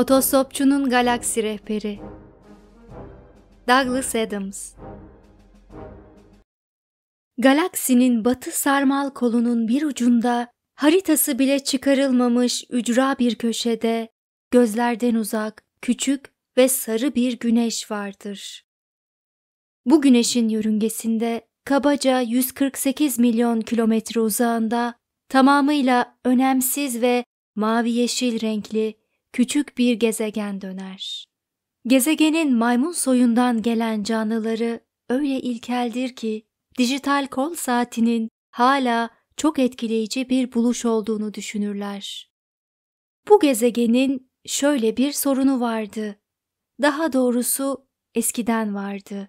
Otostopçunun Galaksi Rehberi Douglas Adams Galaksinin batı sarmal kolunun bir ucunda, haritası bile çıkarılmamış ücra bir köşede, gözlerden uzak, küçük ve sarı bir güneş vardır. Bu güneşin yörüngesinde kabaca 148 milyon kilometre uzağında tamamıyla önemsiz ve mavi yeşil renkli küçük bir gezegen döner. Gezegenin maymun soyundan gelen canlıları öyle ilkeldir ki dijital kol saatinin hala çok etkileyici bir buluş olduğunu düşünürler. Bu gezegenin şöyle bir sorunu vardı. Daha doğrusu eskiden vardı.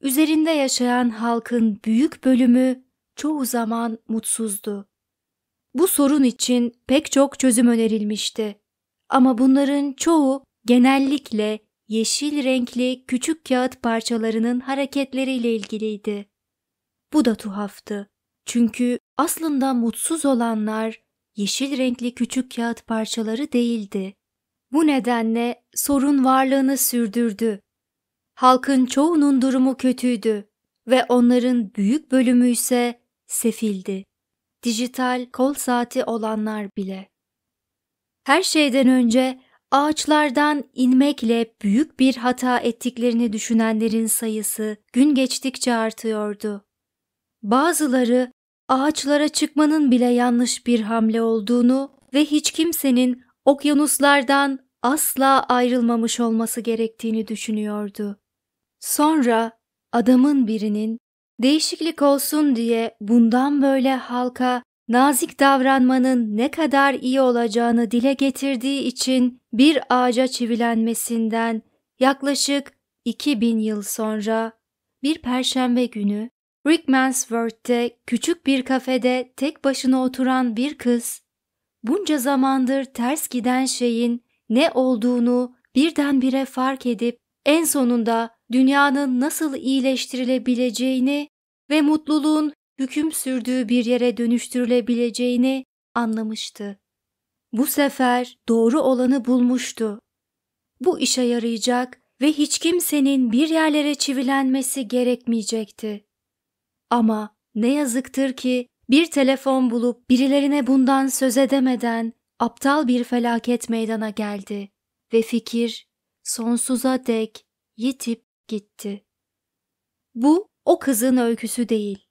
Üzerinde yaşayan halkın büyük bölümü çoğu zaman mutsuzdu. Bu sorun için pek çok çözüm önerilmişti ama bunların çoğu genellikle yeşil renkli küçük kağıt parçalarının hareketleriyle ilgiliydi. Bu da tuhaftı. Çünkü aslında mutsuz olanlar yeşil renkli küçük kağıt parçaları değildi. Bu nedenle sorun varlığını sürdürdü. Halkın çoğunun durumu kötüydü ve onların büyük bölümü ise sefildi. Dijital kol saati olanlar bile. Her şeyden önce ağaçlardan inmekle büyük bir hata ettiklerini düşünenlerin sayısı gün geçtikçe artıyordu. Bazıları ağaçlara çıkmanın bile yanlış bir hamle olduğunu ve hiç kimsenin okyanuslardan asla ayrılmamış olması gerektiğini düşünüyordu. Sonra adamın birinin değişiklik olsun diye bundan böyle halka nazik davranmanın ne kadar iyi olacağını dile getirdiği için bir ağaca çivilenmesinden yaklaşık 2000 yıl sonra bir perşembe günü Rickmansworth'te küçük bir kafede tek başına oturan bir kız bunca zamandır ters giden şeyin ne olduğunu birdenbire fark edip en sonunda dünyanın nasıl iyileştirilebileceğini ve mutluluğun hüküm sürdüğü bir yere dönüştürülebileceğini anlamıştı. Bu sefer doğru olanı bulmuştu. Bu işe yarayacak ve hiç kimsenin bir yerlere çivilenmesi gerekmeyecekti. Ama ne yazıktır ki bir telefon bulup birilerine bundan söz edemeden aptal bir felaket meydana geldi ve fikir sonsuza dek yitip gitti. Bu o kızın öyküsü değil.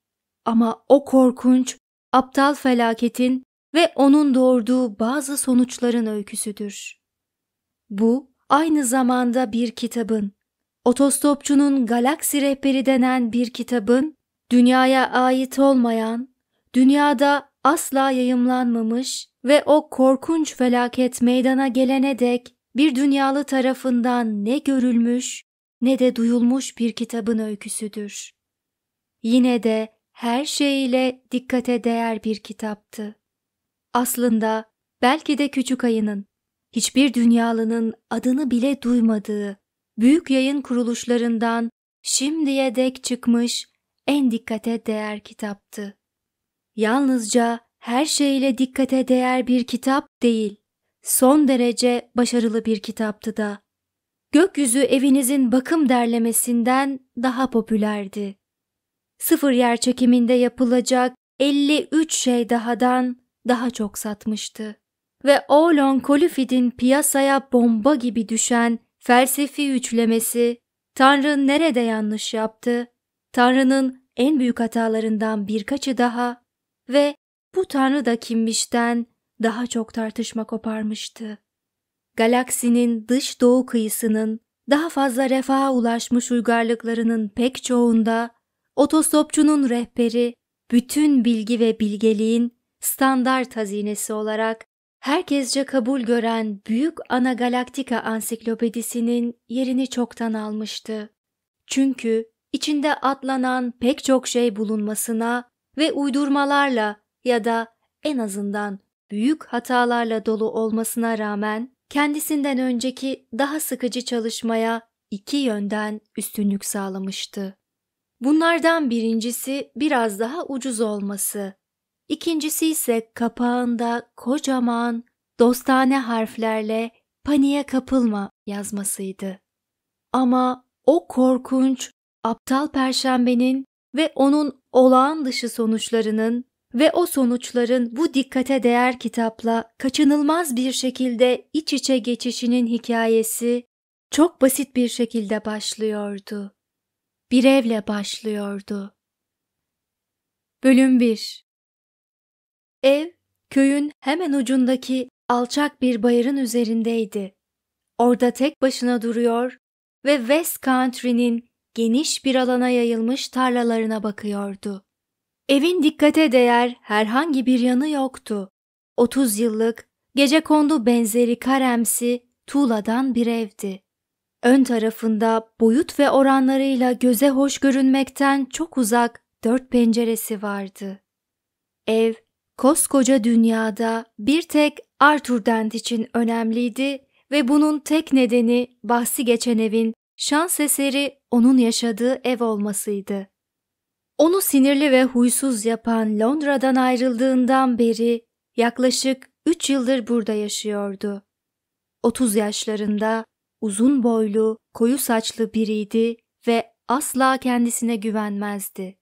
Ama o korkunç, aptal felaketin ve onun doğurduğu bazı sonuçların öyküsüdür. Bu aynı zamanda bir kitabın, otostopçunun galaksi rehberi denen bir kitabın, dünyaya ait olmayan, dünyada asla yayımlanmamış ve o korkunç felaket meydana gelene dek bir dünyalı tarafından ne görülmüş ne de duyulmuş bir kitabın öyküsüdür. Yine de her şeyiyle dikkate değer bir kitaptı. Aslında belki de küçük ayının, hiçbir dünyalının adını bile duymadığı, büyük yayın kuruluşlarından şimdiye dek çıkmış en dikkate değer kitaptı. Yalnızca her şeyle dikkate değer bir kitap değil, son derece başarılı bir kitaptı da. Gökyüzü evinizin bakım derlemesinden daha popülerdi sıfır yer çekiminde yapılacak 53 şey dahadan daha çok satmıştı. Ve Oolong Kolifid'in piyasaya bomba gibi düşen felsefi üçlemesi, Tanrı nerede yanlış yaptı, Tanrı'nın en büyük hatalarından birkaçı daha ve bu Tanrı da kimmişten daha çok tartışma koparmıştı. Galaksinin dış doğu kıyısının daha fazla refaha ulaşmış uygarlıklarının pek çoğunda otostopçunun rehberi, bütün bilgi ve bilgeliğin standart hazinesi olarak herkesce kabul gören Büyük Ana Galaktika Ansiklopedisinin yerini çoktan almıştı. Çünkü içinde atlanan pek çok şey bulunmasına ve uydurmalarla ya da en azından büyük hatalarla dolu olmasına rağmen kendisinden önceki daha sıkıcı çalışmaya iki yönden üstünlük sağlamıştı. Bunlardan birincisi biraz daha ucuz olması. İkincisi ise kapağında kocaman, dostane harflerle paniğe kapılma yazmasıydı. Ama o korkunç, aptal perşembenin ve onun olağan dışı sonuçlarının ve o sonuçların bu dikkate değer kitapla kaçınılmaz bir şekilde iç içe geçişinin hikayesi çok basit bir şekilde başlıyordu bir evle başlıyordu. Bölüm 1 Ev, köyün hemen ucundaki alçak bir bayırın üzerindeydi. Orada tek başına duruyor ve West Country'nin geniş bir alana yayılmış tarlalarına bakıyordu. Evin dikkate değer herhangi bir yanı yoktu. 30 yıllık gece kondu benzeri karemsi tuğladan bir evdi. Ön tarafında boyut ve oranlarıyla göze hoş görünmekten çok uzak dört penceresi vardı. Ev, koskoca dünyada bir tek Arthur Dent için önemliydi ve bunun tek nedeni bahsi geçen evin şans eseri onun yaşadığı ev olmasıydı. Onu sinirli ve huysuz yapan Londra'dan ayrıldığından beri yaklaşık üç yıldır burada yaşıyordu. Otuz yaşlarında uzun boylu, koyu saçlı biriydi ve asla kendisine güvenmezdi.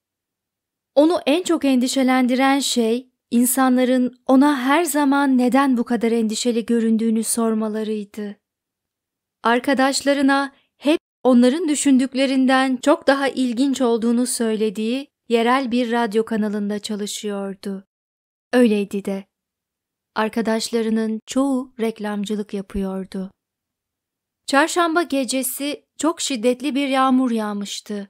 Onu en çok endişelendiren şey insanların ona her zaman neden bu kadar endişeli göründüğünü sormalarıydı. Arkadaşlarına hep onların düşündüklerinden çok daha ilginç olduğunu söylediği yerel bir radyo kanalında çalışıyordu. Öyleydi de. Arkadaşlarının çoğu reklamcılık yapıyordu. Çarşamba gecesi çok şiddetli bir yağmur yağmıştı.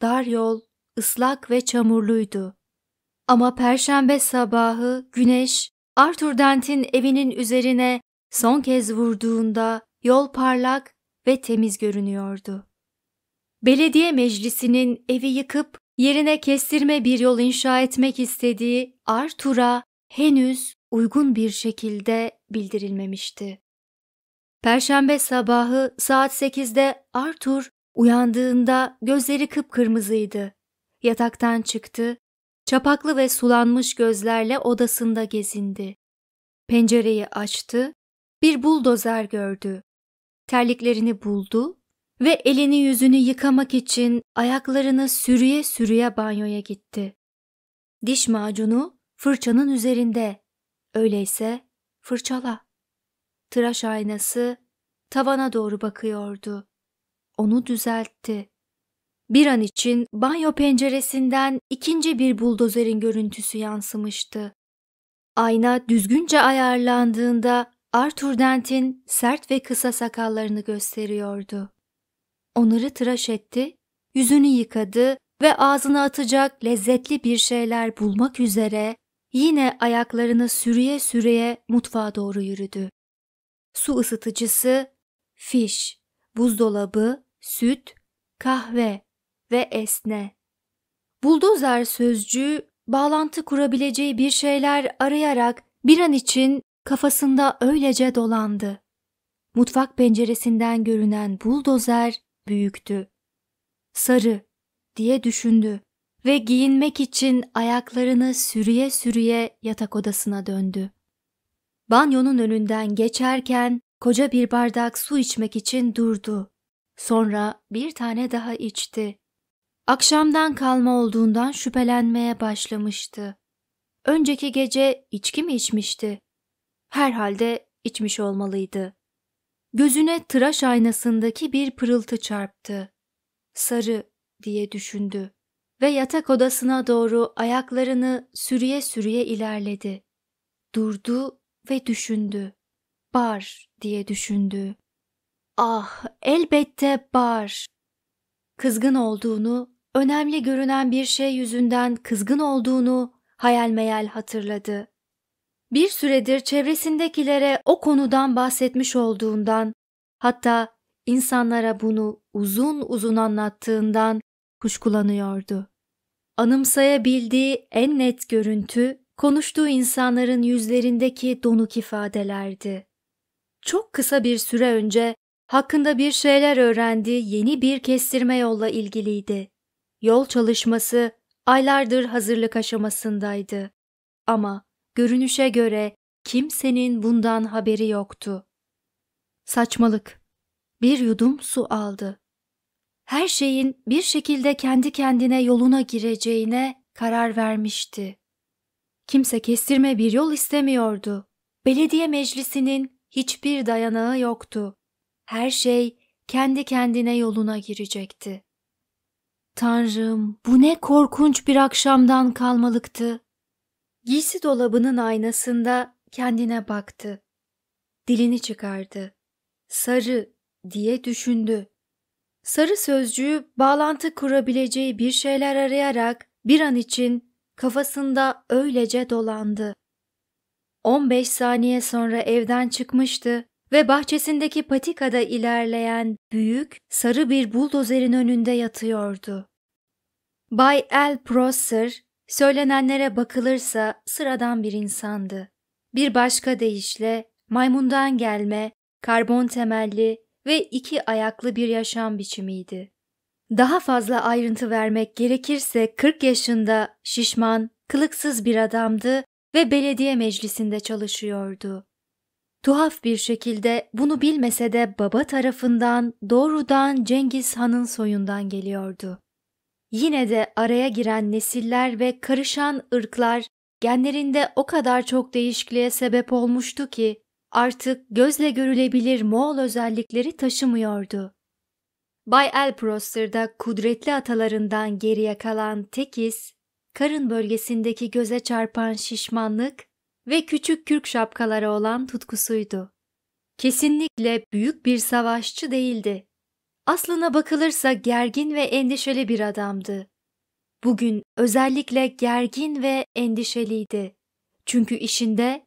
Dar yol ıslak ve çamurluydu. Ama perşembe sabahı güneş Arthur Dent'in evinin üzerine son kez vurduğunda yol parlak ve temiz görünüyordu. Belediye meclisinin evi yıkıp yerine kestirme bir yol inşa etmek istediği Arthur'a henüz uygun bir şekilde bildirilmemişti. Perşembe sabahı saat sekizde Arthur uyandığında gözleri kıpkırmızıydı. Yataktan çıktı, çapaklı ve sulanmış gözlerle odasında gezindi. Pencereyi açtı, bir buldozer gördü. Terliklerini buldu ve elini yüzünü yıkamak için ayaklarını sürüye sürüye banyoya gitti. Diş macunu fırçanın üzerinde. Öyleyse fırçala. Tıraş aynası tavana doğru bakıyordu. Onu düzeltti. Bir an için banyo penceresinden ikinci bir buldozerin görüntüsü yansımıştı. Ayna düzgünce ayarlandığında Arthur Dent'in sert ve kısa sakallarını gösteriyordu. Onları tıraş etti, yüzünü yıkadı ve ağzına atacak lezzetli bir şeyler bulmak üzere yine ayaklarını sürüye sürüye mutfağa doğru yürüdü su ısıtıcısı, fiş, buzdolabı, süt, kahve ve esne. Buldozer sözcüğü bağlantı kurabileceği bir şeyler arayarak bir an için kafasında öylece dolandı. Mutfak penceresinden görünen buldozer büyüktü. Sarı diye düşündü ve giyinmek için ayaklarını sürüye sürüye yatak odasına döndü. Banyonun önünden geçerken koca bir bardak su içmek için durdu. Sonra bir tane daha içti. Akşamdan kalma olduğundan şüphelenmeye başlamıştı. Önceki gece içki mi içmişti? Herhalde içmiş olmalıydı. Gözüne tıraş aynasındaki bir pırıltı çarptı. Sarı diye düşündü ve yatak odasına doğru ayaklarını sürüye sürüye ilerledi. Durdu ve düşündü. Bar diye düşündü. Ah, elbette bar. Kızgın olduğunu, önemli görünen bir şey yüzünden kızgın olduğunu hayal meyal hatırladı. Bir süredir çevresindekilere o konudan bahsetmiş olduğundan, hatta insanlara bunu uzun uzun anlattığından kuşkulanıyordu. Anımsayabildiği en net görüntü konuştuğu insanların yüzlerindeki donuk ifadelerdi. Çok kısa bir süre önce hakkında bir şeyler öğrendiği yeni bir kestirme yolla ilgiliydi. Yol çalışması aylardır hazırlık aşamasındaydı. Ama görünüşe göre kimsenin bundan haberi yoktu. Saçmalık. Bir yudum su aldı. Her şeyin bir şekilde kendi kendine yoluna gireceğine karar vermişti kimse kestirme bir yol istemiyordu. Belediye meclisinin hiçbir dayanağı yoktu. Her şey kendi kendine yoluna girecekti. Tanrım, bu ne korkunç bir akşamdan kalmalıktı. Giysi dolabının aynasında kendine baktı. Dilini çıkardı. Sarı diye düşündü. Sarı sözcüğü bağlantı kurabileceği bir şeyler arayarak bir an için kafasında öylece dolandı. 15 saniye sonra evden çıkmıştı ve bahçesindeki patikada ilerleyen büyük sarı bir buldozerin önünde yatıyordu. Bay El Prosser, söylenenlere bakılırsa sıradan bir insandı. Bir başka deyişle maymundan gelme, karbon temelli ve iki ayaklı bir yaşam biçimiydi. Daha fazla ayrıntı vermek gerekirse 40 yaşında şişman, kılıksız bir adamdı ve belediye meclisinde çalışıyordu. Tuhaf bir şekilde bunu bilmese de baba tarafından doğrudan Cengiz Han'ın soyundan geliyordu. Yine de araya giren nesiller ve karışan ırklar genlerinde o kadar çok değişikliğe sebep olmuştu ki artık gözle görülebilir Moğol özellikleri taşımıyordu. Bay Elproster'da kudretli atalarından geriye kalan tekiz, karın bölgesindeki göze çarpan şişmanlık ve küçük kürk şapkalara olan tutkusuydu. Kesinlikle büyük bir savaşçı değildi. Aslına bakılırsa gergin ve endişeli bir adamdı. Bugün özellikle gergin ve endişeliydi. Çünkü işinde,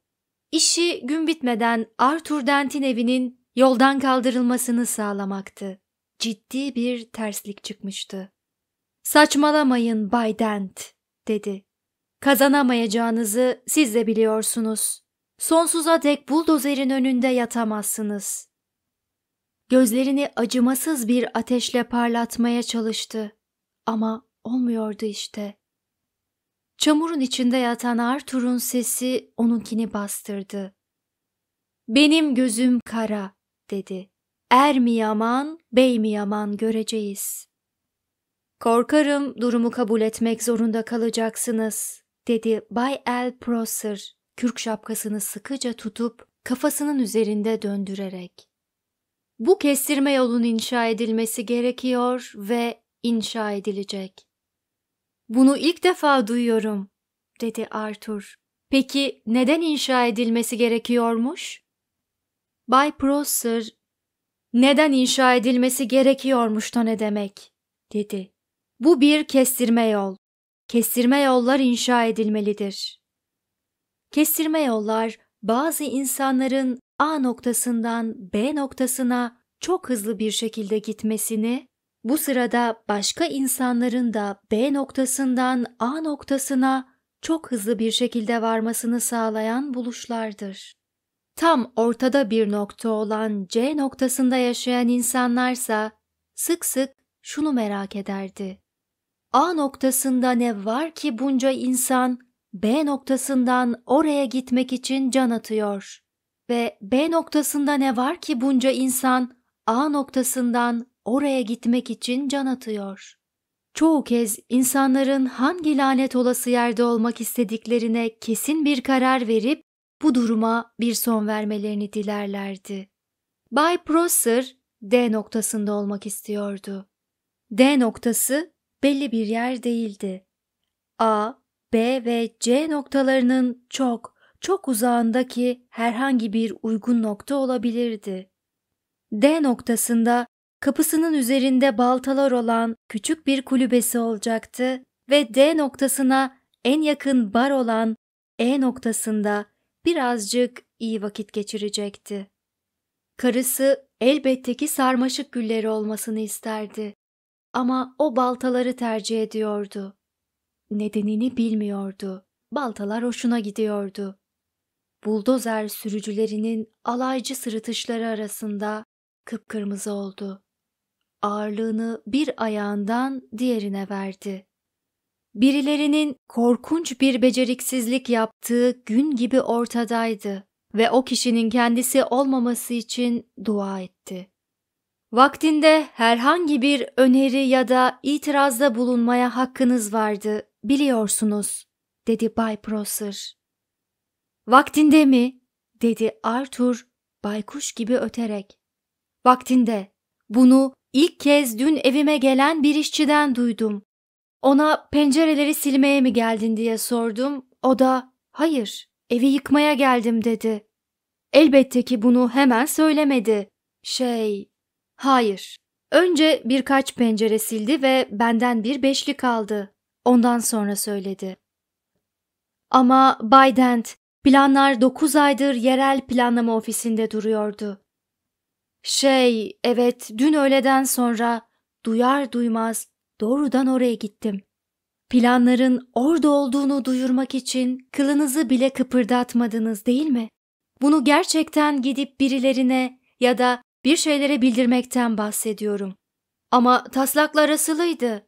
işi gün bitmeden Arthur Dent'in evinin yoldan kaldırılmasını sağlamaktı ciddi bir terslik çıkmıştı. Saçmalamayın Bay Dent, dedi. Kazanamayacağınızı siz de biliyorsunuz. Sonsuza dek buldozerin önünde yatamazsınız. Gözlerini acımasız bir ateşle parlatmaya çalıştı. Ama olmuyordu işte. Çamurun içinde yatan Arthur'un sesi onunkini bastırdı. Benim gözüm kara, dedi er mi yaman, bey mi yaman göreceğiz. Korkarım durumu kabul etmek zorunda kalacaksınız, dedi Bay El Prosser, kürk şapkasını sıkıca tutup kafasının üzerinde döndürerek. Bu kestirme yolun inşa edilmesi gerekiyor ve inşa edilecek. Bunu ilk defa duyuyorum, dedi Arthur. Peki neden inşa edilmesi gerekiyormuş? Bay Prosser neden inşa edilmesi gerekiyormuş da ne demek? dedi. Bu bir kestirme yol. Kestirme yollar inşa edilmelidir. Kestirme yollar bazı insanların A noktasından B noktasına çok hızlı bir şekilde gitmesini, bu sırada başka insanların da B noktasından A noktasına çok hızlı bir şekilde varmasını sağlayan buluşlardır tam ortada bir nokta olan C noktasında yaşayan insanlarsa sık sık şunu merak ederdi. A noktasında ne var ki bunca insan B noktasından oraya gitmek için can atıyor ve B noktasında ne var ki bunca insan A noktasından oraya gitmek için can atıyor. Çoğu kez insanların hangi lanet olası yerde olmak istediklerine kesin bir karar verip bu duruma bir son vermelerini dilerlerdi. Bay Prosser D noktasında olmak istiyordu. D noktası belli bir yer değildi. A, B ve C noktalarının çok, çok uzağındaki herhangi bir uygun nokta olabilirdi. D noktasında kapısının üzerinde baltalar olan küçük bir kulübesi olacaktı ve D noktasına en yakın bar olan E noktasında birazcık iyi vakit geçirecekti. Karısı elbette ki sarmaşık gülleri olmasını isterdi ama o baltaları tercih ediyordu. Nedenini bilmiyordu. Baltalar hoşuna gidiyordu. Buldozer sürücülerinin alaycı sırıtışları arasında kıpkırmızı oldu. Ağırlığını bir ayağından diğerine verdi birilerinin korkunç bir beceriksizlik yaptığı gün gibi ortadaydı ve o kişinin kendisi olmaması için dua etti. Vaktinde herhangi bir öneri ya da itirazda bulunmaya hakkınız vardı, biliyorsunuz, dedi Bay Prosser. Vaktinde mi? dedi Arthur baykuş gibi öterek. Vaktinde. Bunu ilk kez dün evime gelen bir işçiden duydum. Ona pencereleri silmeye mi geldin diye sordum. O da hayır evi yıkmaya geldim dedi. Elbette ki bunu hemen söylemedi. Şey, hayır. Önce birkaç pencere sildi ve benden bir beşlik aldı. Ondan sonra söyledi. Ama Bay Dent, planlar dokuz aydır yerel planlama ofisinde duruyordu. Şey, evet dün öğleden sonra duyar duymaz doğrudan oraya gittim. Planların orada olduğunu duyurmak için kılınızı bile kıpırdatmadınız değil mi? Bunu gerçekten gidip birilerine ya da bir şeylere bildirmekten bahsediyorum. Ama taslaklar asılıydı.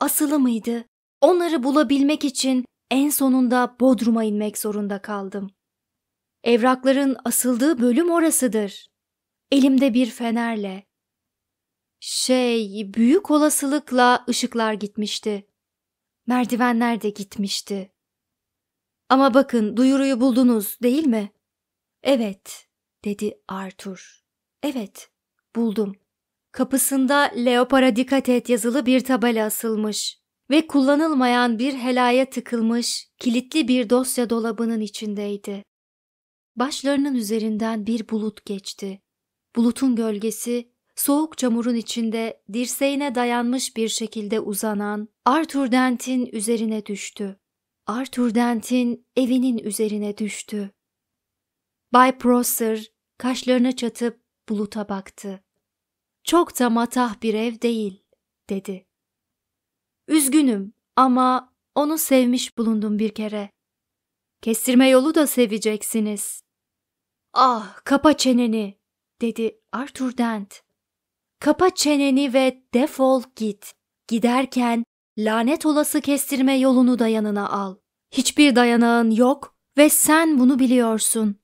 Asılı mıydı? Onları bulabilmek için en sonunda Bodrum'a inmek zorunda kaldım. Evrakların asıldığı bölüm orasıdır. Elimde bir fenerle şey, büyük olasılıkla ışıklar gitmişti. Merdivenler de gitmişti. Ama bakın duyuruyu buldunuz değil mi? Evet, dedi Arthur. Evet, buldum. Kapısında Leopara dikkat et yazılı bir tabela asılmış ve kullanılmayan bir helaya tıkılmış kilitli bir dosya dolabının içindeydi. Başlarının üzerinden bir bulut geçti. Bulutun gölgesi soğuk çamurun içinde dirseğine dayanmış bir şekilde uzanan Arthur Dent'in üzerine düştü. Arthur Dent'in evinin üzerine düştü. Bay Prosser kaşlarını çatıp buluta baktı. Çok da matah bir ev değil, dedi. Üzgünüm ama onu sevmiş bulundum bir kere. Kestirme yolu da seveceksiniz. Ah, kapa çeneni, dedi Arthur Dent. Kapa çeneni ve defol git. Giderken lanet olası kestirme yolunu da yanına al. Hiçbir dayanağın yok ve sen bunu biliyorsun.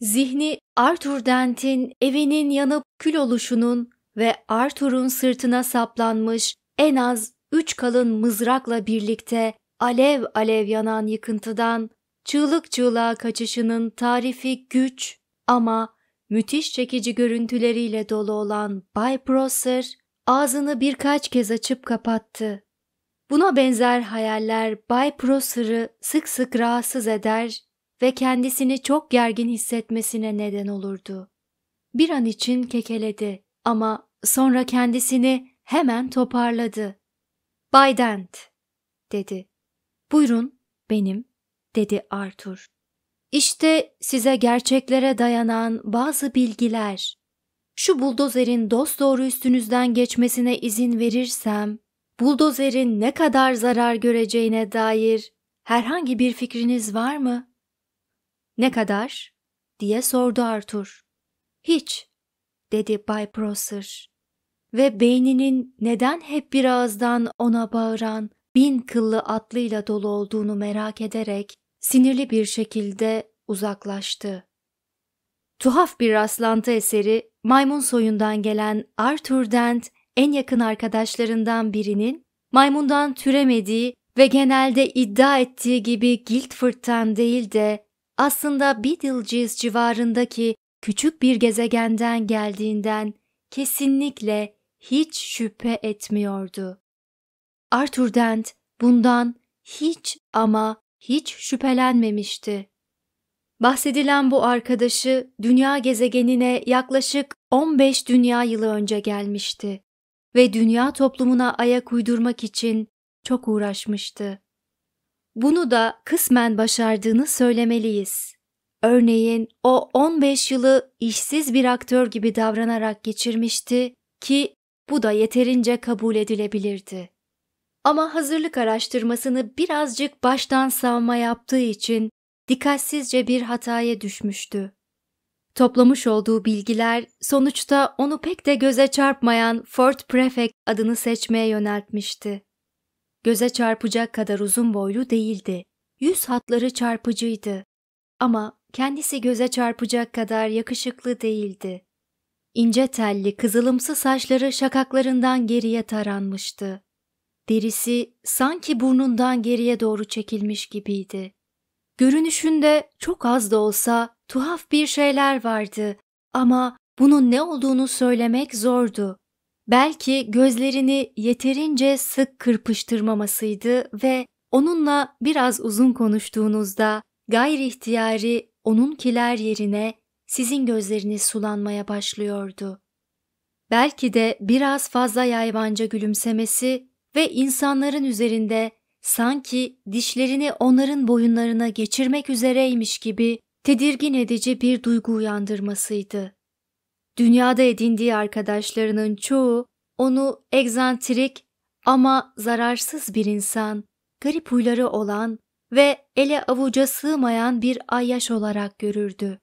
Zihni Arthur Dent'in evinin yanıp kül oluşunun ve Arthur'un sırtına saplanmış en az üç kalın mızrakla birlikte alev alev yanan yıkıntıdan çığlık çığlığa kaçışının tarifi güç ama müthiş çekici görüntüleriyle dolu olan Bay Prosser ağzını birkaç kez açıp kapattı. Buna benzer hayaller Bay Prosser'ı sık sık rahatsız eder ve kendisini çok gergin hissetmesine neden olurdu. Bir an için kekeledi ama sonra kendisini hemen toparladı. Bay Dent, dedi. Buyurun, benim, dedi Arthur. İşte size gerçeklere dayanan bazı bilgiler. Şu buldozerin doğru üstünüzden geçmesine izin verirsem, buldozerin ne kadar zarar göreceğine dair herhangi bir fikriniz var mı? Ne kadar? diye sordu Arthur. Hiç, dedi Bay Prosser. Ve beyninin neden hep bir ağızdan ona bağıran bin kıllı atlıyla dolu olduğunu merak ederek sinirli bir şekilde uzaklaştı. Tuhaf bir rastlantı eseri maymun soyundan gelen Arthur Dent en yakın arkadaşlarından birinin maymundan türemediği ve genelde iddia ettiği gibi Guildford'tan değil de aslında Beetlejuice civarındaki küçük bir gezegenden geldiğinden kesinlikle hiç şüphe etmiyordu. Arthur Dent bundan hiç ama hiç şüphelenmemişti. Bahsedilen bu arkadaşı dünya gezegenine yaklaşık 15 dünya yılı önce gelmişti ve dünya toplumuna ayak uydurmak için çok uğraşmıştı. Bunu da kısmen başardığını söylemeliyiz. Örneğin o 15 yılı işsiz bir aktör gibi davranarak geçirmişti ki bu da yeterince kabul edilebilirdi. Ama hazırlık araştırmasını birazcık baştan savma yaptığı için dikkatsizce bir hataya düşmüştü. Toplamış olduğu bilgiler sonuçta onu pek de göze çarpmayan Fort Prefect adını seçmeye yöneltmişti. Göze çarpacak kadar uzun boylu değildi. Yüz hatları çarpıcıydı. Ama kendisi göze çarpacak kadar yakışıklı değildi. İnce telli, kızılımsı saçları şakaklarından geriye taranmıştı. Derisi sanki burnundan geriye doğru çekilmiş gibiydi. Görünüşünde çok az da olsa tuhaf bir şeyler vardı ama bunun ne olduğunu söylemek zordu. Belki gözlerini yeterince sık kırpıştırmamasıydı ve onunla biraz uzun konuştuğunuzda gayri ihtiyari onunkiler yerine sizin gözleriniz sulanmaya başlıyordu. Belki de biraz fazla yayvanca gülümsemesi ve insanların üzerinde sanki dişlerini onların boyunlarına geçirmek üzereymiş gibi tedirgin edici bir duygu uyandırmasıydı. Dünyada edindiği arkadaşlarının çoğu onu egzantrik ama zararsız bir insan, garip huyları olan ve ele avuca sığmayan bir ayyaş olarak görürdü.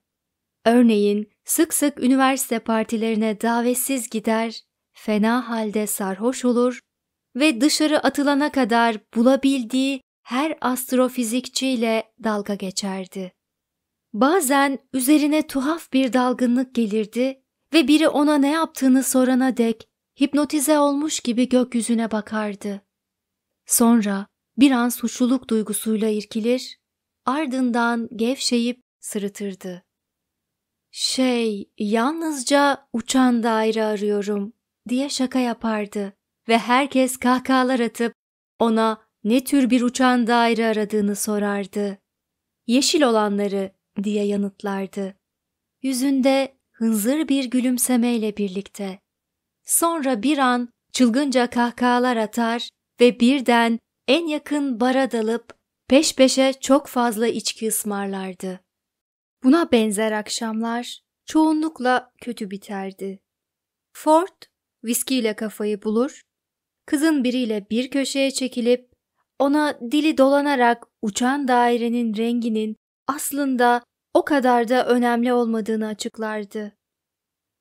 Örneğin sık sık üniversite partilerine davetsiz gider, fena halde sarhoş olur ve dışarı atılana kadar bulabildiği her astrofizikçiyle dalga geçerdi. Bazen üzerine tuhaf bir dalgınlık gelirdi ve biri ona ne yaptığını sorana dek hipnotize olmuş gibi gökyüzüne bakardı. Sonra bir an suçluluk duygusuyla irkilir, ardından gevşeyip sırıtırdı. Şey, yalnızca uçan daire arıyorum diye şaka yapardı ve herkes kahkahalar atıp ona ne tür bir uçan daire aradığını sorardı. Yeşil olanları diye yanıtlardı. Yüzünde hınzır bir gülümsemeyle birlikte. Sonra bir an çılgınca kahkahalar atar ve birden en yakın bara dalıp peş peşe çok fazla içki ısmarlardı. Buna benzer akşamlar çoğunlukla kötü biterdi. Ford viskiyle kafayı bulur kızın biriyle bir köşeye çekilip ona dili dolanarak uçan dairenin renginin aslında o kadar da önemli olmadığını açıklardı.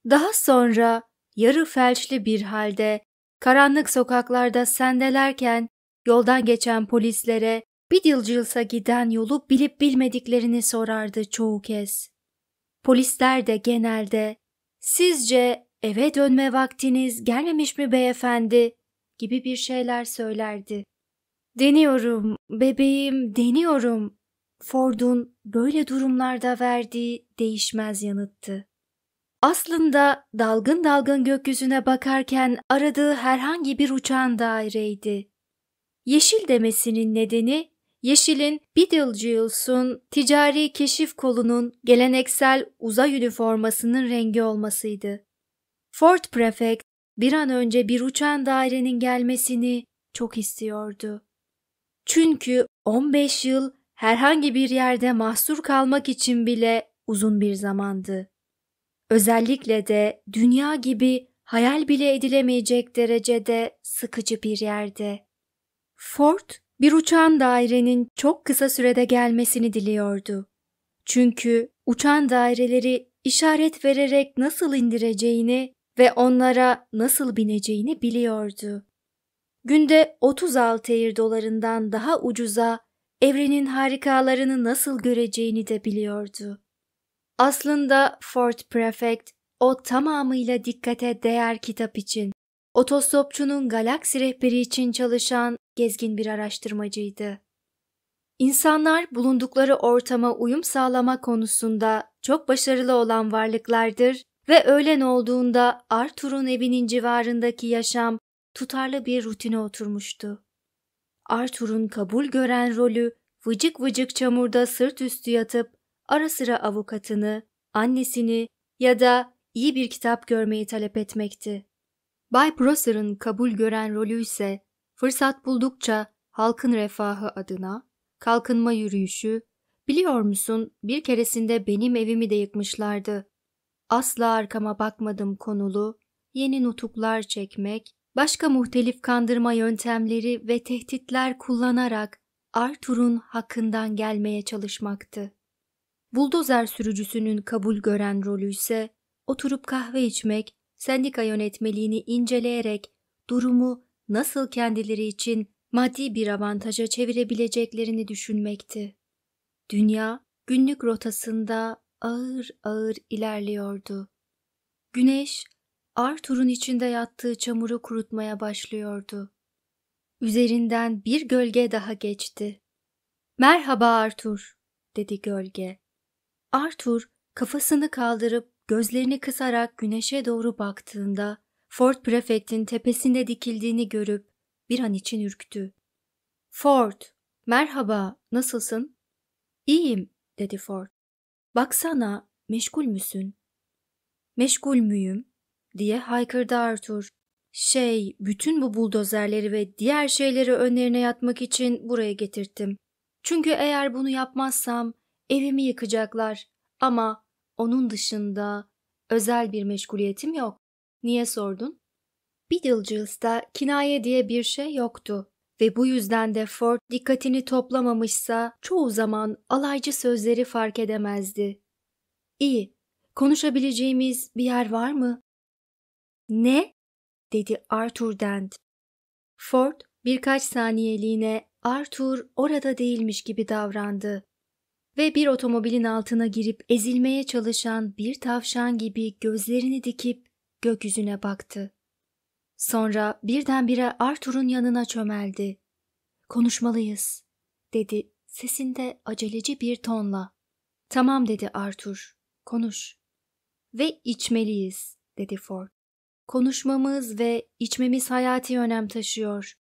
Daha sonra yarı felçli bir halde karanlık sokaklarda sendelerken yoldan geçen polislere bir Biddlecilles'a giden yolu bilip bilmediklerini sorardı çoğu kez. Polisler de genelde sizce eve dönme vaktiniz gelmemiş mi beyefendi gibi bir şeyler söylerdi. Deniyorum, bebeğim, deniyorum. Ford'un böyle durumlarda verdiği değişmez yanıttı. Aslında dalgın dalgın gökyüzüne bakarken aradığı herhangi bir uçan daireydi. Yeşil demesinin nedeni, Yeşil'in Beetlejuice'un ticari keşif kolunun geleneksel uzay üniformasının rengi olmasıydı. Ford Prefect bir an önce bir uçan dairenin gelmesini çok istiyordu. Çünkü 15 yıl herhangi bir yerde mahsur kalmak için bile uzun bir zamandı. Özellikle de dünya gibi hayal bile edilemeyecek derecede sıkıcı bir yerde. Ford bir uçan dairenin çok kısa sürede gelmesini diliyordu. Çünkü uçan daireleri işaret vererek nasıl indireceğini ve onlara nasıl bineceğini biliyordu. Günde 30 alteyir dolarından daha ucuza evrenin harikalarını nasıl göreceğini de biliyordu. Aslında Fort Prefect o tamamıyla dikkate değer kitap için, otostopçunun galaksi rehberi için çalışan gezgin bir araştırmacıydı. İnsanlar bulundukları ortama uyum sağlama konusunda çok başarılı olan varlıklardır ve öğlen olduğunda Arthur'un evinin civarındaki yaşam tutarlı bir rutine oturmuştu. Arthur'un kabul gören rolü vıcık vıcık çamurda sırt üstü yatıp ara sıra avukatını, annesini ya da iyi bir kitap görmeyi talep etmekti. Bay Prosser'ın kabul gören rolü ise fırsat buldukça halkın refahı adına kalkınma yürüyüşü, biliyor musun bir keresinde benim evimi de yıkmışlardı asla arkama bakmadım konulu, yeni nutuklar çekmek, başka muhtelif kandırma yöntemleri ve tehditler kullanarak Arthur'un hakkından gelmeye çalışmaktı. Buldozer sürücüsünün kabul gören rolü ise oturup kahve içmek, sendika yönetmeliğini inceleyerek durumu nasıl kendileri için maddi bir avantaja çevirebileceklerini düşünmekti. Dünya günlük rotasında ağır ağır ilerliyordu. Güneş, Arthur'un içinde yattığı çamuru kurutmaya başlıyordu. Üzerinden bir gölge daha geçti. Merhaba Arthur, dedi gölge. Arthur kafasını kaldırıp gözlerini kısarak güneşe doğru baktığında Ford Prefect'in tepesinde dikildiğini görüp bir an için ürktü. Ford, merhaba, nasılsın? İyiyim, dedi Ford. Baksana, meşgul müsün? Meşgul müyüm? diye haykırdı Arthur. Şey, bütün bu buldozerleri ve diğer şeyleri önlerine yatmak için buraya getirttim. Çünkü eğer bunu yapmazsam evimi yıkacaklar. Ama onun dışında özel bir meşguliyetim yok. Niye sordun? Beetlejuice'da kinaye diye bir şey yoktu ve bu yüzden de Ford dikkatini toplamamışsa çoğu zaman alaycı sözleri fark edemezdi. İyi, konuşabileceğimiz bir yer var mı? Ne? dedi Arthur Dent. Ford birkaç saniyeliğine Arthur orada değilmiş gibi davrandı ve bir otomobilin altına girip ezilmeye çalışan bir tavşan gibi gözlerini dikip gökyüzüne baktı. Sonra birdenbire Arthur'un yanına çömeldi. Konuşmalıyız, dedi sesinde aceleci bir tonla. Tamam dedi Arthur, konuş. Ve içmeliyiz, dedi Ford. Konuşmamız ve içmemiz hayati önem taşıyor.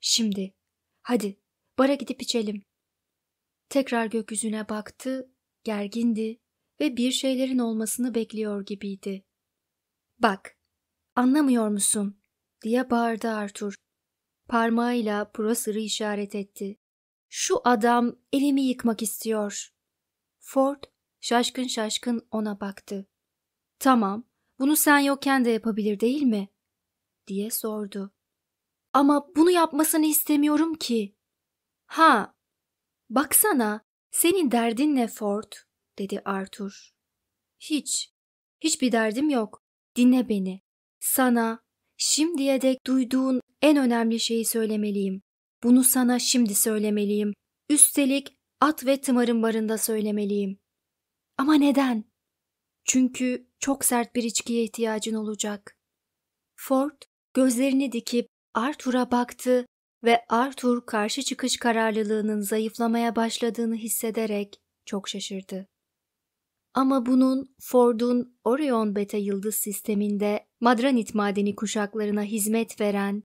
Şimdi, hadi, bara gidip içelim. Tekrar gökyüzüne baktı, gergindi ve bir şeylerin olmasını bekliyor gibiydi. Bak, anlamıyor musun?'' diye bağırdı Arthur. Parmağıyla Prosser'ı işaret etti. Şu adam elimi yıkmak istiyor. Ford şaşkın şaşkın ona baktı. Tamam, bunu sen yokken de yapabilir değil mi? diye sordu. Ama bunu yapmasını istemiyorum ki. Ha, baksana senin derdin ne Ford? dedi Arthur. Hiç, hiçbir derdim yok. Dinle beni. Sana Şimdiye dek duyduğun en önemli şeyi söylemeliyim. Bunu sana şimdi söylemeliyim. Üstelik at ve tımarın barında söylemeliyim. Ama neden? Çünkü çok sert bir içkiye ihtiyacın olacak. Ford gözlerini dikip Arthur'a baktı ve Arthur karşı çıkış kararlılığının zayıflamaya başladığını hissederek çok şaşırdı. Ama bunun Ford'un Orion Beta yıldız sisteminde madranit madeni kuşaklarına hizmet veren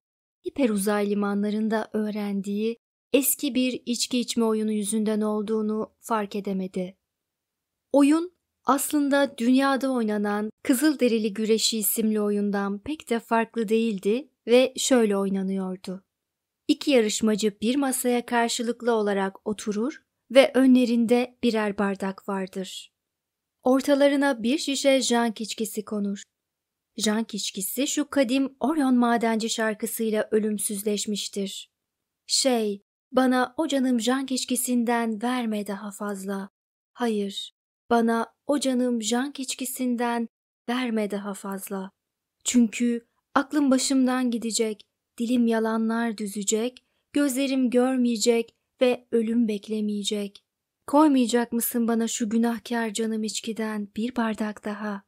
hiperuzay limanlarında öğrendiği eski bir içki içme oyunu yüzünden olduğunu fark edemedi. Oyun aslında dünyada oynanan Kızıl Derili Güreşi isimli oyundan pek de farklı değildi ve şöyle oynanıyordu. İki yarışmacı bir masaya karşılıklı olarak oturur ve önlerinde birer bardak vardır. Ortalarına bir şişe jank içkisi konur. Jank içkisi şu kadim Orion madenci şarkısıyla ölümsüzleşmiştir. Şey, bana o canım jank içkisinden verme daha fazla. Hayır, bana o canım jank içkisinden verme daha fazla. Çünkü aklım başımdan gidecek, dilim yalanlar düzecek, gözlerim görmeyecek ve ölüm beklemeyecek. Koymayacak mısın bana şu günahkar canım içkiden bir bardak daha?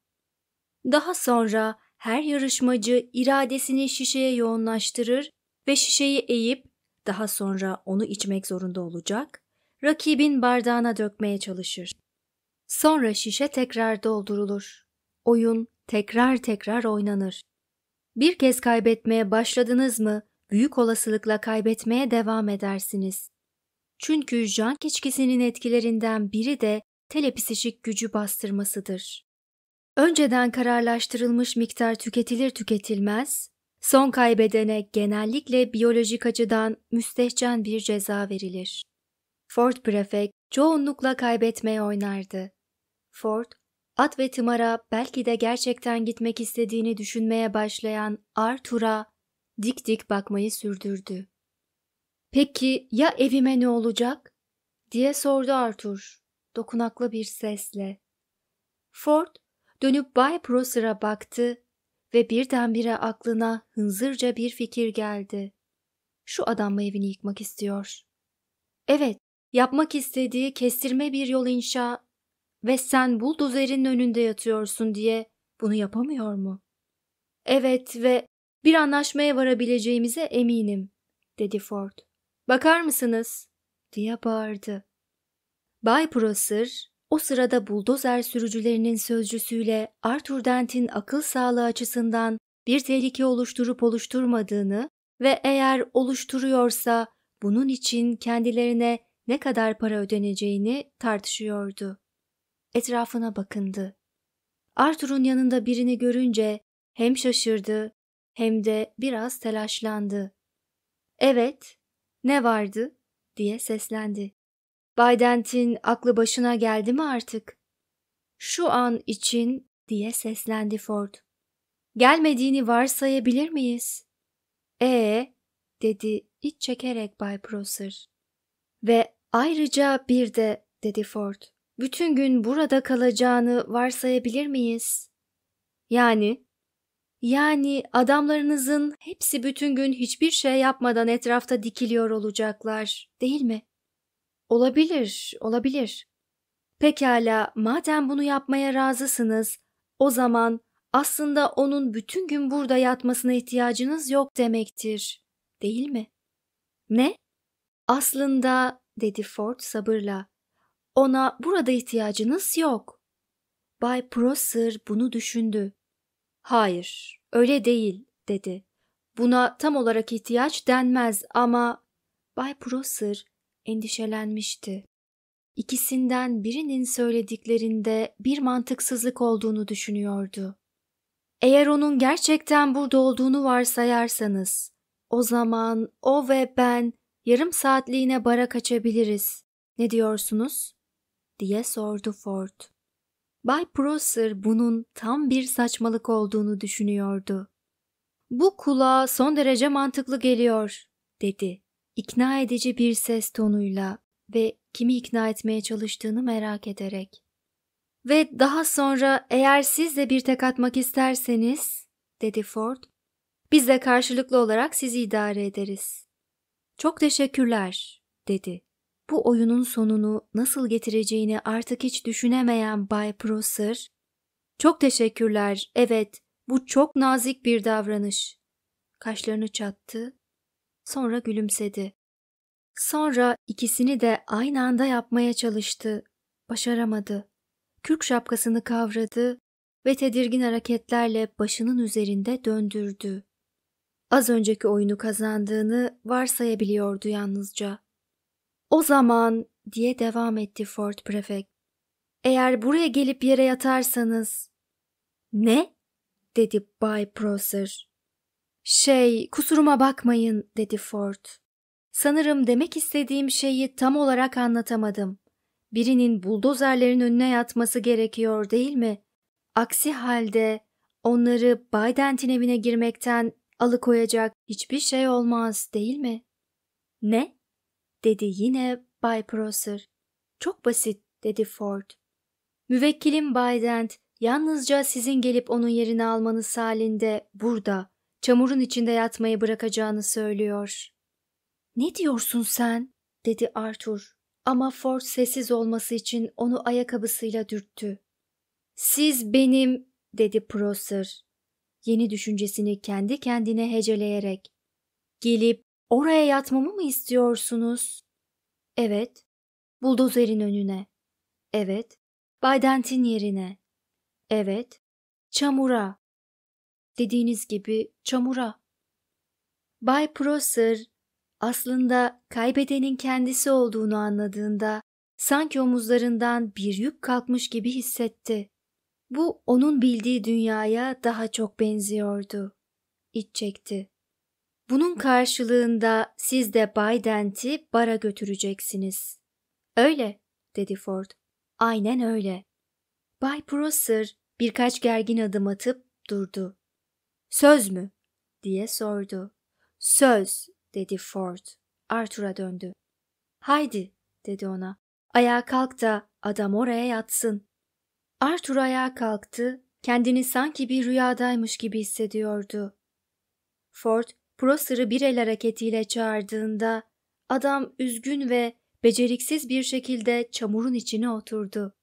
Daha sonra her yarışmacı iradesini şişeye yoğunlaştırır ve şişeyi eğip daha sonra onu içmek zorunda olacak, rakibin bardağına dökmeye çalışır. Sonra şişe tekrar doldurulur. Oyun tekrar tekrar oynanır. Bir kez kaybetmeye başladınız mı, büyük olasılıkla kaybetmeye devam edersiniz. Çünkü can içkisinin etkilerinden biri de telepisişik gücü bastırmasıdır. Önceden kararlaştırılmış miktar tüketilir tüketilmez, son kaybedene genellikle biyolojik açıdan müstehcen bir ceza verilir. Ford Prefect çoğunlukla kaybetmeye oynardı. Ford, at ve tımara belki de gerçekten gitmek istediğini düşünmeye başlayan Arthur'a dik dik bakmayı sürdürdü. Peki ya evime ne olacak? diye sordu Arthur dokunaklı bir sesle. Ford dönüp Bay Prosser'a baktı ve birdenbire aklına hınzırca bir fikir geldi. Şu adamla evini yıkmak istiyor. Evet, yapmak istediği kestirme bir yol inşa ve sen buldozerin önünde yatıyorsun diye bunu yapamıyor mu? Evet ve bir anlaşmaya varabileceğimize eminim, dedi Ford. Bakar mısınız? diye bağırdı. Bay Prosser o sırada buldozer sürücülerinin sözcüsüyle Arthur Dent'in akıl sağlığı açısından bir tehlike oluşturup oluşturmadığını ve eğer oluşturuyorsa bunun için kendilerine ne kadar para ödeneceğini tartışıyordu. Etrafına bakındı. Arthur'un yanında birini görünce hem şaşırdı hem de biraz telaşlandı. Evet, ne vardı? diye seslendi. Bay Dent'in aklı başına geldi mi artık? Şu an için diye seslendi Ford. Gelmediğini varsayabilir miyiz? Ee, dedi iç çekerek Bay Prosser. Ve ayrıca bir de dedi Ford. Bütün gün burada kalacağını varsayabilir miyiz? Yani yani adamlarınızın hepsi bütün gün hiçbir şey yapmadan etrafta dikiliyor olacaklar, değil mi? Olabilir, olabilir. Pekala, madem bunu yapmaya razısınız, o zaman aslında onun bütün gün burada yatmasına ihtiyacınız yok demektir, değil mi? Ne? Aslında, dedi Ford sabırla, ona burada ihtiyacınız yok. Bay Prosser bunu düşündü. Hayır, öyle değil, dedi. Buna tam olarak ihtiyaç denmez ama... Bay Prosser endişelenmişti. İkisinden birinin söylediklerinde bir mantıksızlık olduğunu düşünüyordu. Eğer onun gerçekten burada olduğunu varsayarsanız, o zaman o ve ben yarım saatliğine bara kaçabiliriz. Ne diyorsunuz? diye sordu Ford. Bay Prosser bunun tam bir saçmalık olduğunu düşünüyordu. Bu kulağa son derece mantıklı geliyor, dedi. İkna edici bir ses tonuyla ve kimi ikna etmeye çalıştığını merak ederek. Ve daha sonra eğer siz de bir tek atmak isterseniz, dedi Ford, biz de karşılıklı olarak sizi idare ederiz. Çok teşekkürler, dedi bu oyunun sonunu nasıl getireceğini artık hiç düşünemeyen Bay Prosser, ''Çok teşekkürler, evet, bu çok nazik bir davranış.'' Kaşlarını çattı, sonra gülümsedi. Sonra ikisini de aynı anda yapmaya çalıştı. Başaramadı. Kürk şapkasını kavradı ve tedirgin hareketlerle başının üzerinde döndürdü. Az önceki oyunu kazandığını varsayabiliyordu yalnızca. O zaman diye devam etti Ford Prefect. Eğer buraya gelip yere yatarsanız... Ne? dedi Bay Prosser. Şey, kusuruma bakmayın dedi Ford. Sanırım demek istediğim şeyi tam olarak anlatamadım. Birinin buldozerlerin önüne yatması gerekiyor değil mi? Aksi halde onları Bay Dent'in evine girmekten alıkoyacak hiçbir şey olmaz değil mi? Ne? dedi yine Bay Prosser. Çok basit dedi Ford. Müvekkilim Bay Dent yalnızca sizin gelip onun yerini almanız halinde burada çamurun içinde yatmayı bırakacağını söylüyor. Ne diyorsun sen? dedi Arthur ama Ford sessiz olması için onu ayakkabısıyla dürttü. Siz benim dedi Prosser yeni düşüncesini kendi kendine heceleyerek. Gelip Oraya yatmamı mı istiyorsunuz? Evet. Buldozerin önüne. Evet. Bay Dent'in yerine. Evet. Çamura. Dediğiniz gibi çamura. Bay Prosser aslında kaybedenin kendisi olduğunu anladığında sanki omuzlarından bir yük kalkmış gibi hissetti. Bu onun bildiği dünyaya daha çok benziyordu. İç çekti. Bunun karşılığında siz de Bay Dent'i bara götüreceksiniz. Öyle, dedi Ford. Aynen öyle. Bay Prosser birkaç gergin adım atıp durdu. Söz mü? diye sordu. Söz, dedi Ford. Arthur'a döndü. Haydi, dedi ona. Ayağa kalk da adam oraya yatsın. Arthur ayağa kalktı. Kendini sanki bir rüyadaymış gibi hissediyordu. Ford Prosser'ı bir el hareketiyle çağırdığında adam üzgün ve beceriksiz bir şekilde çamurun içine oturdu.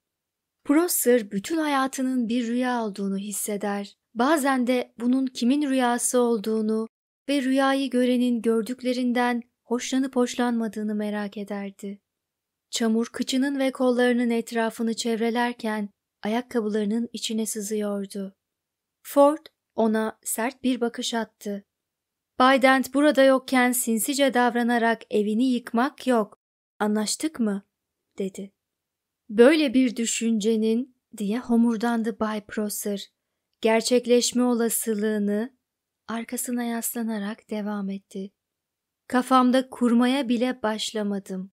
Prosser bütün hayatının bir rüya olduğunu hisseder. Bazen de bunun kimin rüyası olduğunu ve rüyayı görenin gördüklerinden hoşlanıp hoşlanmadığını merak ederdi. Çamur kıçının ve kollarının etrafını çevrelerken ayakkabılarının içine sızıyordu. Ford ona sert bir bakış attı. Baydent burada yokken sinsice davranarak evini yıkmak yok. Anlaştık mı? dedi. Böyle bir düşüncenin diye homurdandı Bay Prosser. Gerçekleşme olasılığını arkasına yaslanarak devam etti. Kafamda kurmaya bile başlamadım.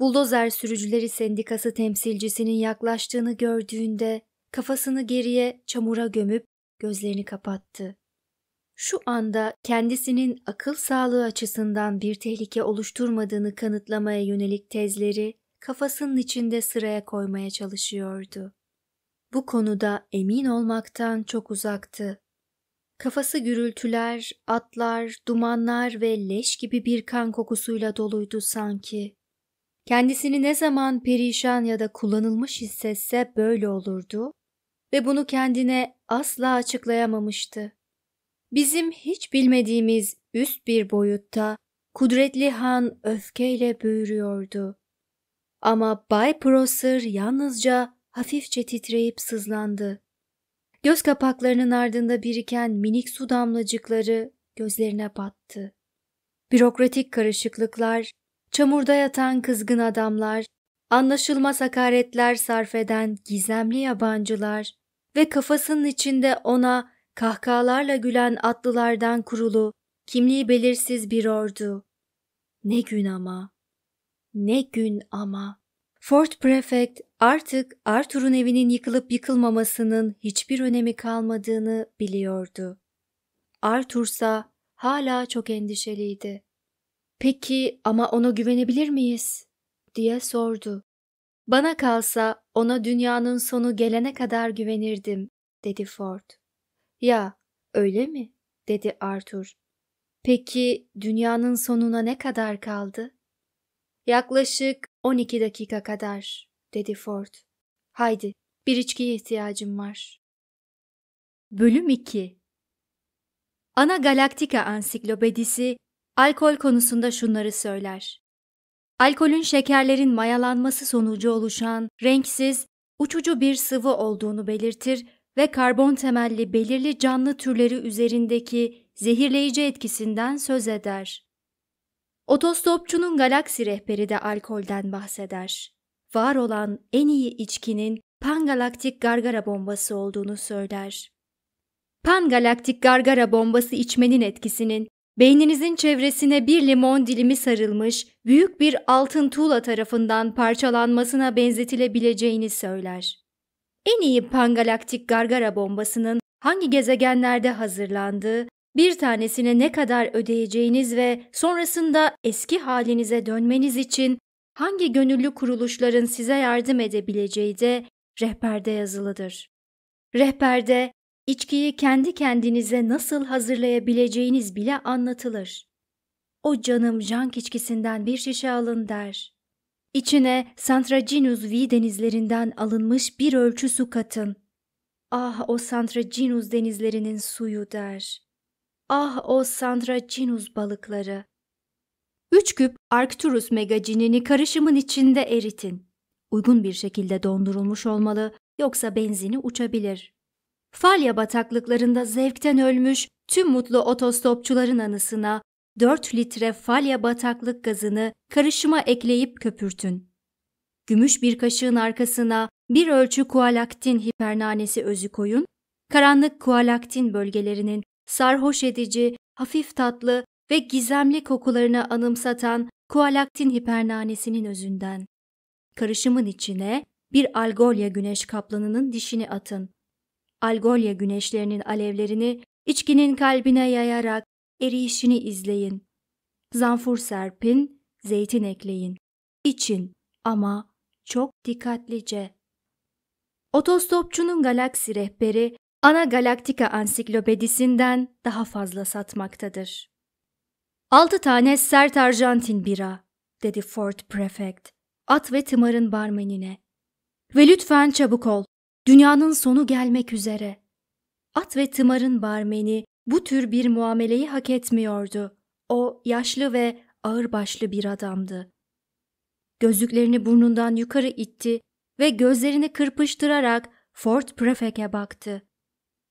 Buldozer Sürücüleri Sendikası temsilcisinin yaklaştığını gördüğünde kafasını geriye çamura gömüp gözlerini kapattı şu anda kendisinin akıl sağlığı açısından bir tehlike oluşturmadığını kanıtlamaya yönelik tezleri kafasının içinde sıraya koymaya çalışıyordu. Bu konuda emin olmaktan çok uzaktı. Kafası gürültüler, atlar, dumanlar ve leş gibi bir kan kokusuyla doluydu sanki. Kendisini ne zaman perişan ya da kullanılmış hissetse böyle olurdu ve bunu kendine asla açıklayamamıştı bizim hiç bilmediğimiz üst bir boyutta kudretli han öfkeyle büyürüyordu. Ama Bay Prosser yalnızca hafifçe titreyip sızlandı. Göz kapaklarının ardında biriken minik su damlacıkları gözlerine battı. Bürokratik karışıklıklar, çamurda yatan kızgın adamlar, anlaşılmaz hakaretler sarf eden gizemli yabancılar ve kafasının içinde ona kahkahalarla gülen atlılardan kurulu, kimliği belirsiz bir ordu. Ne gün ama, ne gün ama. Fort Prefect artık Arthur'un evinin yıkılıp yıkılmamasının hiçbir önemi kalmadığını biliyordu. Arthur'sa hala çok endişeliydi. Peki ama ona güvenebilir miyiz? diye sordu. Bana kalsa ona dünyanın sonu gelene kadar güvenirdim, dedi Ford. Ya öyle mi? dedi Arthur. Peki dünyanın sonuna ne kadar kaldı? Yaklaşık 12 dakika kadar, dedi Ford. Haydi, bir içkiye ihtiyacım var. Bölüm 2 Ana Galaktika Ansiklopedisi alkol konusunda şunları söyler. Alkolün şekerlerin mayalanması sonucu oluşan renksiz, uçucu bir sıvı olduğunu belirtir ve karbon temelli belirli canlı türleri üzerindeki zehirleyici etkisinden söz eder. Otostopçunun galaksi rehberi de alkolden bahseder. Var olan en iyi içkinin pangalaktik gargara bombası olduğunu söyler. Pangalaktik gargara bombası içmenin etkisinin beyninizin çevresine bir limon dilimi sarılmış büyük bir altın tuğla tarafından parçalanmasına benzetilebileceğini söyler en iyi pangalaktik gargara bombasının hangi gezegenlerde hazırlandığı, bir tanesine ne kadar ödeyeceğiniz ve sonrasında eski halinize dönmeniz için hangi gönüllü kuruluşların size yardım edebileceği de rehberde yazılıdır. Rehberde içkiyi kendi kendinize nasıl hazırlayabileceğiniz bile anlatılır. O canım jank içkisinden bir şişe alın der. İçine Santraginus V denizlerinden alınmış bir ölçü su katın. Ah o Santraginus denizlerinin suyu der. Ah o Santraginus balıkları. Üç küp Arcturus megacinini karışımın içinde eritin. Uygun bir şekilde dondurulmuş olmalı yoksa benzini uçabilir. Falya bataklıklarında zevkten ölmüş tüm mutlu otostopçuların anısına 4 litre falya bataklık gazını karışıma ekleyip köpürtün. Gümüş bir kaşığın arkasına bir ölçü kualaktin hipernanesi özü koyun, karanlık kualaktin bölgelerinin sarhoş edici, hafif tatlı ve gizemli kokularını anımsatan kualaktin hipernanesinin özünden. Karışımın içine bir algolya güneş kaplanının dişini atın. Algolya güneşlerinin alevlerini içkinin kalbine yayarak eriyişini izleyin. Zanfur serpin, zeytin ekleyin. İçin ama çok dikkatlice. Otostopçunun galaksi rehberi ana galaktika ansiklopedisinden daha fazla satmaktadır. Altı tane sert Arjantin bira, dedi Ford Prefect. At ve Tımar'ın barmenine. Ve lütfen çabuk ol. Dünyanın sonu gelmek üzere. At ve Tımar'ın barmeni bu tür bir muameleyi hak etmiyordu. O yaşlı ve ağırbaşlı bir adamdı. Gözlüklerini burnundan yukarı itti ve gözlerini kırpıştırarak Fort Prefek'e baktı.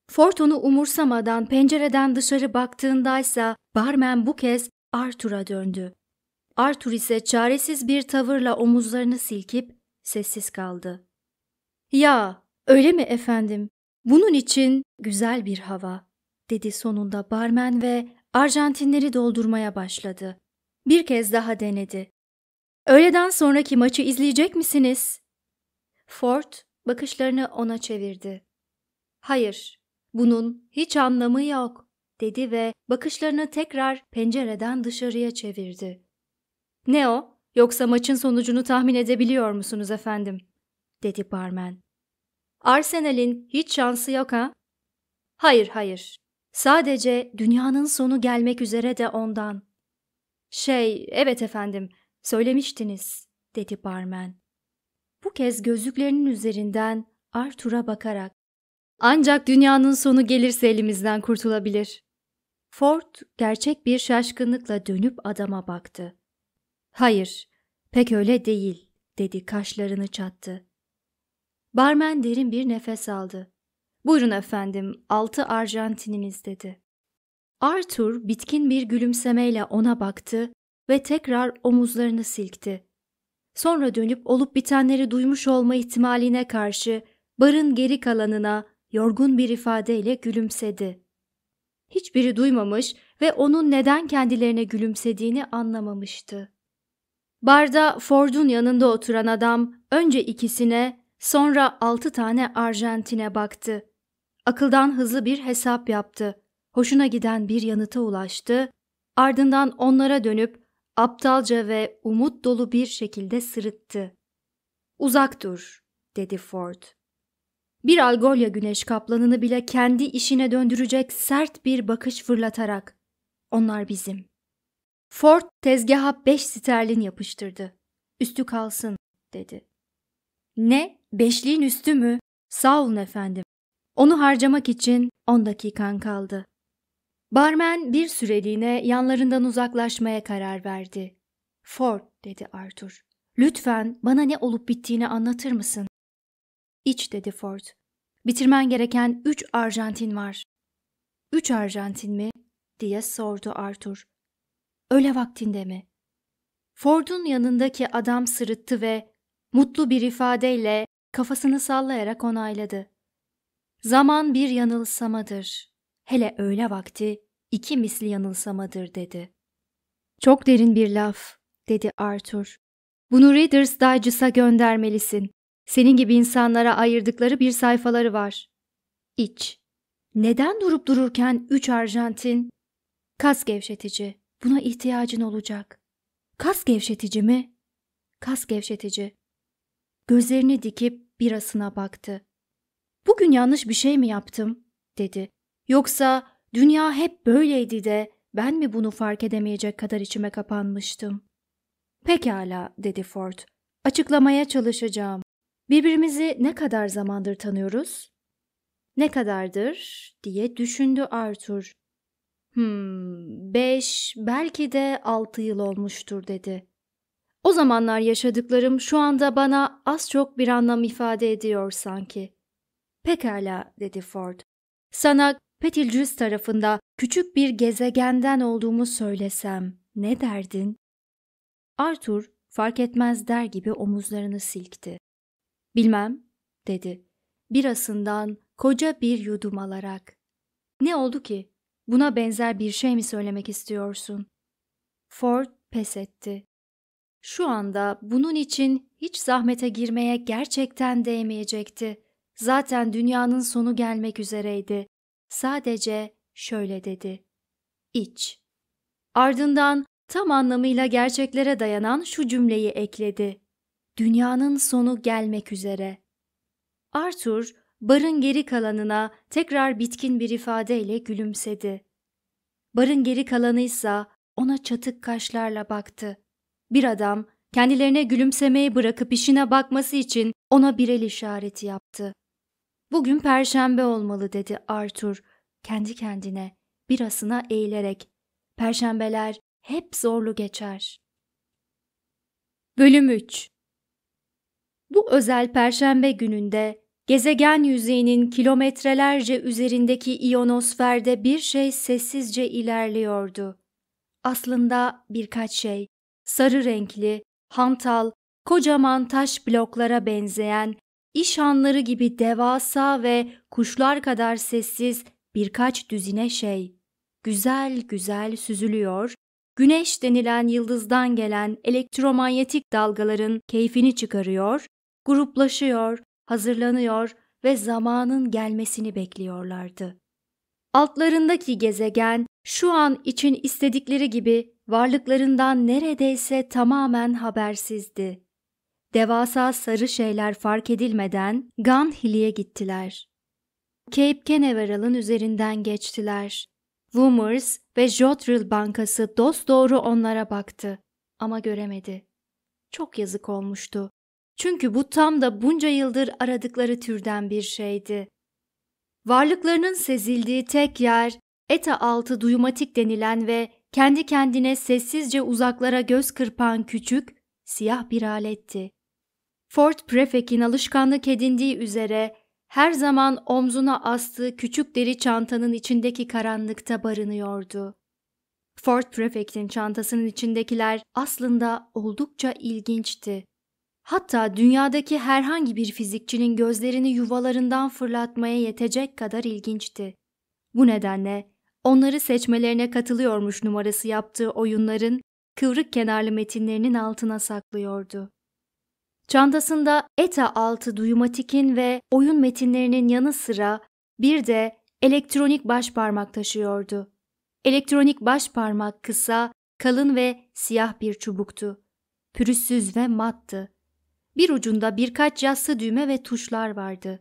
Fort onu umursamadan pencereden dışarı baktığındaysa barmen bu kez Arthur'a döndü. Arthur ise çaresiz bir tavırla omuzlarını silkip sessiz kaldı. Ya, öyle mi efendim? Bunun için güzel bir hava dedi sonunda barmen ve Arjantinleri doldurmaya başladı. Bir kez daha denedi. Öğleden sonraki maçı izleyecek misiniz? Ford bakışlarını ona çevirdi. Hayır, bunun hiç anlamı yok, dedi ve bakışlarını tekrar pencereden dışarıya çevirdi. Ne o? Yoksa maçın sonucunu tahmin edebiliyor musunuz efendim? dedi barmen. Arsenal'in hiç şansı yok ha? Hayır, hayır. Sadece dünyanın sonu gelmek üzere de ondan. Şey, evet efendim, söylemiştiniz, dedi barmen. Bu kez gözlüklerinin üzerinden Arthur'a bakarak. Ancak dünyanın sonu gelirse elimizden kurtulabilir. Ford gerçek bir şaşkınlıkla dönüp adama baktı. Hayır, pek öyle değil, dedi kaşlarını çattı. Barmen derin bir nefes aldı. Buyurun efendim, altı Arjantininiz dedi. Arthur bitkin bir gülümsemeyle ona baktı ve tekrar omuzlarını silkti. Sonra dönüp olup bitenleri duymuş olma ihtimaline karşı barın geri kalanına yorgun bir ifadeyle gülümsedi. Hiçbiri duymamış ve onun neden kendilerine gülümsediğini anlamamıştı. Barda Ford'un yanında oturan adam önce ikisine sonra altı tane Arjantin'e baktı. Akıldan hızlı bir hesap yaptı. Hoşuna giden bir yanıta ulaştı. Ardından onlara dönüp aptalca ve umut dolu bir şekilde sırıttı. Uzak dur, dedi Ford. Bir algolya güneş kaplanını bile kendi işine döndürecek sert bir bakış fırlatarak. Onlar bizim. Ford tezgaha beş sterlin yapıştırdı. Üstü kalsın, dedi. Ne? Beşliğin üstü mü? Sağ olun efendim. Onu harcamak için 10 dakikan kaldı. Barmen bir süreliğine yanlarından uzaklaşmaya karar verdi. Ford dedi Arthur. Lütfen bana ne olup bittiğini anlatır mısın? İç dedi Ford. Bitirmen gereken üç Arjantin var. Üç Arjantin mi? diye sordu Arthur. Öyle vaktinde mi? Ford'un yanındaki adam sırıttı ve mutlu bir ifadeyle kafasını sallayarak onayladı. Zaman bir yanılsamadır. Hele öğle vakti iki misli yanılsamadır dedi. Çok derin bir laf dedi Arthur. Bunu Reader's Digest'a göndermelisin. Senin gibi insanlara ayırdıkları bir sayfaları var. İç. Neden durup dururken üç Arjantin? Kas gevşetici. Buna ihtiyacın olacak. Kas gevşetici mi? Kas gevşetici. Gözlerini dikip birasına baktı. Bugün yanlış bir şey mi yaptım? dedi. Yoksa dünya hep böyleydi de ben mi bunu fark edemeyecek kadar içime kapanmıştım? Pekala, dedi Ford. Açıklamaya çalışacağım. Birbirimizi ne kadar zamandır tanıyoruz? Ne kadardır diye düşündü Arthur. Hmm, beş, belki de altı yıl olmuştur dedi. O zamanlar yaşadıklarım şu anda bana az çok bir anlam ifade ediyor sanki. Pekala dedi Ford. Sana Petilgüs tarafında küçük bir gezegenden olduğumu söylesem ne derdin? Arthur fark etmez der gibi omuzlarını silkti. Bilmem dedi. Birasından koca bir yudum alarak. Ne oldu ki? Buna benzer bir şey mi söylemek istiyorsun? Ford pes etti. Şu anda bunun için hiç zahmete girmeye gerçekten değmeyecekti. Zaten dünyanın sonu gelmek üzereydi. Sadece şöyle dedi. İç. Ardından tam anlamıyla gerçeklere dayanan şu cümleyi ekledi. Dünyanın sonu gelmek üzere. Arthur, barın geri kalanına tekrar bitkin bir ifadeyle gülümsedi. Barın geri kalanıysa ona çatık kaşlarla baktı. Bir adam kendilerine gülümsemeyi bırakıp işine bakması için ona bir el işareti yaptı. Bugün perşembe olmalı dedi Arthur kendi kendine birasına eğilerek. Perşembeler hep zorlu geçer. Bölüm 3 Bu özel perşembe gününde gezegen yüzeyinin kilometrelerce üzerindeki iyonosferde bir şey sessizce ilerliyordu. Aslında birkaç şey, sarı renkli, hantal, kocaman taş bloklara benzeyen iş anları gibi devasa ve kuşlar kadar sessiz birkaç düzine şey güzel güzel süzülüyor, güneş denilen yıldızdan gelen elektromanyetik dalgaların keyfini çıkarıyor, gruplaşıyor, hazırlanıyor ve zamanın gelmesini bekliyorlardı. Altlarındaki gezegen şu an için istedikleri gibi varlıklarından neredeyse tamamen habersizdi devasa sarı şeyler fark edilmeden Gun Hill'e gittiler. Cape Canaveral'ın üzerinden geçtiler. Woomers ve Jotril Bankası doğru onlara baktı ama göremedi. Çok yazık olmuştu. Çünkü bu tam da bunca yıldır aradıkları türden bir şeydi. Varlıklarının sezildiği tek yer ETA altı duyumatik denilen ve kendi kendine sessizce uzaklara göz kırpan küçük, siyah bir aletti. Ford Prefek'in alışkanlık edindiği üzere her zaman omzuna astığı küçük deri çantanın içindeki karanlıkta barınıyordu. Ford Prefect'in çantasının içindekiler aslında oldukça ilginçti. Hatta dünyadaki herhangi bir fizikçinin gözlerini yuvalarından fırlatmaya yetecek kadar ilginçti. Bu nedenle onları seçmelerine katılıyormuş numarası yaptığı oyunların kıvrık kenarlı metinlerinin altına saklıyordu. Çantasında ETA 6 duyumatikin ve oyun metinlerinin yanı sıra bir de elektronik başparmak taşıyordu. Elektronik başparmak kısa, kalın ve siyah bir çubuktu. Pürüzsüz ve mattı. Bir ucunda birkaç yassı düğme ve tuşlar vardı.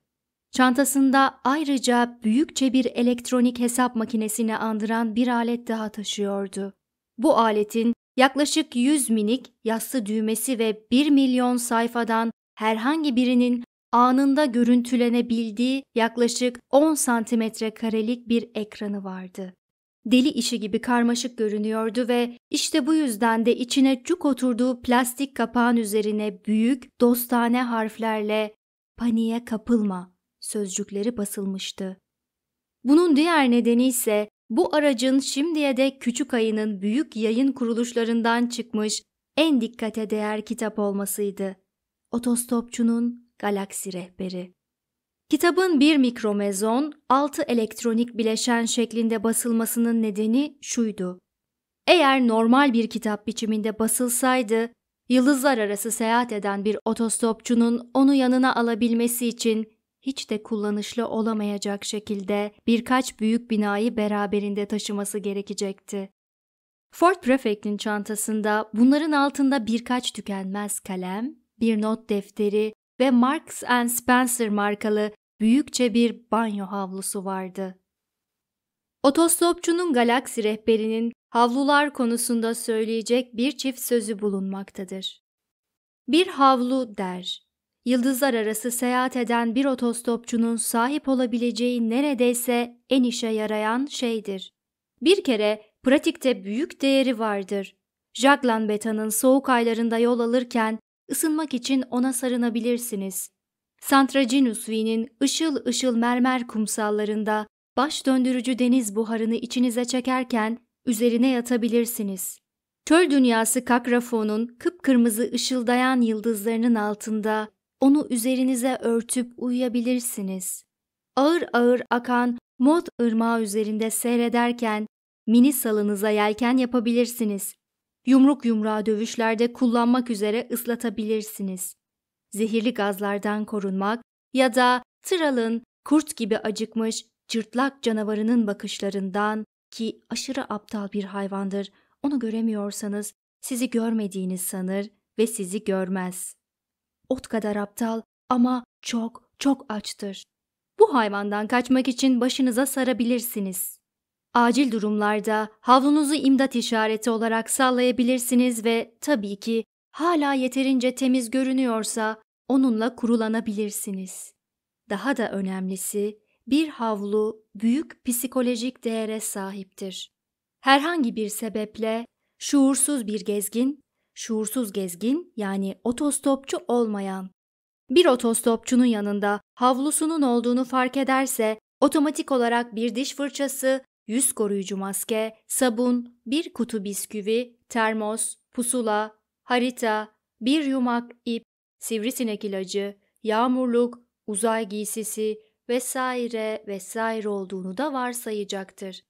Çantasında ayrıca büyükçe bir elektronik hesap makinesini andıran bir alet daha taşıyordu. Bu aletin yaklaşık 100 minik yassı düğmesi ve 1 milyon sayfadan herhangi birinin anında görüntülenebildiği yaklaşık 10 santimetre karelik bir ekranı vardı. Deli işi gibi karmaşık görünüyordu ve işte bu yüzden de içine cuk oturduğu plastik kapağın üzerine büyük, dostane harflerle "Paniğe kapılma" sözcükleri basılmıştı. Bunun diğer nedeni ise bu aracın şimdiye dek Küçük Ayı'nın büyük yayın kuruluşlarından çıkmış en dikkate değer kitap olmasıydı. Otostopçunun Galaksi Rehberi. Kitabın bir mikromezon, altı elektronik bileşen şeklinde basılmasının nedeni şuydu. Eğer normal bir kitap biçiminde basılsaydı, yıldızlar arası seyahat eden bir otostopçunun onu yanına alabilmesi için hiç de kullanışlı olamayacak şekilde birkaç büyük binayı beraberinde taşıması gerekecekti. Fort Prefect'in çantasında bunların altında birkaç tükenmez kalem, bir not defteri ve Marks and Spencer markalı büyükçe bir banyo havlusu vardı. Otostopçunun galaksi rehberinin havlular konusunda söyleyecek bir çift sözü bulunmaktadır. Bir havlu der, Yıldızlar arası seyahat eden bir otostopçunun sahip olabileceği neredeyse en işe yarayan şeydir. Bir kere pratikte büyük değeri vardır. Jacques Beta'nın soğuk aylarında yol alırken ısınmak için ona sarınabilirsiniz. Santraginusvi'nin ışıl ışıl mermer kumsallarında baş döndürücü deniz buharını içinize çekerken üzerine yatabilirsiniz. Çöl dünyası Kakrafo'nun kıpkırmızı ışıldayan yıldızlarının altında onu üzerinize örtüp uyuyabilirsiniz. Ağır ağır akan Mod ırmağı üzerinde seyrederken mini salınıza yelken yapabilirsiniz. Yumruk yumruğa dövüşlerde kullanmak üzere ıslatabilirsiniz. Zehirli gazlardan korunmak ya da tıralın kurt gibi acıkmış cırtlak canavarının bakışlarından ki aşırı aptal bir hayvandır. Onu göremiyorsanız sizi görmediğini sanır ve sizi görmez.'' ot kadar aptal ama çok çok açtır. Bu hayvandan kaçmak için başınıza sarabilirsiniz. Acil durumlarda havlunuzu imdat işareti olarak sallayabilirsiniz ve tabii ki hala yeterince temiz görünüyorsa onunla kurulanabilirsiniz. Daha da önemlisi bir havlu büyük psikolojik değere sahiptir. Herhangi bir sebeple şuursuz bir gezgin şuursuz gezgin yani otostopçu olmayan. Bir otostopçunun yanında havlusunun olduğunu fark ederse otomatik olarak bir diş fırçası, yüz koruyucu maske, sabun, bir kutu bisküvi, termos, pusula, harita, bir yumak ip, sivrisinek ilacı, yağmurluk, uzay giysisi vesaire vesaire olduğunu da varsayacaktır.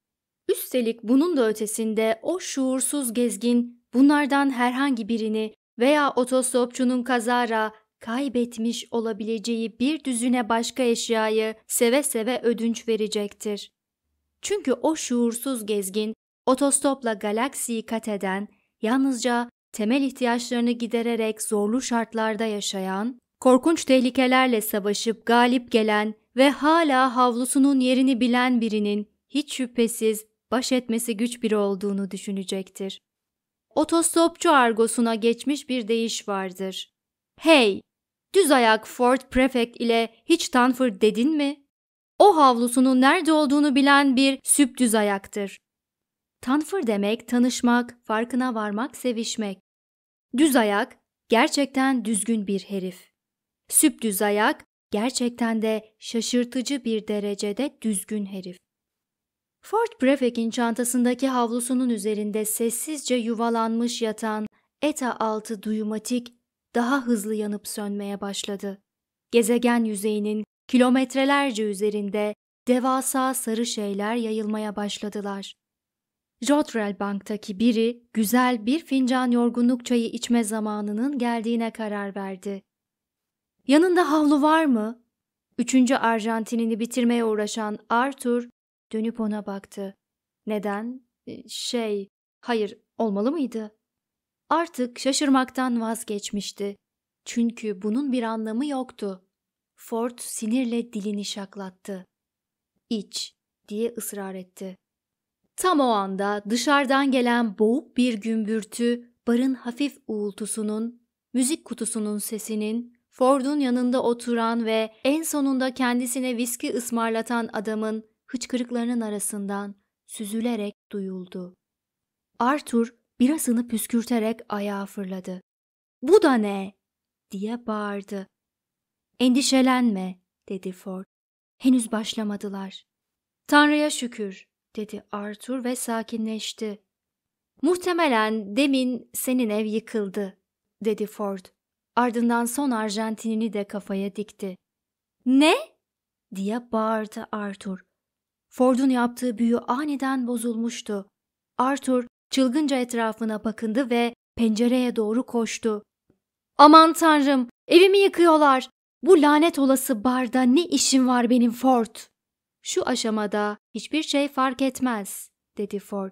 Üstelik bunun da ötesinde o şuursuz gezgin Bunlardan herhangi birini veya otostopçunun kazara kaybetmiş olabileceği bir düzüne başka eşyayı seve seve ödünç verecektir. Çünkü o şuursuz gezgin otostopla galaksiyi kat eden, yalnızca temel ihtiyaçlarını gidererek zorlu şartlarda yaşayan, korkunç tehlikelerle savaşıp galip gelen ve hala havlusunun yerini bilen birinin hiç şüphesiz baş etmesi güç biri olduğunu düşünecektir otostopçu argosuna geçmiş bir deyiş vardır. Hey, düz ayak Ford Prefect ile hiç Tanford dedin mi? O havlusunun nerede olduğunu bilen bir süp düz ayaktır. Tanfır demek tanışmak, farkına varmak, sevişmek. Düz ayak gerçekten düzgün bir herif. Süp düz ayak gerçekten de şaşırtıcı bir derecede düzgün herif. Fort Prefek'in çantasındaki havlusunun üzerinde sessizce yuvalanmış yatan ETA 6 duyumatik daha hızlı yanıp sönmeye başladı. Gezegen yüzeyinin kilometrelerce üzerinde devasa sarı şeyler yayılmaya başladılar. Jotrel Bank'taki biri güzel bir fincan yorgunluk çayı içme zamanının geldiğine karar verdi. Yanında havlu var mı? Üçüncü Arjantinini bitirmeye uğraşan Arthur Dönüp ona baktı. Neden? Ee, şey, hayır olmalı mıydı? Artık şaşırmaktan vazgeçmişti. Çünkü bunun bir anlamı yoktu. Ford sinirle dilini şaklattı. İç diye ısrar etti. Tam o anda dışarıdan gelen boğuk bir gümbürtü, barın hafif uğultusunun, müzik kutusunun sesinin, Ford'un yanında oturan ve en sonunda kendisine viski ısmarlatan adamın hıçkırıklarının arasından süzülerek duyuldu. Arthur birasını püskürterek ayağa fırladı. ''Bu da ne?'' diye bağırdı. ''Endişelenme'' dedi Ford. ''Henüz başlamadılar.'' ''Tanrı'ya şükür'' dedi Arthur ve sakinleşti. ''Muhtemelen demin senin ev yıkıldı.'' dedi Ford. Ardından son Arjantinini de kafaya dikti. ''Ne?'' diye bağırdı Arthur. Ford'un yaptığı büyü aniden bozulmuştu. Arthur çılgınca etrafına bakındı ve pencereye doğru koştu. Aman tanrım, evimi yıkıyorlar. Bu lanet olası barda ne işim var benim Ford? Şu aşamada hiçbir şey fark etmez, dedi Ford.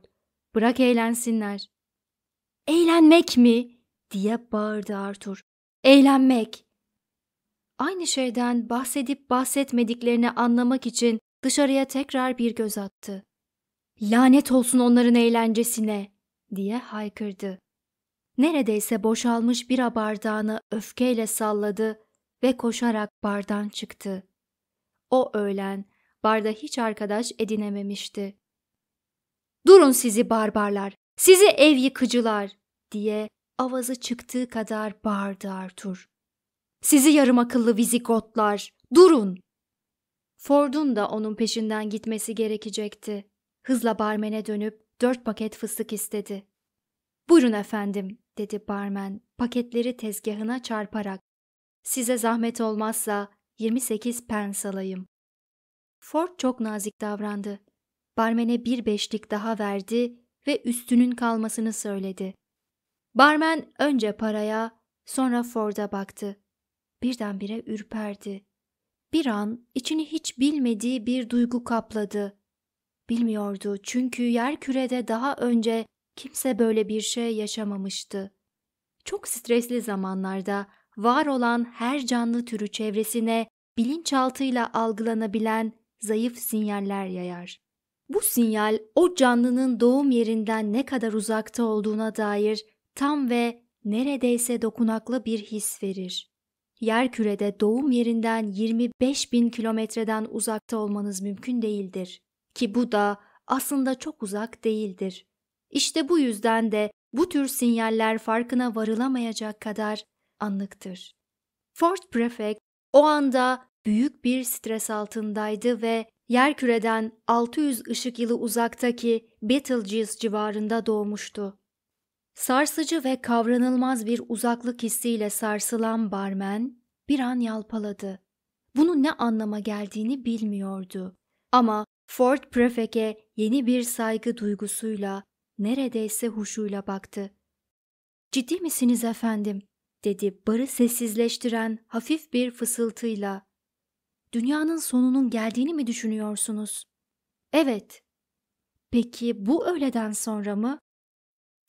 Bırak eğlensinler. Eğlenmek mi? diye bağırdı Arthur. Eğlenmek. Aynı şeyden bahsedip bahsetmediklerini anlamak için Dışarıya tekrar bir göz attı. Lanet olsun onların eğlencesine diye haykırdı. Neredeyse boşalmış bira bardağını öfkeyle salladı ve koşarak bardan çıktı. O öğlen barda hiç arkadaş edinememişti. Durun sizi barbarlar, sizi ev yıkıcılar diye avazı çıktığı kadar bağırdı Arthur. Sizi yarım akıllı vizigotlar, durun! Ford'un da onun peşinden gitmesi gerekecekti. Hızla barmene dönüp dört paket fıstık istedi. Buyurun efendim, dedi barmen paketleri tezgahına çarparak. Size zahmet olmazsa 28 pens alayım. Ford çok nazik davrandı. Barmene bir beşlik daha verdi ve üstünün kalmasını söyledi. Barmen önce paraya, sonra Ford'a baktı. Birdenbire ürperdi. Bir an içini hiç bilmediği bir duygu kapladı. Bilmiyordu çünkü yer kürede daha önce kimse böyle bir şey yaşamamıştı. Çok stresli zamanlarda var olan her canlı türü çevresine bilinçaltıyla algılanabilen zayıf sinyaller yayar. Bu sinyal o canlının doğum yerinden ne kadar uzakta olduğuna dair tam ve neredeyse dokunaklı bir his verir yerkürede doğum yerinden 25 bin kilometreden uzakta olmanız mümkün değildir. Ki bu da aslında çok uzak değildir. İşte bu yüzden de bu tür sinyaller farkına varılamayacak kadar anlıktır. Fort Prefect o anda büyük bir stres altındaydı ve yerküreden 600 ışık yılı uzaktaki Betelgeuse civarında doğmuştu. Sarsıcı ve kavranılmaz bir uzaklık hissiyle sarsılan barmen bir an yalpaladı. Bunun ne anlama geldiğini bilmiyordu. Ama Ford Prefek'e yeni bir saygı duygusuyla, neredeyse huşuyla baktı. ''Ciddi misiniz efendim?'' dedi barı sessizleştiren hafif bir fısıltıyla. ''Dünyanın sonunun geldiğini mi düşünüyorsunuz?'' ''Evet.'' ''Peki bu öğleden sonra mı?''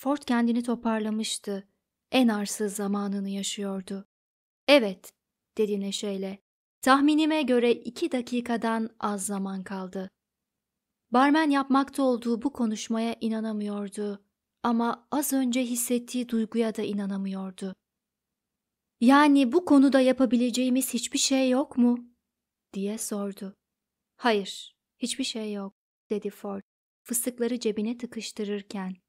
Ford kendini toparlamıştı. En arsız zamanını yaşıyordu. Evet, dedi neşeyle. Tahminime göre iki dakikadan az zaman kaldı. Barmen yapmakta olduğu bu konuşmaya inanamıyordu ama az önce hissettiği duyguya da inanamıyordu. Yani bu konuda yapabileceğimiz hiçbir şey yok mu? diye sordu. Hayır, hiçbir şey yok, dedi Ford, fıstıkları cebine tıkıştırırken.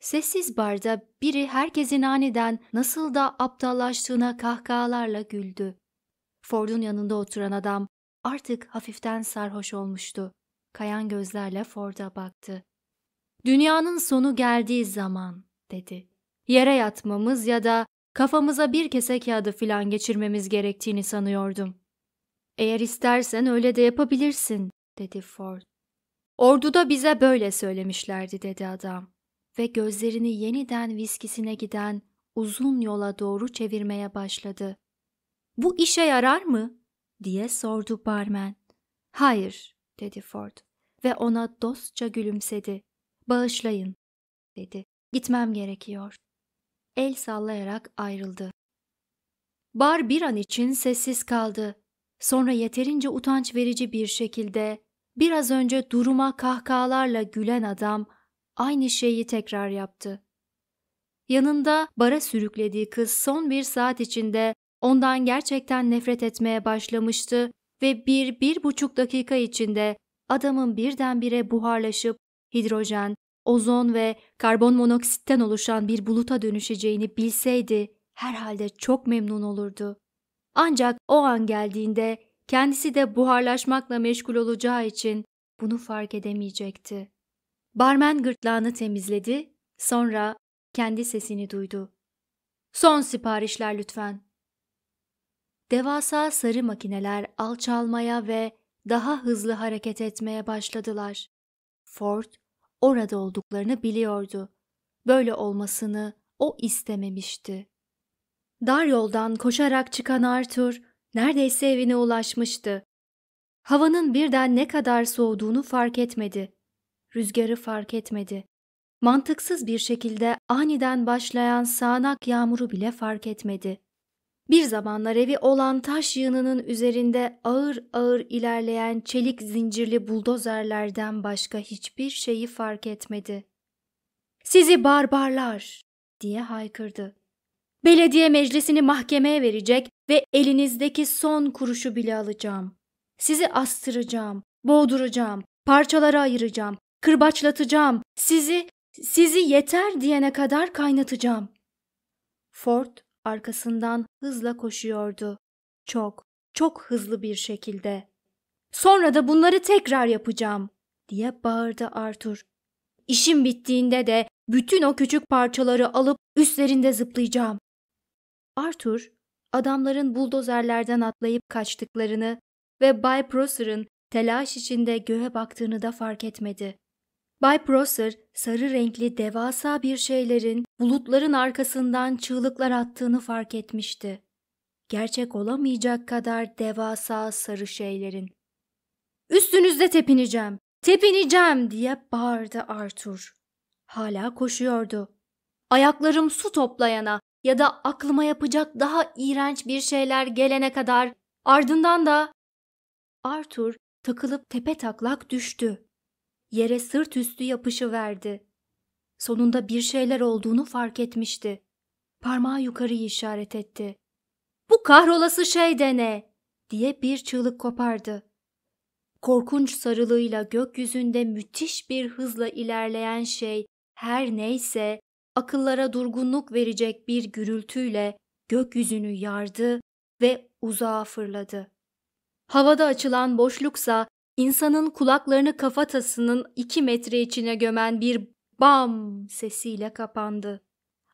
Sessiz barda biri herkesin aniden nasıl da aptallaştığına kahkahalarla güldü. Ford'un yanında oturan adam artık hafiften sarhoş olmuştu. Kayan gözlerle Ford'a baktı. Dünyanın sonu geldiği zaman dedi. Yere yatmamız ya da kafamıza bir kese kağıdı filan geçirmemiz gerektiğini sanıyordum. Eğer istersen öyle de yapabilirsin dedi Ford. Orduda bize böyle söylemişlerdi dedi adam ve gözlerini yeniden viskisine giden uzun yola doğru çevirmeye başladı. Bu işe yarar mı? diye sordu barmen. Hayır, dedi Ford ve ona dostça gülümsedi. Bağışlayın, dedi. Gitmem gerekiyor. El sallayarak ayrıldı. Bar bir an için sessiz kaldı. Sonra yeterince utanç verici bir şekilde biraz önce duruma kahkahalarla gülen adam aynı şeyi tekrar yaptı. Yanında bara sürüklediği kız son bir saat içinde ondan gerçekten nefret etmeye başlamıştı ve bir, bir buçuk dakika içinde adamın birdenbire buharlaşıp hidrojen, ozon ve karbon monoksitten oluşan bir buluta dönüşeceğini bilseydi herhalde çok memnun olurdu. Ancak o an geldiğinde kendisi de buharlaşmakla meşgul olacağı için bunu fark edemeyecekti. Barmen gırtlağını temizledi, sonra kendi sesini duydu. Son siparişler lütfen. Devasa sarı makineler alçalmaya ve daha hızlı hareket etmeye başladılar. Ford orada olduklarını biliyordu. Böyle olmasını o istememişti. Dar yoldan koşarak çıkan Arthur neredeyse evine ulaşmıştı. Havanın birden ne kadar soğuduğunu fark etmedi rüzgarı fark etmedi. Mantıksız bir şekilde aniden başlayan sağanak yağmuru bile fark etmedi. Bir zamanlar evi olan taş yığınının üzerinde ağır ağır ilerleyen çelik zincirli buldozerlerden başka hiçbir şeyi fark etmedi. Sizi barbarlar diye haykırdı. Belediye meclisini mahkemeye verecek ve elinizdeki son kuruşu bile alacağım. Sizi astıracağım, boğduracağım, parçalara ayıracağım, Kırbaçlatacağım. Sizi, sizi yeter diyene kadar kaynatacağım. Ford arkasından hızla koşuyordu. Çok, çok hızlı bir şekilde. Sonra da bunları tekrar yapacağım diye bağırdı Arthur. İşim bittiğinde de bütün o küçük parçaları alıp üstlerinde zıplayacağım. Arthur, adamların buldozerlerden atlayıp kaçtıklarını ve Bay Prosser'ın telaş içinde göğe baktığını da fark etmedi. Bay Prosser sarı renkli devasa bir şeylerin bulutların arkasından çığlıklar attığını fark etmişti. Gerçek olamayacak kadar devasa sarı şeylerin. Üstünüzde tepineceğim, tepineceğim diye bağırdı Arthur. Hala koşuyordu. Ayaklarım su toplayana ya da aklıma yapacak daha iğrenç bir şeyler gelene kadar ardından da Arthur takılıp tepe taklak düştü yere sırt üstü verdi. Sonunda bir şeyler olduğunu fark etmişti. Parmağı yukarıyı işaret etti. ''Bu kahrolası şey de ne?'' diye bir çığlık kopardı. Korkunç sarılığıyla gökyüzünde müthiş bir hızla ilerleyen şey her neyse akıllara durgunluk verecek bir gürültüyle gökyüzünü yardı ve uzağa fırladı. Havada açılan boşluksa insanın kulaklarını kafatasının iki metre içine gömen bir bam sesiyle kapandı.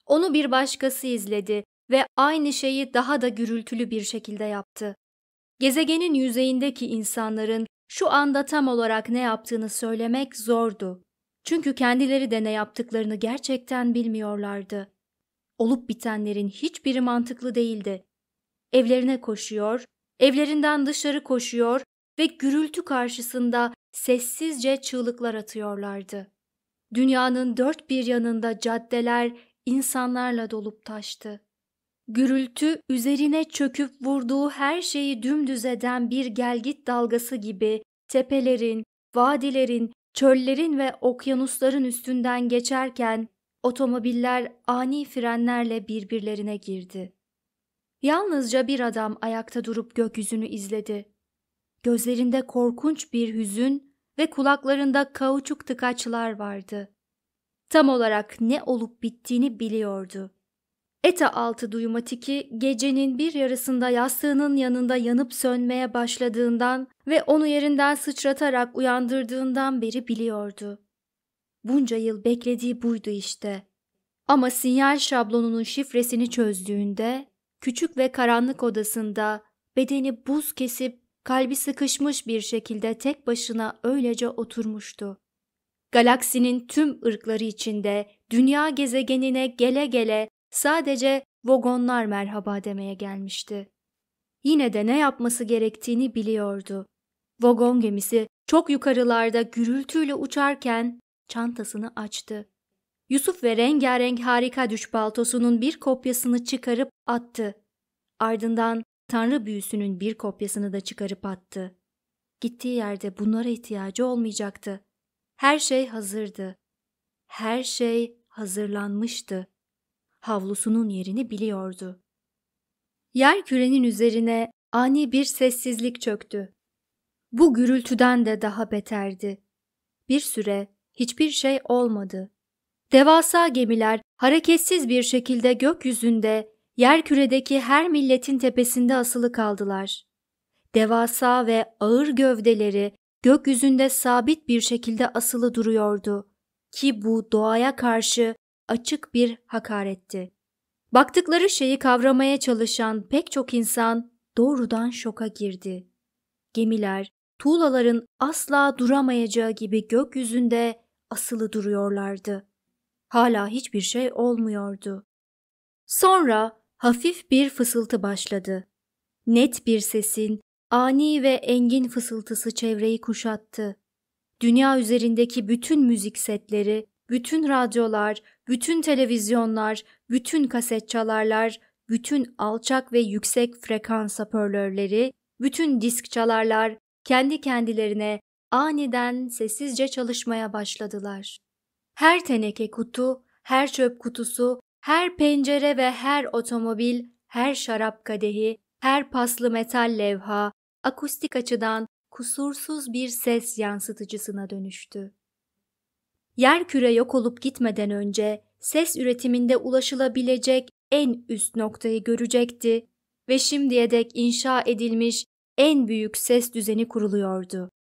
Onu bir başkası izledi ve aynı şeyi daha da gürültülü bir şekilde yaptı. Gezegenin yüzeyindeki insanların şu anda tam olarak ne yaptığını söylemek zordu. Çünkü kendileri de ne yaptıklarını gerçekten bilmiyorlardı. Olup bitenlerin hiçbiri mantıklı değildi. Evlerine koşuyor, evlerinden dışarı koşuyor ve gürültü karşısında sessizce çığlıklar atıyorlardı. Dünyanın dört bir yanında caddeler insanlarla dolup taştı. Gürültü üzerine çöküp vurduğu her şeyi dümdüz eden bir gelgit dalgası gibi tepelerin, vadilerin, çöllerin ve okyanusların üstünden geçerken otomobiller ani frenlerle birbirlerine girdi. Yalnızca bir adam ayakta durup gökyüzünü izledi. Gözlerinde korkunç bir hüzün ve kulaklarında kauçuk tıkaçlar vardı. Tam olarak ne olup bittiğini biliyordu. ETA altı duyumatiki gecenin bir yarısında yastığının yanında yanıp sönmeye başladığından ve onu yerinden sıçratarak uyandırdığından beri biliyordu. Bunca yıl beklediği buydu işte. Ama sinyal şablonunun şifresini çözdüğünde küçük ve karanlık odasında bedeni buz kesip kalbi sıkışmış bir şekilde tek başına öylece oturmuştu. Galaksinin tüm ırkları içinde dünya gezegenine gele gele sadece Vogonlar merhaba demeye gelmişti. Yine de ne yapması gerektiğini biliyordu. Vogon gemisi çok yukarılarda gürültüyle uçarken çantasını açtı. Yusuf ve rengarenk harika düş baltosunun bir kopyasını çıkarıp attı. Ardından tanrı büyüsünün bir kopyasını da çıkarıp attı. Gittiği yerde bunlara ihtiyacı olmayacaktı. Her şey hazırdı. Her şey hazırlanmıştı. Havlusunun yerini biliyordu. Yer kürenin üzerine ani bir sessizlik çöktü. Bu gürültüden de daha beterdi. Bir süre hiçbir şey olmadı. Devasa gemiler hareketsiz bir şekilde gökyüzünde yerküredeki her milletin tepesinde asılı kaldılar. Devasa ve ağır gövdeleri gökyüzünde sabit bir şekilde asılı duruyordu ki bu doğaya karşı açık bir hakaretti. Baktıkları şeyi kavramaya çalışan pek çok insan doğrudan şoka girdi. Gemiler, tuğlaların asla duramayacağı gibi gökyüzünde asılı duruyorlardı. Hala hiçbir şey olmuyordu. Sonra hafif bir fısıltı başladı. Net bir sesin, ani ve engin fısıltısı çevreyi kuşattı. Dünya üzerindeki bütün müzik setleri, bütün radyolar, bütün televizyonlar, bütün kaset çalarlar, bütün alçak ve yüksek frekans hoparlörleri, bütün disk çalarlar kendi kendilerine aniden sessizce çalışmaya başladılar. Her teneke kutu, her çöp kutusu, her pencere ve her otomobil, her şarap kadehi, her paslı metal levha, akustik açıdan kusursuz bir ses yansıtıcısına dönüştü. Yer küre yok olup gitmeden önce ses üretiminde ulaşılabilecek en üst noktayı görecekti ve şimdiye dek inşa edilmiş en büyük ses düzeni kuruluyordu.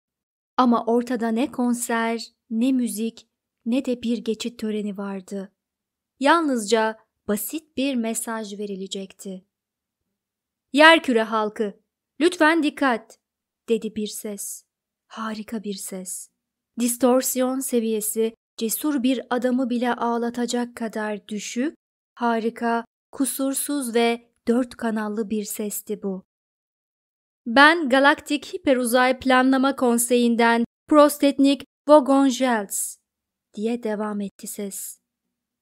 Ama ortada ne konser, ne müzik, ne de bir geçit töreni vardı yalnızca basit bir mesaj verilecekti. Yerküre halkı, lütfen dikkat, dedi bir ses. Harika bir ses. Distorsiyon seviyesi cesur bir adamı bile ağlatacak kadar düşük, harika, kusursuz ve dört kanallı bir sesti bu. Ben Galaktik Hiperuzay Planlama Konseyi'nden Prostetnik Vogonjels diye devam etti ses.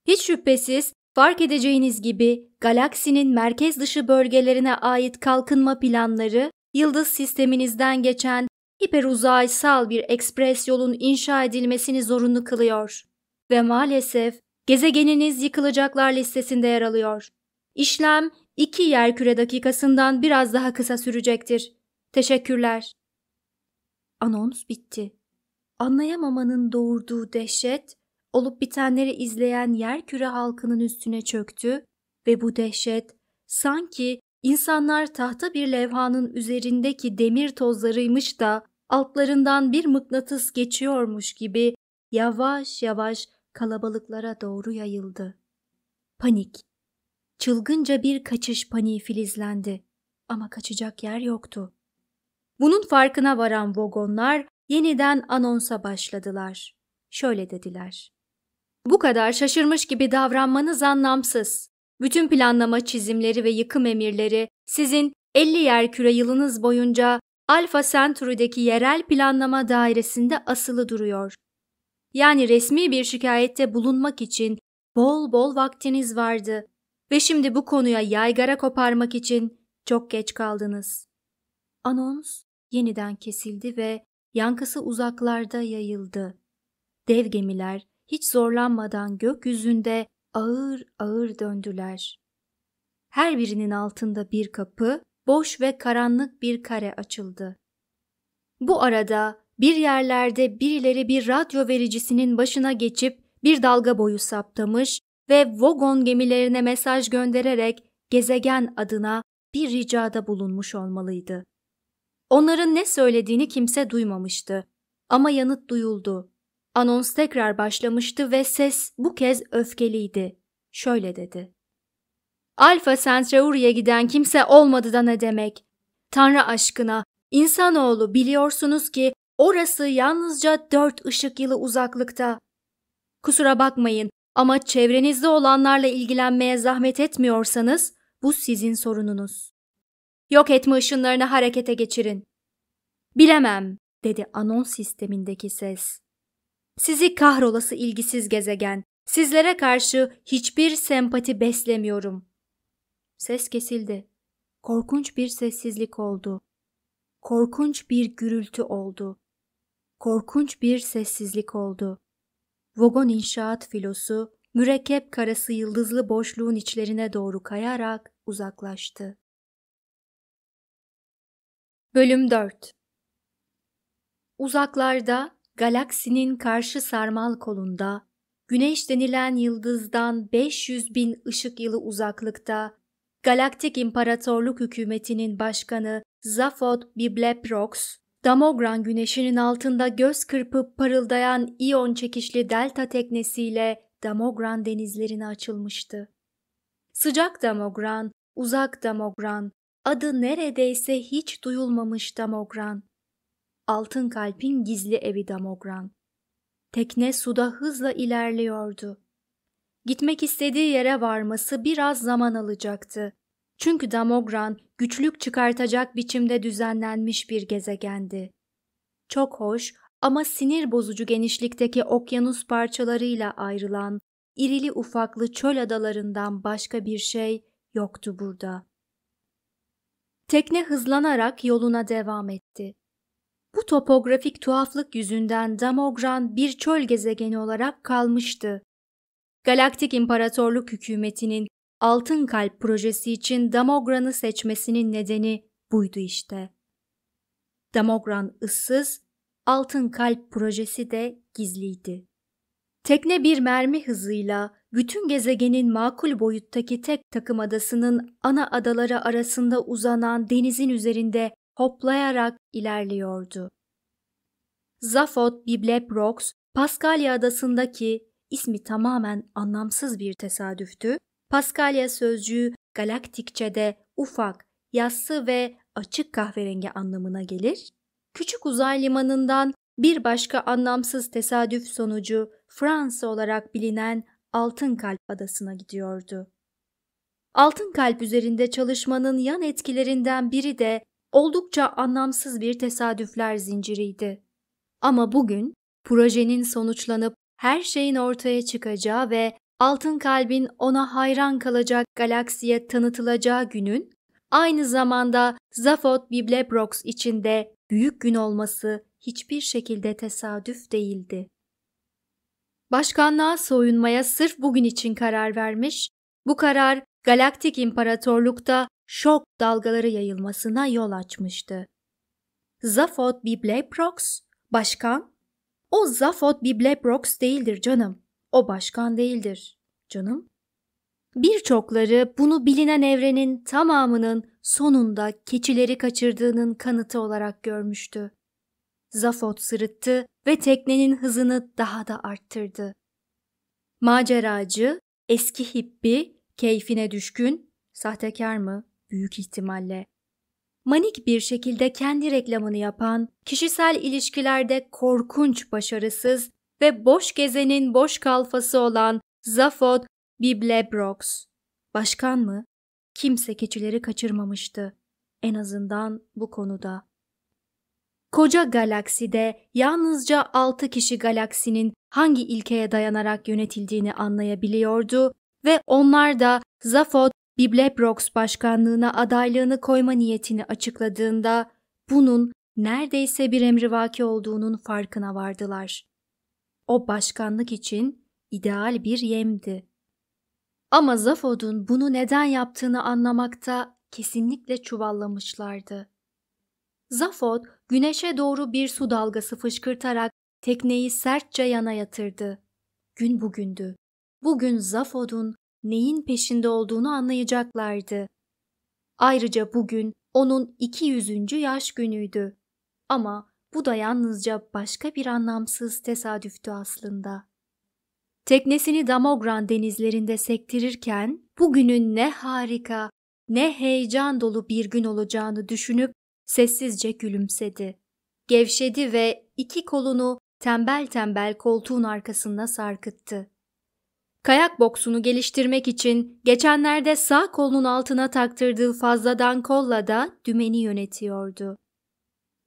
Hiç şüphesiz fark edeceğiniz gibi galaksinin merkez dışı bölgelerine ait kalkınma planları yıldız sisteminizden geçen hiperuzaysal bir ekspres yolun inşa edilmesini zorunlu kılıyor ve maalesef gezegeniniz yıkılacaklar listesinde yer alıyor. İşlem iki yerküre dakikasından biraz daha kısa sürecektir. Teşekkürler. Anons bitti. Anlayamamanın doğurduğu dehşet olup bitenleri izleyen yer küre halkının üstüne çöktü ve bu dehşet sanki insanlar tahta bir levhanın üzerindeki demir tozlarıymış da altlarından bir mıknatıs geçiyormuş gibi yavaş yavaş kalabalıklara doğru yayıldı. Panik. Çılgınca bir kaçış paniği filizlendi ama kaçacak yer yoktu. Bunun farkına varan vagonlar yeniden anonsa başladılar. Şöyle dediler. Bu kadar şaşırmış gibi davranmanız anlamsız. Bütün planlama çizimleri ve yıkım emirleri sizin 50 yer küre yılınız boyunca Alfa Centauri'deki yerel planlama dairesinde asılı duruyor. Yani resmi bir şikayette bulunmak için bol bol vaktiniz vardı ve şimdi bu konuya yaygara koparmak için çok geç kaldınız. Anons yeniden kesildi ve yankısı uzaklarda yayıldı. Dev gemiler hiç zorlanmadan gökyüzünde ağır ağır döndüler. Her birinin altında bir kapı, boş ve karanlık bir kare açıldı. Bu arada bir yerlerde birileri bir radyo vericisinin başına geçip bir dalga boyu saptamış ve Vogon gemilerine mesaj göndererek gezegen adına bir ricada bulunmuş olmalıydı. Onların ne söylediğini kimse duymamıştı ama yanıt duyuldu. Anons tekrar başlamıştı ve ses bu kez öfkeliydi. Şöyle dedi. Alfa Centauri'ye giden kimse olmadı da ne demek? Tanrı aşkına, insanoğlu biliyorsunuz ki orası yalnızca dört ışık yılı uzaklıkta. Kusura bakmayın ama çevrenizde olanlarla ilgilenmeye zahmet etmiyorsanız bu sizin sorununuz. Yok etme ışınlarını harekete geçirin. Bilemem, dedi anons sistemindeki ses. Sizi kahrolası ilgisiz gezegen. Sizlere karşı hiçbir sempati beslemiyorum. Ses kesildi. Korkunç bir sessizlik oldu. Korkunç bir gürültü oldu. Korkunç bir sessizlik oldu. Vogon inşaat filosu mürekkep karası yıldızlı boşluğun içlerine doğru kayarak uzaklaştı. Bölüm 4 Uzaklarda galaksinin karşı sarmal kolunda, güneş denilen yıldızdan 500 bin ışık yılı uzaklıkta, Galaktik İmparatorluk Hükümeti'nin başkanı Zafot Bibleprox, Damogran güneşinin altında göz kırpıp parıldayan iyon çekişli delta teknesiyle Damogran denizlerine açılmıştı. Sıcak Damogran, uzak Damogran, adı neredeyse hiç duyulmamış Damogran altın kalpin gizli evi Damogran. Tekne suda hızla ilerliyordu. Gitmek istediği yere varması biraz zaman alacaktı. Çünkü Damogran güçlük çıkartacak biçimde düzenlenmiş bir gezegendi. Çok hoş ama sinir bozucu genişlikteki okyanus parçalarıyla ayrılan irili ufaklı çöl adalarından başka bir şey yoktu burada. Tekne hızlanarak yoluna devam etti. Bu topografik tuhaflık yüzünden Damogran bir çöl gezegeni olarak kalmıştı. Galaktik İmparatorluk hükümetinin Altın Kalp projesi için Damogran'ı seçmesinin nedeni buydu işte. Damogran ıssız, Altın Kalp projesi de gizliydi. Tekne bir mermi hızıyla bütün gezegenin makul boyuttaki tek takım adasının ana adaları arasında uzanan denizin üzerinde hoplayarak ilerliyordu. Zafot Bibleprox, Paskalya adasındaki ismi tamamen anlamsız bir tesadüftü. Paskalya sözcüğü galaktikçede ufak, yassı ve açık kahverengi anlamına gelir. Küçük uzay limanından bir başka anlamsız tesadüf sonucu Fransa olarak bilinen Altın Kalp adasına gidiyordu. Altın Kalp üzerinde çalışmanın yan etkilerinden biri de oldukça anlamsız bir tesadüfler zinciriydi. Ama bugün projenin sonuçlanıp her şeyin ortaya çıkacağı ve Altın Kalbin ona hayran kalacak galaksiye tanıtılacağı günün aynı zamanda Zaphod Biblebrox için de büyük gün olması hiçbir şekilde tesadüf değildi. Başkanlığa soyunmaya sırf bugün için karar vermiş, bu karar Galaktik İmparatorluk'ta şok dalgaları yayılmasına yol açmıştı. Zafot Bibleprox, başkan? O Zafot Bibleprox değildir canım. O başkan değildir canım. Birçokları bunu bilinen evrenin tamamının sonunda keçileri kaçırdığının kanıtı olarak görmüştü. Zafot sırıttı ve teknenin hızını daha da arttırdı. Maceracı, eski hippi, keyfine düşkün, sahtekar mı, büyük ihtimalle. Manik bir şekilde kendi reklamını yapan, kişisel ilişkilerde korkunç başarısız ve boş gezenin boş kalfası olan Zafod Biblebrox. Başkan mı? Kimse keçileri kaçırmamıştı. En azından bu konuda. Koca galakside yalnızca 6 kişi galaksinin hangi ilkeye dayanarak yönetildiğini anlayabiliyordu ve onlar da Zafod Biblebrox başkanlığına adaylığını koyma niyetini açıkladığında bunun neredeyse bir emrivaki olduğunun farkına vardılar. O başkanlık için ideal bir yemdi. Ama Zafod'un bunu neden yaptığını anlamakta kesinlikle çuvallamışlardı. Zafod güneşe doğru bir su dalgası fışkırtarak tekneyi sertçe yana yatırdı. Gün bugündü. Bugün Zafod'un neyin peşinde olduğunu anlayacaklardı. Ayrıca bugün onun 200. yaş günüydü. Ama bu da yalnızca başka bir anlamsız tesadüftü aslında. Teknesini Damogran denizlerinde sektirirken bugünün ne harika, ne heyecan dolu bir gün olacağını düşünüp sessizce gülümsedi. Gevşedi ve iki kolunu tembel tembel koltuğun arkasında sarkıttı. Kayak boksunu geliştirmek için geçenlerde sağ kolunun altına taktırdığı fazladan kolla da dümeni yönetiyordu.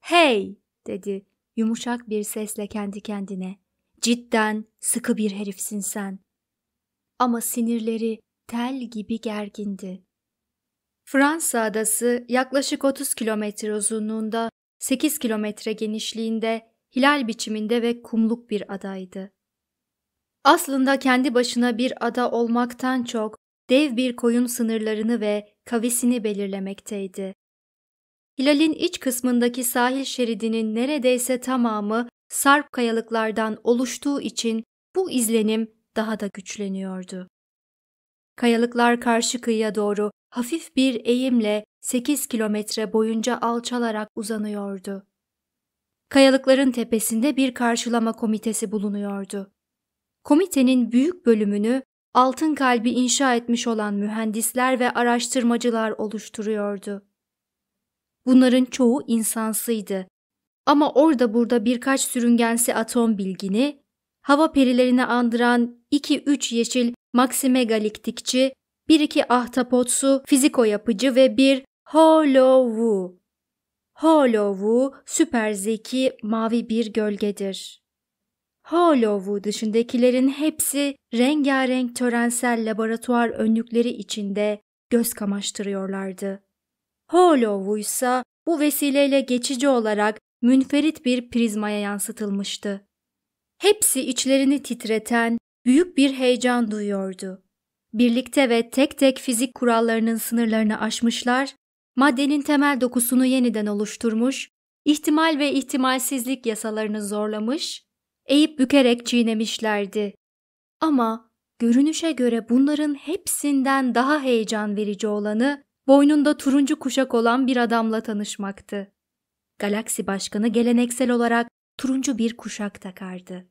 "Hey!" dedi yumuşak bir sesle kendi kendine. "Cidden sıkı bir herifsin sen." Ama sinirleri tel gibi gergindi. Fransa adası yaklaşık 30 kilometre uzunluğunda, 8 kilometre genişliğinde, hilal biçiminde ve kumluk bir adaydı. Aslında kendi başına bir ada olmaktan çok dev bir koyun sınırlarını ve kavisini belirlemekteydi. Hilal'in iç kısmındaki sahil şeridinin neredeyse tamamı sarp kayalıklardan oluştuğu için bu izlenim daha da güçleniyordu. Kayalıklar karşı kıyıya doğru hafif bir eğimle 8 kilometre boyunca alçalarak uzanıyordu. Kayalıkların tepesinde bir karşılama komitesi bulunuyordu komitenin büyük bölümünü Altın Kalbi inşa etmiş olan mühendisler ve araştırmacılar oluşturuyordu. Bunların çoğu insansıydı. Ama orada burada birkaç sürüngensi atom bilgini, hava perilerini andıran 2-3 yeşil maksimegaliktikçi, 1-2 ahtapotsu fiziko yapıcı ve bir Holowu. Holowu süper zeki mavi bir gölgedir. Hollowwood dışındakilerin hepsi rengarenk törensel laboratuvar önlükleri içinde göz kamaştırıyorlardı. Hollowwood ise bu vesileyle geçici olarak münferit bir prizmaya yansıtılmıştı. Hepsi içlerini titreten büyük bir heyecan duyuyordu. Birlikte ve tek tek fizik kurallarının sınırlarını aşmışlar, maddenin temel dokusunu yeniden oluşturmuş, ihtimal ve ihtimalsizlik yasalarını zorlamış, eğip bükerek çiğnemişlerdi. Ama görünüşe göre bunların hepsinden daha heyecan verici olanı boynunda turuncu kuşak olan bir adamla tanışmaktı. Galaksi başkanı geleneksel olarak turuncu bir kuşak takardı.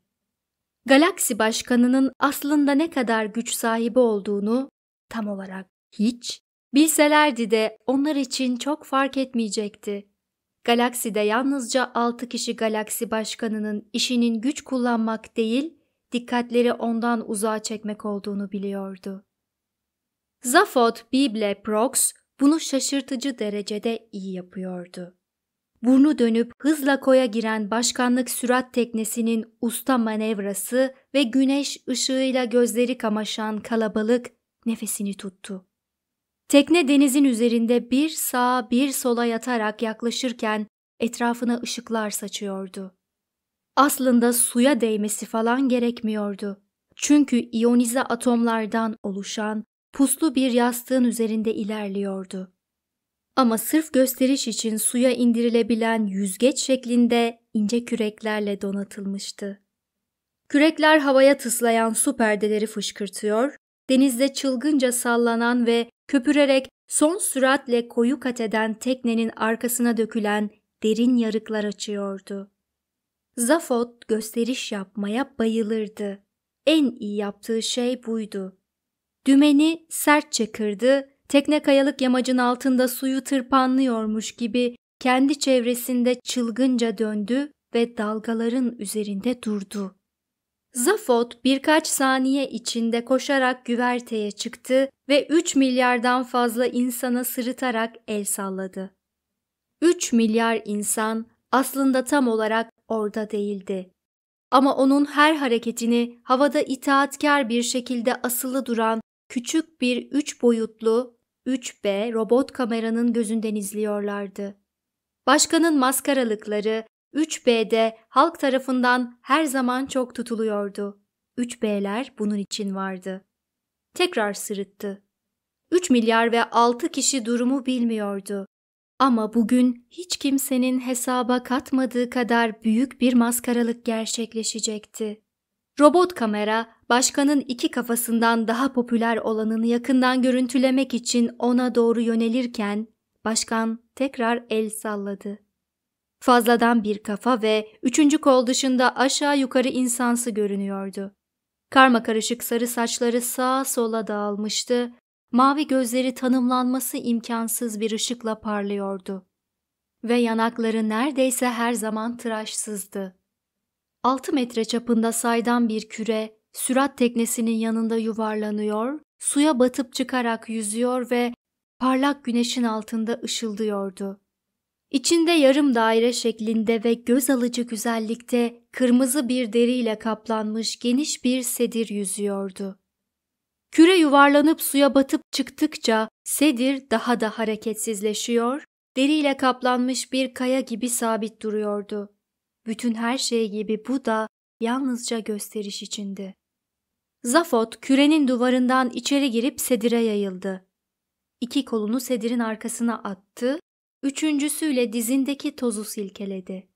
Galaksi başkanının aslında ne kadar güç sahibi olduğunu tam olarak hiç bilselerdi de onlar için çok fark etmeyecekti. Galakside yalnızca 6 kişi galaksi başkanının işinin güç kullanmak değil, dikkatleri ondan uzağa çekmek olduğunu biliyordu. Zafot, Bible, Prox bunu şaşırtıcı derecede iyi yapıyordu. Burnu dönüp hızla koya giren başkanlık sürat teknesinin usta manevrası ve güneş ışığıyla gözleri kamaşan kalabalık nefesini tuttu. Tekne denizin üzerinde bir sağa bir sola yatarak yaklaşırken etrafına ışıklar saçıyordu. Aslında suya değmesi falan gerekmiyordu. Çünkü iyonize atomlardan oluşan puslu bir yastığın üzerinde ilerliyordu. Ama sırf gösteriş için suya indirilebilen yüzgeç şeklinde ince küreklerle donatılmıştı. Kürekler havaya tıslayan su perdeleri fışkırtıyor, denizde çılgınca sallanan ve köpürerek son süratle koyu kat eden teknenin arkasına dökülen derin yarıklar açıyordu. Zafot gösteriş yapmaya bayılırdı. En iyi yaptığı şey buydu. Dümeni sertçe kırdı, tekne kayalık yamacın altında suyu tırpanlıyormuş gibi kendi çevresinde çılgınca döndü ve dalgaların üzerinde durdu. Zafot birkaç saniye içinde koşarak güverteye çıktı ve 3 milyardan fazla insana sırıtarak el salladı. 3 milyar insan aslında tam olarak orada değildi. Ama onun her hareketini havada itaatkar bir şekilde asılı duran küçük bir üç boyutlu 3B robot kameranın gözünden izliyorlardı. Başkanın maskaralıkları 3B'de halk tarafından her zaman çok tutuluyordu. 3B'ler bunun için vardı. Tekrar sırıttı. 3 milyar ve 6 kişi durumu bilmiyordu. Ama bugün hiç kimsenin hesaba katmadığı kadar büyük bir maskaralık gerçekleşecekti. Robot kamera, başkanın iki kafasından daha popüler olanını yakından görüntülemek için ona doğru yönelirken, başkan tekrar el salladı. Fazladan bir kafa ve üçüncü kol dışında aşağı yukarı insansı görünüyordu. Karma karışık sarı saçları sağa sola dağılmıştı, mavi gözleri tanımlanması imkansız bir ışıkla parlıyordu. Ve yanakları neredeyse her zaman tıraşsızdı. Altı metre çapında saydam bir küre, sürat teknesinin yanında yuvarlanıyor, suya batıp çıkarak yüzüyor ve parlak güneşin altında ışıldıyordu. İçinde yarım daire şeklinde ve göz alıcı güzellikte kırmızı bir deriyle kaplanmış geniş bir sedir yüzüyordu. Küre yuvarlanıp suya batıp çıktıkça sedir daha da hareketsizleşiyor, deriyle kaplanmış bir kaya gibi sabit duruyordu. Bütün her şey gibi bu da yalnızca gösteriş içindi. Zafot kürenin duvarından içeri girip sedire yayıldı. İki kolunu sedirin arkasına attı üçüncüsüyle dizindeki tozu silkeledi.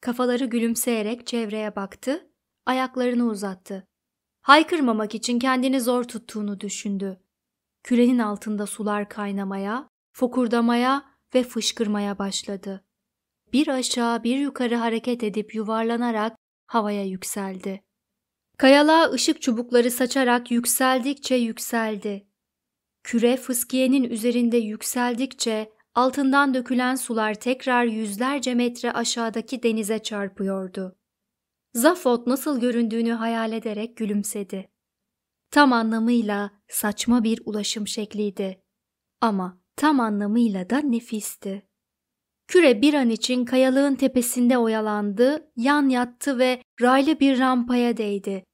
Kafaları gülümseyerek çevreye baktı, ayaklarını uzattı. Haykırmamak için kendini zor tuttuğunu düşündü. Kürenin altında sular kaynamaya, fokurdamaya ve fışkırmaya başladı. Bir aşağı bir yukarı hareket edip yuvarlanarak havaya yükseldi. Kayalığa ışık çubukları saçarak yükseldikçe yükseldi. Küre fıskiyenin üzerinde yükseldikçe altından dökülen sular tekrar yüzlerce metre aşağıdaki denize çarpıyordu. Zafot nasıl göründüğünü hayal ederek gülümsedi. Tam anlamıyla saçma bir ulaşım şekliydi. Ama tam anlamıyla da nefisti. Küre bir an için kayalığın tepesinde oyalandı, yan yattı ve raylı bir rampaya değdi.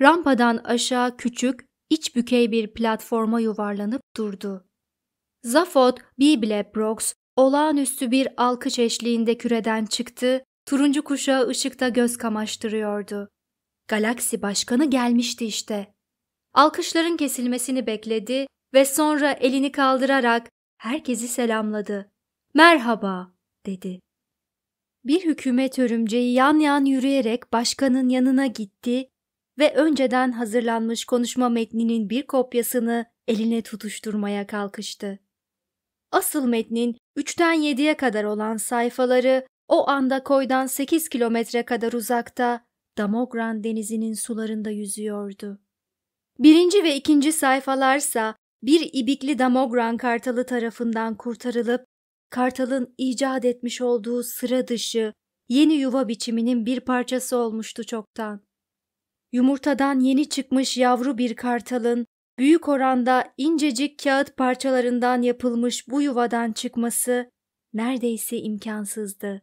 Rampadan aşağı küçük, iç bükey bir platforma yuvarlanıp durdu. Zaphod, Bible Brooks olağanüstü bir alkış eşliğinde küreden çıktı, turuncu kuşağı ışıkta göz kamaştırıyordu. Galaksi başkanı gelmişti işte. Alkışların kesilmesini bekledi ve sonra elini kaldırarak herkesi selamladı. Merhaba dedi. Bir hükümet örümceği yan yan yürüyerek başkanın yanına gitti ve önceden hazırlanmış konuşma metninin bir kopyasını eline tutuşturmaya kalkıştı asıl metnin 3'ten 7'ye kadar olan sayfaları o anda koydan 8 kilometre kadar uzakta Damogran denizinin sularında yüzüyordu. Birinci ve ikinci sayfalarsa bir ibikli Damogran kartalı tarafından kurtarılıp kartalın icat etmiş olduğu sıra dışı yeni yuva biçiminin bir parçası olmuştu çoktan. Yumurtadan yeni çıkmış yavru bir kartalın büyük oranda incecik kağıt parçalarından yapılmış bu yuvadan çıkması neredeyse imkansızdı.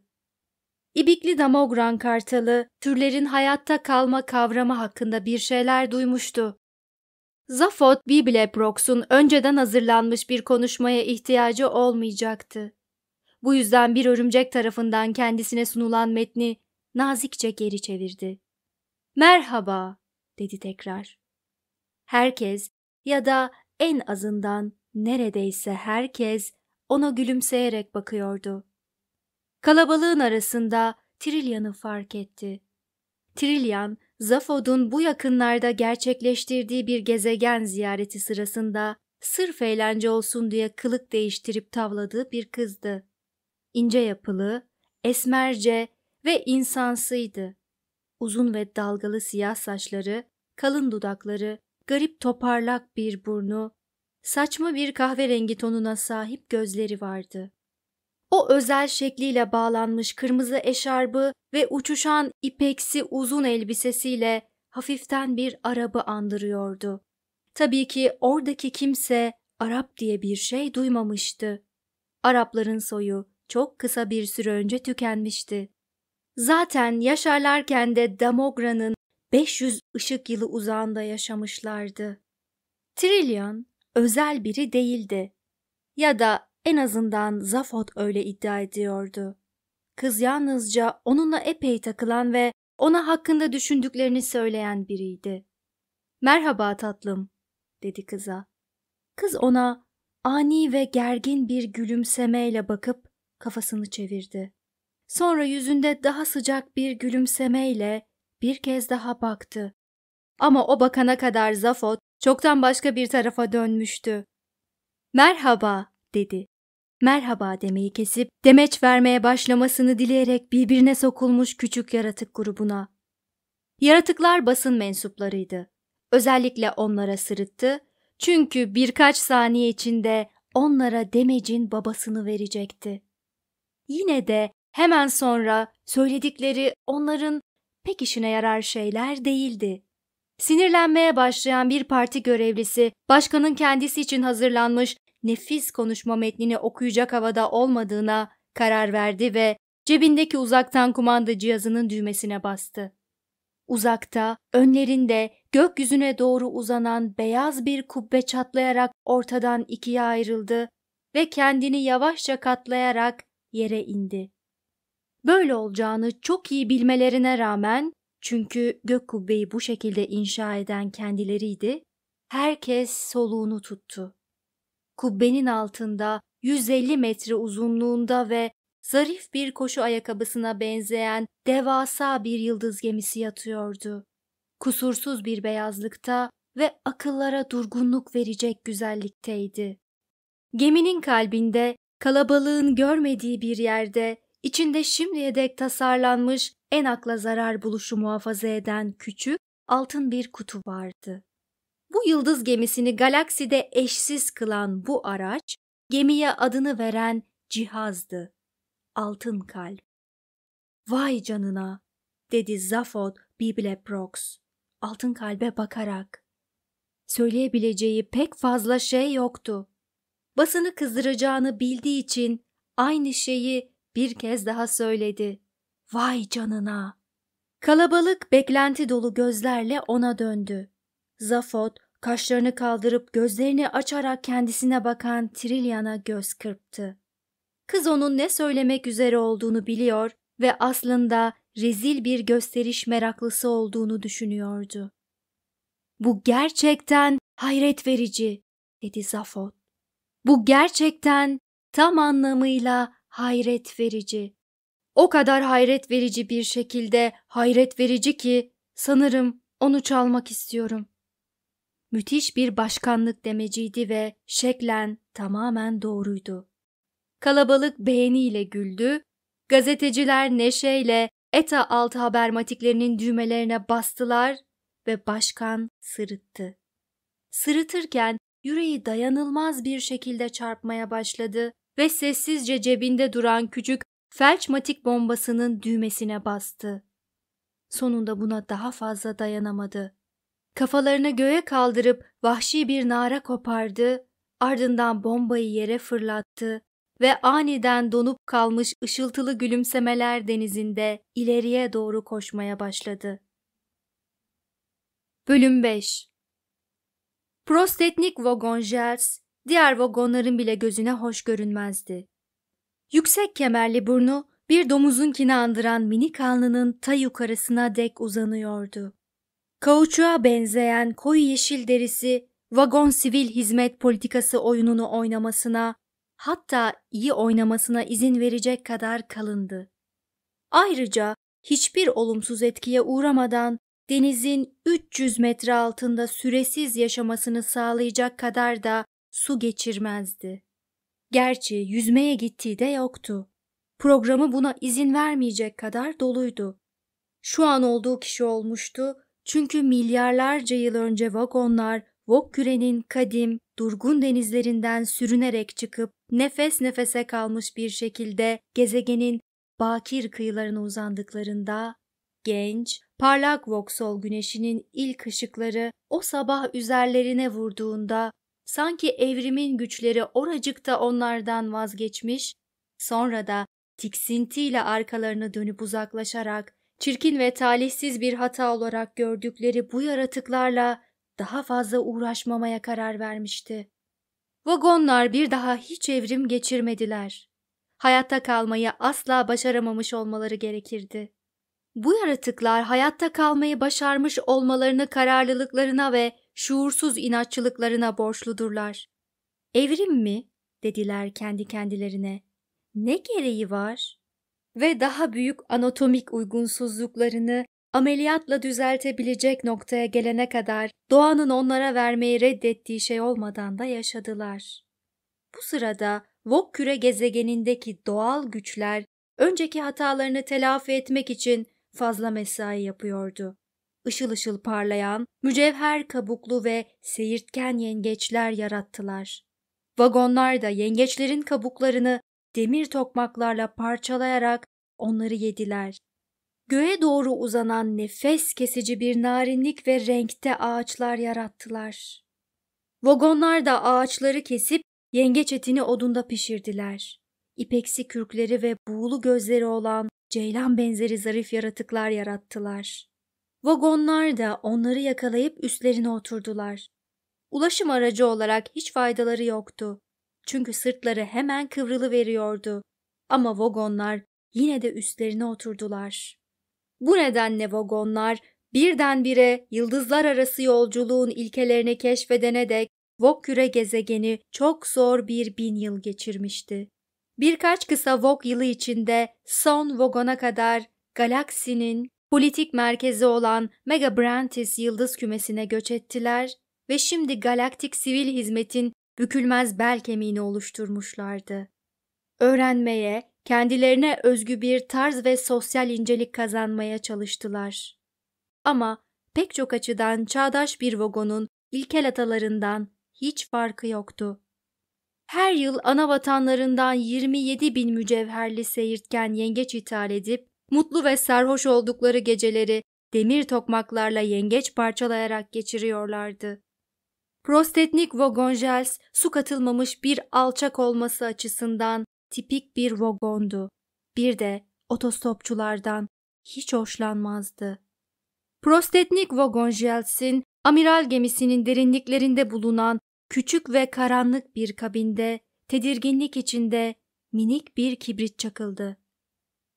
İbikli Damogran Kartalı, türlerin hayatta kalma kavramı hakkında bir şeyler duymuştu. Zafot Bibleprox'un önceden hazırlanmış bir konuşmaya ihtiyacı olmayacaktı. Bu yüzden bir örümcek tarafından kendisine sunulan metni nazikçe geri çevirdi. Merhaba, dedi tekrar. Herkes ya da en azından neredeyse herkes ona gülümseyerek bakıyordu. Kalabalığın arasında Trilyan'ı fark etti. Trilyan, Zafod'un bu yakınlarda gerçekleştirdiği bir gezegen ziyareti sırasında sırf eğlence olsun diye kılık değiştirip tavladığı bir kızdı. İnce yapılı, esmerce ve insansıydı. Uzun ve dalgalı siyah saçları, kalın dudakları garip toparlak bir burnu, saçma bir kahverengi tonuna sahip gözleri vardı. O özel şekliyle bağlanmış kırmızı eşarbı ve uçuşan ipeksi uzun elbisesiyle hafiften bir Arap'ı andırıyordu. Tabii ki oradaki kimse Arap diye bir şey duymamıştı. Arapların soyu çok kısa bir süre önce tükenmişti. Zaten yaşarlarken de Damogra'nın 500 ışık yılı uzağında yaşamışlardı. Trilyon özel biri değildi. Ya da en azından Zafot öyle iddia ediyordu. Kız yalnızca onunla epey takılan ve ona hakkında düşündüklerini söyleyen biriydi. Merhaba tatlım, dedi kıza. Kız ona ani ve gergin bir gülümsemeyle bakıp kafasını çevirdi. Sonra yüzünde daha sıcak bir gülümsemeyle bir kez daha baktı. Ama o bakana kadar Zafot çoktan başka bir tarafa dönmüştü. Merhaba dedi. Merhaba demeyi kesip demeç vermeye başlamasını dileyerek birbirine sokulmuş küçük yaratık grubuna. Yaratıklar basın mensuplarıydı. Özellikle onlara sırıttı çünkü birkaç saniye içinde onlara demecin babasını verecekti. Yine de hemen sonra söyledikleri onların pek işine yarar şeyler değildi. Sinirlenmeye başlayan bir parti görevlisi, başkanın kendisi için hazırlanmış nefis konuşma metnini okuyacak havada olmadığına karar verdi ve cebindeki uzaktan kumanda cihazının düğmesine bastı. Uzakta, önlerinde gökyüzüne doğru uzanan beyaz bir kubbe çatlayarak ortadan ikiye ayrıldı ve kendini yavaşça katlayarak yere indi böyle olacağını çok iyi bilmelerine rağmen çünkü gök kubbeyi bu şekilde inşa eden kendileriydi, herkes soluğunu tuttu. Kubbenin altında 150 metre uzunluğunda ve zarif bir koşu ayakkabısına benzeyen devasa bir yıldız gemisi yatıyordu. Kusursuz bir beyazlıkta ve akıllara durgunluk verecek güzellikteydi. Geminin kalbinde, kalabalığın görmediği bir yerde İçinde şimdiye dek tasarlanmış en akla zarar buluşu muhafaza eden küçük altın bir kutu vardı. Bu yıldız gemisini galakside eşsiz kılan bu araç, gemiye adını veren cihazdı. Altın kalp. Vay canına, dedi Zafod Bibleprox, altın kalbe bakarak. Söyleyebileceği pek fazla şey yoktu. Basını kızdıracağını bildiği için aynı şeyi bir kez daha söyledi. Vay canına! Kalabalık beklenti dolu gözlerle ona döndü. Zafot kaşlarını kaldırıp gözlerini açarak kendisine bakan Trilyan'a göz kırptı. Kız onun ne söylemek üzere olduğunu biliyor ve aslında rezil bir gösteriş meraklısı olduğunu düşünüyordu. Bu gerçekten hayret verici, dedi Zafot. Bu gerçekten tam anlamıyla hayret verici. O kadar hayret verici bir şekilde hayret verici ki sanırım onu çalmak istiyorum. Müthiş bir başkanlık demeciydi ve şeklen tamamen doğruydu. Kalabalık beğeniyle güldü, gazeteciler neşeyle ETA altı haber matiklerinin düğmelerine bastılar ve başkan sırıttı. Sırıtırken yüreği dayanılmaz bir şekilde çarpmaya başladı ve sessizce cebinde duran küçük felç matik bombasının düğmesine bastı. Sonunda buna daha fazla dayanamadı. Kafalarını göğe kaldırıp vahşi bir nara kopardı, ardından bombayı yere fırlattı ve aniden donup kalmış ışıltılı gülümsemeler denizinde ileriye doğru koşmaya başladı. Bölüm 5 Prostetnik Vagonjels diğer vagonların bile gözüne hoş görünmezdi. Yüksek kemerli burnu bir domuzunkini andıran minik alnının ta yukarısına dek uzanıyordu. Kauçuğa benzeyen koyu yeşil derisi vagon sivil hizmet politikası oyununu oynamasına hatta iyi oynamasına izin verecek kadar kalındı. Ayrıca hiçbir olumsuz etkiye uğramadan denizin 300 metre altında süresiz yaşamasını sağlayacak kadar da su geçirmezdi. Gerçi yüzmeye gittiği de yoktu. Programı buna izin vermeyecek kadar doluydu. Şu an olduğu kişi olmuştu çünkü milyarlarca yıl önce vagonlar Vok kadim, durgun denizlerinden sürünerek çıkıp nefes nefese kalmış bir şekilde gezegenin bakir kıyılarına uzandıklarında genç, parlak Voksol güneşinin ilk ışıkları o sabah üzerlerine vurduğunda Sanki evrimin güçleri oracıkta onlardan vazgeçmiş, sonra da tiksintiyle arkalarını dönüp uzaklaşarak, çirkin ve talihsiz bir hata olarak gördükleri bu yaratıklarla daha fazla uğraşmamaya karar vermişti. Vagonlar bir daha hiç evrim geçirmediler. Hayatta kalmayı asla başaramamış olmaları gerekirdi. Bu yaratıklar hayatta kalmayı başarmış olmalarını kararlılıklarına ve şuursuz inatçılıklarına borçludurlar. Evrim mi? dediler kendi kendilerine. Ne gereği var? Ve daha büyük anatomik uygunsuzluklarını ameliyatla düzeltebilecek noktaya gelene kadar doğanın onlara vermeyi reddettiği şey olmadan da yaşadılar. Bu sırada Vok küre gezegenindeki doğal güçler önceki hatalarını telafi etmek için fazla mesai yapıyordu ışıl ışıl parlayan, mücevher kabuklu ve seyirtken yengeçler yarattılar. Vagonlar da yengeçlerin kabuklarını demir tokmaklarla parçalayarak onları yediler. Göğe doğru uzanan nefes kesici bir narinlik ve renkte ağaçlar yarattılar. Vagonlar da ağaçları kesip yengeç etini odunda pişirdiler. İpeksi kürkleri ve buğulu gözleri olan ceylan benzeri zarif yaratıklar yarattılar. Vagonlar da onları yakalayıp üstlerine oturdular. Ulaşım aracı olarak hiç faydaları yoktu. Çünkü sırtları hemen kıvrılı veriyordu. Ama vagonlar yine de üstlerine oturdular. Bu nedenle vagonlar birdenbire yıldızlar arası yolculuğun ilkelerini keşfedene dek Vokküre gezegeni çok zor bir bin yıl geçirmişti. Birkaç kısa Vok yılı içinde son vagona kadar galaksinin Politik merkezi olan Megabrantis yıldız kümesine göç ettiler ve şimdi galaktik sivil hizmetin bükülmez bel kemiğini oluşturmuşlardı. Öğrenmeye, kendilerine özgü bir tarz ve sosyal incelik kazanmaya çalıştılar. Ama pek çok açıdan çağdaş bir vagonun ilkel atalarından hiç farkı yoktu. Her yıl ana vatanlarından 27 bin mücevherli seyirtken yengeç ithal edip mutlu ve sarhoş oldukları geceleri demir tokmaklarla yengeç parçalayarak geçiriyorlardı. Prostetnik vogonjels su katılmamış bir alçak olması açısından tipik bir vogondu. Bir de otostopçulardan hiç hoşlanmazdı. Prostetnik vogonjels'in amiral gemisinin derinliklerinde bulunan küçük ve karanlık bir kabinde tedirginlik içinde minik bir kibrit çakıldı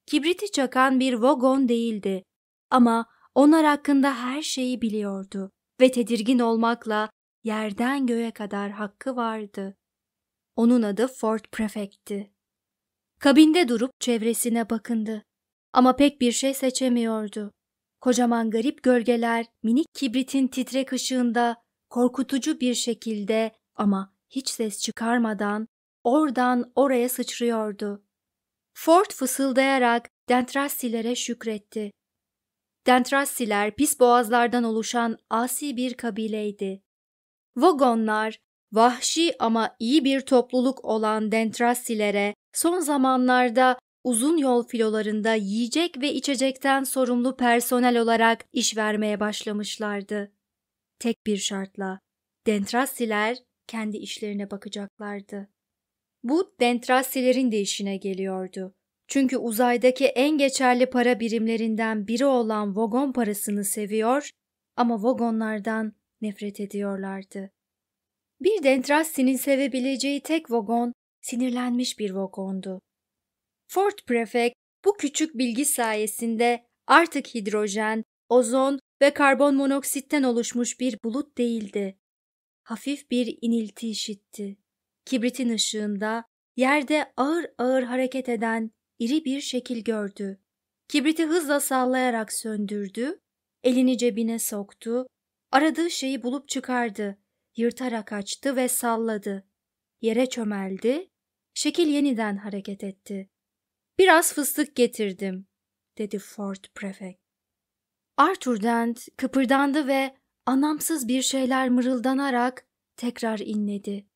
kibriti çakan bir vagon değildi ama onlar hakkında her şeyi biliyordu ve tedirgin olmakla yerden göğe kadar hakkı vardı. Onun adı Fort Prefect'ti. Kabinde durup çevresine bakındı ama pek bir şey seçemiyordu. Kocaman garip gölgeler minik kibritin titrek ışığında korkutucu bir şekilde ama hiç ses çıkarmadan oradan oraya sıçrıyordu. Ford fısıldayarak Dentrassilere şükretti. Dentrassiler pis boğazlardan oluşan asi bir kabileydi. Vogonlar, vahşi ama iyi bir topluluk olan Dentrassilere son zamanlarda uzun yol filolarında yiyecek ve içecekten sorumlu personel olarak iş vermeye başlamışlardı. Tek bir şartla, Dentrassiler kendi işlerine bakacaklardı. Bu dentrasilerin de işine geliyordu. Çünkü uzaydaki en geçerli para birimlerinden biri olan vagon parasını seviyor ama vagonlardan nefret ediyorlardı. Bir dentrasinin sevebileceği tek vagon sinirlenmiş bir vagondu. Fort Prefect bu küçük bilgi sayesinde artık hidrojen, ozon ve karbon monoksitten oluşmuş bir bulut değildi. Hafif bir inilti işitti. Kibritin ışığında yerde ağır ağır hareket eden iri bir şekil gördü. Kibriti hızla sallayarak söndürdü, elini cebine soktu, aradığı şeyi bulup çıkardı, yırtarak açtı ve salladı. Yere çömeldi, şekil yeniden hareket etti. Biraz fıstık getirdim, dedi Ford Prefect. Arthur Dent kıpırdandı ve anamsız bir şeyler mırıldanarak tekrar inledi.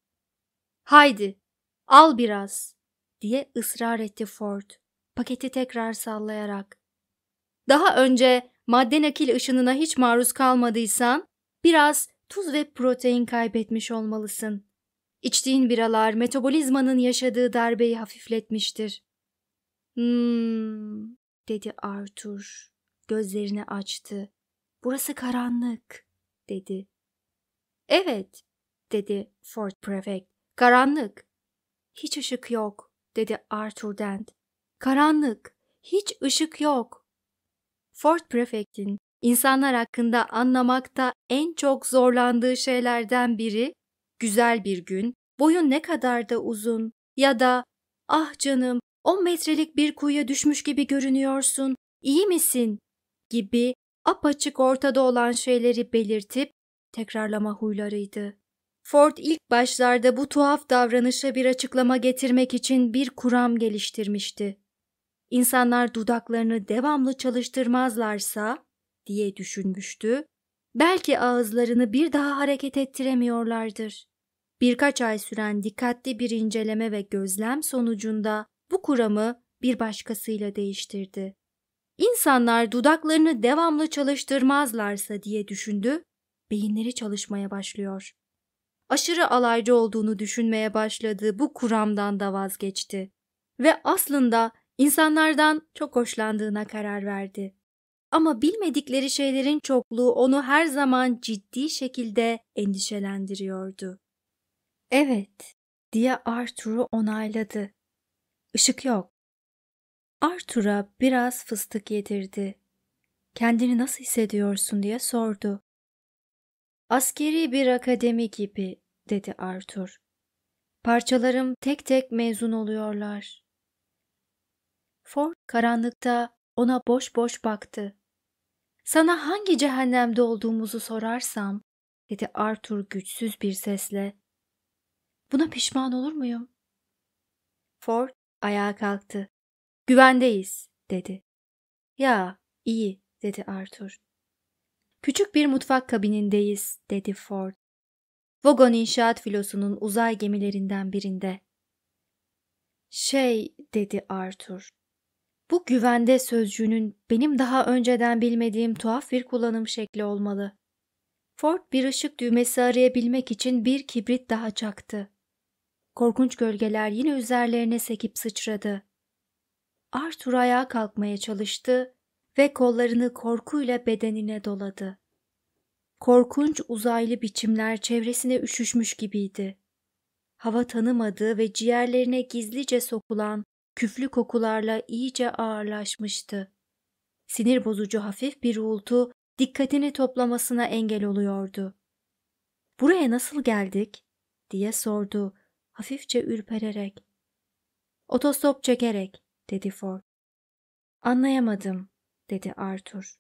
Haydi al biraz diye ısrar etti Ford paketi tekrar sallayarak. Daha önce madde nakil ışınına hiç maruz kalmadıysan biraz tuz ve protein kaybetmiş olmalısın. İçtiğin biralar metabolizmanın yaşadığı darbeyi hafifletmiştir. Hmm, dedi Arthur. Gözlerini açtı. Burası karanlık, dedi. Evet, dedi Ford Prefect. Karanlık. Hiç ışık yok, dedi Arthur Dent. Karanlık. Hiç ışık yok. Fort Prefect'in insanlar hakkında anlamakta en çok zorlandığı şeylerden biri, güzel bir gün, Boyun ne kadar da uzun ya da ah canım 10 metrelik bir kuyuya düşmüş gibi görünüyorsun, iyi misin gibi apaçık ortada olan şeyleri belirtip tekrarlama huylarıydı. Ford ilk başlarda bu tuhaf davranışa bir açıklama getirmek için bir kuram geliştirmişti. İnsanlar dudaklarını devamlı çalıştırmazlarsa diye düşünmüştü. Belki ağızlarını bir daha hareket ettiremiyorlardır. Birkaç ay süren dikkatli bir inceleme ve gözlem sonucunda bu kuramı bir başkasıyla değiştirdi. İnsanlar dudaklarını devamlı çalıştırmazlarsa diye düşündü, beyinleri çalışmaya başlıyor aşırı alaycı olduğunu düşünmeye başladığı bu kuramdan da vazgeçti ve aslında insanlardan çok hoşlandığına karar verdi. Ama bilmedikleri şeylerin çokluğu onu her zaman ciddi şekilde endişelendiriyordu. Evet, diye Arthur'u onayladı. Işık yok. Arthur'a biraz fıstık yedirdi. Kendini nasıl hissediyorsun diye sordu. Askeri bir akademi gibi dedi Arthur. Parçalarım tek tek mezun oluyorlar. Ford karanlıkta ona boş boş baktı. Sana hangi cehennemde olduğumuzu sorarsam, dedi Arthur güçsüz bir sesle. Buna pişman olur muyum? Ford ayağa kalktı. Güvendeyiz, dedi. Ya, iyi, dedi Arthur. Küçük bir mutfak kabinindeyiz, dedi Ford. Vogon İnşaat Filosu'nun uzay gemilerinden birinde. Şey dedi Arthur. Bu güvende sözcüğünün benim daha önceden bilmediğim tuhaf bir kullanım şekli olmalı. Ford bir ışık düğmesi arayabilmek için bir kibrit daha çaktı. Korkunç gölgeler yine üzerlerine sekip sıçradı. Arthur ayağa kalkmaya çalıştı ve kollarını korkuyla bedenine doladı korkunç uzaylı biçimler çevresine üşüşmüş gibiydi. Hava tanımadığı ve ciğerlerine gizlice sokulan küflü kokularla iyice ağırlaşmıştı. Sinir bozucu hafif bir uğultu dikkatini toplamasına engel oluyordu. "Buraya nasıl geldik?" diye sordu hafifçe ürpererek. "Otostop çekerek." dedi Ford. "Anlayamadım." dedi Arthur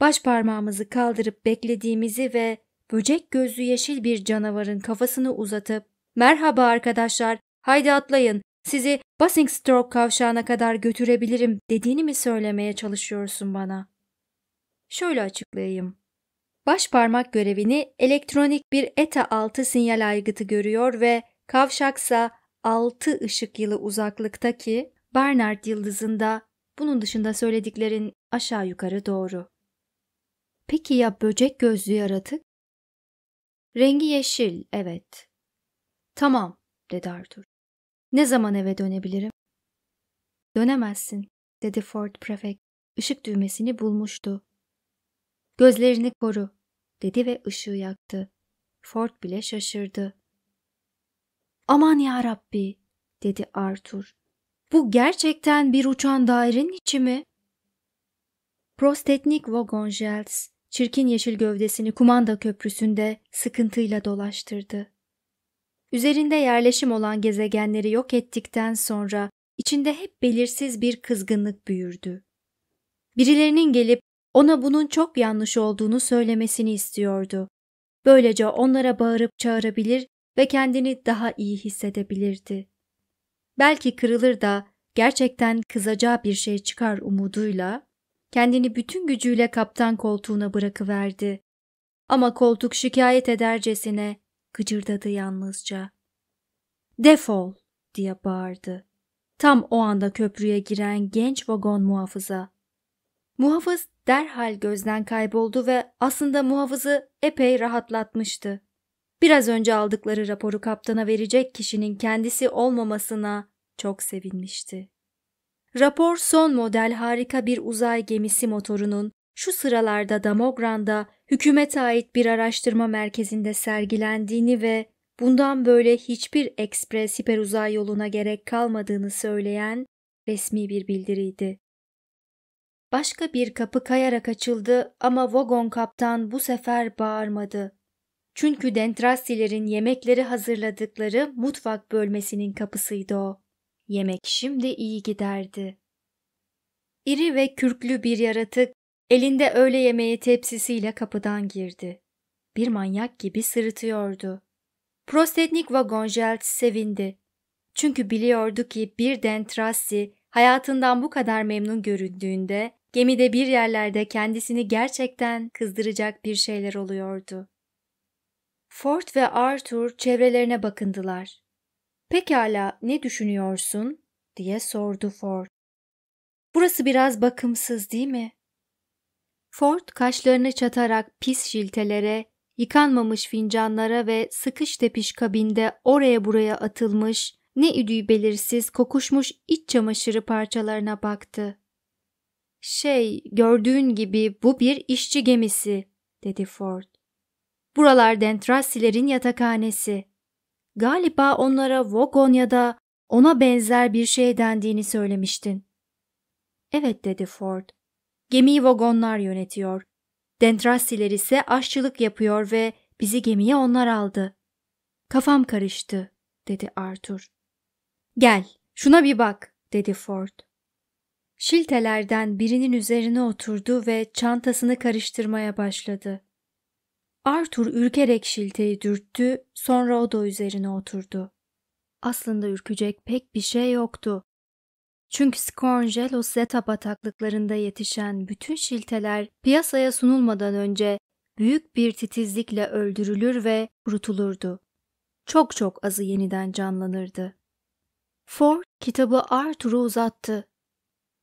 baş parmağımızı kaldırıp beklediğimizi ve böcek gözlü yeşil bir canavarın kafasını uzatıp ''Merhaba arkadaşlar, haydi atlayın, sizi basing stroke kavşağına kadar götürebilirim.'' dediğini mi söylemeye çalışıyorsun bana? Şöyle açıklayayım. Baş parmak görevini elektronik bir ETA 6 sinyal aygıtı görüyor ve kavşaksa 6 ışık yılı uzaklıktaki Barnard yıldızında bunun dışında söylediklerin aşağı yukarı doğru. Peki ya böcek gözlü yaratık? Rengi yeşil, evet. Tamam, dedi Arthur. Ne zaman eve dönebilirim? Dönemezsin, dedi Ford Prefect. Işık düğmesini bulmuştu. Gözlerini koru, dedi ve ışığı yaktı. Ford bile şaşırdı. Aman ya Rabbi, dedi Arthur. Bu gerçekten bir uçan dairenin içi mi? Prostetnik Vagonjels Çirkin yeşil gövdesini kumanda köprüsünde sıkıntıyla dolaştırdı. Üzerinde yerleşim olan gezegenleri yok ettikten sonra içinde hep belirsiz bir kızgınlık büyürdü. Birilerinin gelip ona bunun çok yanlış olduğunu söylemesini istiyordu. Böylece onlara bağırıp çağırabilir ve kendini daha iyi hissedebilirdi. Belki kırılır da gerçekten kızacağı bir şey çıkar umuduyla kendini bütün gücüyle kaptan koltuğuna bırakıverdi. Ama koltuk şikayet edercesine gıcırdadı yalnızca. Defol diye bağırdı. Tam o anda köprüye giren genç vagon muhafıza. Muhafız derhal gözden kayboldu ve aslında muhafızı epey rahatlatmıştı. Biraz önce aldıkları raporu kaptana verecek kişinin kendisi olmamasına çok sevinmişti. Rapor son model harika bir uzay gemisi motorunun şu sıralarda Damogran'da hükümete ait bir araştırma merkezinde sergilendiğini ve bundan böyle hiçbir ekspres hiperuzay yoluna gerek kalmadığını söyleyen resmi bir bildiriydi. Başka bir kapı kayarak açıldı ama vagon kaptan bu sefer bağırmadı. Çünkü dentrastilerin yemekleri hazırladıkları mutfak bölmesinin kapısıydı o. Yemek şimdi iyi giderdi. İri ve kürklü bir yaratık elinde öğle yemeği tepsisiyle kapıdan girdi. Bir manyak gibi sırıtıyordu. Prostetnik Vagonjelt sevindi. Çünkü biliyordu ki bir Dentrassi hayatından bu kadar memnun göründüğünde gemide bir yerlerde kendisini gerçekten kızdıracak bir şeyler oluyordu. Ford ve Arthur çevrelerine bakındılar. Pekala ne düşünüyorsun? diye sordu Ford. Burası biraz bakımsız değil mi? Ford kaşlarını çatarak pis şiltelere, yıkanmamış fincanlara ve sıkış tepiş kabinde oraya buraya atılmış, ne üdüğü belirsiz kokuşmuş iç çamaşırı parçalarına baktı. Şey, gördüğün gibi bu bir işçi gemisi, dedi Ford. Buralar Dentrasilerin yatakhanesi. Galiba onlara Vogon ya da ona benzer bir şey dendiğini söylemiştin. Evet dedi Ford. Gemiyi vagonlar yönetiyor. Dentrassiler ise aşçılık yapıyor ve bizi gemiye onlar aldı. Kafam karıştı dedi Arthur. Gel şuna bir bak dedi Ford. Şiltelerden birinin üzerine oturdu ve çantasını karıştırmaya başladı. Arthur ürkerek şilteyi dürttü, sonra o da üzerine oturdu. Aslında ürkecek pek bir şey yoktu. Çünkü Scorngel o zeta bataklıklarında yetişen bütün şilteler piyasaya sunulmadan önce büyük bir titizlikle öldürülür ve kurutulurdu. Çok çok azı yeniden canlanırdı. Ford kitabı Arthur'a uzattı.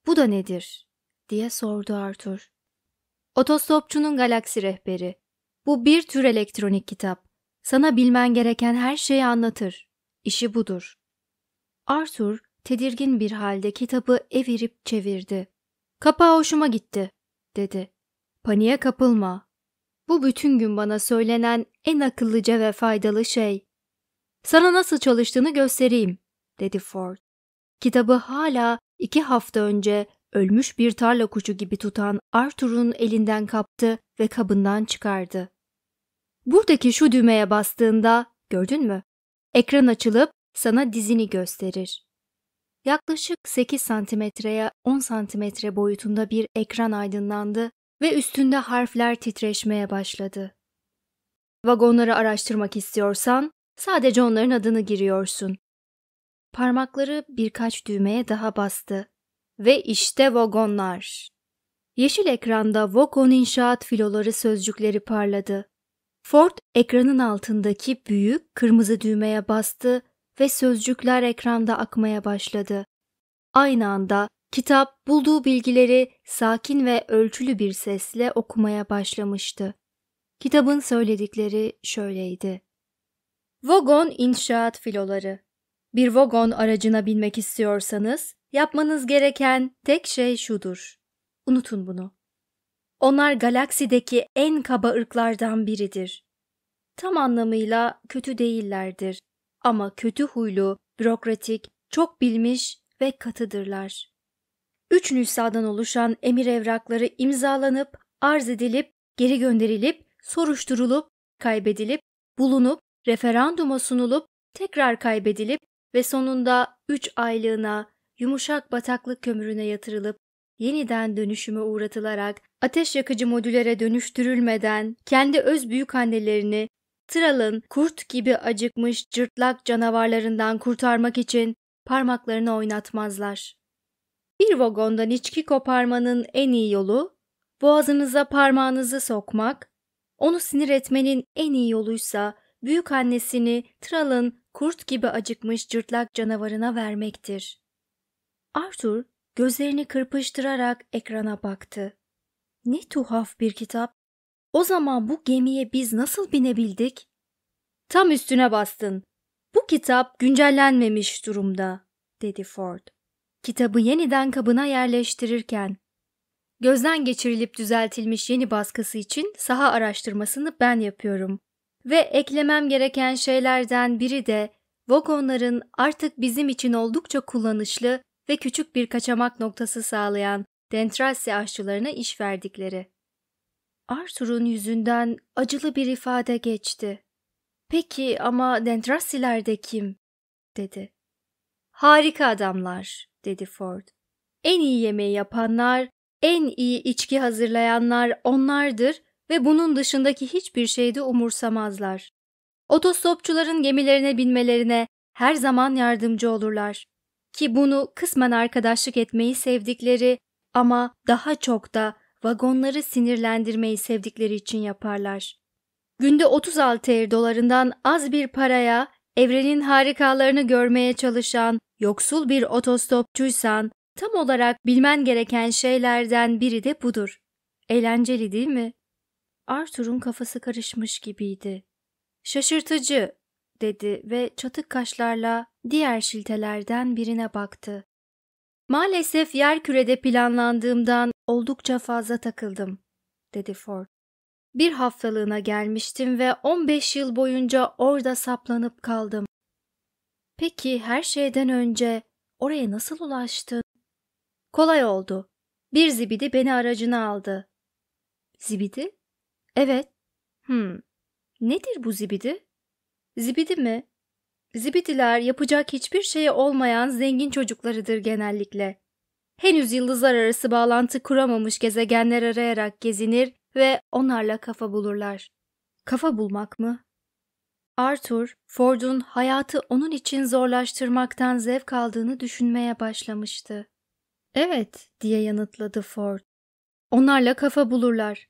Bu da nedir? diye sordu Arthur. Otostopçunun galaksi rehberi. Bu bir tür elektronik kitap. Sana bilmen gereken her şeyi anlatır. İşi budur. Arthur tedirgin bir halde kitabı evirip çevirdi. Kapağı hoşuma gitti, dedi. Paniğe kapılma. Bu bütün gün bana söylenen en akıllıca ve faydalı şey. Sana nasıl çalıştığını göstereyim, dedi Ford. Kitabı hala iki hafta önce ölmüş bir tarla kuşu gibi tutan Arthur'un elinden kaptı ve kabından çıkardı. Buradaki şu düğmeye bastığında gördün mü? Ekran açılıp sana dizini gösterir. Yaklaşık 8 santimetreye 10 santimetre boyutunda bir ekran aydınlandı ve üstünde harfler titreşmeye başladı. Vagonları araştırmak istiyorsan sadece onların adını giriyorsun. Parmakları birkaç düğmeye daha bastı ve işte vagonlar. Yeşil ekranda vagon inşaat filoları sözcükleri parladı. Ford ekranın altındaki büyük kırmızı düğmeye bastı ve sözcükler ekranda akmaya başladı. Aynı anda kitap bulduğu bilgileri sakin ve ölçülü bir sesle okumaya başlamıştı. Kitabın söyledikleri şöyleydi. Vagon inşaat filoları. Bir vagon aracına binmek istiyorsanız yapmanız gereken tek şey şudur. Unutun bunu. Onlar galaksideki en kaba ırklardan biridir. Tam anlamıyla kötü değillerdir ama kötü huylu, bürokratik, çok bilmiş ve katıdırlar. Üç nüshadan oluşan emir evrakları imzalanıp, arz edilip, geri gönderilip, soruşturulup, kaybedilip, bulunup, referanduma sunulup, tekrar kaybedilip ve sonunda üç aylığına yumuşak bataklık kömürüne yatırılıp yeniden dönüşüme uğratılarak ateş yakıcı modülere dönüştürülmeden kendi öz büyük annelerini Tıral'ın kurt gibi acıkmış cırtlak canavarlarından kurtarmak için parmaklarını oynatmazlar. Bir vagondan içki koparmanın en iyi yolu boğazınıza parmağınızı sokmak, onu sinir etmenin en iyi yoluysa büyük annesini Tral'ın kurt gibi acıkmış cırtlak canavarına vermektir. Arthur Gözlerini kırpıştırarak ekrana baktı. Ne tuhaf bir kitap. O zaman bu gemiye biz nasıl binebildik? Tam üstüne bastın. Bu kitap güncellenmemiş durumda, dedi Ford. Kitabı yeniden kabına yerleştirirken gözden geçirilip düzeltilmiş yeni baskısı için saha araştırmasını ben yapıyorum. Ve eklemem gereken şeylerden biri de vagonların artık bizim için oldukça kullanışlı ve küçük bir kaçamak noktası sağlayan Dentrasya aşçılarına iş verdikleri. Arthur'un yüzünden acılı bir ifade geçti. Peki ama Dentrasiler de kim? dedi. Harika adamlar, dedi Ford. En iyi yemeği yapanlar, en iyi içki hazırlayanlar onlardır ve bunun dışındaki hiçbir şeyde umursamazlar. Otostopçuların gemilerine binmelerine her zaman yardımcı olurlar ki bunu kısmen arkadaşlık etmeyi sevdikleri ama daha çok da vagonları sinirlendirmeyi sevdikleri için yaparlar. Günde 36 er dolarından az bir paraya evrenin harikalarını görmeye çalışan yoksul bir otostopçuysan tam olarak bilmen gereken şeylerden biri de budur. Eğlenceli değil mi? Arthur'un kafası karışmış gibiydi. Şaşırtıcı dedi ve çatık kaşlarla diğer şiltelerden birine baktı. Maalesef yer kürede planlandığımdan oldukça fazla takıldım, dedi Ford. Bir haftalığına gelmiştim ve 15 yıl boyunca orada saplanıp kaldım. Peki her şeyden önce oraya nasıl ulaştın? Kolay oldu. Bir zibidi beni aracına aldı. Zibidi? Evet. Hmm. Nedir bu zibidi? Zibidi mi? Zibidiler yapacak hiçbir şeye olmayan zengin çocuklarıdır genellikle. Henüz yıldızlar arası bağlantı kuramamış gezegenler arayarak gezinir ve onlarla kafa bulurlar. Kafa bulmak mı? Arthur, Ford'un hayatı onun için zorlaştırmaktan zevk aldığını düşünmeye başlamıştı. Evet, diye yanıtladı Ford. Onlarla kafa bulurlar.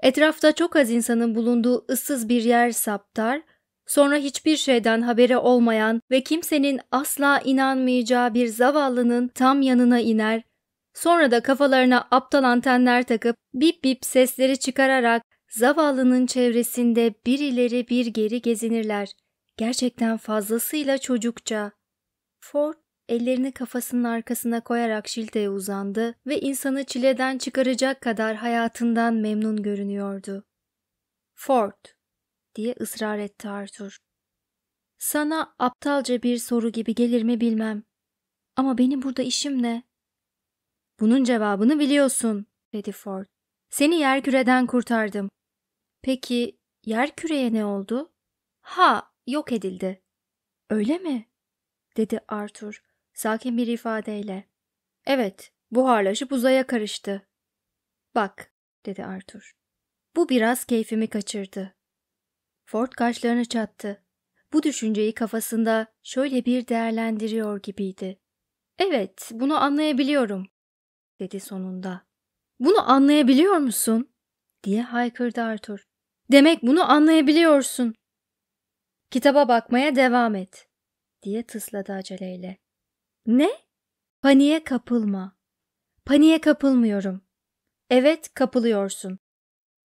Etrafta çok az insanın bulunduğu ıssız bir yer saptar Sonra hiçbir şeyden haberi olmayan ve kimsenin asla inanmayacağı bir zavallının tam yanına iner. Sonra da kafalarına aptal antenler takıp bip bip sesleri çıkararak zavallının çevresinde bir ileri bir geri gezinirler. Gerçekten fazlasıyla çocukça. Ford ellerini kafasının arkasına koyarak şilteye uzandı ve insanı çileden çıkaracak kadar hayatından memnun görünüyordu. Ford diye ısrar etti Arthur. Sana aptalca bir soru gibi gelir mi bilmem. Ama benim burada işim ne? Bunun cevabını biliyorsun, dedi Ford. Seni yer küreden kurtardım. Peki yer küreye ne oldu? Ha, yok edildi. Öyle mi? dedi Arthur sakin bir ifadeyle. Evet, buharlaşıp uzaya karıştı. Bak, dedi Arthur. Bu biraz keyfimi kaçırdı. Ford kaşlarını çattı. Bu düşünceyi kafasında şöyle bir değerlendiriyor gibiydi. Evet, bunu anlayabiliyorum, dedi sonunda. Bunu anlayabiliyor musun? diye haykırdı Arthur. Demek bunu anlayabiliyorsun. Kitaba bakmaya devam et, diye tısladı aceleyle. Ne? Paniğe kapılma. Paniğe kapılmıyorum. Evet, kapılıyorsun.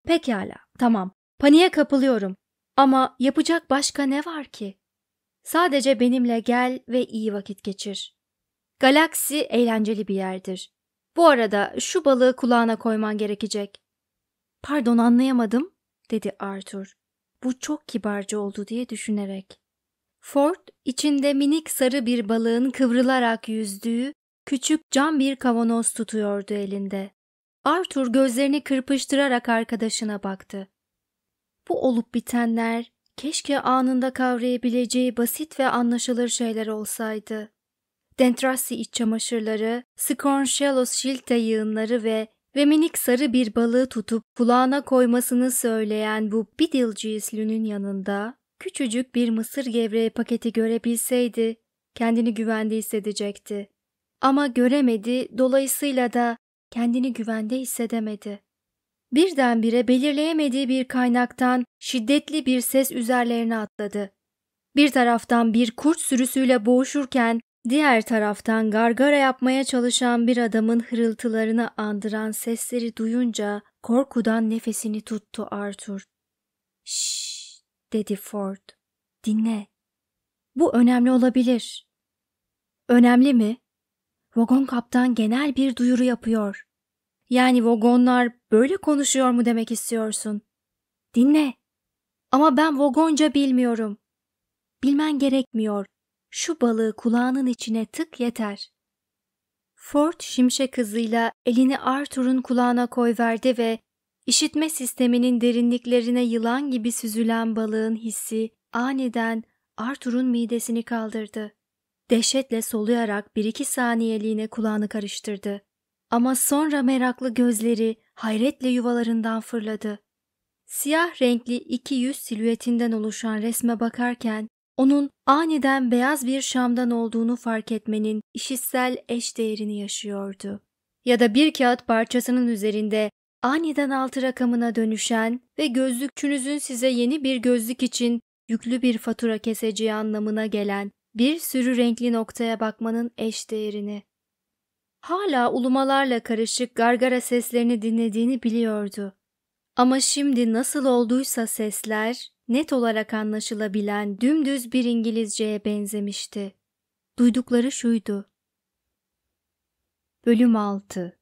Pekala, tamam. Paniğe kapılıyorum. Ama yapacak başka ne var ki? Sadece benimle gel ve iyi vakit geçir. Galaksi eğlenceli bir yerdir. Bu arada şu balığı kulağına koyman gerekecek. Pardon anlayamadım, dedi Arthur. Bu çok kibarca oldu diye düşünerek. Ford, içinde minik sarı bir balığın kıvrılarak yüzdüğü küçük cam bir kavanoz tutuyordu elinde. Arthur gözlerini kırpıştırarak arkadaşına baktı. Bu olup bitenler keşke anında kavrayabileceği basit ve anlaşılır şeyler olsaydı. Dentrassi iç çamaşırları, Scornchellos şilte yığınları ve ve minik sarı bir balığı tutup kulağına koymasını söyleyen bu Beetlejuice'lünün yanında küçücük bir mısır gevreği paketi görebilseydi kendini güvende hissedecekti. Ama göremedi, dolayısıyla da kendini güvende hissedemedi birdenbire belirleyemediği bir kaynaktan şiddetli bir ses üzerlerine atladı. Bir taraftan bir kurt sürüsüyle boğuşurken diğer taraftan gargara yapmaya çalışan bir adamın hırıltılarını andıran sesleri duyunca korkudan nefesini tuttu Arthur. Şşş dedi Ford. Dinle. Bu önemli olabilir. Önemli mi? Vagon kaptan genel bir duyuru yapıyor. Yani vagonlar böyle konuşuyor mu demek istiyorsun? Dinle. Ama ben vagonca bilmiyorum. Bilmen gerekmiyor. Şu balığı kulağının içine tık yeter. Ford şimşek hızıyla elini Arthur'un kulağına koyverdi ve işitme sisteminin derinliklerine yılan gibi süzülen balığın hissi aniden Arthur'un midesini kaldırdı. Dehşetle soluyarak bir iki saniyeliğine kulağını karıştırdı. Ama sonra meraklı gözleri hayretle yuvalarından fırladı. Siyah renkli iki yüz silüetinden oluşan resme bakarken onun aniden beyaz bir şamdan olduğunu fark etmenin işitsel eşdeğerini yaşıyordu. Ya da bir kağıt parçasının üzerinde aniden altı rakamına dönüşen ve gözlükçünüzün size yeni bir gözlük için yüklü bir fatura keseceği anlamına gelen bir sürü renkli noktaya bakmanın eşdeğerini. Hala ulumalarla karışık gargara seslerini dinlediğini biliyordu. Ama şimdi nasıl olduysa sesler net olarak anlaşılabilen dümdüz bir İngilizceye benzemişti. Duydukları şuydu. Bölüm 6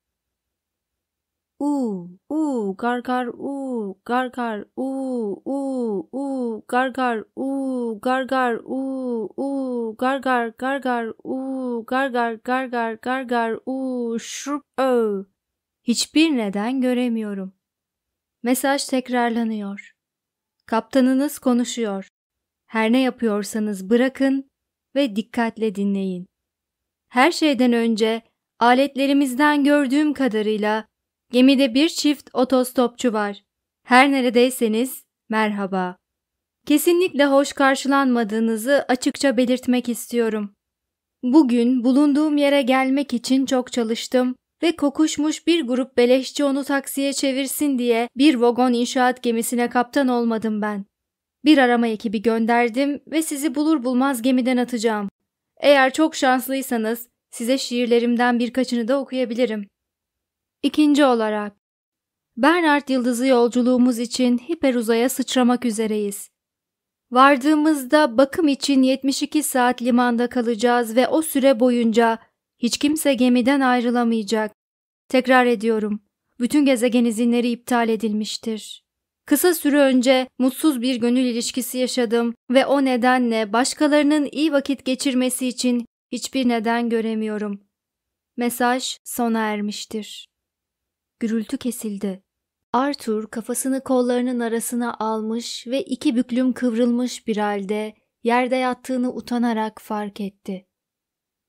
U, u, kar kar, u, kar kar, u, u, u, kar kar, u, kar kar, u, u, kar kar, kar kar, u, kar kar, kar kar, kar kar, u, şup, ö. Hiçbir neden göremiyorum. Mesaj tekrarlanıyor. Kaptanınız konuşuyor. Her ne yapıyorsanız bırakın ve dikkatle dinleyin. Her şeyden önce aletlerimizden gördüğüm kadarıyla Gemide bir çift otostopçu var. Her neredeyseniz merhaba. Kesinlikle hoş karşılanmadığınızı açıkça belirtmek istiyorum. Bugün bulunduğum yere gelmek için çok çalıştım ve kokuşmuş bir grup beleşçi onu taksiye çevirsin diye bir vagon inşaat gemisine kaptan olmadım ben. Bir arama ekibi gönderdim ve sizi bulur bulmaz gemiden atacağım. Eğer çok şanslıysanız size şiirlerimden birkaçını da okuyabilirim. İkinci olarak, Bernard Yıldızı yolculuğumuz için hiperuzaya sıçramak üzereyiz. Vardığımızda bakım için 72 saat limanda kalacağız ve o süre boyunca hiç kimse gemiden ayrılamayacak. Tekrar ediyorum, bütün gezegen izinleri iptal edilmiştir. Kısa süre önce mutsuz bir gönül ilişkisi yaşadım ve o nedenle başkalarının iyi vakit geçirmesi için hiçbir neden göremiyorum. Mesaj sona ermiştir. Gürültü kesildi. Arthur kafasını kollarının arasına almış ve iki büklüm kıvrılmış bir halde yerde yattığını utanarak fark etti.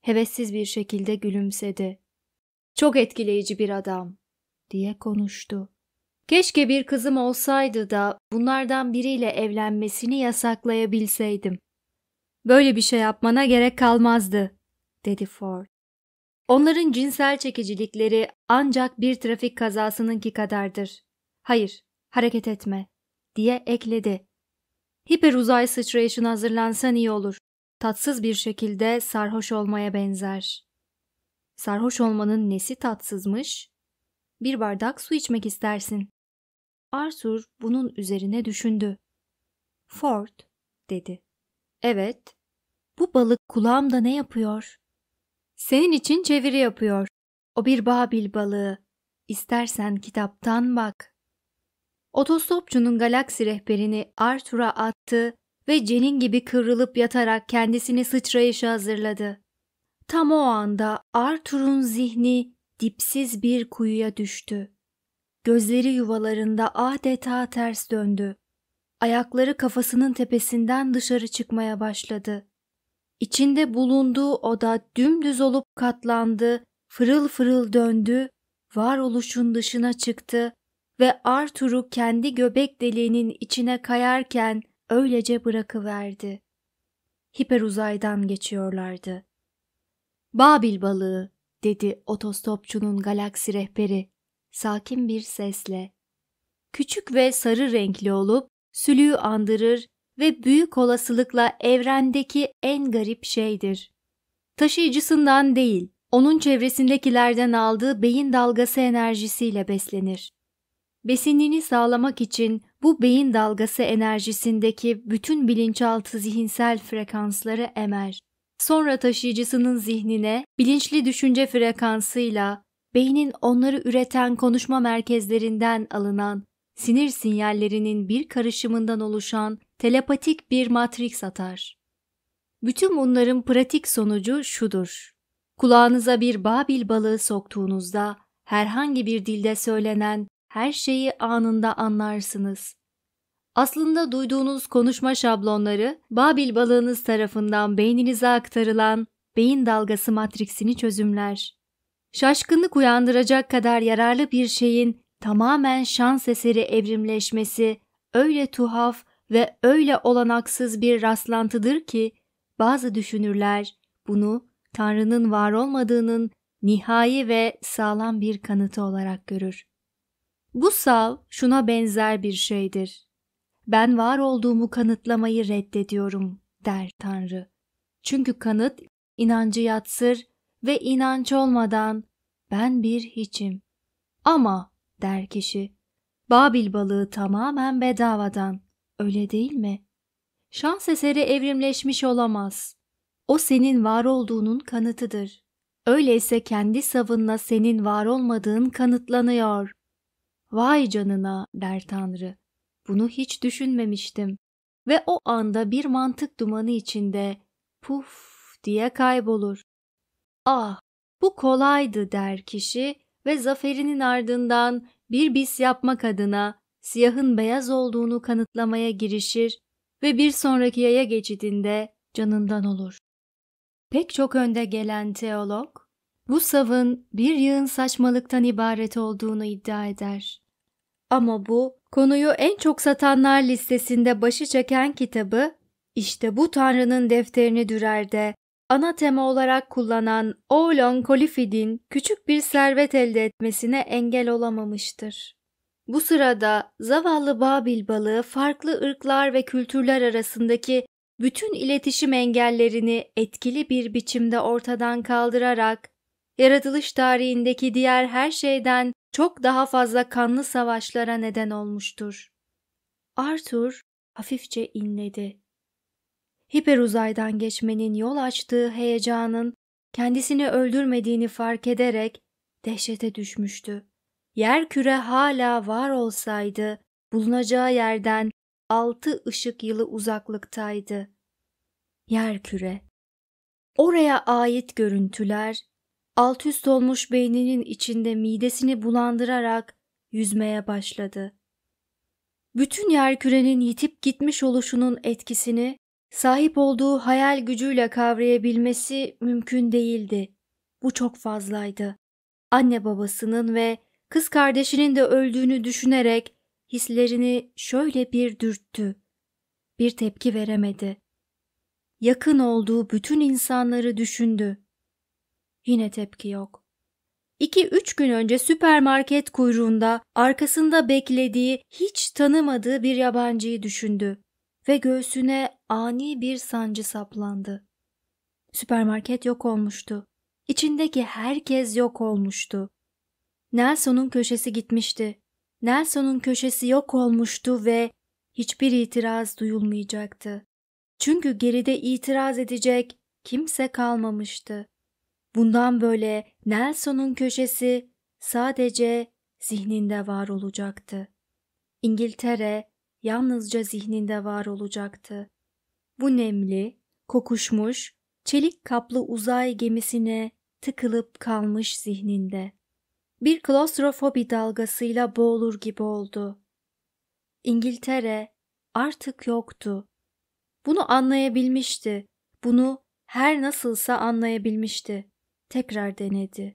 Hevessiz bir şekilde gülümsedi. Çok etkileyici bir adam, diye konuştu. Keşke bir kızım olsaydı da bunlardan biriyle evlenmesini yasaklayabilseydim. Böyle bir şey yapmana gerek kalmazdı, dedi Ford. Onların cinsel çekicilikleri ancak bir trafik kazasınınki kadardır. Hayır, hareket etme, diye ekledi. Hiper uzay sıçrayışına hazırlansan iyi olur. Tatsız bir şekilde sarhoş olmaya benzer. Sarhoş olmanın nesi tatsızmış? Bir bardak su içmek istersin. Arthur bunun üzerine düşündü. Ford, dedi. Evet, bu balık kulağımda ne yapıyor? Senin için çeviri yapıyor. O bir Babil balığı. İstersen kitaptan bak. Otostopçunun galaksi rehberini Arthur'a attı ve Cen'in gibi kıvrılıp yatarak kendisini sıçrayışa hazırladı. Tam o anda Arthur'un zihni dipsiz bir kuyuya düştü. Gözleri yuvalarında adeta ters döndü. Ayakları kafasının tepesinden dışarı çıkmaya başladı. İçinde bulunduğu oda dümdüz olup katlandı, fırıl fırıl döndü, varoluşun dışına çıktı ve Arthur'u kendi göbek deliğinin içine kayarken öylece bırakıverdi. Hiperuzaydan geçiyorlardı. Babil balığı dedi otostopçunun galaksi rehberi sakin bir sesle. Küçük ve sarı renkli olup sülüğü andırır ve büyük olasılıkla evrendeki en garip şeydir. Taşıyıcısından değil, onun çevresindekilerden aldığı beyin dalgası enerjisiyle beslenir. Besinini sağlamak için bu beyin dalgası enerjisindeki bütün bilinçaltı zihinsel frekansları emer. Sonra taşıyıcısının zihnine bilinçli düşünce frekansıyla beynin onları üreten konuşma merkezlerinden alınan sinir sinyallerinin bir karışımından oluşan telepatik bir matris atar. Bütün bunların pratik sonucu şudur. Kulağınıza bir Babil balığı soktuğunuzda herhangi bir dilde söylenen her şeyi anında anlarsınız. Aslında duyduğunuz konuşma şablonları Babil balığınız tarafından beyninize aktarılan beyin dalgası matriksini çözümler. Şaşkınlık uyandıracak kadar yararlı bir şeyin tamamen şans eseri evrimleşmesi öyle tuhaf ve öyle olanaksız bir rastlantıdır ki bazı düşünürler bunu Tanrı'nın var olmadığının nihai ve sağlam bir kanıtı olarak görür. Bu sav şuna benzer bir şeydir. Ben var olduğumu kanıtlamayı reddediyorum der Tanrı. Çünkü kanıt inancı yatsır ve inanç olmadan ben bir hiçim. Ama der kişi Babil balığı tamamen bedavadan. Öyle değil mi? Şans eseri evrimleşmiş olamaz. O senin var olduğunun kanıtıdır. Öyleyse kendi savınla senin var olmadığın kanıtlanıyor. Vay canına der Tanrı. Bunu hiç düşünmemiştim. Ve o anda bir mantık dumanı içinde puf diye kaybolur. Ah bu kolaydı der kişi ve zaferinin ardından bir bis yapmak adına siyahın beyaz olduğunu kanıtlamaya girişir ve bir sonraki yaya geçidinde canından olur. Pek çok önde gelen teolog, bu savın bir yığın saçmalıktan ibaret olduğunu iddia eder. Ama bu, konuyu en çok satanlar listesinde başı çeken kitabı, işte bu Tanrı'nın defterini dürerde ana tema olarak kullanan Oolong Kolifid'in küçük bir servet elde etmesine engel olamamıştır. Bu sırada zavallı Babil balığı farklı ırklar ve kültürler arasındaki bütün iletişim engellerini etkili bir biçimde ortadan kaldırarak yaratılış tarihindeki diğer her şeyden çok daha fazla kanlı savaşlara neden olmuştur. Arthur hafifçe inledi. Hiper uzaydan geçmenin yol açtığı heyecanın kendisini öldürmediğini fark ederek dehşete düşmüştü yer küre hala var olsaydı bulunacağı yerden altı ışık yılı uzaklıktaydı. Yer küre. Oraya ait görüntüler alt üst olmuş beyninin içinde midesini bulandırarak yüzmeye başladı. Bütün yerkürenin yitip gitmiş oluşunun etkisini sahip olduğu hayal gücüyle kavrayabilmesi mümkün değildi. Bu çok fazlaydı. Anne babasının ve kız kardeşinin de öldüğünü düşünerek hislerini şöyle bir dürttü. Bir tepki veremedi. Yakın olduğu bütün insanları düşündü. Yine tepki yok. İki üç gün önce süpermarket kuyruğunda arkasında beklediği hiç tanımadığı bir yabancıyı düşündü ve göğsüne ani bir sancı saplandı. Süpermarket yok olmuştu. İçindeki herkes yok olmuştu. Nelson'un köşesi gitmişti. Nelson'un köşesi yok olmuştu ve hiçbir itiraz duyulmayacaktı. Çünkü geride itiraz edecek kimse kalmamıştı. Bundan böyle Nelson'un köşesi sadece zihninde var olacaktı. İngiltere yalnızca zihninde var olacaktı. Bu nemli, kokuşmuş, çelik kaplı uzay gemisine tıkılıp kalmış zihninde bir klostrofobi dalgasıyla boğulur gibi oldu. İngiltere artık yoktu. Bunu anlayabilmişti. Bunu her nasılsa anlayabilmişti. Tekrar denedi.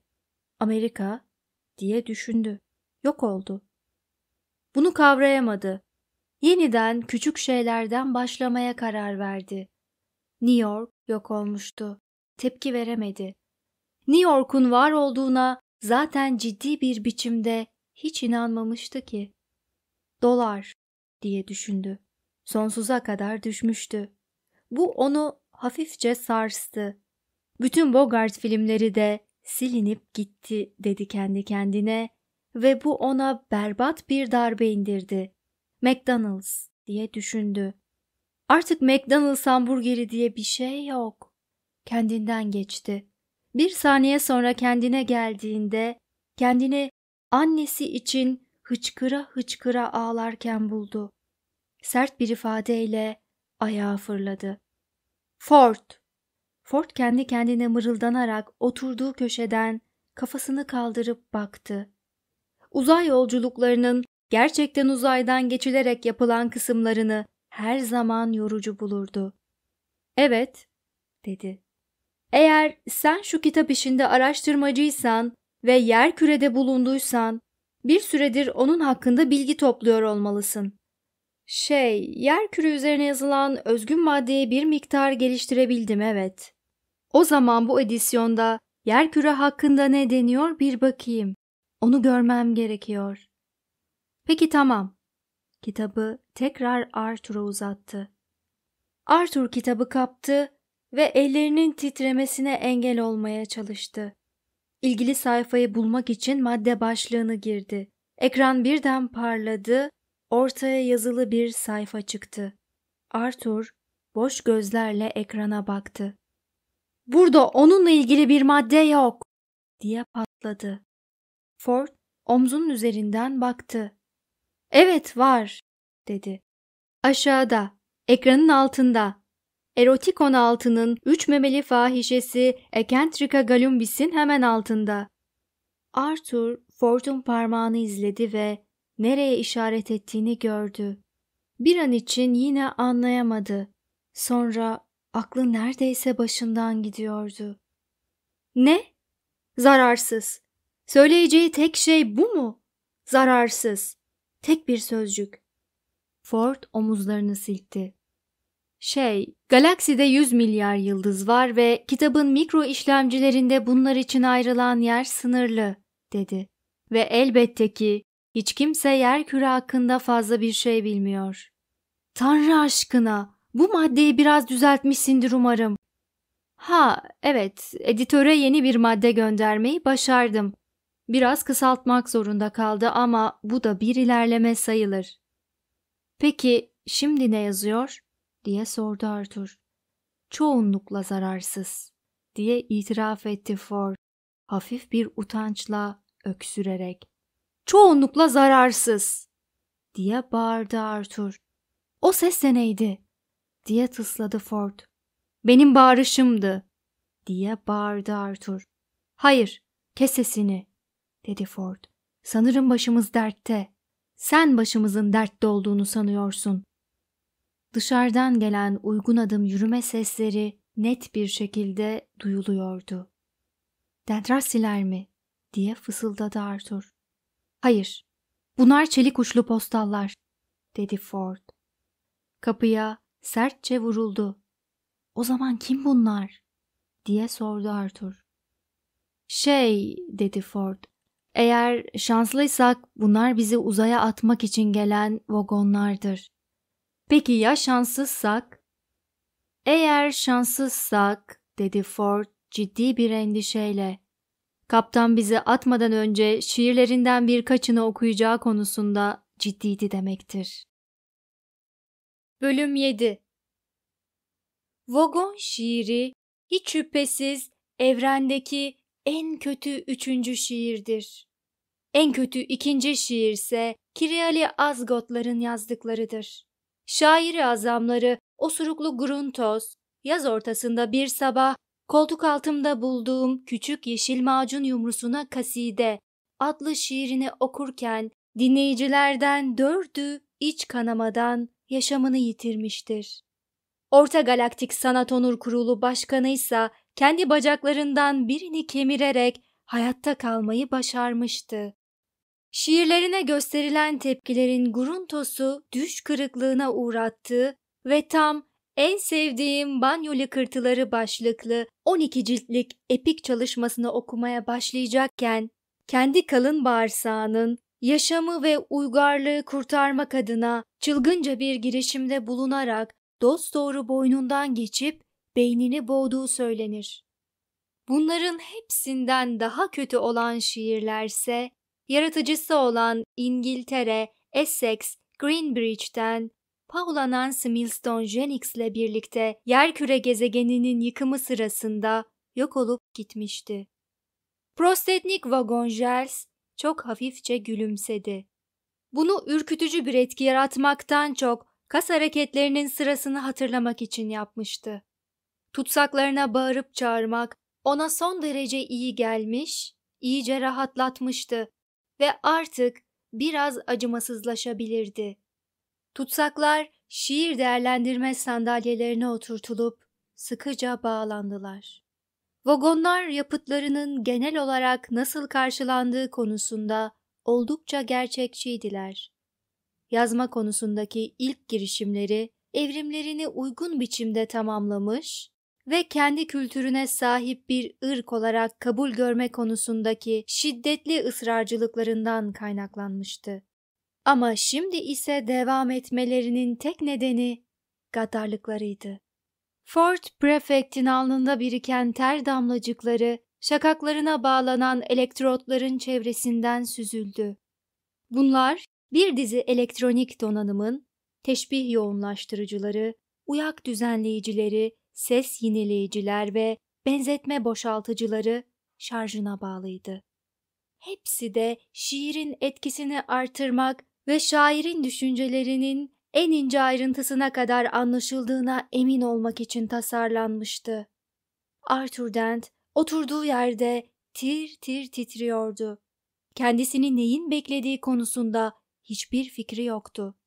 Amerika diye düşündü. Yok oldu. Bunu kavrayamadı. Yeniden küçük şeylerden başlamaya karar verdi. New York yok olmuştu. Tepki veremedi. New York'un var olduğuna zaten ciddi bir biçimde hiç inanmamıştı ki. Dolar diye düşündü. Sonsuza kadar düşmüştü. Bu onu hafifçe sarstı. Bütün Bogart filmleri de silinip gitti dedi kendi kendine ve bu ona berbat bir darbe indirdi. McDonald's diye düşündü. Artık McDonald's hamburgeri diye bir şey yok. Kendinden geçti. Bir saniye sonra kendine geldiğinde kendini annesi için hıçkıra hıçkıra ağlarken buldu. Sert bir ifadeyle ayağa fırladı. Ford! Ford kendi kendine mırıldanarak oturduğu köşeden kafasını kaldırıp baktı. Uzay yolculuklarının gerçekten uzaydan geçilerek yapılan kısımlarını her zaman yorucu bulurdu. Evet, dedi. Eğer sen şu kitap işinde araştırmacıysan ve yer kürede bulunduysan, bir süredir onun hakkında bilgi topluyor olmalısın. Şey, yer küre üzerine yazılan özgün maddeyi bir miktar geliştirebildim evet. O zaman bu edisyonda yer küre hakkında ne deniyor bir bakayım. Onu görmem gerekiyor. Peki tamam. Kitabı tekrar Arthur'a uzattı. Arthur kitabı kaptı ve ellerinin titremesine engel olmaya çalıştı. İlgili sayfayı bulmak için madde başlığını girdi. Ekran birden parladı, ortaya yazılı bir sayfa çıktı. Arthur boş gözlerle ekrana baktı. Burada onunla ilgili bir madde yok diye patladı. Ford omzunun üzerinden baktı. Evet var dedi. Aşağıda, ekranın altında Erotik 16'nın 3 memeli fahişesi Ekentrika Galumbis'in hemen altında. Arthur Ford'un parmağını izledi ve nereye işaret ettiğini gördü. Bir an için yine anlayamadı. Sonra aklı neredeyse başından gidiyordu. Ne? Zararsız. Söyleyeceği tek şey bu mu? Zararsız. Tek bir sözcük. Ford omuzlarını silkti. Şey, galakside 100 milyar yıldız var ve kitabın mikro işlemcilerinde bunlar için ayrılan yer sınırlı, dedi. Ve elbette ki hiç kimse yer küre hakkında fazla bir şey bilmiyor. Tanrı aşkına, bu maddeyi biraz düzeltmişsindir umarım. Ha, evet, editöre yeni bir madde göndermeyi başardım. Biraz kısaltmak zorunda kaldı ama bu da bir ilerleme sayılır. Peki şimdi ne yazıyor? diye sordu Arthur. Çoğunlukla zararsız diye itiraf etti Ford hafif bir utançla öksürerek. Çoğunlukla zararsız diye bağırdı Arthur. O ses de neydi? diye tısladı Ford. Benim bağırışımdı diye bağırdı Arthur. Hayır, kes sesini dedi Ford. Sanırım başımız dertte. Sen başımızın dertte olduğunu sanıyorsun. Dışarıdan gelen uygun adım yürüme sesleri net bir şekilde duyuluyordu. Dedrasiler mi? diye fısıldadı Arthur. Hayır, bunlar çelik uçlu postallar, dedi Ford. Kapıya sertçe vuruldu. O zaman kim bunlar? diye sordu Arthur. Şey, dedi Ford, eğer şanslıysak bunlar bizi uzaya atmak için gelen vagonlardır. Peki ya şanssızsak? Eğer şanssızsak, dedi Ford ciddi bir endişeyle. Kaptan bizi atmadan önce şiirlerinden birkaçını okuyacağı konusunda ciddiydi demektir. Bölüm 7 Vagon şiiri hiç şüphesiz evrendeki en kötü üçüncü şiirdir. En kötü ikinci şiir şiirse Kiryali Azgotların yazdıklarıdır. Şairi azamları osuruklu gruntoz, yaz ortasında bir sabah koltuk altımda bulduğum küçük yeşil macun yumrusuna kaside adlı şiirini okurken dinleyicilerden dördü iç kanamadan yaşamını yitirmiştir. Orta Galaktik Sanat Onur Kurulu Başkanı ise kendi bacaklarından birini kemirerek hayatta kalmayı başarmıştı. Şiirlerine gösterilen tepkilerin Grunto'su düş kırıklığına uğrattığı ve tam en sevdiğim banyo Kırtıları başlıklı 12 ciltlik epik çalışmasını okumaya başlayacakken kendi kalın bağırsağının yaşamı ve uygarlığı kurtarmak adına çılgınca bir girişimde bulunarak doğru boynundan geçip beynini boğduğu söylenir. Bunların hepsinden daha kötü olan şiirlerse Yaratıcısı olan İngiltere, Essex, Greenbridge'den Paula Nancy Milston Jennings birlikte yerküre gezegeninin yıkımı sırasında yok olup gitmişti. Prostetnik vagon Jels çok hafifçe gülümsedi. Bunu ürkütücü bir etki yaratmaktan çok kas hareketlerinin sırasını hatırlamak için yapmıştı. Tutsaklarına bağırıp çağırmak ona son derece iyi gelmiş, iyice rahatlatmıştı ve artık biraz acımasızlaşabilirdi. Tutsaklar şiir değerlendirme sandalyelerine oturtulup sıkıca bağlandılar. Vagonlar yapıtlarının genel olarak nasıl karşılandığı konusunda oldukça gerçekçiydiler. Yazma konusundaki ilk girişimleri evrimlerini uygun biçimde tamamlamış ve kendi kültürüne sahip bir ırk olarak kabul görme konusundaki şiddetli ısrarcılıklarından kaynaklanmıştı. Ama şimdi ise devam etmelerinin tek nedeni gaddarlıklarıydı. Fort Prefect'in alnında biriken ter damlacıkları şakaklarına bağlanan elektrotların çevresinden süzüldü. Bunlar bir dizi elektronik donanımın teşbih yoğunlaştırıcıları, uyak düzenleyicileri ses yineleyiciler ve benzetme boşaltıcıları şarjına bağlıydı. Hepsi de şiirin etkisini artırmak ve şairin düşüncelerinin en ince ayrıntısına kadar anlaşıldığına emin olmak için tasarlanmıştı. Arthur Dent oturduğu yerde tir tir titriyordu. Kendisini neyin beklediği konusunda hiçbir fikri yoktu.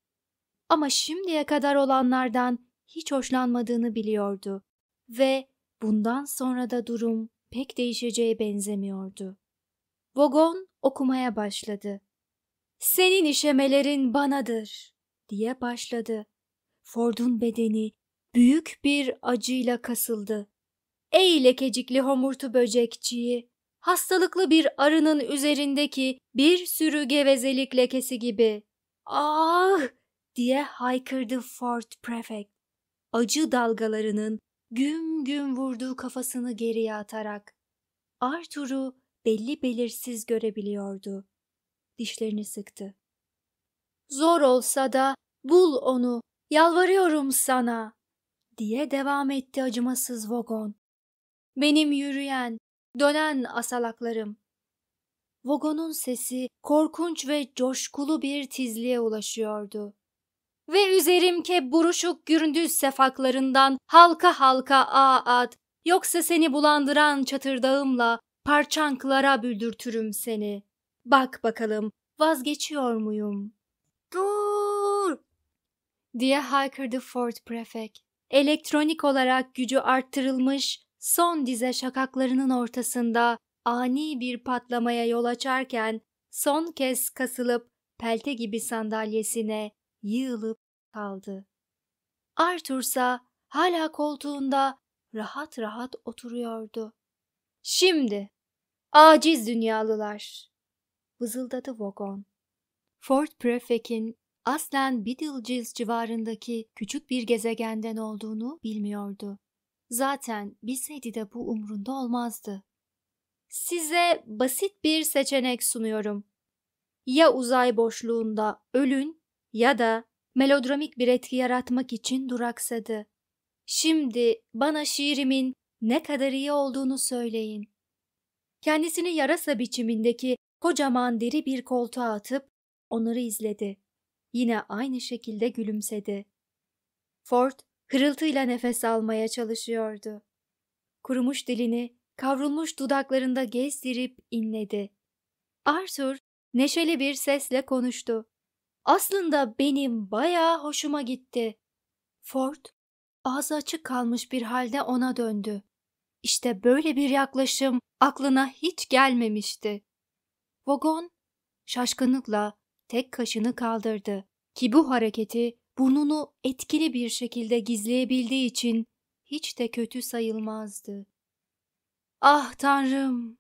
Ama şimdiye kadar olanlardan hiç hoşlanmadığını biliyordu ve bundan sonra da durum pek değişeceğe benzemiyordu. Vogon okumaya başladı. Senin işemelerin banadır diye başladı. Ford'un bedeni büyük bir acıyla kasıldı. Ey lekecikli homurtu böcekçiyi! Hastalıklı bir arının üzerindeki bir sürü gevezelik lekesi gibi. Ah! diye haykırdı Ford Prefect acı dalgalarının güm güm vurduğu kafasını geriye atarak Arthur'u belli belirsiz görebiliyordu. Dişlerini sıktı. Zor olsa da bul onu, yalvarıyorum sana, diye devam etti acımasız vagon. Benim yürüyen, dönen asalaklarım. Vagonun sesi korkunç ve coşkulu bir tizliğe ulaşıyordu. Ve üzerimke buruşuk güründüz sefaklarından halka halka ağ at, yoksa seni bulandıran çatırdağımla parçanklara büldürtürüm seni. Bak bakalım vazgeçiyor muyum? Dur! diye haykırdı Ford Prefect. Elektronik olarak gücü arttırılmış son dize şakaklarının ortasında ani bir patlamaya yol açarken son kez kasılıp pelte gibi sandalyesine yığılıp kaldı. Arthur ise hala koltuğunda rahat rahat oturuyordu. Şimdi, aciz dünyalılar, vızıldadı vagon. Fort Prefek'in aslen Beetlejuice civarındaki küçük bir gezegenden olduğunu bilmiyordu. Zaten bilseydi de bu umrunda olmazdı. Size basit bir seçenek sunuyorum. Ya uzay boşluğunda ölün ya da melodramik bir etki yaratmak için duraksadı. Şimdi bana şiirimin ne kadar iyi olduğunu söyleyin. Kendisini yarasa biçimindeki kocaman deri bir koltuğa atıp onları izledi. Yine aynı şekilde gülümsedi. Ford hırıltıyla nefes almaya çalışıyordu. Kurumuş dilini kavrulmuş dudaklarında gezdirip inledi. Arthur neşeli bir sesle konuştu aslında benim bayağı hoşuma gitti. Ford ağzı açık kalmış bir halde ona döndü. İşte böyle bir yaklaşım aklına hiç gelmemişti. Vogon şaşkınlıkla tek kaşını kaldırdı ki bu hareketi burnunu etkili bir şekilde gizleyebildiği için hiç de kötü sayılmazdı. Ah tanrım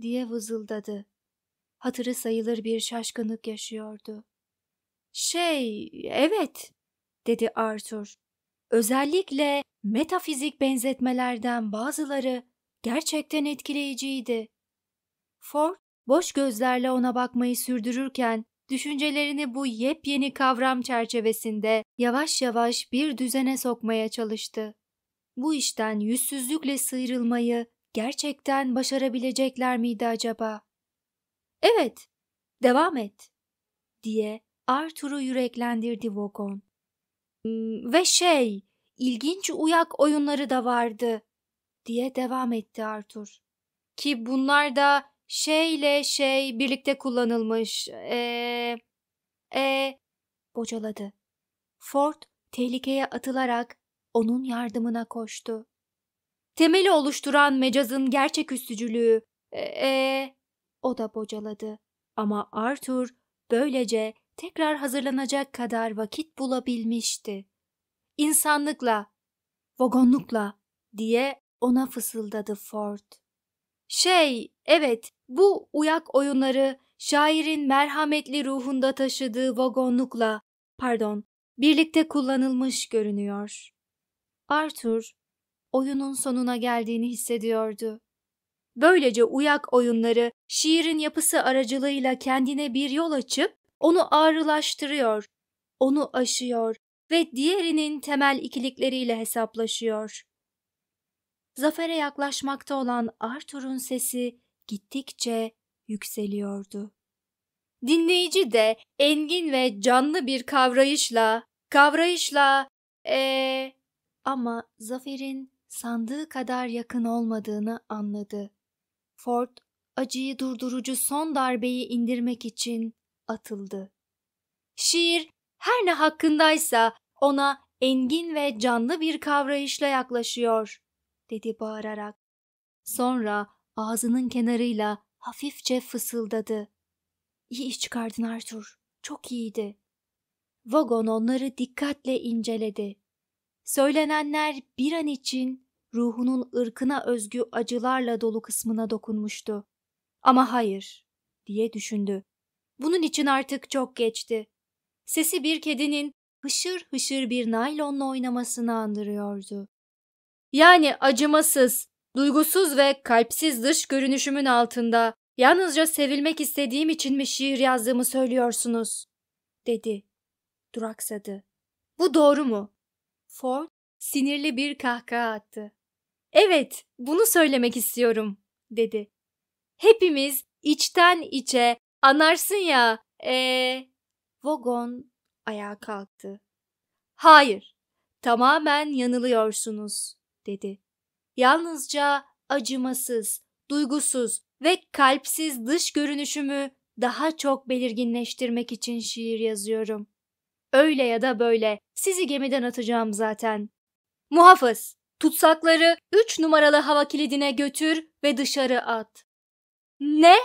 diye vızıldadı. Hatırı sayılır bir şaşkınlık yaşıyordu. Şey, evet, dedi Arthur. Özellikle metafizik benzetmelerden bazıları gerçekten etkileyiciydi. Ford boş gözlerle ona bakmayı sürdürürken düşüncelerini bu yepyeni kavram çerçevesinde yavaş yavaş bir düzene sokmaya çalıştı. Bu işten yüzsüzlükle sıyrılmayı gerçekten başarabilecekler miydi acaba? Evet, devam et, diye Arthur'u yüreklendirdi Vogon. Hmm, ve şey, ilginç uyak oyunları da vardı diye devam etti Arthur. Ki bunlar da şeyle şey birlikte kullanılmış. Eee... Eee... Bocaladı. Ford tehlikeye atılarak onun yardımına koştu. Temeli oluşturan mecazın gerçek üstücülüğü, eee... O da bocaladı. Ama Arthur böylece tekrar hazırlanacak kadar vakit bulabilmişti. İnsanlıkla, vagonlukla diye ona fısıldadı Ford. Şey, evet, bu uyak oyunları şairin merhametli ruhunda taşıdığı vagonlukla, pardon, birlikte kullanılmış görünüyor. Arthur, oyunun sonuna geldiğini hissediyordu. Böylece uyak oyunları şiirin yapısı aracılığıyla kendine bir yol açıp onu ağrılaştırıyor, onu aşıyor ve diğerinin temel ikilikleriyle hesaplaşıyor. Zafer'e yaklaşmakta olan Arthur'un sesi gittikçe yükseliyordu. Dinleyici de engin ve canlı bir kavrayışla, kavrayışla ee ama Zafer'in sandığı kadar yakın olmadığını anladı. Ford acıyı durdurucu son darbeyi indirmek için atıldı. Şiir her ne hakkındaysa ona engin ve canlı bir kavrayışla yaklaşıyor, dedi bağırarak. Sonra ağzının kenarıyla hafifçe fısıldadı. İyi iş çıkardın Arthur, çok iyiydi. Vagon onları dikkatle inceledi. Söylenenler bir an için ruhunun ırkına özgü acılarla dolu kısmına dokunmuştu. Ama hayır, diye düşündü. Bunun için artık çok geçti. Sesi bir kedinin hışır hışır bir naylonla oynamasını andırıyordu. Yani acımasız, duygusuz ve kalpsiz dış görünüşümün altında yalnızca sevilmek istediğim için mi şiir yazdığımı söylüyorsunuz? dedi. Duraksadı. Bu doğru mu? Ford sinirli bir kahkaha attı. Evet, bunu söylemek istiyorum, dedi. Hepimiz içten içe Anarsın ya. Eee... Vogon ayağa kalktı. Hayır, tamamen yanılıyorsunuz, dedi. Yalnızca acımasız, duygusuz ve kalpsiz dış görünüşümü daha çok belirginleştirmek için şiir yazıyorum. Öyle ya da böyle sizi gemiden atacağım zaten. Muhafız, tutsakları üç numaralı hava kilidine götür ve dışarı at. Ne?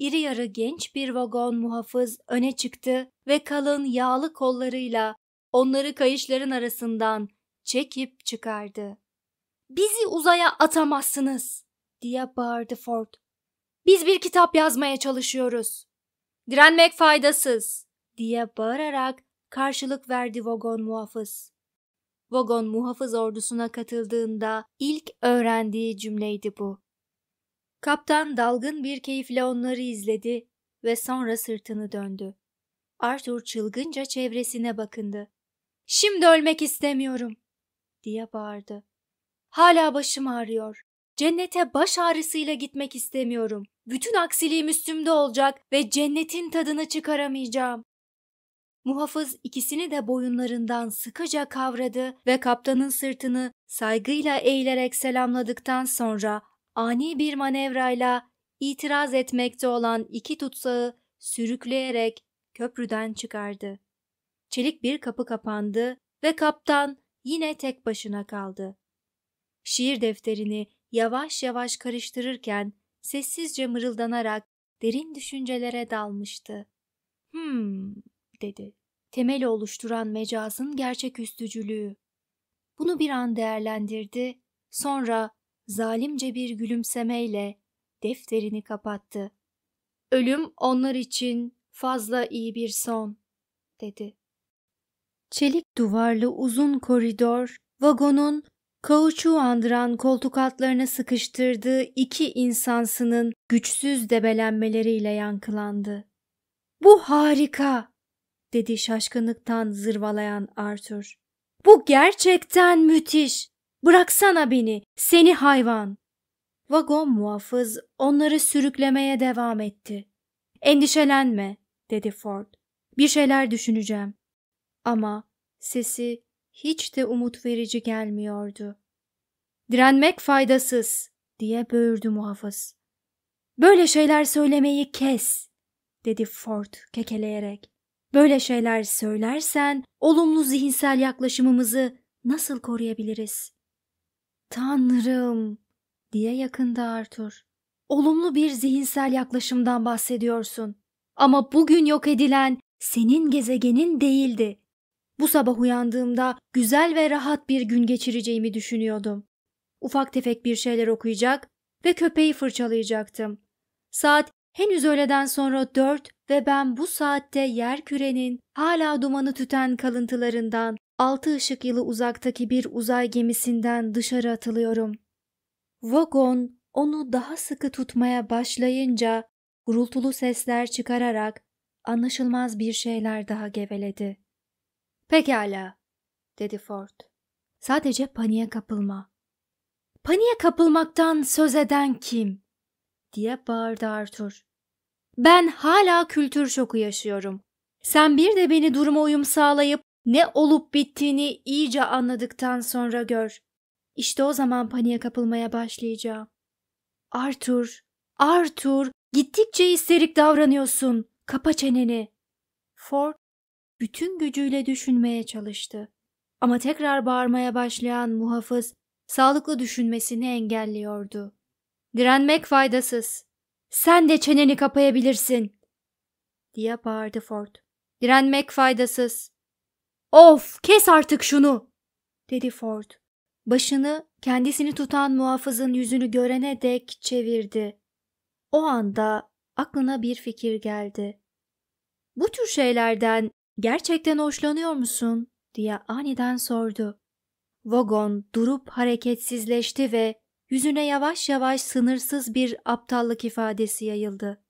iri yarı genç bir vagon muhafız öne çıktı ve kalın yağlı kollarıyla onları kayışların arasından çekip çıkardı. ''Bizi uzaya atamazsınız!'' diye bağırdı Ford. ''Biz bir kitap yazmaya çalışıyoruz. Direnmek faydasız!'' diye bağırarak karşılık verdi vagon muhafız. Vagon muhafız ordusuna katıldığında ilk öğrendiği cümleydi bu. Kaptan dalgın bir keyifle onları izledi ve sonra sırtını döndü. Arthur çılgınca çevresine bakındı. Şimdi ölmek istemiyorum diye bağırdı. Hala başım ağrıyor. Cennete baş ağrısıyla gitmek istemiyorum. Bütün aksiliğim üstümde olacak ve cennetin tadını çıkaramayacağım. Muhafız ikisini de boyunlarından sıkıca kavradı ve kaptanın sırtını saygıyla eğilerek selamladıktan sonra ani bir manevrayla itiraz etmekte olan iki tutsağı sürükleyerek köprüden çıkardı. Çelik bir kapı kapandı ve kaptan yine tek başına kaldı. Şiir defterini yavaş yavaş karıştırırken sessizce mırıldanarak derin düşüncelere dalmıştı. Hmm dedi. Temeli oluşturan mecazın gerçek gerçeküstücülüğü. Bunu bir an değerlendirdi, sonra zalimce bir gülümsemeyle defterini kapattı. Ölüm onlar için fazla iyi bir son, dedi. Çelik duvarlı uzun koridor, vagonun kauçuğu andıran koltuk altlarına sıkıştırdığı iki insansının güçsüz debelenmeleriyle yankılandı. Bu harika, dedi şaşkınlıktan zırvalayan Arthur. Bu gerçekten müthiş. Bıraksana beni, seni hayvan. Vagon muhafız onları sürüklemeye devam etti. Endişelenme, dedi Ford. Bir şeyler düşüneceğim. Ama sesi hiç de umut verici gelmiyordu. Direnmek faydasız, diye böğürdü muhafız. Böyle şeyler söylemeyi kes, dedi Ford kekeleyerek. Böyle şeyler söylersen olumlu zihinsel yaklaşımımızı nasıl koruyabiliriz? Tanrım diye yakında Arthur. Olumlu bir zihinsel yaklaşımdan bahsediyorsun. Ama bugün yok edilen senin gezegenin değildi. Bu sabah uyandığımda güzel ve rahat bir gün geçireceğimi düşünüyordum. Ufak tefek bir şeyler okuyacak ve köpeği fırçalayacaktım. Saat henüz öğleden sonra dört ve ben bu saatte yer kürenin hala dumanı tüten kalıntılarından altı ışık yılı uzaktaki bir uzay gemisinden dışarı atılıyorum. Vagon onu daha sıkı tutmaya başlayınca gurultulu sesler çıkararak anlaşılmaz bir şeyler daha geveledi. Pekala, dedi Ford. Sadece paniğe kapılma. Paniğe kapılmaktan söz eden kim? diye bağırdı Arthur. Ben hala kültür şoku yaşıyorum. Sen bir de beni duruma uyum sağlayıp ne olup bittiğini iyice anladıktan sonra gör. İşte o zaman paniğe kapılmaya başlayacağım. Arthur, Arthur, gittikçe isterik davranıyorsun. Kapa çeneni. Ford bütün gücüyle düşünmeye çalıştı. Ama tekrar bağırmaya başlayan muhafız sağlıklı düşünmesini engelliyordu. Direnmek faydasız. Sen de çeneni kapayabilirsin, diye bağırdı Ford. Direnmek faydasız. Of kes artık şunu dedi Ford. Başını kendisini tutan muhafızın yüzünü görene dek çevirdi. O anda aklına bir fikir geldi. Bu tür şeylerden gerçekten hoşlanıyor musun diye aniden sordu. Vagon durup hareketsizleşti ve yüzüne yavaş yavaş sınırsız bir aptallık ifadesi yayıldı.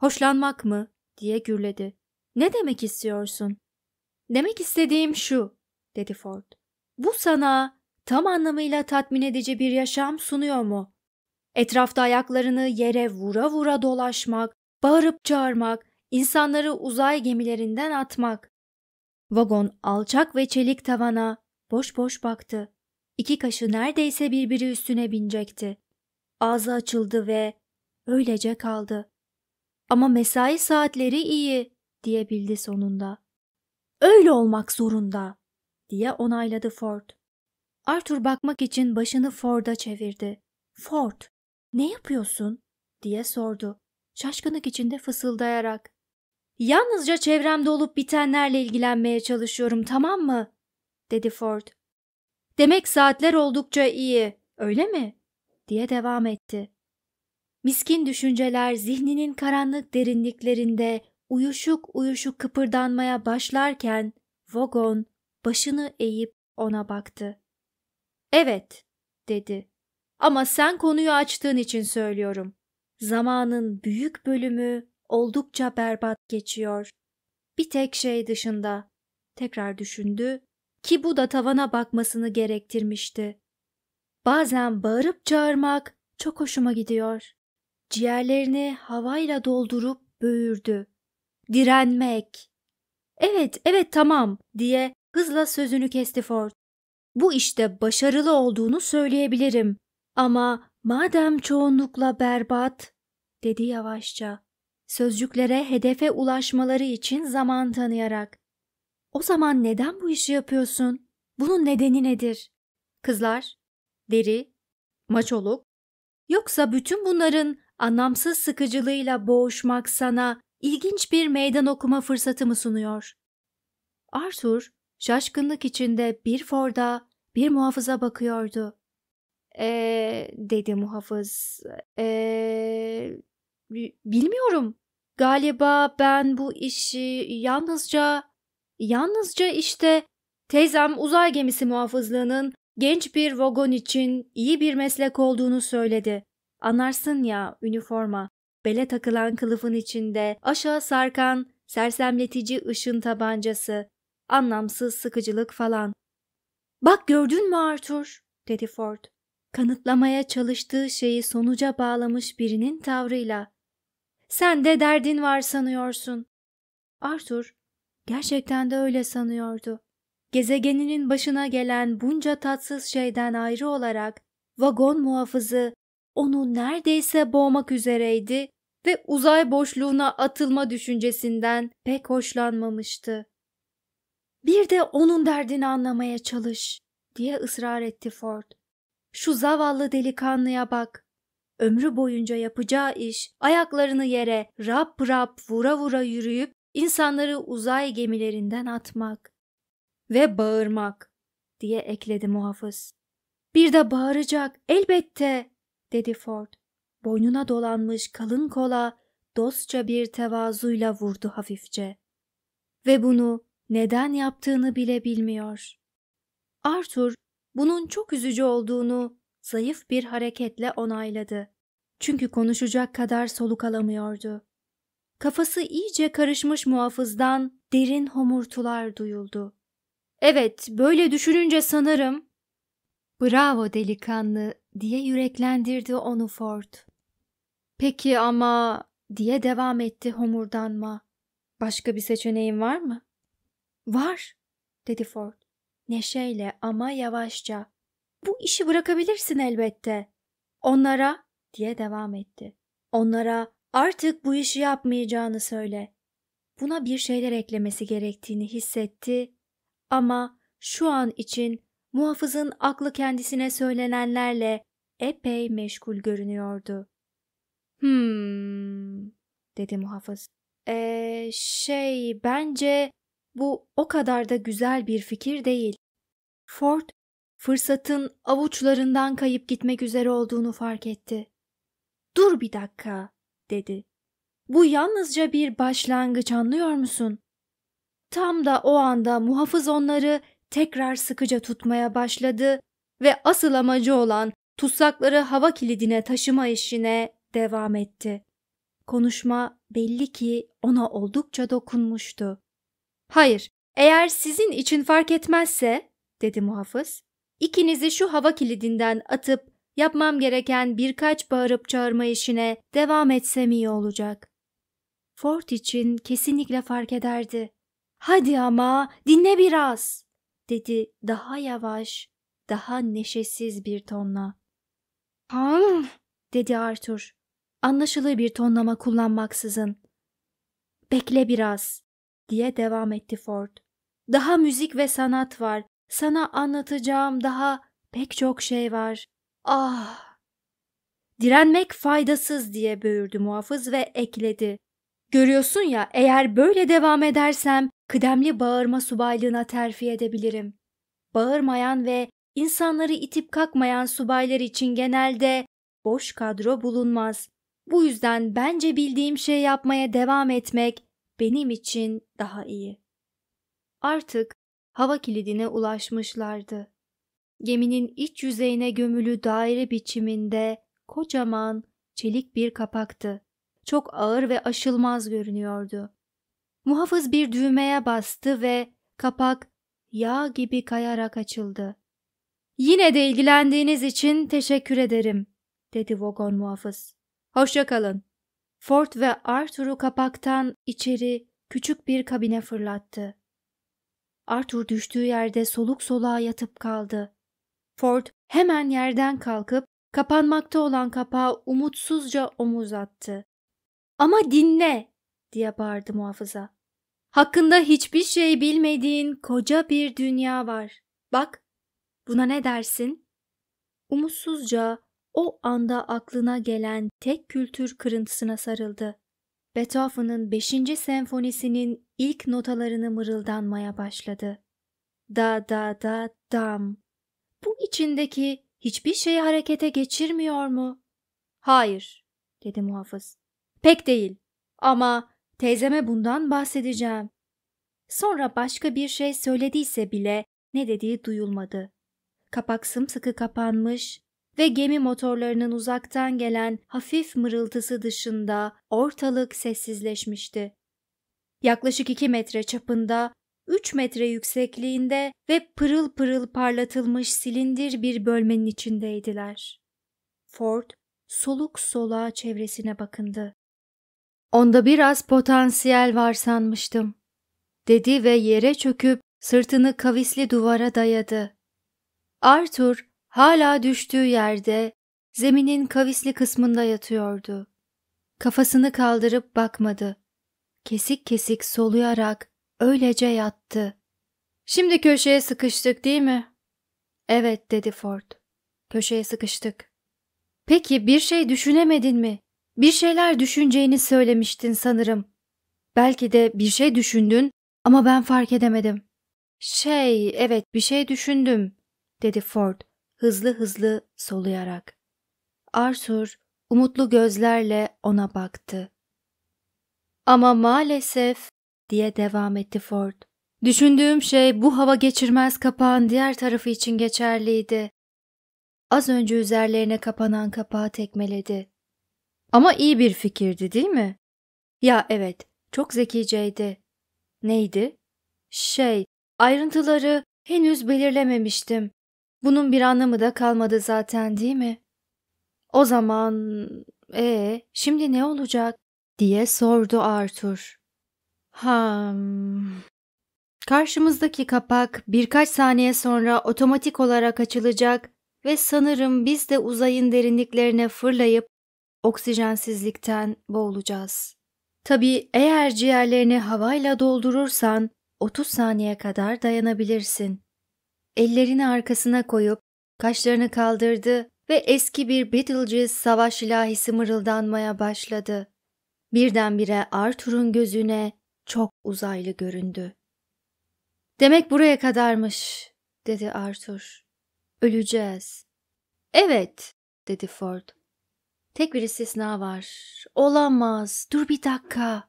Hoşlanmak mı diye gürledi. Ne demek istiyorsun? Demek istediğim şu, dedi Ford. Bu sana tam anlamıyla tatmin edici bir yaşam sunuyor mu? Etrafta ayaklarını yere vura vura dolaşmak, bağırıp çağırmak, insanları uzay gemilerinden atmak. Vagon alçak ve çelik tavana boş boş baktı. İki kaşı neredeyse birbiri üstüne binecekti. Ağzı açıldı ve öylece kaldı. Ama mesai saatleri iyi diyebildi sonunda. Öyle olmak zorunda diye onayladı Ford. Arthur bakmak için başını Ford'a çevirdi. Ford, ne yapıyorsun? diye sordu. Şaşkınlık içinde fısıldayarak. Yalnızca çevremde olup bitenlerle ilgilenmeye çalışıyorum tamam mı? dedi Ford. Demek saatler oldukça iyi, öyle mi? diye devam etti. Miskin düşünceler zihninin karanlık derinliklerinde uyuşuk uyuşuk kıpırdanmaya başlarken Vogon başını eğip ona baktı. Evet, dedi. Ama sen konuyu açtığın için söylüyorum. Zamanın büyük bölümü oldukça berbat geçiyor. Bir tek şey dışında. Tekrar düşündü ki bu da tavana bakmasını gerektirmişti. Bazen bağırıp çağırmak çok hoşuma gidiyor. Ciğerlerini havayla doldurup böğürdü. Direnmek. Evet, evet tamam diye hızla sözünü kesti Ford. Bu işte başarılı olduğunu söyleyebilirim. Ama madem çoğunlukla berbat, dedi yavaşça. Sözcüklere hedefe ulaşmaları için zaman tanıyarak. O zaman neden bu işi yapıyorsun? Bunun nedeni nedir? Kızlar, deri, maçoluk. Yoksa bütün bunların anlamsız sıkıcılığıyla boğuşmak sana ilginç bir meydan okuma fırsatımı sunuyor. Arthur şaşkınlık içinde bir Ford'a bir muhafıza bakıyordu. Eee dedi muhafız. Eee bilmiyorum. Galiba ben bu işi yalnızca yalnızca işte teyzem uzay gemisi muhafızlığının genç bir vagon için iyi bir meslek olduğunu söyledi. Anlarsın ya üniforma bele takılan kılıfın içinde aşağı sarkan sersemletici ışın tabancası, anlamsız sıkıcılık falan. Bak gördün mü Arthur? dedi Ford. Kanıtlamaya çalıştığı şeyi sonuca bağlamış birinin tavrıyla. Sen de derdin var sanıyorsun. Arthur gerçekten de öyle sanıyordu. Gezegeninin başına gelen bunca tatsız şeyden ayrı olarak vagon muhafızı onu neredeyse boğmak üzereydi ve uzay boşluğuna atılma düşüncesinden pek hoşlanmamıştı. Bir de onun derdini anlamaya çalış diye ısrar etti Ford. Şu zavallı delikanlıya bak. Ömrü boyunca yapacağı iş ayaklarını yere rap rap vura vura yürüyüp insanları uzay gemilerinden atmak ve bağırmak diye ekledi muhafız. Bir de bağıracak elbette dedi Ford boynuna dolanmış kalın kola dostça bir tevazuyla vurdu hafifçe. Ve bunu neden yaptığını bile bilmiyor. Arthur bunun çok üzücü olduğunu zayıf bir hareketle onayladı. Çünkü konuşacak kadar soluk alamıyordu. Kafası iyice karışmış muhafızdan derin homurtular duyuldu. Evet, böyle düşününce sanırım. Bravo delikanlı diye yüreklendirdi onu Ford. Peki ama diye devam etti homurdanma. Başka bir seçeneğin var mı? Var, dedi Ford. Neşeyle ama yavaşça. Bu işi bırakabilirsin elbette. Onlara, diye devam etti. Onlara artık bu işi yapmayacağını söyle. Buna bir şeyler eklemesi gerektiğini hissetti ama şu an için muhafızın aklı kendisine söylenenlerle epey meşgul görünüyordu. Hmm, dedi muhafız. Ee, şey, bence bu o kadar da güzel bir fikir değil. Ford, fırsatın avuçlarından kayıp gitmek üzere olduğunu fark etti. Dur bir dakika, dedi. Bu yalnızca bir başlangıç anlıyor musun? Tam da o anda muhafız onları tekrar sıkıca tutmaya başladı ve asıl amacı olan tutsakları hava kilidine taşıma işine devam etti. Konuşma belli ki ona oldukça dokunmuştu. Hayır, eğer sizin için fark etmezse, dedi muhafız, ikinizi şu hava kilidinden atıp yapmam gereken birkaç bağırıp çağırma işine devam etsem iyi olacak. Ford için kesinlikle fark ederdi. Hadi ama dinle biraz, dedi daha yavaş, daha neşesiz bir tonla. Ham, dedi Arthur anlaşılır bir tonlama kullanmaksızın. Bekle biraz, diye devam etti Ford. Daha müzik ve sanat var. Sana anlatacağım daha pek çok şey var. Ah! Direnmek faydasız diye böğürdü muhafız ve ekledi. Görüyorsun ya eğer böyle devam edersem kıdemli bağırma subaylığına terfi edebilirim. Bağırmayan ve insanları itip kakmayan subaylar için genelde boş kadro bulunmaz. Bu yüzden bence bildiğim şey yapmaya devam etmek benim için daha iyi. Artık hava kilidine ulaşmışlardı. Geminin iç yüzeyine gömülü daire biçiminde kocaman çelik bir kapaktı. Çok ağır ve aşılmaz görünüyordu. Muhafız bir düğmeye bastı ve kapak yağ gibi kayarak açıldı. Yine de ilgilendiğiniz için teşekkür ederim, dedi vagon muhafız. Hoşça kalın. Ford ve Arthur'u kapaktan içeri küçük bir kabine fırlattı. Arthur düştüğü yerde soluk soluğa yatıp kaldı. Ford hemen yerden kalkıp kapanmakta olan kapağı umutsuzca omuz attı. Ama dinle diye bağırdı muhafıza. Hakkında hiçbir şey bilmediğin koca bir dünya var. Bak, buna ne dersin? Umutsuzca o anda aklına gelen tek kültür kırıntısına sarıldı. Beethoven'ın 5. senfonisinin ilk notalarını mırıldanmaya başladı. Da da da dam. Bu içindeki hiçbir şeyi harekete geçirmiyor mu? Hayır, dedi muhafız. Pek değil ama teyzeme bundan bahsedeceğim. Sonra başka bir şey söylediyse bile ne dediği duyulmadı. Kapak sımsıkı kapanmış, ve gemi motorlarının uzaktan gelen hafif mırıltısı dışında ortalık sessizleşmişti. Yaklaşık iki metre çapında, üç metre yüksekliğinde ve pırıl pırıl parlatılmış silindir bir bölmenin içindeydiler. Ford soluk soluğa çevresine bakındı. Onda biraz potansiyel var sanmıştım, dedi ve yere çöküp sırtını kavisli duvara dayadı. Arthur hala düştüğü yerde zeminin kavisli kısmında yatıyordu. Kafasını kaldırıp bakmadı. Kesik kesik soluyarak öylece yattı. Şimdi köşeye sıkıştık değil mi? Evet dedi Ford. Köşeye sıkıştık. Peki bir şey düşünemedin mi? Bir şeyler düşüneceğini söylemiştin sanırım. Belki de bir şey düşündün ama ben fark edemedim. Şey, evet bir şey düşündüm, dedi Ford hızlı hızlı soluyarak. Arthur umutlu gözlerle ona baktı. Ama maalesef diye devam etti Ford. Düşündüğüm şey bu hava geçirmez kapağın diğer tarafı için geçerliydi. Az önce üzerlerine kapanan kapağı tekmeledi. Ama iyi bir fikirdi değil mi? Ya evet, çok zekiceydi. Neydi? Şey, ayrıntıları henüz belirlememiştim. Bunun bir anlamı da kalmadı zaten değil mi? O zaman ee şimdi ne olacak diye sordu Arthur. Ham. Karşımızdaki kapak birkaç saniye sonra otomatik olarak açılacak ve sanırım biz de uzayın derinliklerine fırlayıp oksijensizlikten boğulacağız. Tabii eğer ciğerlerini havayla doldurursan 30 saniye kadar dayanabilirsin. Ellerini arkasına koyup kaşlarını kaldırdı ve eski bir Beetlejuice savaş ilahisi mırıldanmaya başladı. Birdenbire Arthur'un gözüne çok uzaylı göründü. Demek buraya kadarmış, dedi Arthur. Öleceğiz. Evet, dedi Ford. Tek bir istisna var. Olamaz. Dur bir dakika.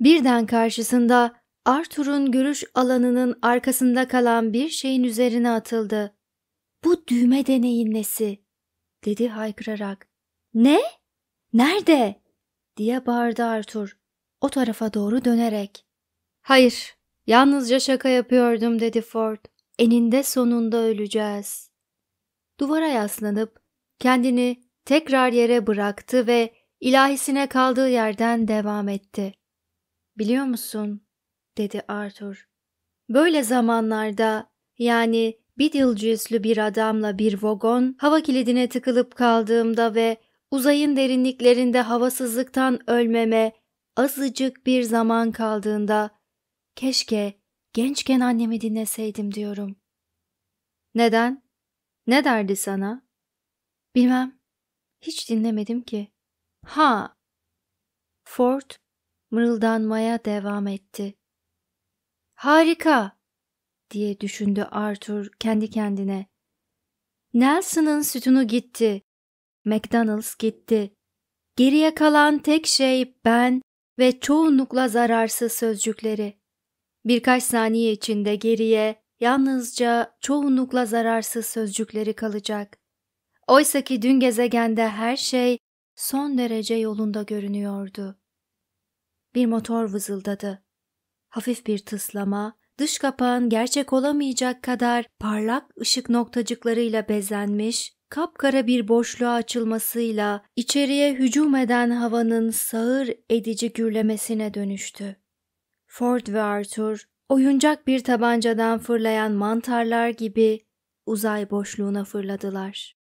Birden karşısında Arthur'un görüş alanının arkasında kalan bir şeyin üzerine atıldı. Bu düğme deneyin nesi? dedi haykırarak. Ne? Nerede? diye bağırdı Arthur o tarafa doğru dönerek. Hayır, yalnızca şaka yapıyordum dedi Ford. Eninde sonunda öleceğiz. Duvara yaslanıp kendini tekrar yere bıraktı ve ilahisine kaldığı yerden devam etti. Biliyor musun, dedi Arthur. Böyle zamanlarda yani bir dilcüslü bir adamla bir vagon hava kilidine tıkılıp kaldığımda ve uzayın derinliklerinde havasızlıktan ölmeme azıcık bir zaman kaldığında keşke gençken annemi dinleseydim diyorum. Neden? Ne derdi sana? Bilmem. Hiç dinlemedim ki. Ha! Ford mırıldanmaya devam etti. Harika diye düşündü Arthur kendi kendine. Nelson'ın sütunu gitti. McDonald's gitti. Geriye kalan tek şey ben ve çoğunlukla zararsız sözcükleri. Birkaç saniye içinde geriye yalnızca çoğunlukla zararsız sözcükleri kalacak. Oysaki ki dün gezegende her şey son derece yolunda görünüyordu. Bir motor vızıldadı hafif bir tıslama, dış kapağın gerçek olamayacak kadar parlak ışık noktacıklarıyla bezenmiş, kapkara bir boşluğa açılmasıyla içeriye hücum eden havanın sağır edici gürlemesine dönüştü. Ford ve Arthur, oyuncak bir tabancadan fırlayan mantarlar gibi uzay boşluğuna fırladılar.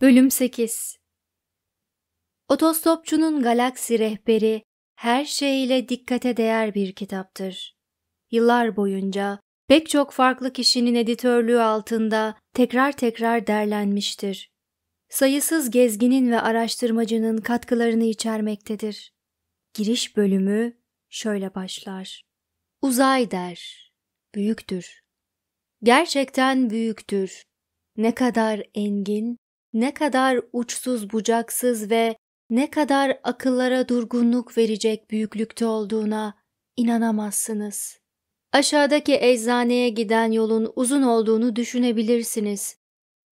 Bölüm 8 Otostopçunun galaksi rehberi her şeyle dikkate değer bir kitaptır. Yıllar boyunca pek çok farklı kişinin editörlüğü altında tekrar tekrar derlenmiştir. Sayısız gezginin ve araştırmacının katkılarını içermektedir. Giriş bölümü şöyle başlar. Uzay der, büyüktür. Gerçekten büyüktür. Ne kadar engin, ne kadar uçsuz bucaksız ve ne kadar akıllara durgunluk verecek büyüklükte olduğuna inanamazsınız. Aşağıdaki eczaneye giden yolun uzun olduğunu düşünebilirsiniz.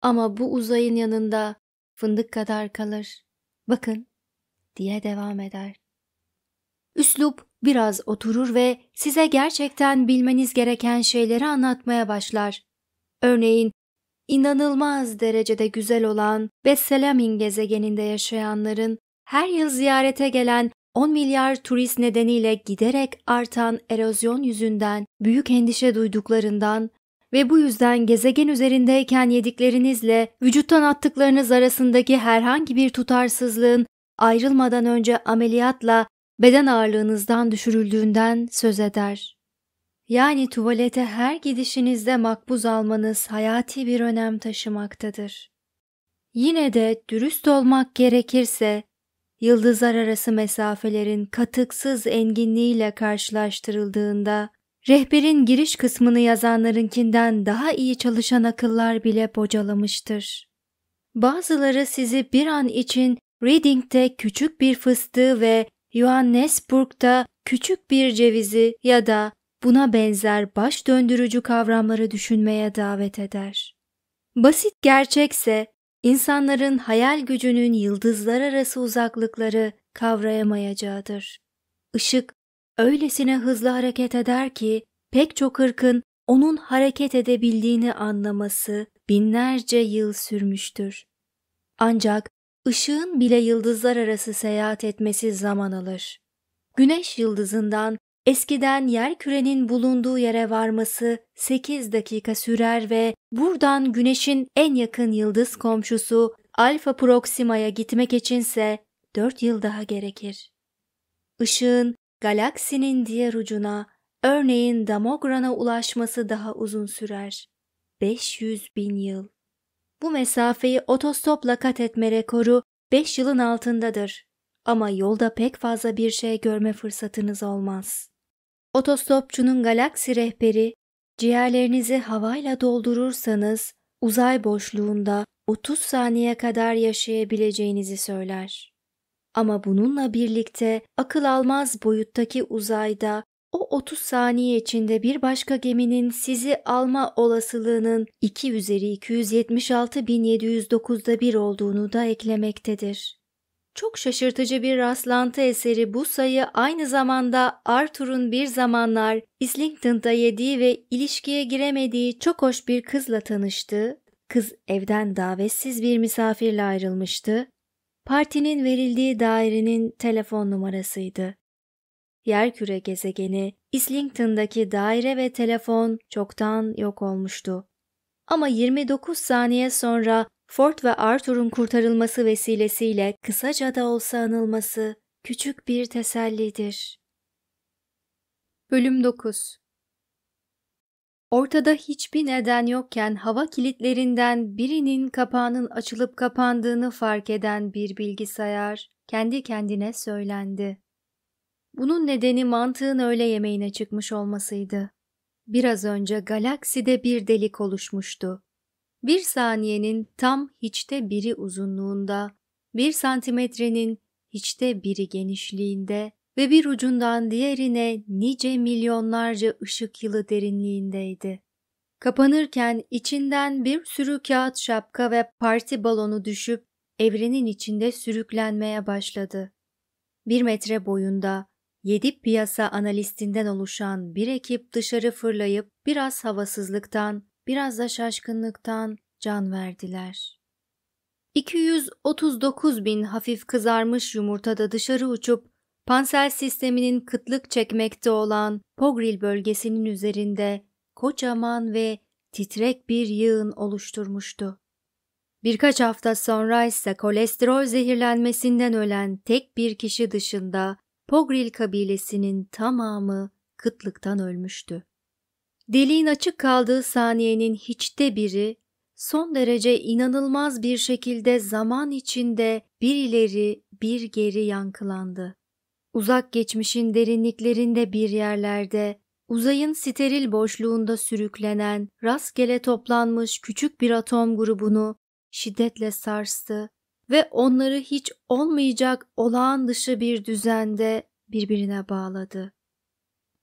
Ama bu uzayın yanında fındık kadar kalır. Bakın diye devam eder. Üslup biraz oturur ve size gerçekten bilmeniz gereken şeyleri anlatmaya başlar. Örneğin inanılmaz derecede güzel olan Besselaming gezegeninde yaşayanların her yıl ziyarete gelen 10 milyar turist nedeniyle giderek artan erozyon yüzünden büyük endişe duyduklarından ve bu yüzden gezegen üzerindeyken yediklerinizle vücuttan attıklarınız arasındaki herhangi bir tutarsızlığın ayrılmadan önce ameliyatla beden ağırlığınızdan düşürüldüğünden söz eder. Yani tuvalete her gidişinizde makbuz almanız hayati bir önem taşımaktadır. Yine de dürüst olmak gerekirse yıldızlar arası mesafelerin katıksız enginliğiyle karşılaştırıldığında rehberin giriş kısmını yazanlarınkinden daha iyi çalışan akıllar bile bocalamıştır. Bazıları sizi bir an için Reading'de küçük bir fıstığı ve Johannesburg'da küçük bir cevizi ya da buna benzer baş döndürücü kavramları düşünmeye davet eder. Basit gerçekse insanların hayal gücünün yıldızlar arası uzaklıkları kavrayamayacağıdır. Işık öylesine hızlı hareket eder ki pek çok ırkın onun hareket edebildiğini anlaması binlerce yıl sürmüştür. Ancak ışığın bile yıldızlar arası seyahat etmesi zaman alır. Güneş yıldızından Eskiden yer kürenin bulunduğu yere varması 8 dakika sürer ve buradan güneşin en yakın yıldız komşusu Alfa Proxima'ya gitmek içinse 4 yıl daha gerekir. Işığın galaksinin diğer ucuna, örneğin Damogran'a ulaşması daha uzun sürer. 500 bin yıl. Bu mesafeyi otostopla kat etme rekoru 5 yılın altındadır. Ama yolda pek fazla bir şey görme fırsatınız olmaz. Otostopçunun galaksi rehberi, ciğerlerinizi havayla doldurursanız uzay boşluğunda 30 saniye kadar yaşayabileceğinizi söyler. Ama bununla birlikte akıl almaz boyuttaki uzayda o 30 saniye içinde bir başka geminin sizi alma olasılığının 2 üzeri 276.709'da bir olduğunu da eklemektedir. Çok şaşırtıcı bir rastlantı eseri bu sayı aynı zamanda Arthur'un bir zamanlar Islington'da yediği ve ilişkiye giremediği çok hoş bir kızla tanıştığı, kız evden davetsiz bir misafirle ayrılmıştı, partinin verildiği dairenin telefon numarasıydı. Yerküre gezegeni, Islington'daki daire ve telefon çoktan yok olmuştu. Ama 29 saniye sonra Ford ve Arthur'un kurtarılması vesilesiyle kısaca da olsa anılması küçük bir tesellidir. Bölüm 9 Ortada hiçbir neden yokken hava kilitlerinden birinin kapağının açılıp kapandığını fark eden bir bilgisayar kendi kendine söylendi. Bunun nedeni mantığın öğle yemeğine çıkmış olmasıydı. Biraz önce galakside bir delik oluşmuştu bir saniyenin tam hiçte biri uzunluğunda, bir santimetrenin hiçte biri genişliğinde ve bir ucundan diğerine nice milyonlarca ışık yılı derinliğindeydi. Kapanırken içinden bir sürü kağıt şapka ve parti balonu düşüp evrenin içinde sürüklenmeye başladı. Bir metre boyunda yedi piyasa analistinden oluşan bir ekip dışarı fırlayıp biraz havasızlıktan biraz da şaşkınlıktan can verdiler. 239 bin hafif kızarmış yumurtada dışarı uçup pansel sisteminin kıtlık çekmekte olan Pogril bölgesinin üzerinde kocaman ve titrek bir yığın oluşturmuştu. Birkaç hafta sonra ise kolesterol zehirlenmesinden ölen tek bir kişi dışında Pogril kabilesinin tamamı kıtlıktan ölmüştü. Deliğin açık kaldığı saniyenin hiçte biri son derece inanılmaz bir şekilde zaman içinde bir ileri bir geri yankılandı. Uzak geçmişin derinliklerinde bir yerlerde, uzayın steril boşluğunda sürüklenen, rastgele toplanmış küçük bir atom grubunu şiddetle sarstı ve onları hiç olmayacak olağan dışı bir düzende birbirine bağladı.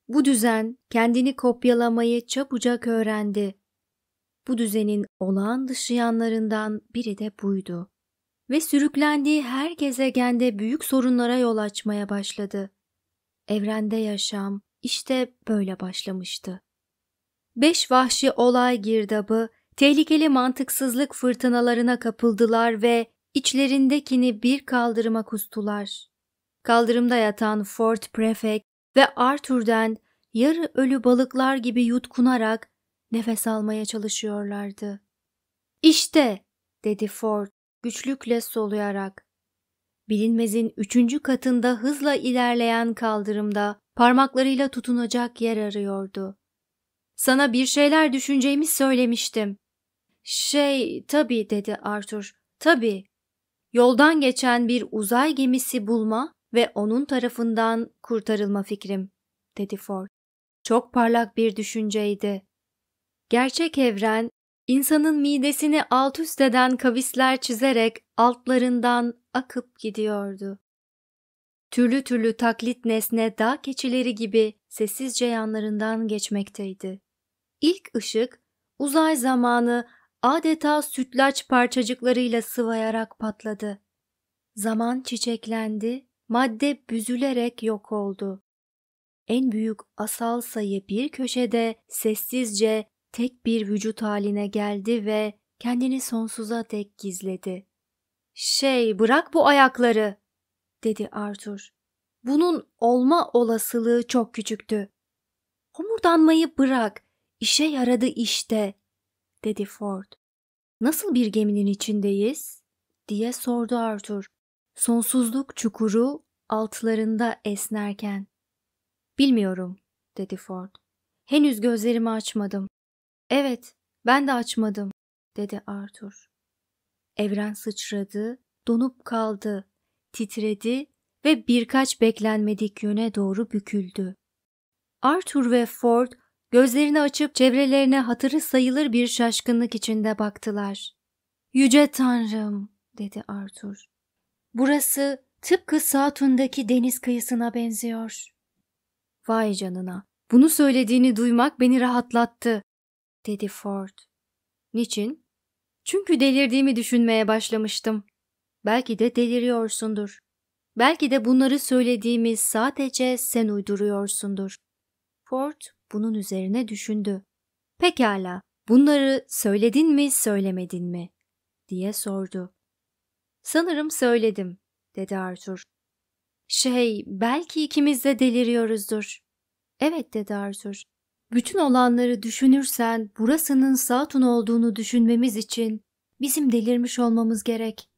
Bu düzen kendini kopyalamayı çabucak öğrendi. Bu düzenin olağan dışı yanlarından biri de buydu. Ve sürüklendiği her gezegende büyük sorunlara yol açmaya başladı. Evrende yaşam işte böyle başlamıştı. Beş vahşi olay girdabı, tehlikeli mantıksızlık fırtınalarına kapıldılar ve içlerindekini bir kaldırıma kustular. Kaldırımda yatan Fort Prefect ve Arthur'den yarı ölü balıklar gibi yutkunarak nefes almaya çalışıyorlardı. İşte dedi Ford güçlükle soluyarak. Bilinmezin üçüncü katında hızla ilerleyen kaldırımda parmaklarıyla tutunacak yer arıyordu. Sana bir şeyler düşüneceğimi söylemiştim. Şey tabii dedi Arthur. Tabii. Yoldan geçen bir uzay gemisi bulma ve onun tarafından kurtarılma fikrim, dedi Ford. Çok parlak bir düşünceydi. Gerçek evren, insanın midesini alt üst eden kavisler çizerek altlarından akıp gidiyordu. Türlü türlü taklit nesne dağ keçileri gibi sessizce yanlarından geçmekteydi. İlk ışık, uzay zamanı adeta sütlaç parçacıklarıyla sıvayarak patladı. Zaman çiçeklendi madde büzülerek yok oldu. En büyük asal sayı bir köşede sessizce tek bir vücut haline geldi ve kendini sonsuza dek gizledi. Şey bırak bu ayakları dedi Arthur. Bunun olma olasılığı çok küçüktü. Homurdanmayı bırak, işe yaradı işte, dedi Ford. Nasıl bir geminin içindeyiz? diye sordu Arthur sonsuzluk çukuru altlarında esnerken. Bilmiyorum, dedi Ford. Henüz gözlerimi açmadım. Evet, ben de açmadım, dedi Arthur. Evren sıçradı, donup kaldı, titredi ve birkaç beklenmedik yöne doğru büküldü. Arthur ve Ford gözlerini açıp çevrelerine hatırı sayılır bir şaşkınlık içinde baktılar. Yüce Tanrım, dedi Arthur. Burası tıpkı Satun'daki deniz kıyısına benziyor. Vay canına, bunu söylediğini duymak beni rahatlattı, dedi Ford. Niçin? Çünkü delirdiğimi düşünmeye başlamıştım. Belki de deliriyorsundur. Belki de bunları söylediğimi sadece sen uyduruyorsundur. Ford bunun üzerine düşündü. Pekala, bunları söyledin mi söylemedin mi? diye sordu. Sanırım söyledim, dedi Arthur. Şey, belki ikimiz de deliriyoruzdur. Evet, dedi Arthur. Bütün olanları düşünürsen burasının Satun olduğunu düşünmemiz için bizim delirmiş olmamız gerek.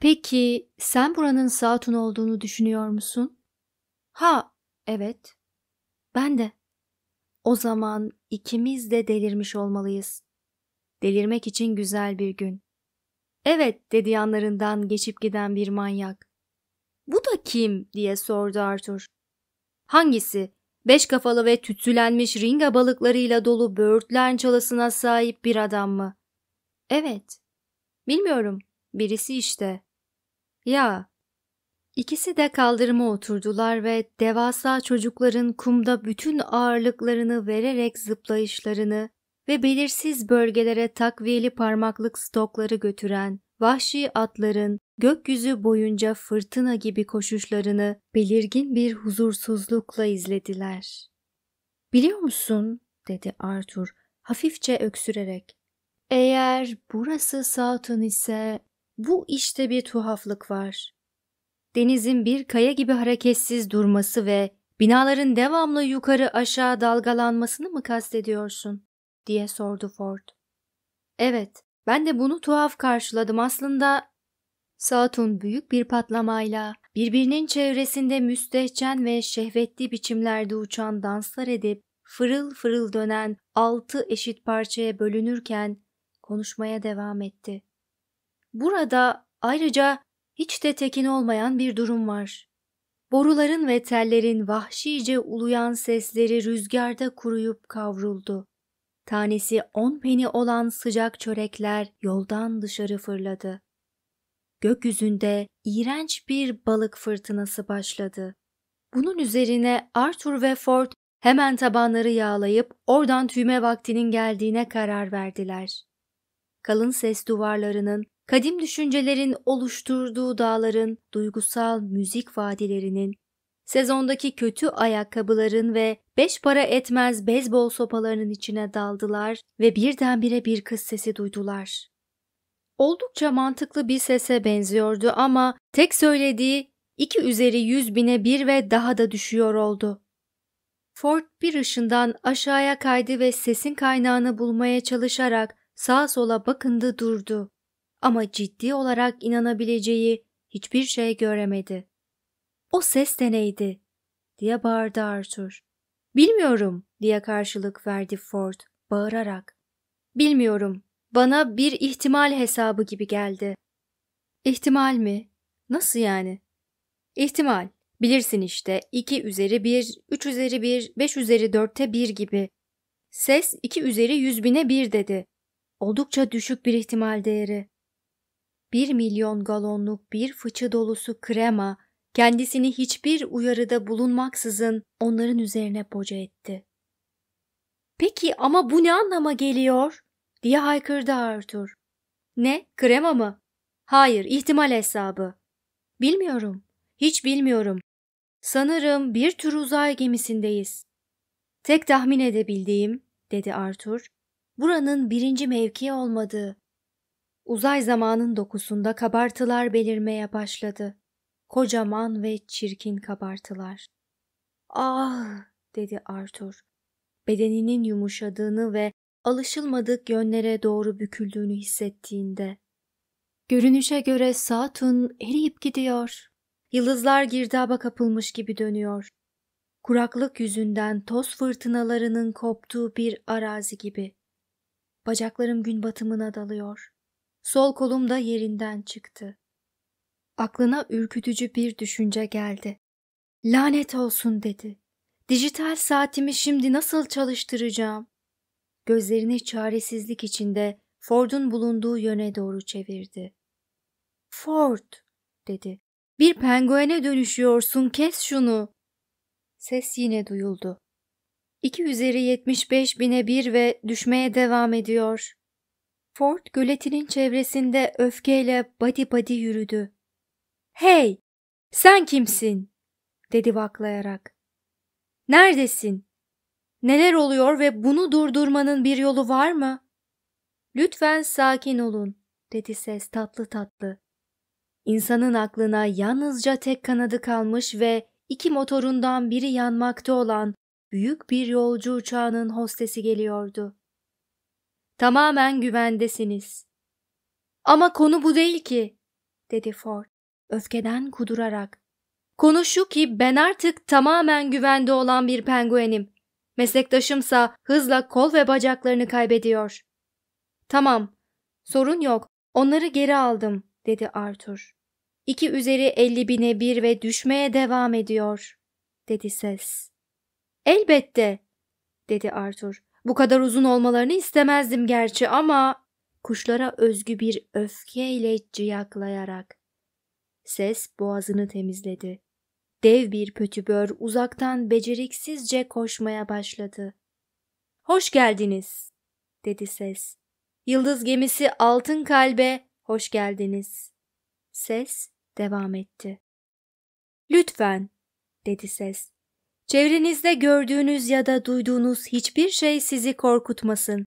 Peki sen buranın Satun olduğunu düşünüyor musun? Ha, evet. Ben de. O zaman ikimiz de delirmiş olmalıyız. Delirmek için güzel bir gün. Evet dedi yanlarından geçip giden bir manyak. Bu da kim diye sordu Arthur. Hangisi? Beş kafalı ve tütsülenmiş ringa balıklarıyla dolu böğürtlen çalısına sahip bir adam mı? Evet. Bilmiyorum. Birisi işte. Ya. İkisi de kaldırıma oturdular ve devasa çocukların kumda bütün ağırlıklarını vererek zıplayışlarını, ve belirsiz bölgelere takviyeli parmaklık stokları götüren vahşi atların gökyüzü boyunca fırtına gibi koşuşlarını belirgin bir huzursuzlukla izlediler. Biliyor musun dedi Arthur hafifçe öksürerek. Eğer burası South'un ise bu işte bir tuhaflık var. Denizin bir kaya gibi hareketsiz durması ve binaların devamlı yukarı aşağı dalgalanmasını mı kastediyorsun? diye sordu Ford. Evet, ben de bunu tuhaf karşıladım aslında. Satun büyük bir patlamayla birbirinin çevresinde müstehcen ve şehvetli biçimlerde uçan danslar edip fırıl fırıl dönen altı eşit parçaya bölünürken konuşmaya devam etti. Burada ayrıca hiç de tekin olmayan bir durum var. Boruların ve tellerin vahşice uluyan sesleri rüzgarda kuruyup kavruldu. Tanesi on peni olan sıcak çörekler yoldan dışarı fırladı. Gökyüzünde iğrenç bir balık fırtınası başladı. Bunun üzerine Arthur ve Ford hemen tabanları yağlayıp oradan tüme vaktinin geldiğine karar verdiler. Kalın ses duvarlarının, kadim düşüncelerin oluşturduğu dağların, duygusal müzik vadilerinin Sezondaki kötü ayakkabıların ve beş para etmez beyzbol sopalarının içine daldılar ve birdenbire bir kız sesi duydular. Oldukça mantıklı bir sese benziyordu ama tek söylediği iki üzeri yüz bine bir ve daha da düşüyor oldu. Ford bir ışından aşağıya kaydı ve sesin kaynağını bulmaya çalışarak sağa sola bakındı durdu. Ama ciddi olarak inanabileceği hiçbir şey göremedi. O ses de neydi? diye bağırdı Arthur. Bilmiyorum diye karşılık verdi Ford bağırarak. Bilmiyorum. Bana bir ihtimal hesabı gibi geldi. İhtimal mi? Nasıl yani? İhtimal. Bilirsin işte 2 üzeri 1, 3 üzeri 1, 5 üzeri 4'te 1 gibi. Ses 2 üzeri 100 bine 1 dedi. Oldukça düşük bir ihtimal değeri. 1 milyon galonluk bir fıçı dolusu krema kendisini hiçbir uyarıda bulunmaksızın onların üzerine boca etti. Peki ama bu ne anlama geliyor? diye haykırdı Arthur. Ne, krema mı? Hayır, ihtimal hesabı. Bilmiyorum, hiç bilmiyorum. Sanırım bir tür uzay gemisindeyiz. Tek tahmin edebildiğim, dedi Arthur, buranın birinci mevki olmadığı. Uzay zamanın dokusunda kabartılar belirmeye başladı kocaman ve çirkin kabartılar. Ah dedi Arthur. Bedeninin yumuşadığını ve alışılmadık yönlere doğru büküldüğünü hissettiğinde. Görünüşe göre Satun eriyip gidiyor. Yıldızlar girdaba kapılmış gibi dönüyor. Kuraklık yüzünden toz fırtınalarının koptuğu bir arazi gibi. Bacaklarım gün batımına dalıyor. Sol kolum da yerinden çıktı aklına ürkütücü bir düşünce geldi. Lanet olsun dedi. Dijital saatimi şimdi nasıl çalıştıracağım? Gözlerini çaresizlik içinde Ford'un bulunduğu yöne doğru çevirdi. Ford dedi. Bir penguene dönüşüyorsun kes şunu. Ses yine duyuldu. 2 üzeri 75 bine bir ve düşmeye devam ediyor. Ford göletinin çevresinde öfkeyle badi badi yürüdü. Hey, sen kimsin? dedi vaklayarak. Neredesin? Neler oluyor ve bunu durdurmanın bir yolu var mı? Lütfen sakin olun, dedi ses tatlı tatlı. İnsanın aklına yalnızca tek kanadı kalmış ve iki motorundan biri yanmakta olan büyük bir yolcu uçağının hostesi geliyordu. Tamamen güvendesiniz. Ama konu bu değil ki, dedi Ford öfkeden kudurarak. Konu şu ki ben artık tamamen güvende olan bir penguenim. Meslektaşımsa hızla kol ve bacaklarını kaybediyor. Tamam, sorun yok. Onları geri aldım, dedi Arthur. İki üzeri elli bine bir ve düşmeye devam ediyor, dedi ses. Elbette, dedi Arthur. Bu kadar uzun olmalarını istemezdim gerçi ama kuşlara özgü bir öfkeyle ciyaklayarak. Ses boğazını temizledi. Dev bir pötübör uzaktan beceriksizce koşmaya başladı. Hoş geldiniz, dedi ses. Yıldız gemisi altın kalbe hoş geldiniz. Ses devam etti. Lütfen, dedi ses. Çevrenizde gördüğünüz ya da duyduğunuz hiçbir şey sizi korkutmasın.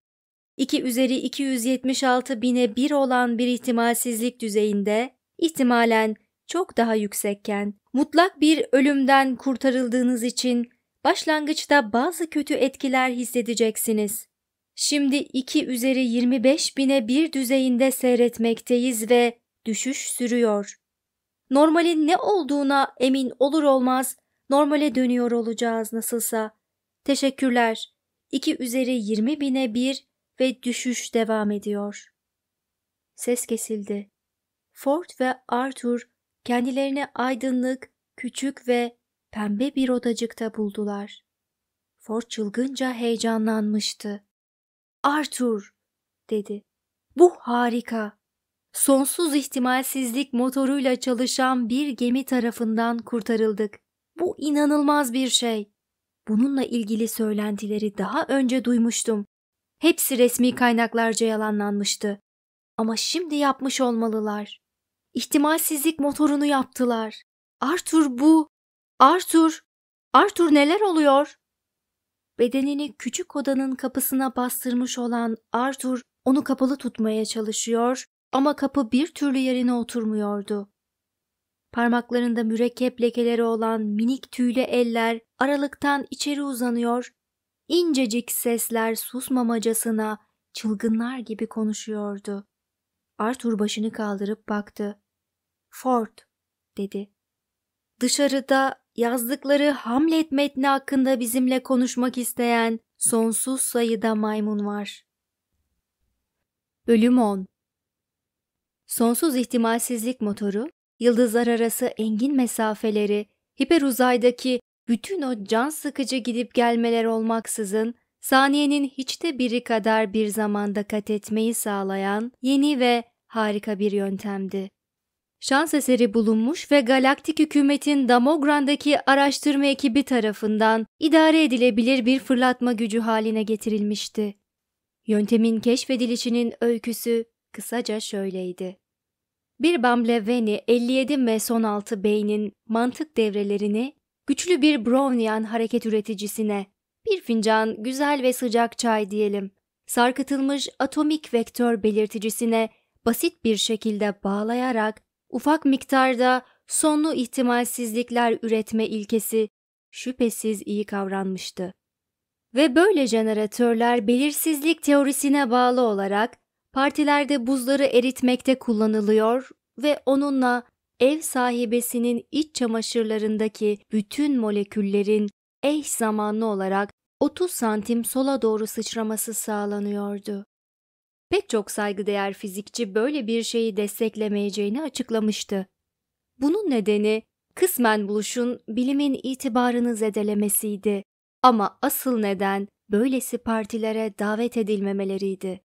2 üzeri 276 bine 1 olan bir ihtimalsizlik düzeyinde ihtimalen çok daha yüksekken, mutlak bir ölümden kurtarıldığınız için başlangıçta bazı kötü etkiler hissedeceksiniz. Şimdi 2 üzeri 25 bine bir düzeyinde seyretmekteyiz ve düşüş sürüyor. Normalin ne olduğuna emin olur olmaz normale dönüyor olacağız nasılsa. Teşekkürler. 2 üzeri 20 bine 1 ve düşüş devam ediyor. Ses kesildi. Ford ve Arthur kendilerini aydınlık, küçük ve pembe bir odacıkta buldular. Ford çılgınca heyecanlanmıştı. Arthur, dedi. Bu harika. Sonsuz ihtimalsizlik motoruyla çalışan bir gemi tarafından kurtarıldık. Bu inanılmaz bir şey. Bununla ilgili söylentileri daha önce duymuştum. Hepsi resmi kaynaklarca yalanlanmıştı. Ama şimdi yapmış olmalılar ihtimalsizlik motorunu yaptılar. Arthur bu. Arthur. Arthur neler oluyor? Bedenini küçük odanın kapısına bastırmış olan Arthur onu kapalı tutmaya çalışıyor ama kapı bir türlü yerine oturmuyordu. Parmaklarında mürekkep lekeleri olan minik tüylü eller aralıktan içeri uzanıyor, incecik sesler susmamacasına çılgınlar gibi konuşuyordu. Arthur başını kaldırıp baktı. Ford, dedi. Dışarıda yazdıkları Hamlet metni hakkında bizimle konuşmak isteyen sonsuz sayıda maymun var. Bölüm 10 Sonsuz ihtimalsizlik motoru, yıldızlar arası engin mesafeleri, hiperuzaydaki bütün o can sıkıcı gidip gelmeler olmaksızın saniyenin hiç de biri kadar bir zamanda kat etmeyi sağlayan yeni ve harika bir yöntemdi. Şans eseri bulunmuş ve galaktik hükümetin Damogran'daki araştırma ekibi tarafından idare edilebilir bir fırlatma gücü haline getirilmişti. Yöntemin keşfedilişinin öyküsü kısaca şöyleydi. Bir Bambleveni 57 ve son 16 beynin mantık devrelerini güçlü bir Brownian hareket üreticisine, bir fincan güzel ve sıcak çay diyelim, sarkıtılmış atomik vektör belirticisine basit bir şekilde bağlayarak ufak miktarda sonlu ihtimalsizlikler üretme ilkesi şüphesiz iyi kavranmıştı. Ve böyle jeneratörler belirsizlik teorisine bağlı olarak partilerde buzları eritmekte kullanılıyor ve onunla ev sahibesinin iç çamaşırlarındaki bütün moleküllerin eş zamanlı olarak 30 santim sola doğru sıçraması sağlanıyordu. Pek çok saygıdeğer fizikçi böyle bir şeyi desteklemeyeceğini açıklamıştı. Bunun nedeni kısmen buluşun bilimin itibarını zedelemesiydi ama asıl neden böylesi partilere davet edilmemeleriydi.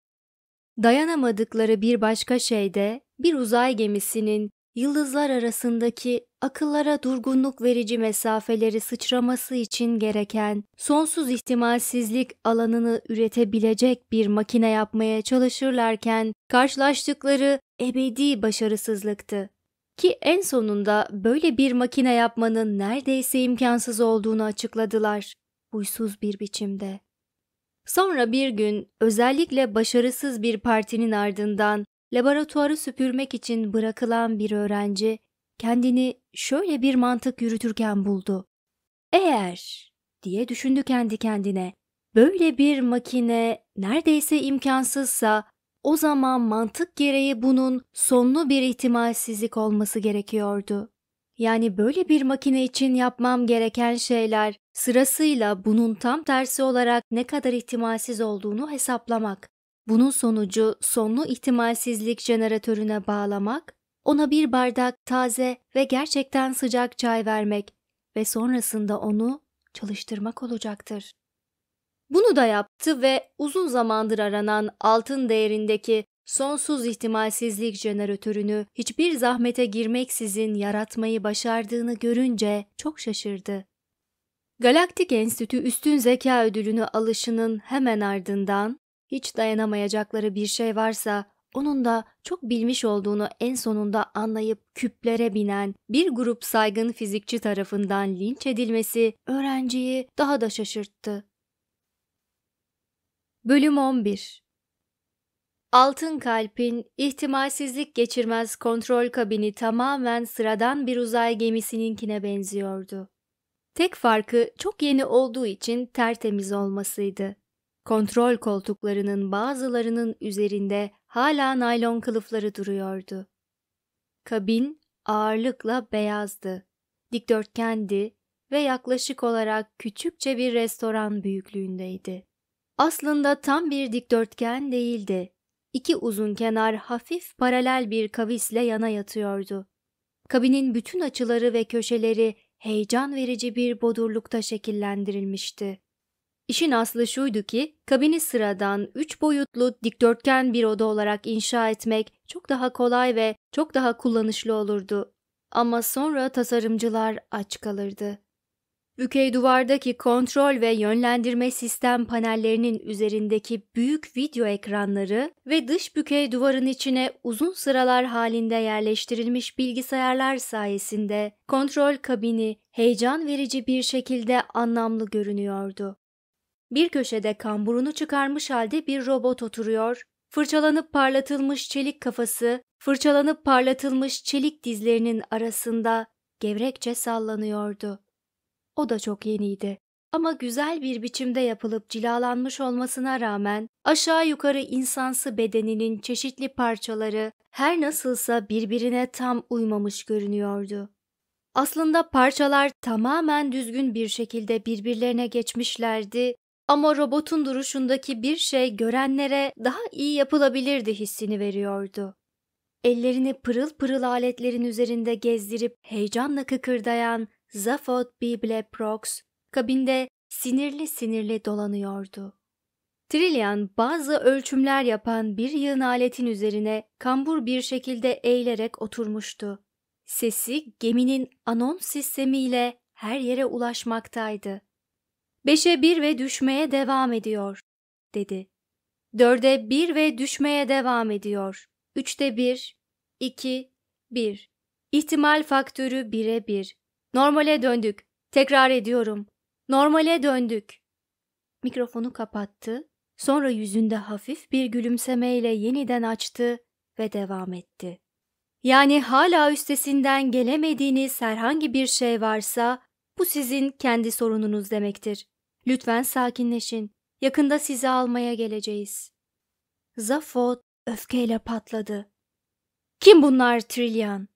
Dayanamadıkları bir başka şey de bir uzay gemisinin yıldızlar arasındaki akıllara durgunluk verici mesafeleri sıçraması için gereken sonsuz ihtimalsizlik alanını üretebilecek bir makine yapmaya çalışırlarken karşılaştıkları ebedi başarısızlıktı. Ki en sonunda böyle bir makine yapmanın neredeyse imkansız olduğunu açıkladılar. Huysuz bir biçimde. Sonra bir gün özellikle başarısız bir partinin ardından Laboratuvarı süpürmek için bırakılan bir öğrenci kendini şöyle bir mantık yürütürken buldu. Eğer diye düşündü kendi kendine. Böyle bir makine neredeyse imkansızsa o zaman mantık gereği bunun sonlu bir ihtimalsizlik olması gerekiyordu. Yani böyle bir makine için yapmam gereken şeyler sırasıyla bunun tam tersi olarak ne kadar ihtimalsiz olduğunu hesaplamak bunun sonucu sonlu ihtimalsizlik jeneratörüne bağlamak, ona bir bardak taze ve gerçekten sıcak çay vermek ve sonrasında onu çalıştırmak olacaktır. Bunu da yaptı ve uzun zamandır aranan altın değerindeki sonsuz ihtimalsizlik jeneratörünü hiçbir zahmete girmeksizin yaratmayı başardığını görünce çok şaşırdı. Galaktik Enstitü Üstün Zeka Ödülünü alışının hemen ardından hiç dayanamayacakları bir şey varsa onun da çok bilmiş olduğunu en sonunda anlayıp küplere binen bir grup saygın fizikçi tarafından linç edilmesi öğrenciyi daha da şaşırttı. Bölüm 11 Altın Kalp'in ihtimalsizlik geçirmez kontrol kabini tamamen sıradan bir uzay gemisininkine benziyordu. Tek farkı çok yeni olduğu için tertemiz olmasıydı. Kontrol koltuklarının bazılarının üzerinde hala naylon kılıfları duruyordu. Kabin ağırlıkla beyazdı, dikdörtgendi ve yaklaşık olarak küçükçe bir restoran büyüklüğündeydi. Aslında tam bir dikdörtgen değildi. İki uzun kenar hafif paralel bir kavisle yana yatıyordu. Kabinin bütün açıları ve köşeleri heyecan verici bir bodurlukta şekillendirilmişti. İşin aslı şuydu ki kabini sıradan üç boyutlu dikdörtgen bir oda olarak inşa etmek çok daha kolay ve çok daha kullanışlı olurdu. Ama sonra tasarımcılar aç kalırdı. Ükey duvardaki kontrol ve yönlendirme sistem panellerinin üzerindeki büyük video ekranları ve dış bükey duvarın içine uzun sıralar halinde yerleştirilmiş bilgisayarlar sayesinde kontrol kabini heyecan verici bir şekilde anlamlı görünüyordu. Bir köşede kamburunu çıkarmış halde bir robot oturuyor. Fırçalanıp parlatılmış çelik kafası, fırçalanıp parlatılmış çelik dizlerinin arasında gevrekçe sallanıyordu. O da çok yeniydi ama güzel bir biçimde yapılıp cilalanmış olmasına rağmen aşağı yukarı insansı bedeninin çeşitli parçaları her nasılsa birbirine tam uymamış görünüyordu. Aslında parçalar tamamen düzgün bir şekilde birbirlerine geçmişlerdi ama robotun duruşundaki bir şey görenlere daha iyi yapılabilirdi hissini veriyordu. Ellerini pırıl pırıl aletlerin üzerinde gezdirip heyecanla kıkırdayan Zaphod Bible Prox kabinde sinirli sinirli dolanıyordu. Trillian bazı ölçümler yapan bir yığın aletin üzerine kambur bir şekilde eğilerek oturmuştu. Sesi geminin anon sistemiyle her yere ulaşmaktaydı. Beşe bir ve düşmeye devam ediyor, dedi. Dörde bir ve düşmeye devam ediyor. Üçte bir, iki, bir. İhtimal faktörü bire bir. Normale döndük. Tekrar ediyorum. Normale döndük. Mikrofonu kapattı, sonra yüzünde hafif bir gülümsemeyle yeniden açtı ve devam etti. Yani hala üstesinden gelemediğiniz herhangi bir şey varsa bu sizin kendi sorununuz demektir. Lütfen sakinleşin. Yakında sizi almaya geleceğiz. Zafot öfkeyle patladı. Kim bunlar Trilyan?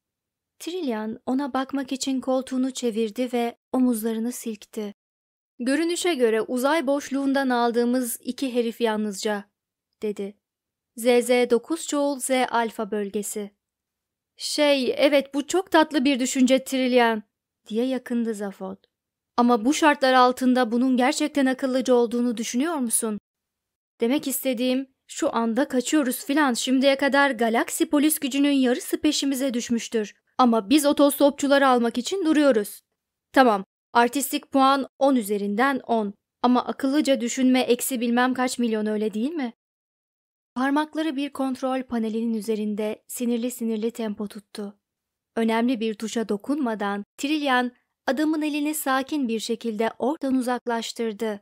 Trilyan ona bakmak için koltuğunu çevirdi ve omuzlarını silkti. Görünüşe göre uzay boşluğundan aldığımız iki herif yalnızca, dedi. ZZ9 çoğul Z alfa bölgesi. Şey, evet bu çok tatlı bir düşünce Trilyan diye yakındı Zafod. Ama bu şartlar altında bunun gerçekten akıllıca olduğunu düşünüyor musun? Demek istediğim şu anda kaçıyoruz filan şimdiye kadar galaksi polis gücünün yarısı peşimize düşmüştür. Ama biz otostopçuları almak için duruyoruz. Tamam artistik puan 10 üzerinden 10 ama akıllıca düşünme eksi bilmem kaç milyon öyle değil mi? Parmakları bir kontrol panelinin üzerinde sinirli sinirli tempo tuttu. Önemli bir tuşa dokunmadan Trilyan adamın elini sakin bir şekilde oradan uzaklaştırdı.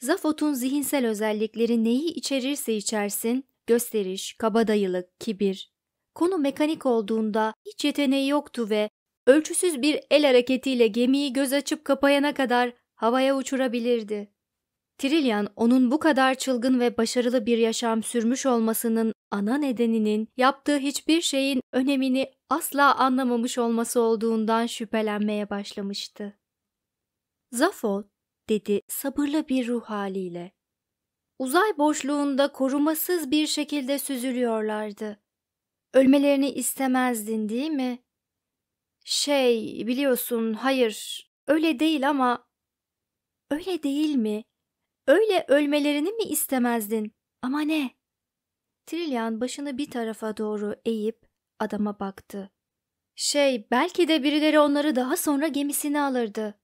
Zafot'un zihinsel özellikleri neyi içerirse içersin, gösteriş, kabadayılık, kibir. Konu mekanik olduğunda hiç yeteneği yoktu ve ölçüsüz bir el hareketiyle gemiyi göz açıp kapayana kadar havaya uçurabilirdi. Trillian onun bu kadar çılgın ve başarılı bir yaşam sürmüş olmasının ana nedeninin yaptığı hiçbir şeyin önemini asla anlamamış olması olduğundan şüphelenmeye başlamıştı. Zafo, dedi sabırlı bir ruh haliyle. Uzay boşluğunda korumasız bir şekilde süzülüyorlardı. Ölmelerini istemezdin değil mi? Şey, biliyorsun, hayır, öyle değil ama... Öyle değil mi? Öyle ölmelerini mi istemezdin? Ama ne? Trillian başını bir tarafa doğru eğip adama baktı. Şey, belki de birileri onları daha sonra gemisine alırdı.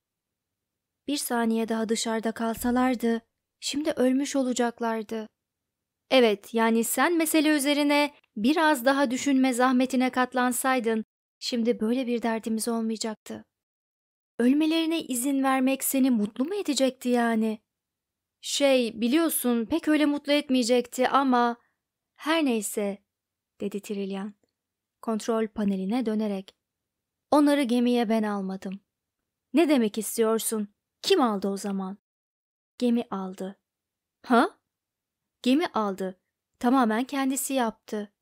Bir saniye daha dışarıda kalsalardı, şimdi ölmüş olacaklardı. Evet, yani sen mesele üzerine biraz daha düşünme zahmetine katlansaydın, şimdi böyle bir derdimiz olmayacaktı. Ölmelerine izin vermek seni mutlu mu edecekti yani? Şey biliyorsun pek öyle mutlu etmeyecekti ama... Her neyse dedi Trilyan kontrol paneline dönerek. Onları gemiye ben almadım. Ne demek istiyorsun? Kim aldı o zaman? Gemi aldı. Ha? Gemi aldı. Tamamen kendisi yaptı.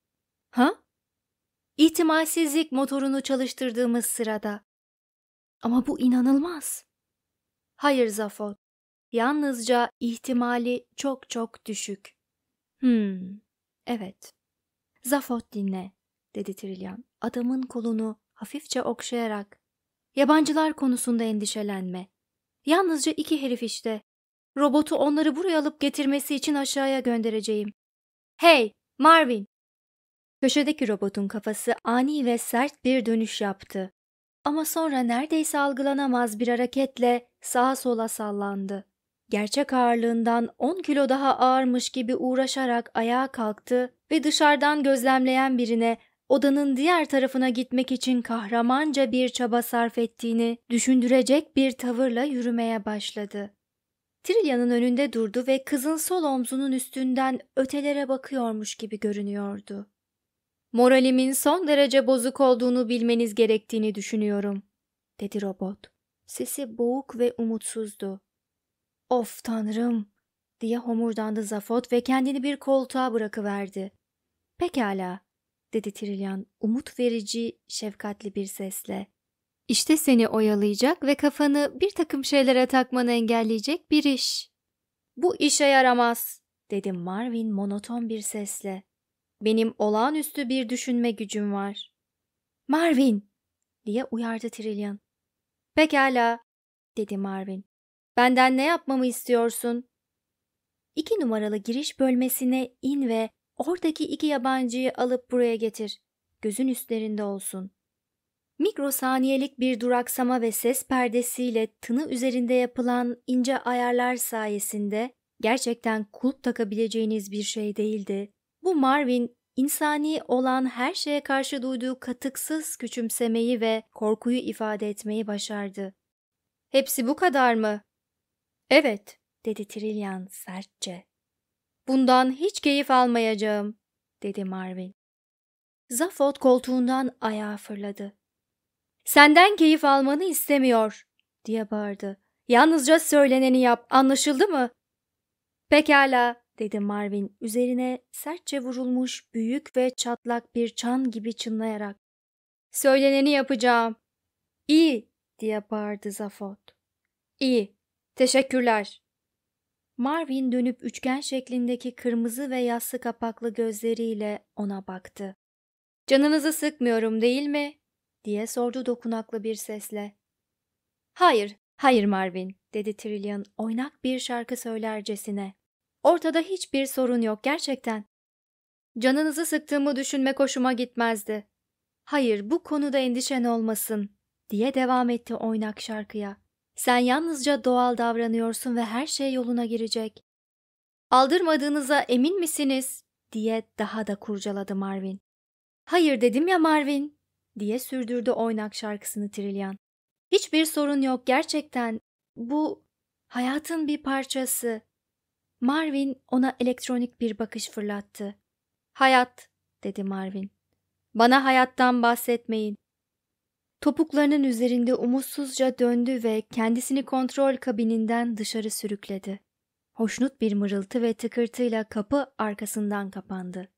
Ha? İhtimalsizlik motorunu çalıştırdığımız sırada. Ama bu inanılmaz. Hayır Zafot. Yalnızca ihtimali çok çok düşük. Hmm, evet. Zafot dinle, dedi Trilyan. Adamın kolunu hafifçe okşayarak. Yabancılar konusunda endişelenme. Yalnızca iki herif işte. Robotu onları buraya alıp getirmesi için aşağıya göndereceğim. Hey, Marvin! Köşedeki robotun kafası ani ve sert bir dönüş yaptı. Ama sonra neredeyse algılanamaz bir hareketle sağa sola sallandı gerçek ağırlığından 10 kilo daha ağırmış gibi uğraşarak ayağa kalktı ve dışarıdan gözlemleyen birine odanın diğer tarafına gitmek için kahramanca bir çaba sarf ettiğini düşündürecek bir tavırla yürümeye başladı. Trilya'nın önünde durdu ve kızın sol omzunun üstünden ötelere bakıyormuş gibi görünüyordu. Moralimin son derece bozuk olduğunu bilmeniz gerektiğini düşünüyorum, dedi robot. Sesi boğuk ve umutsuzdu. Of tanrım diye homurdandı Zafot ve kendini bir koltuğa bırakıverdi. Pekala dedi Trilyan umut verici, şefkatli bir sesle. İşte seni oyalayacak ve kafanı bir takım şeylere takmanı engelleyecek bir iş. Bu işe yaramaz, dedi Marvin monoton bir sesle. Benim olağanüstü bir düşünme gücüm var. Marvin, diye uyardı Trillian. Pekala, dedi Marvin. Benden ne yapmamı istiyorsun? İki numaralı giriş bölmesine in ve oradaki iki yabancıyı alıp buraya getir. Gözün üstlerinde olsun. Mikrosaniyelik bir duraksama ve ses perdesiyle tını üzerinde yapılan ince ayarlar sayesinde gerçekten kulp takabileceğiniz bir şey değildi. Bu Marvin insani olan her şeye karşı duyduğu katıksız küçümsemeyi ve korkuyu ifade etmeyi başardı. Hepsi bu kadar mı? Evet, dedi Trillian sertçe. Bundan hiç keyif almayacağım, dedi Marvin. Zafot koltuğundan ayağa fırladı. Senden keyif almanı istemiyor, diye bağırdı. Yalnızca söyleneni yap, anlaşıldı mı? Pekala, dedi Marvin üzerine sertçe vurulmuş büyük ve çatlak bir çan gibi çınlayarak. Söyleneni yapacağım. İyi, diye bağırdı Zafot. İyi, Teşekkürler. Marvin dönüp üçgen şeklindeki kırmızı ve yassı kapaklı gözleriyle ona baktı. Canınızı sıkmıyorum değil mi? diye sordu dokunaklı bir sesle. Hayır, hayır Marvin, dedi Trillian oynak bir şarkı söylercesine. Ortada hiçbir sorun yok gerçekten. Canınızı sıktığımı düşünmek hoşuma gitmezdi. Hayır, bu konuda endişen olmasın, diye devam etti oynak şarkıya. Sen yalnızca doğal davranıyorsun ve her şey yoluna girecek. Aldırmadığınıza emin misiniz? diye daha da kurcaladı Marvin. Hayır dedim ya Marvin diye sürdürdü oynak şarkısını Trillian. Hiçbir sorun yok gerçekten. Bu hayatın bir parçası. Marvin ona elektronik bir bakış fırlattı. Hayat dedi Marvin. Bana hayattan bahsetmeyin. Topuklarının üzerinde umutsuzca döndü ve kendisini kontrol kabininden dışarı sürükledi. Hoşnut bir mırıltı ve tıkırtıyla kapı arkasından kapandı.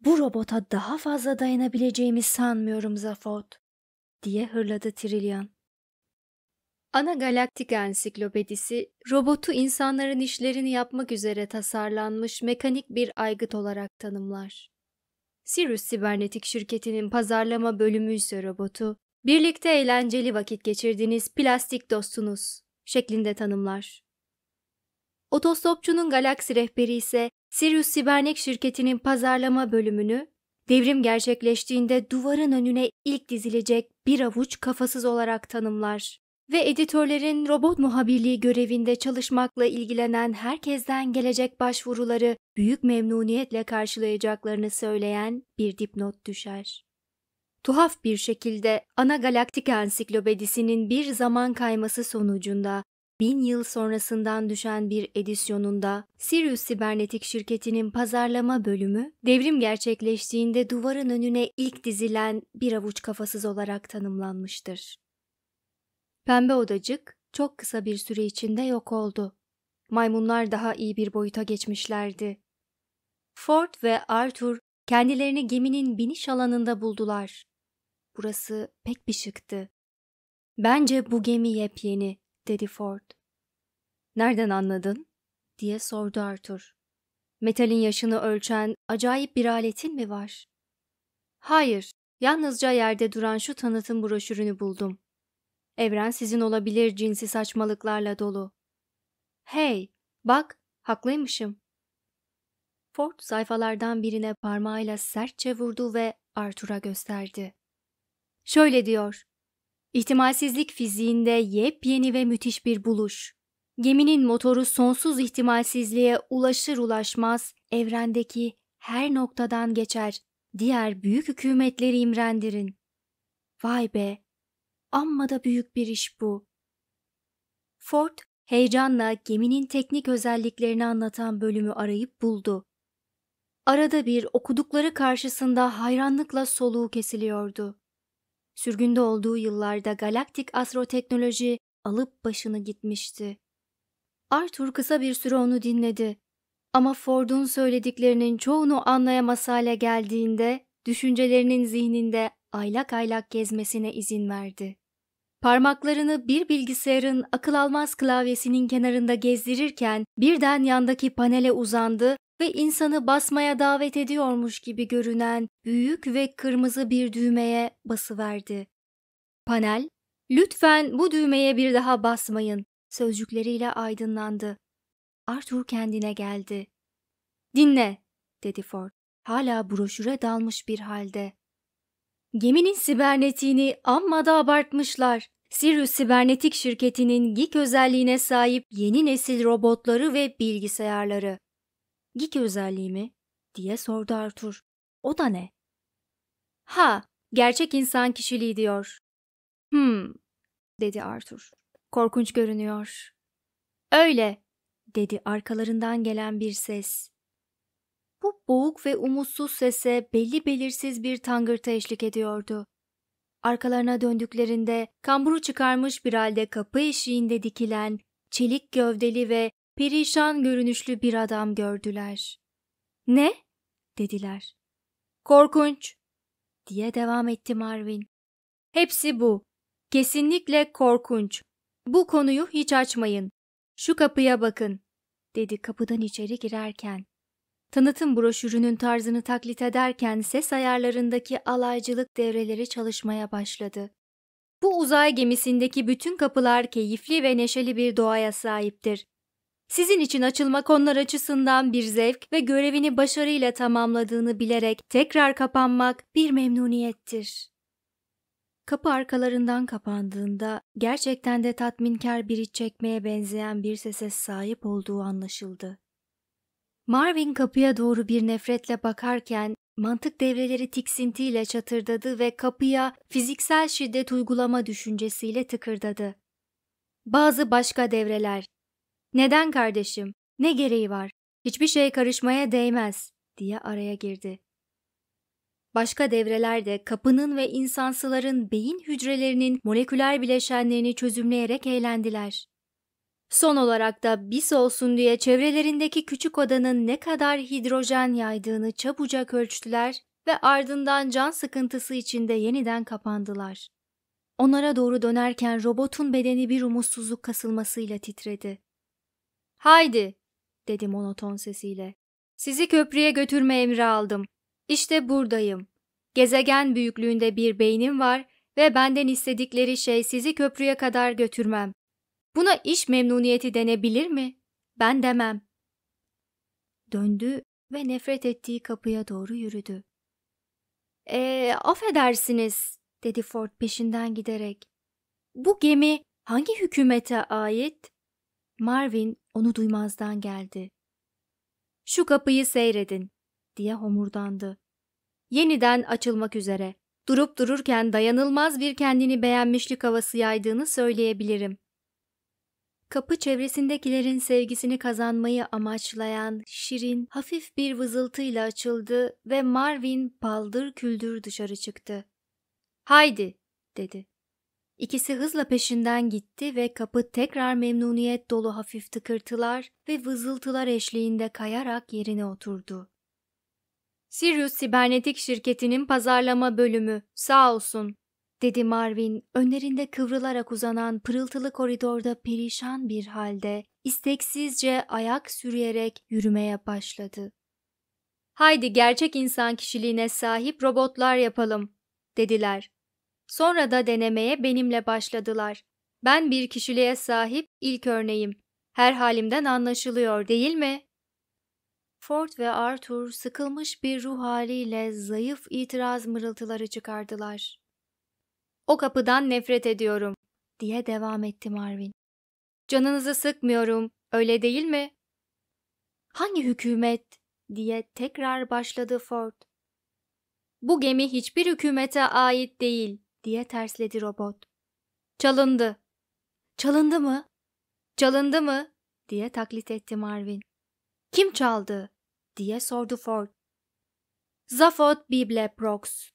Bu robota daha fazla dayanabileceğimi sanmıyorum Zafot, diye hırladı Trillian. Ana Galaktik Ensiklopedisi, robotu insanların işlerini yapmak üzere tasarlanmış mekanik bir aygıt olarak tanımlar. Sirius Sibernetik şirketinin pazarlama bölümü ise robotu, birlikte eğlenceli vakit geçirdiğiniz plastik dostunuz şeklinde tanımlar. Otostopçunun galaksi rehberi ise Sirius Sibernek şirketinin pazarlama bölümünü devrim gerçekleştiğinde duvarın önüne ilk dizilecek bir avuç kafasız olarak tanımlar ve editörlerin robot muhabirliği görevinde çalışmakla ilgilenen herkesten gelecek başvuruları büyük memnuniyetle karşılayacaklarını söyleyen bir dipnot düşer tuhaf bir şekilde Ana Galaktika Ansiklopedisi'nin bir zaman kayması sonucunda bin yıl sonrasından düşen bir edisyonunda Sirius Sibernetik şirketinin pazarlama bölümü devrim gerçekleştiğinde duvarın önüne ilk dizilen bir avuç kafasız olarak tanımlanmıştır. Pembe odacık çok kısa bir süre içinde yok oldu. Maymunlar daha iyi bir boyuta geçmişlerdi. Ford ve Arthur kendilerini geminin biniş alanında buldular burası pek bir şıktı. Bence bu gemi yepyeni, dedi Ford. Nereden anladın? diye sordu Arthur. Metalin yaşını ölçen acayip bir aletin mi var? Hayır, yalnızca yerde duran şu tanıtım broşürünü buldum. Evren sizin olabilir cinsi saçmalıklarla dolu. Hey, bak, haklıymışım. Ford sayfalardan birine parmağıyla sertçe vurdu ve Arthur'a gösterdi. Şöyle diyor. İhtimalsizlik fiziğinde yepyeni ve müthiş bir buluş. Geminin motoru sonsuz ihtimalsizliğe ulaşır ulaşmaz evrendeki her noktadan geçer. Diğer büyük hükümetleri imrendirin. Vay be! Amma da büyük bir iş bu. Ford heyecanla geminin teknik özelliklerini anlatan bölümü arayıp buldu. Arada bir okudukları karşısında hayranlıkla soluğu kesiliyordu. Sürgünde olduğu yıllarda galaktik astroteknoloji alıp başını gitmişti. Arthur kısa bir süre onu dinledi. Ama Ford'un söylediklerinin çoğunu anlayamaz hale geldiğinde düşüncelerinin zihninde aylak aylak gezmesine izin verdi. Parmaklarını bir bilgisayarın akıl almaz klavyesinin kenarında gezdirirken birden yandaki panele uzandı ve insanı basmaya davet ediyormuş gibi görünen büyük ve kırmızı bir düğmeye basıverdi. Panel, lütfen bu düğmeye bir daha basmayın sözcükleriyle aydınlandı. Arthur kendine geldi. Dinle, dedi Ford, hala broşüre dalmış bir halde. Geminin sibernetiğini amma da abartmışlar. Sirius Sibernetik şirketinin geek özelliğine sahip yeni nesil robotları ve bilgisayarları. Geek özelliği mi? diye sordu Arthur. O da ne? Ha, gerçek insan kişiliği diyor. Hmm, dedi Arthur. Korkunç görünüyor. Öyle, dedi arkalarından gelen bir ses. Bu boğuk ve umutsuz sese belli belirsiz bir tangırtı eşlik ediyordu. Arkalarına döndüklerinde kamburu çıkarmış bir halde kapı eşiğinde dikilen, çelik gövdeli ve perişan görünüşlü bir adam gördüler. Ne? dediler. Korkunç diye devam etti Marvin. Hepsi bu. Kesinlikle korkunç. Bu konuyu hiç açmayın. Şu kapıya bakın, dedi kapıdan içeri girerken. Tanıtım broşürünün tarzını taklit ederken ses ayarlarındaki alaycılık devreleri çalışmaya başladı. Bu uzay gemisindeki bütün kapılar keyifli ve neşeli bir doğaya sahiptir. Sizin için açılmak onlar açısından bir zevk ve görevini başarıyla tamamladığını bilerek tekrar kapanmak bir memnuniyettir. Kapı arkalarından kapandığında gerçekten de tatminkar bir iç çekmeye benzeyen bir sese sahip olduğu anlaşıldı. Marvin kapıya doğru bir nefretle bakarken mantık devreleri tiksintiyle çatırdadı ve kapıya fiziksel şiddet uygulama düşüncesiyle tıkırdadı. Bazı başka devreler neden kardeşim? Ne gereği var? Hiçbir şey karışmaya değmez diye araya girdi. Başka devrelerde kapının ve insansıların beyin hücrelerinin moleküler bileşenlerini çözümleyerek eğlendiler. Son olarak da bis olsun diye çevrelerindeki küçük odanın ne kadar hidrojen yaydığını çabucak ölçtüler ve ardından can sıkıntısı içinde yeniden kapandılar. Onlara doğru dönerken robotun bedeni bir umutsuzluk kasılmasıyla titredi. Haydi, dedi monoton sesiyle. Sizi köprüye götürme emri aldım. İşte buradayım. Gezegen büyüklüğünde bir beynim var ve benden istedikleri şey sizi köprüye kadar götürmem. Buna iş memnuniyeti denebilir mi? Ben demem. Döndü ve nefret ettiği kapıya doğru yürüdü. Eee affedersiniz dedi Ford peşinden giderek. Bu gemi hangi hükümete ait? Marvin onu duymazdan geldi. Şu kapıyı seyredin diye homurdandı. Yeniden açılmak üzere. Durup dururken dayanılmaz bir kendini beğenmişlik havası yaydığını söyleyebilirim. Kapı çevresindekilerin sevgisini kazanmayı amaçlayan şirin hafif bir vızıltıyla açıldı ve Marvin paldır küldür dışarı çıktı. Haydi dedi. İkisi hızla peşinden gitti ve kapı tekrar memnuniyet dolu hafif tıkırtılar ve vızıltılar eşliğinde kayarak yerine oturdu. Sirius Sibernetik Şirketi'nin pazarlama bölümü, sağ olsun, dedi Marvin, önlerinde kıvrılarak uzanan pırıltılı koridorda perişan bir halde, isteksizce ayak sürüyerek yürümeye başladı. Haydi gerçek insan kişiliğine sahip robotlar yapalım, dediler. Sonra da denemeye benimle başladılar. Ben bir kişiliğe sahip ilk örneğim. Her halimden anlaşılıyor değil mi? Ford ve Arthur sıkılmış bir ruh haliyle zayıf itiraz mırıltıları çıkardılar. O kapıdan nefret ediyorum diye devam etti Marvin. Canınızı sıkmıyorum, öyle değil mi? Hangi hükümet? diye tekrar başladı Ford. Bu gemi hiçbir hükümete ait değil diye tersledi robot. Çalındı. Çalındı mı? Çalındı mı? diye taklit etti Marvin. Kim çaldı? diye sordu Ford. Zafot Bibleprox.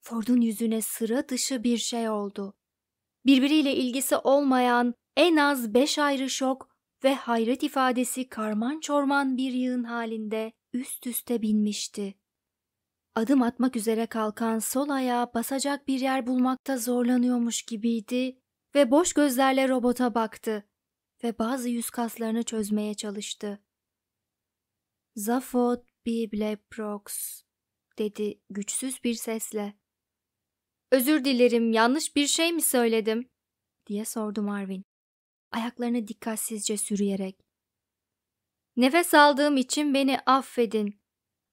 Ford'un yüzüne sıra dışı bir şey oldu. Birbiriyle ilgisi olmayan en az beş ayrı şok ve hayret ifadesi karman çorman bir yığın halinde üst üste binmişti. Adım atmak üzere kalkan sol ayağı basacak bir yer bulmakta zorlanıyormuş gibiydi ve boş gözlerle robota baktı ve bazı yüz kaslarını çözmeye çalıştı. Zafod Bibleprox dedi güçsüz bir sesle. Özür dilerim yanlış bir şey mi söyledim? diye sordu Marvin. Ayaklarını dikkatsizce sürüyerek. Nefes aldığım için beni affedin.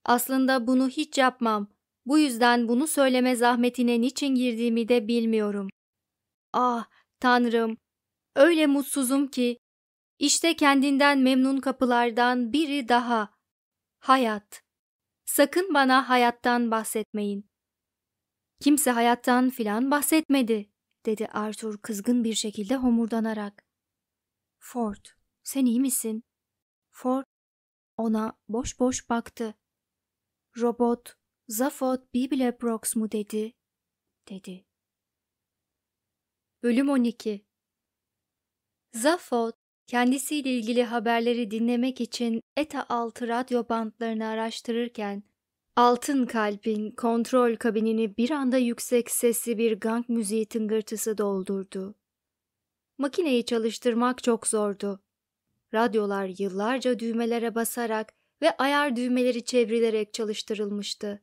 Aslında bunu hiç yapmam. Bu yüzden bunu söyleme zahmetine niçin girdiğimi de bilmiyorum. Ah tanrım, öyle mutsuzum ki. İşte kendinden memnun kapılardan biri daha. Hayat. Sakın bana hayattan bahsetmeyin. Kimse hayattan filan bahsetmedi, dedi Arthur kızgın bir şekilde homurdanarak. Ford, sen iyi misin? Ford ona boş boş baktı. Robot, Bible Bibleprox mu dedi? Dedi. Bölüm 12 Zafot, kendisiyle ilgili haberleri dinlemek için ETA 6 radyo bandlarını araştırırken, altın kalbin kontrol kabinini bir anda yüksek sesli bir gang müziği tıngırtısı doldurdu. Makineyi çalıştırmak çok zordu. Radyolar yıllarca düğmelere basarak ve ayar düğmeleri çevrilerek çalıştırılmıştı.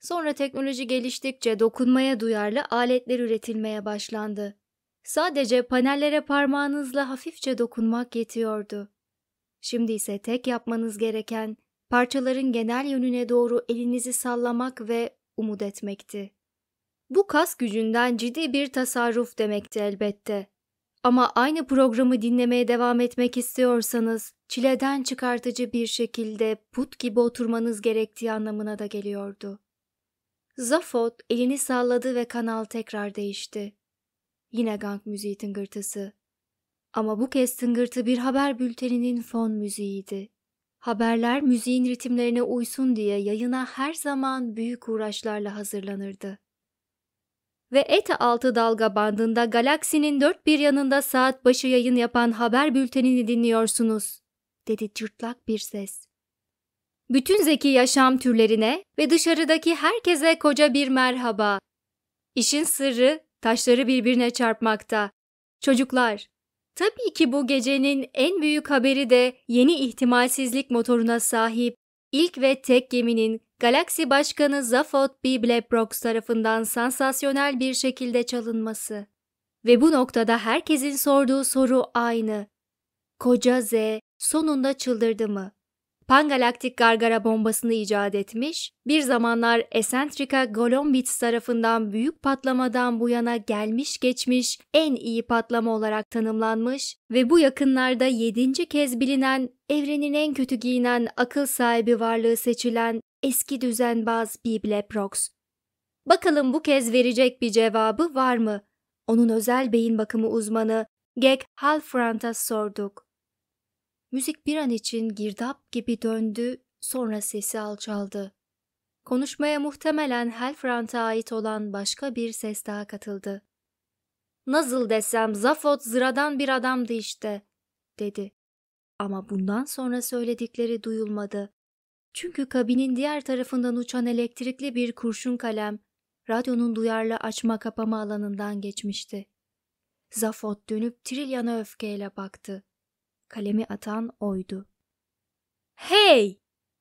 Sonra teknoloji geliştikçe dokunmaya duyarlı aletler üretilmeye başlandı. Sadece panellere parmağınızla hafifçe dokunmak yetiyordu. Şimdi ise tek yapmanız gereken parçaların genel yönüne doğru elinizi sallamak ve umut etmekti. Bu kas gücünden ciddi bir tasarruf demekti elbette. Ama aynı programı dinlemeye devam etmek istiyorsanız çileden çıkartıcı bir şekilde put gibi oturmanız gerektiği anlamına da geliyordu. Zafot elini salladı ve kanal tekrar değişti. Yine gang müziği tıngırtısı. Ama bu kez tıngırtı bir haber bülteninin fon müziğiydi. Haberler müziğin ritimlerine uysun diye yayına her zaman büyük uğraşlarla hazırlanırdı. Ve ETA altı dalga bandında galaksinin dört bir yanında saat başı yayın yapan haber bültenini dinliyorsunuz dedi cırtlak bir ses. Bütün zeki yaşam türlerine ve dışarıdaki herkese koca bir merhaba. İşin sırrı taşları birbirine çarpmakta. Çocuklar, tabii ki bu gecenin en büyük haberi de yeni ihtimalsizlik motoruna sahip ilk ve tek geminin Galaksi Başkanı Zaphod B. Blackrock tarafından sansasyonel bir şekilde çalınması. Ve bu noktada herkesin sorduğu soru aynı. Koca Z sonunda çıldırdı mı? Pangalaktik gargara bombasını icat etmiş, bir zamanlar Esentrika Golombits tarafından büyük patlamadan bu yana gelmiş geçmiş en iyi patlama olarak tanımlanmış ve bu yakınlarda yedinci kez bilinen, evrenin en kötü giyinen akıl sahibi varlığı seçilen eski düzenbaz Bibleprox. Bakalım bu kez verecek bir cevabı var mı? Onun özel beyin bakımı uzmanı Gek Halfrant'a sorduk. Müzik bir an için girdap gibi döndü, sonra sesi alçaldı. Konuşmaya muhtemelen Helfrant'a ait olan başka bir ses daha katıldı. Nasıl desem Zafot zıradan bir adamdı işte, dedi. Ama bundan sonra söyledikleri duyulmadı. Çünkü kabinin diğer tarafından uçan elektrikli bir kurşun kalem, radyonun duyarlı açma kapama alanından geçmişti. Zafot dönüp Trilyan'a öfkeyle baktı kalemi atan oydu. Hey!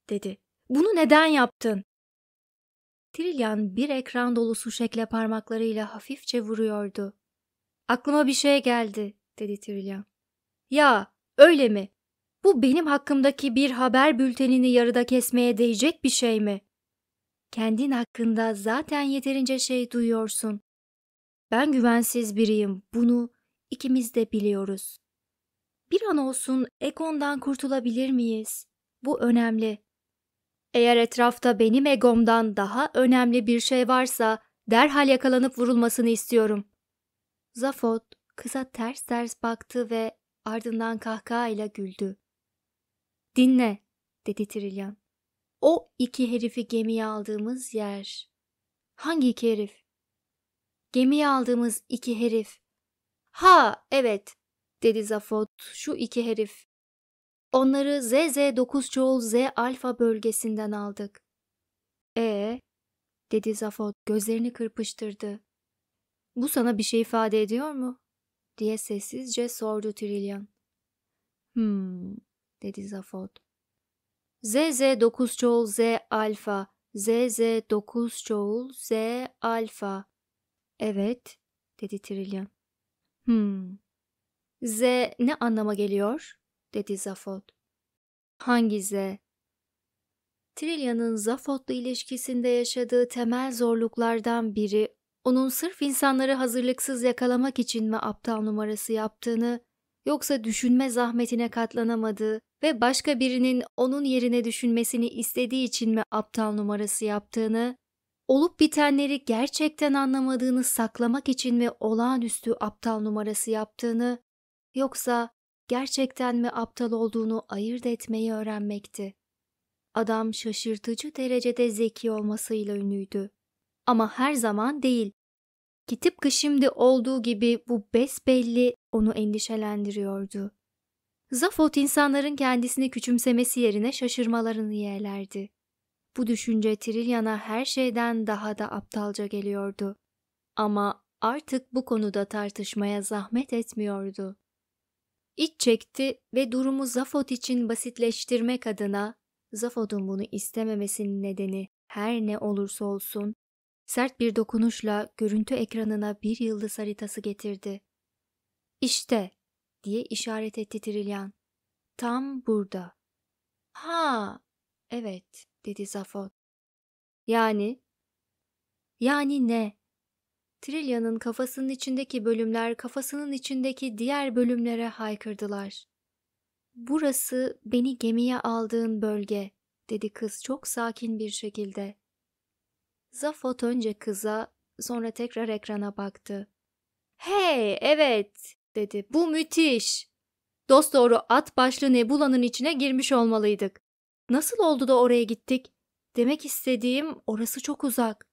dedi. Bunu neden yaptın? Trilyan bir ekran dolusu şekle parmaklarıyla hafifçe vuruyordu. Aklıma bir şey geldi, dedi Trilyan. Ya, öyle mi? Bu benim hakkımdaki bir haber bültenini yarıda kesmeye değecek bir şey mi? Kendin hakkında zaten yeterince şey duyuyorsun. Ben güvensiz biriyim, bunu ikimiz de biliyoruz bir an olsun Egon'dan kurtulabilir miyiz? Bu önemli. Eğer etrafta benim egomdan daha önemli bir şey varsa derhal yakalanıp vurulmasını istiyorum. Zafot kıza ters ters baktı ve ardından kahkahayla güldü. Dinle, dedi Trilyan. O iki herifi gemiye aldığımız yer. Hangi iki herif? Gemiye aldığımız iki herif. Ha, evet dedi Zafot şu iki herif. Onları ZZ9 çoğul Z alfa bölgesinden aldık. E dedi Zafot gözlerini kırpıştırdı. Bu sana bir şey ifade ediyor mu? diye sessizce sordu Trillian. Hmm, dedi Zafot. ZZ9 çoğul Z alfa, ZZ9 çoğul Z alfa. Evet, dedi Trillian. Hmm, Z ne anlama geliyor? dedi Zafod. Hangi Z? Trilya'nın Zafod'la ilişkisinde yaşadığı temel zorluklardan biri, onun sırf insanları hazırlıksız yakalamak için mi aptal numarası yaptığını, yoksa düşünme zahmetine katlanamadığı ve başka birinin onun yerine düşünmesini istediği için mi aptal numarası yaptığını, olup bitenleri gerçekten anlamadığını saklamak için mi olağanüstü aptal numarası yaptığını, yoksa gerçekten mi aptal olduğunu ayırt etmeyi öğrenmekti. Adam şaşırtıcı derecede zeki olmasıyla ünlüydü. Ama her zaman değil. Ki tıpkı şimdi olduğu gibi bu besbelli onu endişelendiriyordu. Zafot insanların kendisini küçümsemesi yerine şaşırmalarını yeğlerdi. Bu düşünce Trilyan'a her şeyden daha da aptalca geliyordu. Ama artık bu konuda tartışmaya zahmet etmiyordu. İç çekti ve durumu Zafot için basitleştirmek adına Zafot'un bunu istememesinin nedeni her ne olursa olsun sert bir dokunuşla görüntü ekranına bir yıldız haritası getirdi. İşte diye işaret etti Trilyan. Tam burada. Ha, evet dedi Zafot. Yani? Yani ne? Trilya'nın kafasının içindeki bölümler kafasının içindeki diğer bölümlere haykırdılar. Burası beni gemiye aldığın bölge, dedi kız çok sakin bir şekilde. Zafot önce kıza, sonra tekrar ekrana baktı. Hey, evet, dedi. Bu müthiş. Dosdoğru at başlı Nebula'nın içine girmiş olmalıydık. Nasıl oldu da oraya gittik? Demek istediğim orası çok uzak.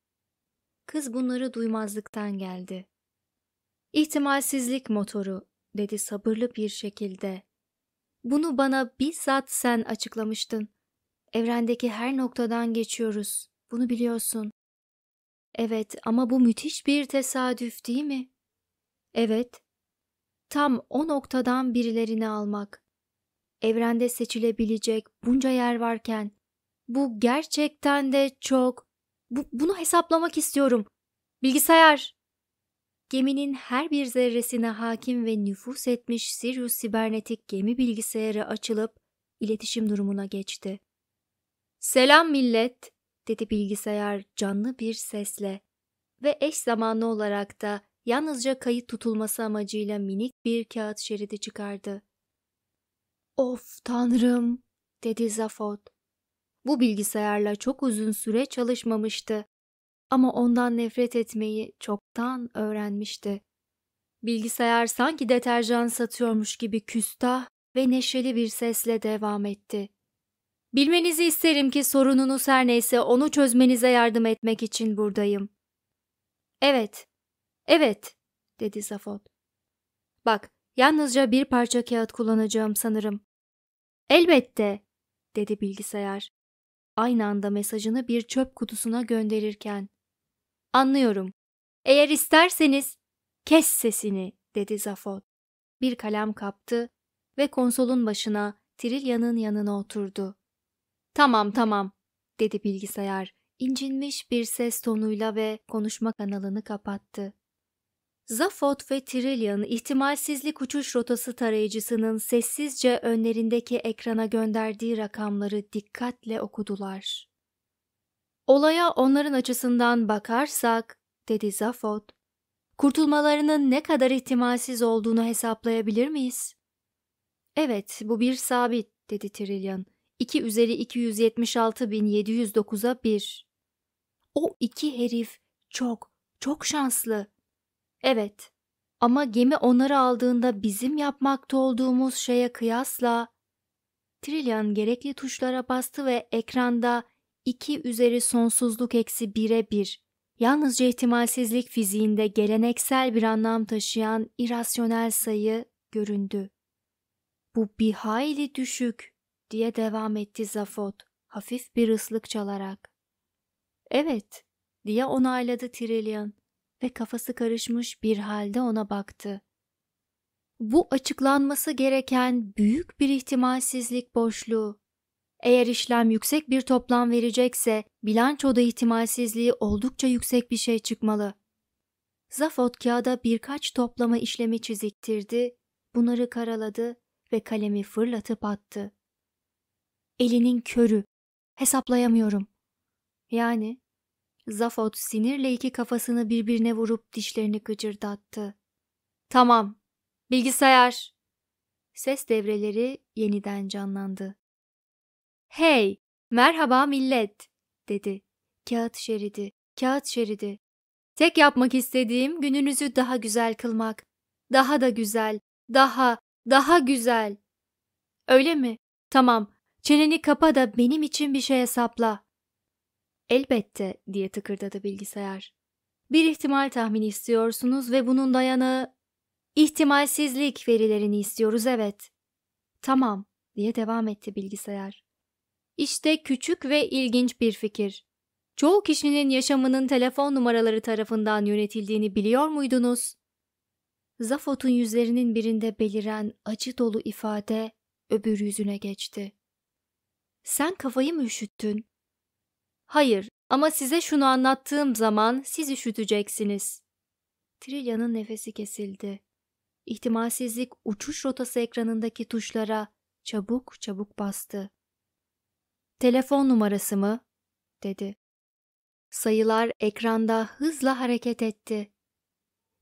Kız bunları duymazlıktan geldi. İhtimalsizlik motoru dedi sabırlı bir şekilde. Bunu bana bizzat sen açıklamıştın. Evrendeki her noktadan geçiyoruz. Bunu biliyorsun. Evet ama bu müthiş bir tesadüf değil mi? Evet. Tam o noktadan birilerini almak. Evrende seçilebilecek bunca yer varken bu gerçekten de çok bu, bunu hesaplamak istiyorum. Bilgisayar. Geminin her bir zerresine hakim ve nüfus etmiş Sirius sibernetik gemi bilgisayarı açılıp iletişim durumuna geçti. Selam millet, dedi bilgisayar canlı bir sesle ve eş zamanlı olarak da yalnızca kayıt tutulması amacıyla minik bir kağıt şeridi çıkardı. Of tanrım, dedi Zafot. Bu bilgisayarla çok uzun süre çalışmamıştı ama ondan nefret etmeyi çoktan öğrenmişti. Bilgisayar sanki deterjan satıyormuş gibi küstah ve neşeli bir sesle devam etti. Bilmenizi isterim ki sorununuz her neyse onu çözmenize yardım etmek için buradayım. Evet, evet, dedi Zafot. Bak, yalnızca bir parça kağıt kullanacağım sanırım. Elbette, dedi bilgisayar aynı anda mesajını bir çöp kutusuna gönderirken. Anlıyorum. Eğer isterseniz kes sesini dedi Zafot. Bir kalem kaptı ve konsolun başına Trilya'nın yanına oturdu. Tamam tamam dedi bilgisayar incinmiş bir ses tonuyla ve konuşma kanalını kapattı. Zafot ve Trillian ihtimalsizlik uçuş rotası tarayıcısının sessizce önlerindeki ekrana gönderdiği rakamları dikkatle okudular. Olaya onların açısından bakarsak, dedi Zafot, kurtulmalarının ne kadar ihtimalsiz olduğunu hesaplayabilir miyiz? Evet, bu bir sabit, dedi Trillian. 2 üzeri 276.709'a 1. O iki herif çok, çok şanslı. Evet, ama gemi onları aldığında bizim yapmakta olduğumuz şeye kıyasla Trillian gerekli tuşlara bastı ve ekranda 2 üzeri sonsuzluk eksi 1'e 1. Yalnızca ihtimalsizlik fiziğinde geleneksel bir anlam taşıyan irasyonel sayı göründü. Bu bir hayli düşük diye devam etti Zafot hafif bir ıslık çalarak. Evet diye onayladı Trillian ve kafası karışmış bir halde ona baktı. Bu açıklanması gereken büyük bir ihtimalsizlik boşluğu. Eğer işlem yüksek bir toplam verecekse bilançoda ihtimalsizliği oldukça yüksek bir şey çıkmalı. Zafot kağıda birkaç toplama işlemi çiziktirdi, bunları karaladı ve kalemi fırlatıp attı. Elinin körü. Hesaplayamıyorum. Yani Zafot sinirle iki kafasını birbirine vurup dişlerini gıcırdattı. Tamam, bilgisayar. Ses devreleri yeniden canlandı. Hey, merhaba millet, dedi. Kağıt şeridi, kağıt şeridi. Tek yapmak istediğim gününüzü daha güzel kılmak. Daha da güzel, daha, daha güzel. Öyle mi? Tamam, çeneni kapa da benim için bir şey hesapla. Elbette diye tıkırdadı bilgisayar. Bir ihtimal tahmini istiyorsunuz ve bunun dayanağı ihtimalsizlik verilerini istiyoruz evet. Tamam diye devam etti bilgisayar. İşte küçük ve ilginç bir fikir. Çoğu kişinin yaşamının telefon numaraları tarafından yönetildiğini biliyor muydunuz? Zafot'un yüzlerinin birinde beliren acı dolu ifade öbür yüzüne geçti. Sen kafayı mı üşüttün? Hayır ama size şunu anlattığım zaman siz üşüteceksiniz. Trilya'nın nefesi kesildi. İhtimalsizlik uçuş rotası ekranındaki tuşlara çabuk çabuk bastı. Telefon numarası mı? dedi. Sayılar ekranda hızla hareket etti.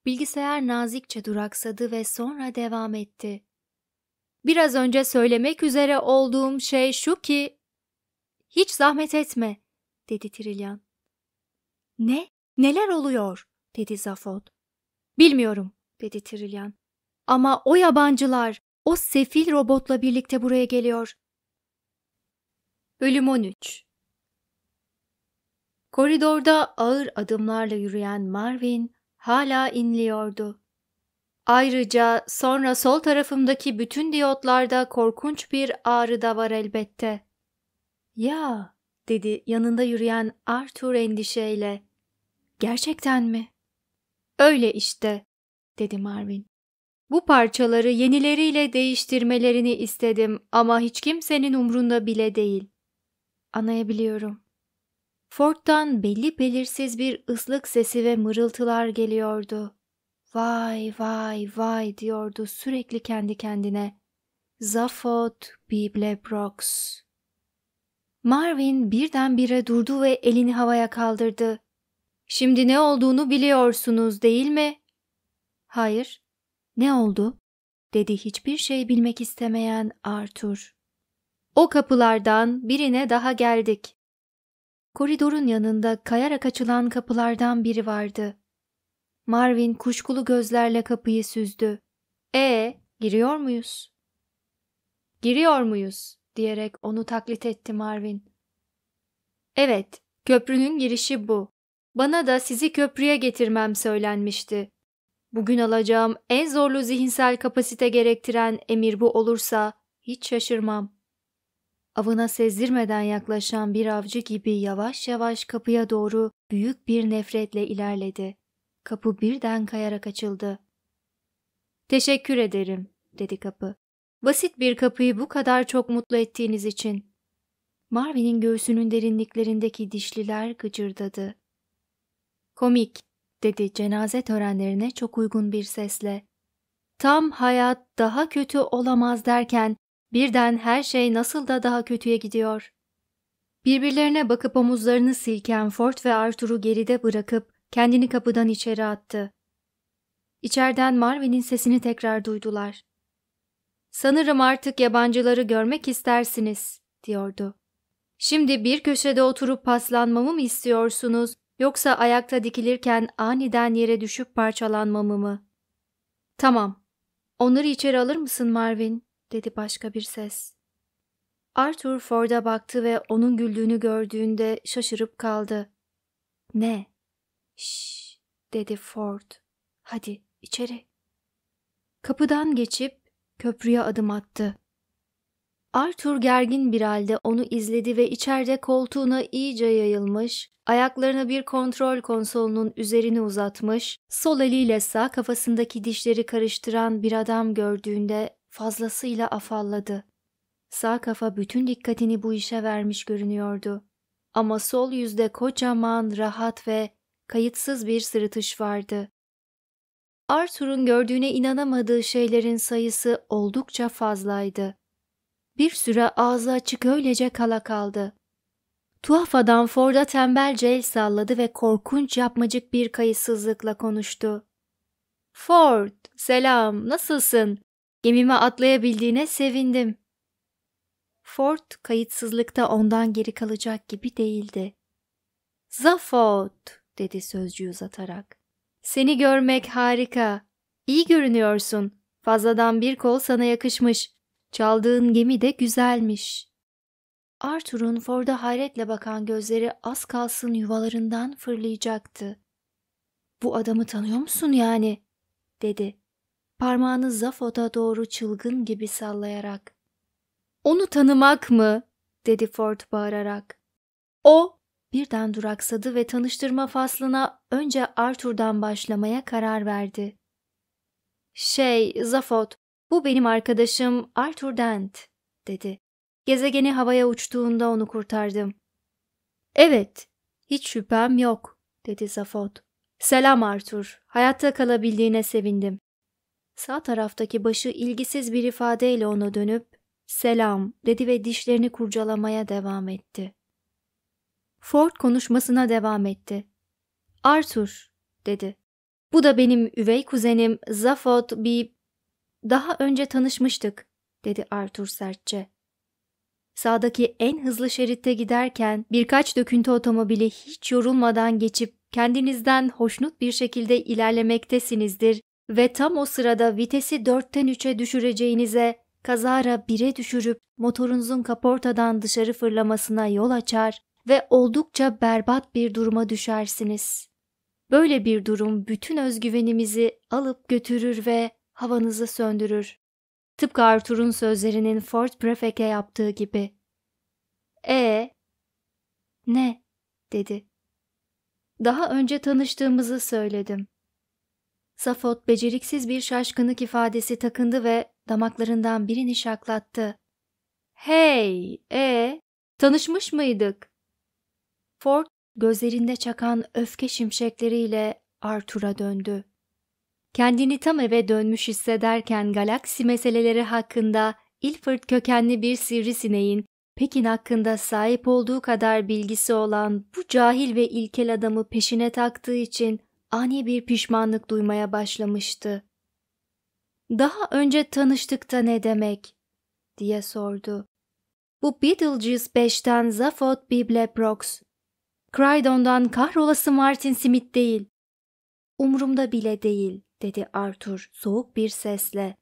Bilgisayar nazikçe duraksadı ve sonra devam etti. Biraz önce söylemek üzere olduğum şey şu ki... Hiç zahmet etme dedi Trilyan. Ne? Neler oluyor? dedi Zafod. Bilmiyorum dedi Trilyan. Ama o yabancılar o sefil robotla birlikte buraya geliyor. Bölüm 13 Koridorda ağır adımlarla yürüyen Marvin hala inliyordu. Ayrıca sonra sol tarafımdaki bütün diyotlarda korkunç bir ağrı da var elbette. Ya dedi yanında yürüyen Arthur endişeyle. Gerçekten mi? Öyle işte, dedi Marvin. Bu parçaları yenileriyle değiştirmelerini istedim ama hiç kimsenin umrunda bile değil. Anlayabiliyorum. Ford'dan belli belirsiz bir ıslık sesi ve mırıltılar geliyordu. Vay vay vay diyordu sürekli kendi kendine. Zafot Bible Brooks. Marvin birdenbire durdu ve elini havaya kaldırdı. Şimdi ne olduğunu biliyorsunuz değil mi? Hayır. Ne oldu? dedi hiçbir şey bilmek istemeyen Arthur. O kapılardan birine daha geldik. Koridorun yanında kayarak açılan kapılardan biri vardı. Marvin kuşkulu gözlerle kapıyı süzdü. E, giriyor muyuz? Giriyor muyuz? diyerek onu taklit etti Marvin. Evet, köprünün girişi bu. Bana da sizi köprüye getirmem söylenmişti. Bugün alacağım en zorlu zihinsel kapasite gerektiren emir bu olursa hiç şaşırmam. Avına sezdirmeden yaklaşan bir avcı gibi yavaş yavaş kapıya doğru büyük bir nefretle ilerledi. Kapı birden kayarak açıldı. Teşekkür ederim, dedi kapı. Basit bir kapıyı bu kadar çok mutlu ettiğiniz için. Marvin'in göğsünün derinliklerindeki dişliler gıcırdadı. Komik, dedi cenaze törenlerine çok uygun bir sesle. Tam hayat daha kötü olamaz derken birden her şey nasıl da daha kötüye gidiyor. Birbirlerine bakıp omuzlarını silken Ford ve Arthur'u geride bırakıp kendini kapıdan içeri attı. İçeriden Marvin'in sesini tekrar duydular. Sanırım artık yabancıları görmek istersiniz, diyordu. Şimdi bir köşede oturup paslanmamı mı istiyorsunuz, yoksa ayakta dikilirken aniden yere düşüp parçalanmamı mı? Tamam. Onları içeri alır mısın Marvin? dedi başka bir ses. Arthur Ford'a baktı ve onun güldüğünü gördüğünde şaşırıp kaldı. Ne? Şşş dedi Ford. Hadi içeri. Kapıdan geçip köprüye adım attı. Arthur gergin bir halde onu izledi ve içeride koltuğuna iyice yayılmış, ayaklarını bir kontrol konsolunun üzerine uzatmış, sol eliyle sağ kafasındaki dişleri karıştıran bir adam gördüğünde fazlasıyla afalladı. Sağ kafa bütün dikkatini bu işe vermiş görünüyordu. Ama sol yüzde kocaman, rahat ve kayıtsız bir sırıtış vardı. Arthur'un gördüğüne inanamadığı şeylerin sayısı oldukça fazlaydı. Bir süre ağzı açık öylece kala kaldı. Tuhaf adam Ford'a tembelce el salladı ve korkunç yapmacık bir kayıtsızlıkla konuştu. Ford, selam, nasılsın? Gemime atlayabildiğine sevindim. Ford kayıtsızlıkta ondan geri kalacak gibi değildi. Zafot, dedi sözcüğü uzatarak. Seni görmek harika. İyi görünüyorsun. Fazladan bir kol sana yakışmış. Çaldığın gemi de güzelmiş. Arthur'un Ford'a hayretle bakan gözleri az kalsın yuvalarından fırlayacaktı. Bu adamı tanıyor musun yani? dedi. Parmağını Zafo'da doğru çılgın gibi sallayarak. Onu tanımak mı? dedi Ford bağırarak. O birden duraksadı ve tanıştırma faslına önce Arthur'dan başlamaya karar verdi. ''Şey, Zafot, bu benim arkadaşım Arthur Dent.'' dedi. Gezegeni havaya uçtuğunda onu kurtardım. ''Evet, hiç şüphem yok.'' dedi Zafot. ''Selam Arthur, hayatta kalabildiğine sevindim.'' Sağ taraftaki başı ilgisiz bir ifadeyle ona dönüp ''Selam'' dedi ve dişlerini kurcalamaya devam etti. Ford konuşmasına devam etti. Arthur, dedi. Bu da benim üvey kuzenim Zafot bir... Daha önce tanışmıştık, dedi Arthur sertçe. Sağdaki en hızlı şeritte giderken birkaç döküntü otomobili hiç yorulmadan geçip kendinizden hoşnut bir şekilde ilerlemektesinizdir ve tam o sırada vitesi dörtten üçe düşüreceğinize kazara bire düşürüp motorunuzun kaportadan dışarı fırlamasına yol açar ve oldukça berbat bir duruma düşersiniz. Böyle bir durum bütün özgüvenimizi alıp götürür ve havanızı söndürür. Tıpkı Arthur'un sözlerinin Fort Prefect'e yaptığı gibi. E Ne? dedi. Daha önce tanıştığımızı söyledim. Safot beceriksiz bir şaşkınlık ifadesi takındı ve damaklarından birini şaklattı. Hey, e tanışmış mıydık? Ford gözlerinde çakan öfke şimşekleriyle Arthur'a döndü. Kendini tam eve dönmüş hissederken galaksi meseleleri hakkında Ilford kökenli bir sivrisineğin Pekin hakkında sahip olduğu kadar bilgisi olan bu cahil ve ilkel adamı peşine taktığı için ani bir pişmanlık duymaya başlamıştı. Daha önce tanıştıkta ne demek? diye sordu. Bu Beetlejuice 5'ten Zaphod Bibleprox Crydon'dan kahrolası Martin Smith değil. Umrumda bile değil, dedi Arthur soğuk bir sesle.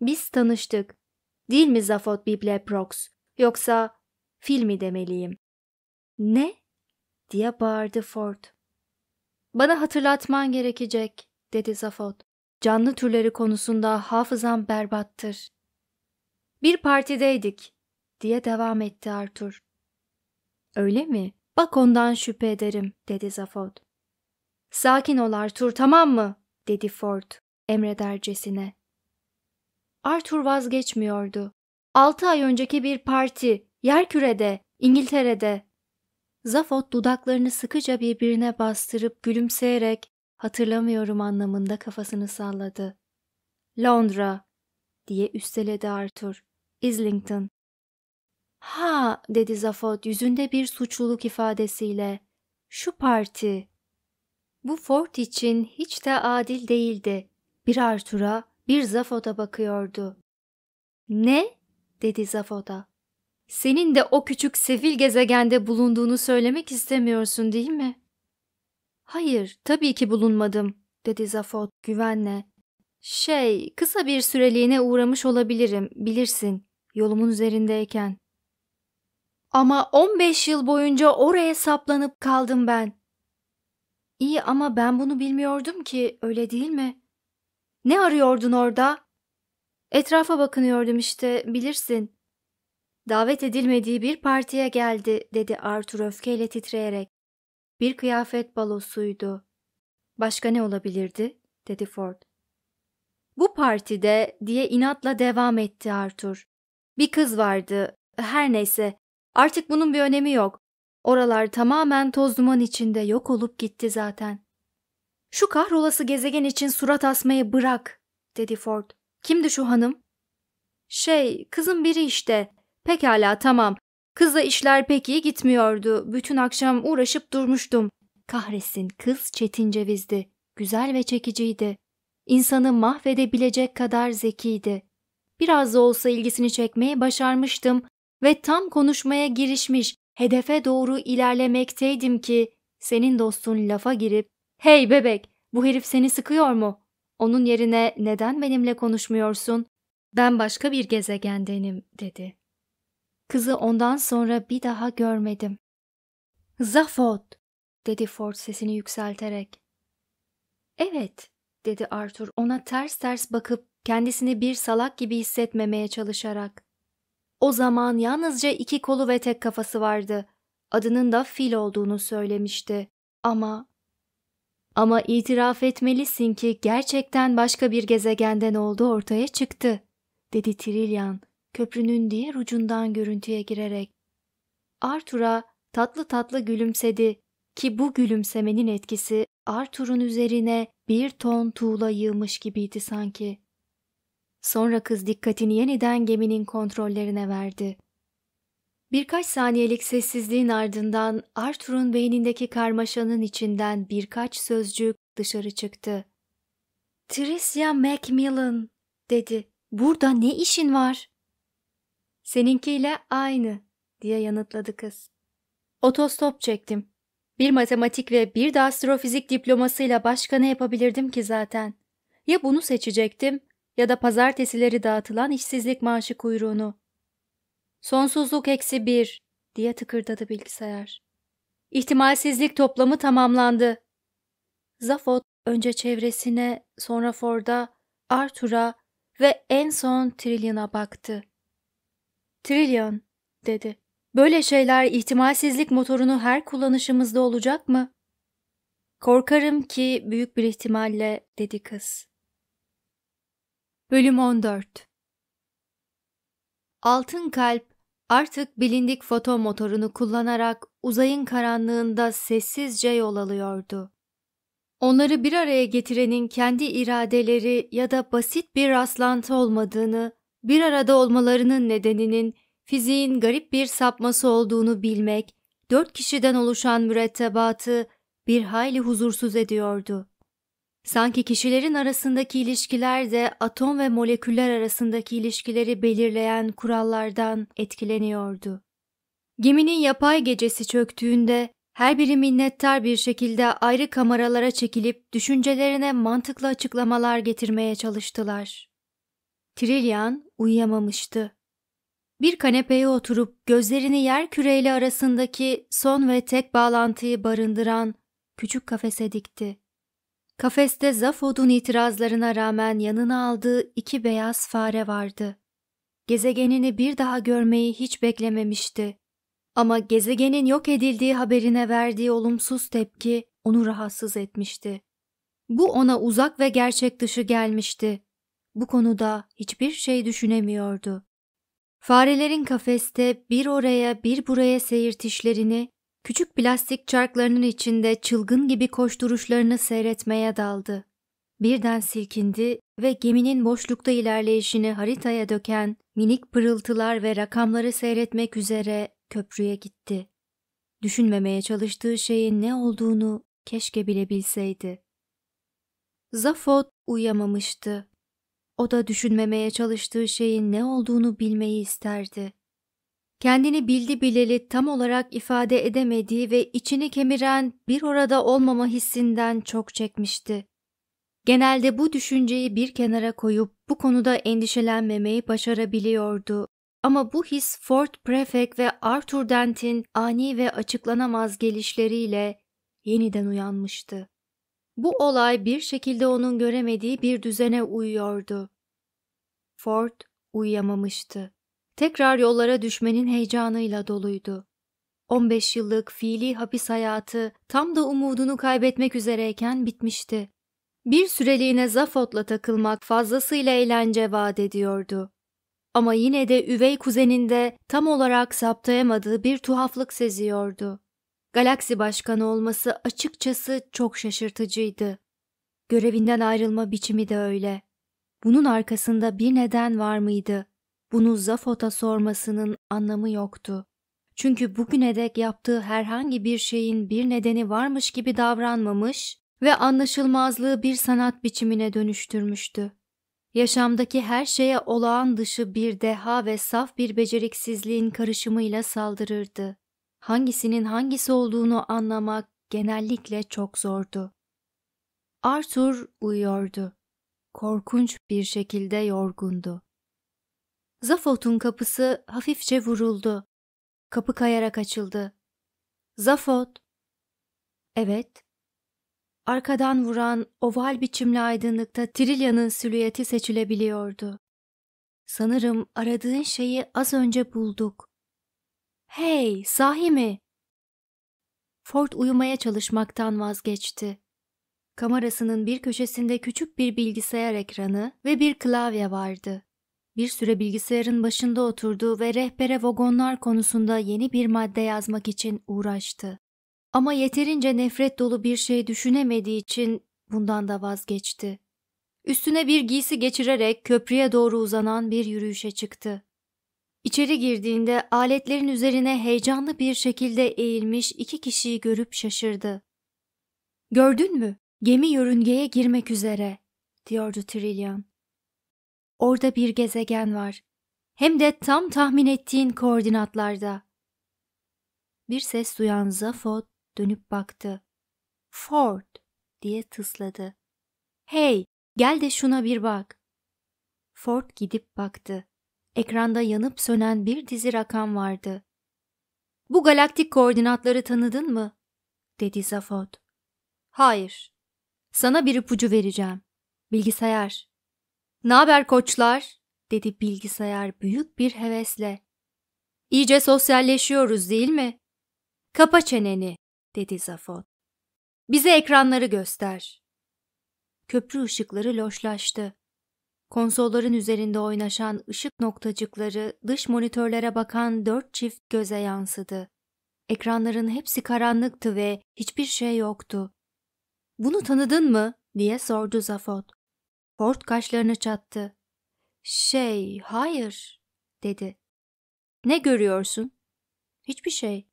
Biz tanıştık. Değil mi Zafot Bibleprox? Yoksa filmi demeliyim? Ne? diye bağırdı Ford. Bana hatırlatman gerekecek, dedi Zafot. Canlı türleri konusunda hafızam berbattır. Bir partideydik, diye devam etti Arthur. Öyle mi? Bak ondan şüphe ederim, dedi Zafod. Sakin ol Arthur, tamam mı? dedi Ford, emredercesine. Arthur vazgeçmiyordu. Altı ay önceki bir parti, yerkürede, İngiltere'de. Zafod dudaklarını sıkıca birbirine bastırıp gülümseyerek hatırlamıyorum anlamında kafasını salladı. Londra, diye üsteledi Arthur. Islington, Ha dedi Zafot yüzünde bir suçluluk ifadesiyle. Şu parti. Bu Ford için hiç de adil değildi. Bir Artura, bir Zafot'a bakıyordu. Ne? dedi Zafot'a. Senin de o küçük sefil gezegende bulunduğunu söylemek istemiyorsun değil mi? Hayır, tabii ki bulunmadım, dedi Zafot güvenle. Şey, kısa bir süreliğine uğramış olabilirim, bilirsin, yolumun üzerindeyken. Ama 15 yıl boyunca oraya saplanıp kaldım ben. İyi ama ben bunu bilmiyordum ki, öyle değil mi? Ne arıyordun orada? Etrafa bakınıyordum işte, bilirsin. Davet edilmediği bir partiye geldi, dedi Arthur öfkeyle titreyerek. Bir kıyafet balosuydu. Başka ne olabilirdi? dedi Ford. Bu partide diye inatla devam etti Arthur. Bir kız vardı. Her neyse, Artık bunun bir önemi yok. Oralar tamamen toz duman içinde yok olup gitti zaten. Şu kahrolası gezegen için surat asmayı bırak, dedi Ford. Kimdi şu hanım? Şey, kızın biri işte. Pekala, tamam. Kızla işler pek iyi gitmiyordu. Bütün akşam uğraşıp durmuştum. Kahretsin, kız çetin cevizdi. Güzel ve çekiciydi. İnsanı mahvedebilecek kadar zekiydi. Biraz da olsa ilgisini çekmeye başarmıştım ve tam konuşmaya girişmiş hedefe doğru ilerlemekteydim ki senin dostun lafa girip ''Hey bebek, bu herif seni sıkıyor mu? Onun yerine neden benimle konuşmuyorsun? Ben başka bir gezegendenim.'' dedi. Kızı ondan sonra bir daha görmedim. ''Zafot!'' dedi Ford sesini yükselterek. ''Evet.'' dedi Arthur ona ters ters bakıp kendisini bir salak gibi hissetmemeye çalışarak. O zaman yalnızca iki kolu ve tek kafası vardı. Adının da fil olduğunu söylemişti. Ama... Ama itiraf etmelisin ki gerçekten başka bir gezegenden olduğu ortaya çıktı, dedi Trilyan, köprünün diğer ucundan görüntüye girerek. Arthur'a tatlı tatlı gülümsedi ki bu gülümsemenin etkisi Arthur'un üzerine bir ton tuğla yığmış gibiydi sanki. Sonra kız dikkatini yeniden geminin kontrollerine verdi. Birkaç saniyelik sessizliğin ardından Arthur'un beynindeki karmaşanın içinden birkaç sözcük dışarı çıktı. Tricia Macmillan dedi. Burada ne işin var? Seninkiyle aynı diye yanıtladı kız. Otostop çektim. Bir matematik ve bir de astrofizik diplomasıyla başka ne yapabilirdim ki zaten? Ya bunu seçecektim ya da pazartesileri dağıtılan işsizlik maaşı kuyruğunu. Sonsuzluk eksi bir diye tıkırdadı bilgisayar. İhtimalsizlik toplamı tamamlandı. Zafot önce çevresine, sonra Ford'a, Arthur'a ve en son Trillion'a baktı. Trillion, dedi. Böyle şeyler ihtimalsizlik motorunu her kullanışımızda olacak mı? Korkarım ki büyük bir ihtimalle, dedi kız. Bölüm 14 Altın Kalp artık bilindik foto motorunu kullanarak uzayın karanlığında sessizce yol alıyordu. Onları bir araya getirenin kendi iradeleri ya da basit bir rastlantı olmadığını, bir arada olmalarının nedeninin fiziğin garip bir sapması olduğunu bilmek, dört kişiden oluşan mürettebatı bir hayli huzursuz ediyordu. Sanki kişilerin arasındaki ilişkiler de atom ve moleküller arasındaki ilişkileri belirleyen kurallardan etkileniyordu. Geminin yapay gecesi çöktüğünde her biri minnettar bir şekilde ayrı kameralara çekilip düşüncelerine mantıklı açıklamalar getirmeye çalıştılar. Trilyan uyuyamamıştı. Bir kanepeye oturup gözlerini yer küreyle arasındaki son ve tek bağlantıyı barındıran küçük kafese dikti. Kafeste Zafod'un itirazlarına rağmen yanına aldığı iki beyaz fare vardı. Gezegenini bir daha görmeyi hiç beklememişti. Ama gezegenin yok edildiği haberine verdiği olumsuz tepki onu rahatsız etmişti. Bu ona uzak ve gerçek dışı gelmişti. Bu konuda hiçbir şey düşünemiyordu. Farelerin kafeste bir oraya bir buraya seyirtişlerini Küçük plastik çarklarının içinde çılgın gibi koşturuşlarını seyretmeye daldı. Birden silkindi ve geminin boşlukta ilerleyişini haritaya döken minik pırıltılar ve rakamları seyretmek üzere köprüye gitti. Düşünmemeye çalıştığı şeyin ne olduğunu keşke bilebilseydi. Zafot uyuyamamıştı. O da düşünmemeye çalıştığı şeyin ne olduğunu bilmeyi isterdi kendini bildi bileli tam olarak ifade edemediği ve içini kemiren bir orada olmama hissinden çok çekmişti. Genelde bu düşünceyi bir kenara koyup bu konuda endişelenmemeyi başarabiliyordu. Ama bu his Fort Prefect ve Arthur Dent'in ani ve açıklanamaz gelişleriyle yeniden uyanmıştı. Bu olay bir şekilde onun göremediği bir düzene uyuyordu. Ford uyuyamamıştı tekrar yollara düşmenin heyecanıyla doluydu. 15 yıllık fiili hapis hayatı tam da umudunu kaybetmek üzereyken bitmişti. Bir süreliğine Zafot'la takılmak fazlasıyla eğlence vaat ediyordu. Ama yine de üvey kuzeninde tam olarak saptayamadığı bir tuhaflık seziyordu. Galaksi başkanı olması açıkçası çok şaşırtıcıydı. Görevinden ayrılma biçimi de öyle. Bunun arkasında bir neden var mıydı? bunu Zafot'a sormasının anlamı yoktu. Çünkü bugüne dek yaptığı herhangi bir şeyin bir nedeni varmış gibi davranmamış ve anlaşılmazlığı bir sanat biçimine dönüştürmüştü. Yaşamdaki her şeye olağan dışı bir deha ve saf bir beceriksizliğin karışımıyla saldırırdı. Hangisinin hangisi olduğunu anlamak genellikle çok zordu. Arthur uyuyordu. Korkunç bir şekilde yorgundu. Zafot'un kapısı hafifçe vuruldu. Kapı kayarak açıldı. Zafot. Evet. Arkadan vuran oval biçimli aydınlıkta Trilya'nın silüeti seçilebiliyordu. Sanırım aradığın şeyi az önce bulduk. Hey, sahi mi? Ford uyumaya çalışmaktan vazgeçti. Kamerasının bir köşesinde küçük bir bilgisayar ekranı ve bir klavye vardı. Bir süre bilgisayarın başında oturdu ve rehbere vagonlar konusunda yeni bir madde yazmak için uğraştı. Ama yeterince nefret dolu bir şey düşünemediği için bundan da vazgeçti. Üstüne bir giysi geçirerek köprüye doğru uzanan bir yürüyüşe çıktı. İçeri girdiğinde aletlerin üzerine heyecanlı bir şekilde eğilmiş iki kişiyi görüp şaşırdı. ''Gördün mü? Gemi yörüngeye girmek üzere.'' diyordu Trillian. Orada bir gezegen var. Hem de tam tahmin ettiğin koordinatlarda. Bir ses duyan Zafo dönüp baktı. Ford diye tısladı. Hey, gel de şuna bir bak. Ford gidip baktı. Ekranda yanıp sönen bir dizi rakam vardı. Bu galaktik koordinatları tanıdın mı? dedi Zafod. Hayır. Sana bir ipucu vereceğim. Bilgisayar. Ne haber koçlar? dedi bilgisayar büyük bir hevesle. İyice sosyalleşiyoruz değil mi? Kapa çeneni, dedi Zafon. Bize ekranları göster. Köprü ışıkları loşlaştı. Konsolların üzerinde oynaşan ışık noktacıkları dış monitörlere bakan dört çift göze yansıdı. Ekranların hepsi karanlıktı ve hiçbir şey yoktu. ''Bunu tanıdın mı?'' diye sordu Zafot. Hort kaşlarını çattı. Şey, hayır, dedi. Ne görüyorsun? Hiçbir şey.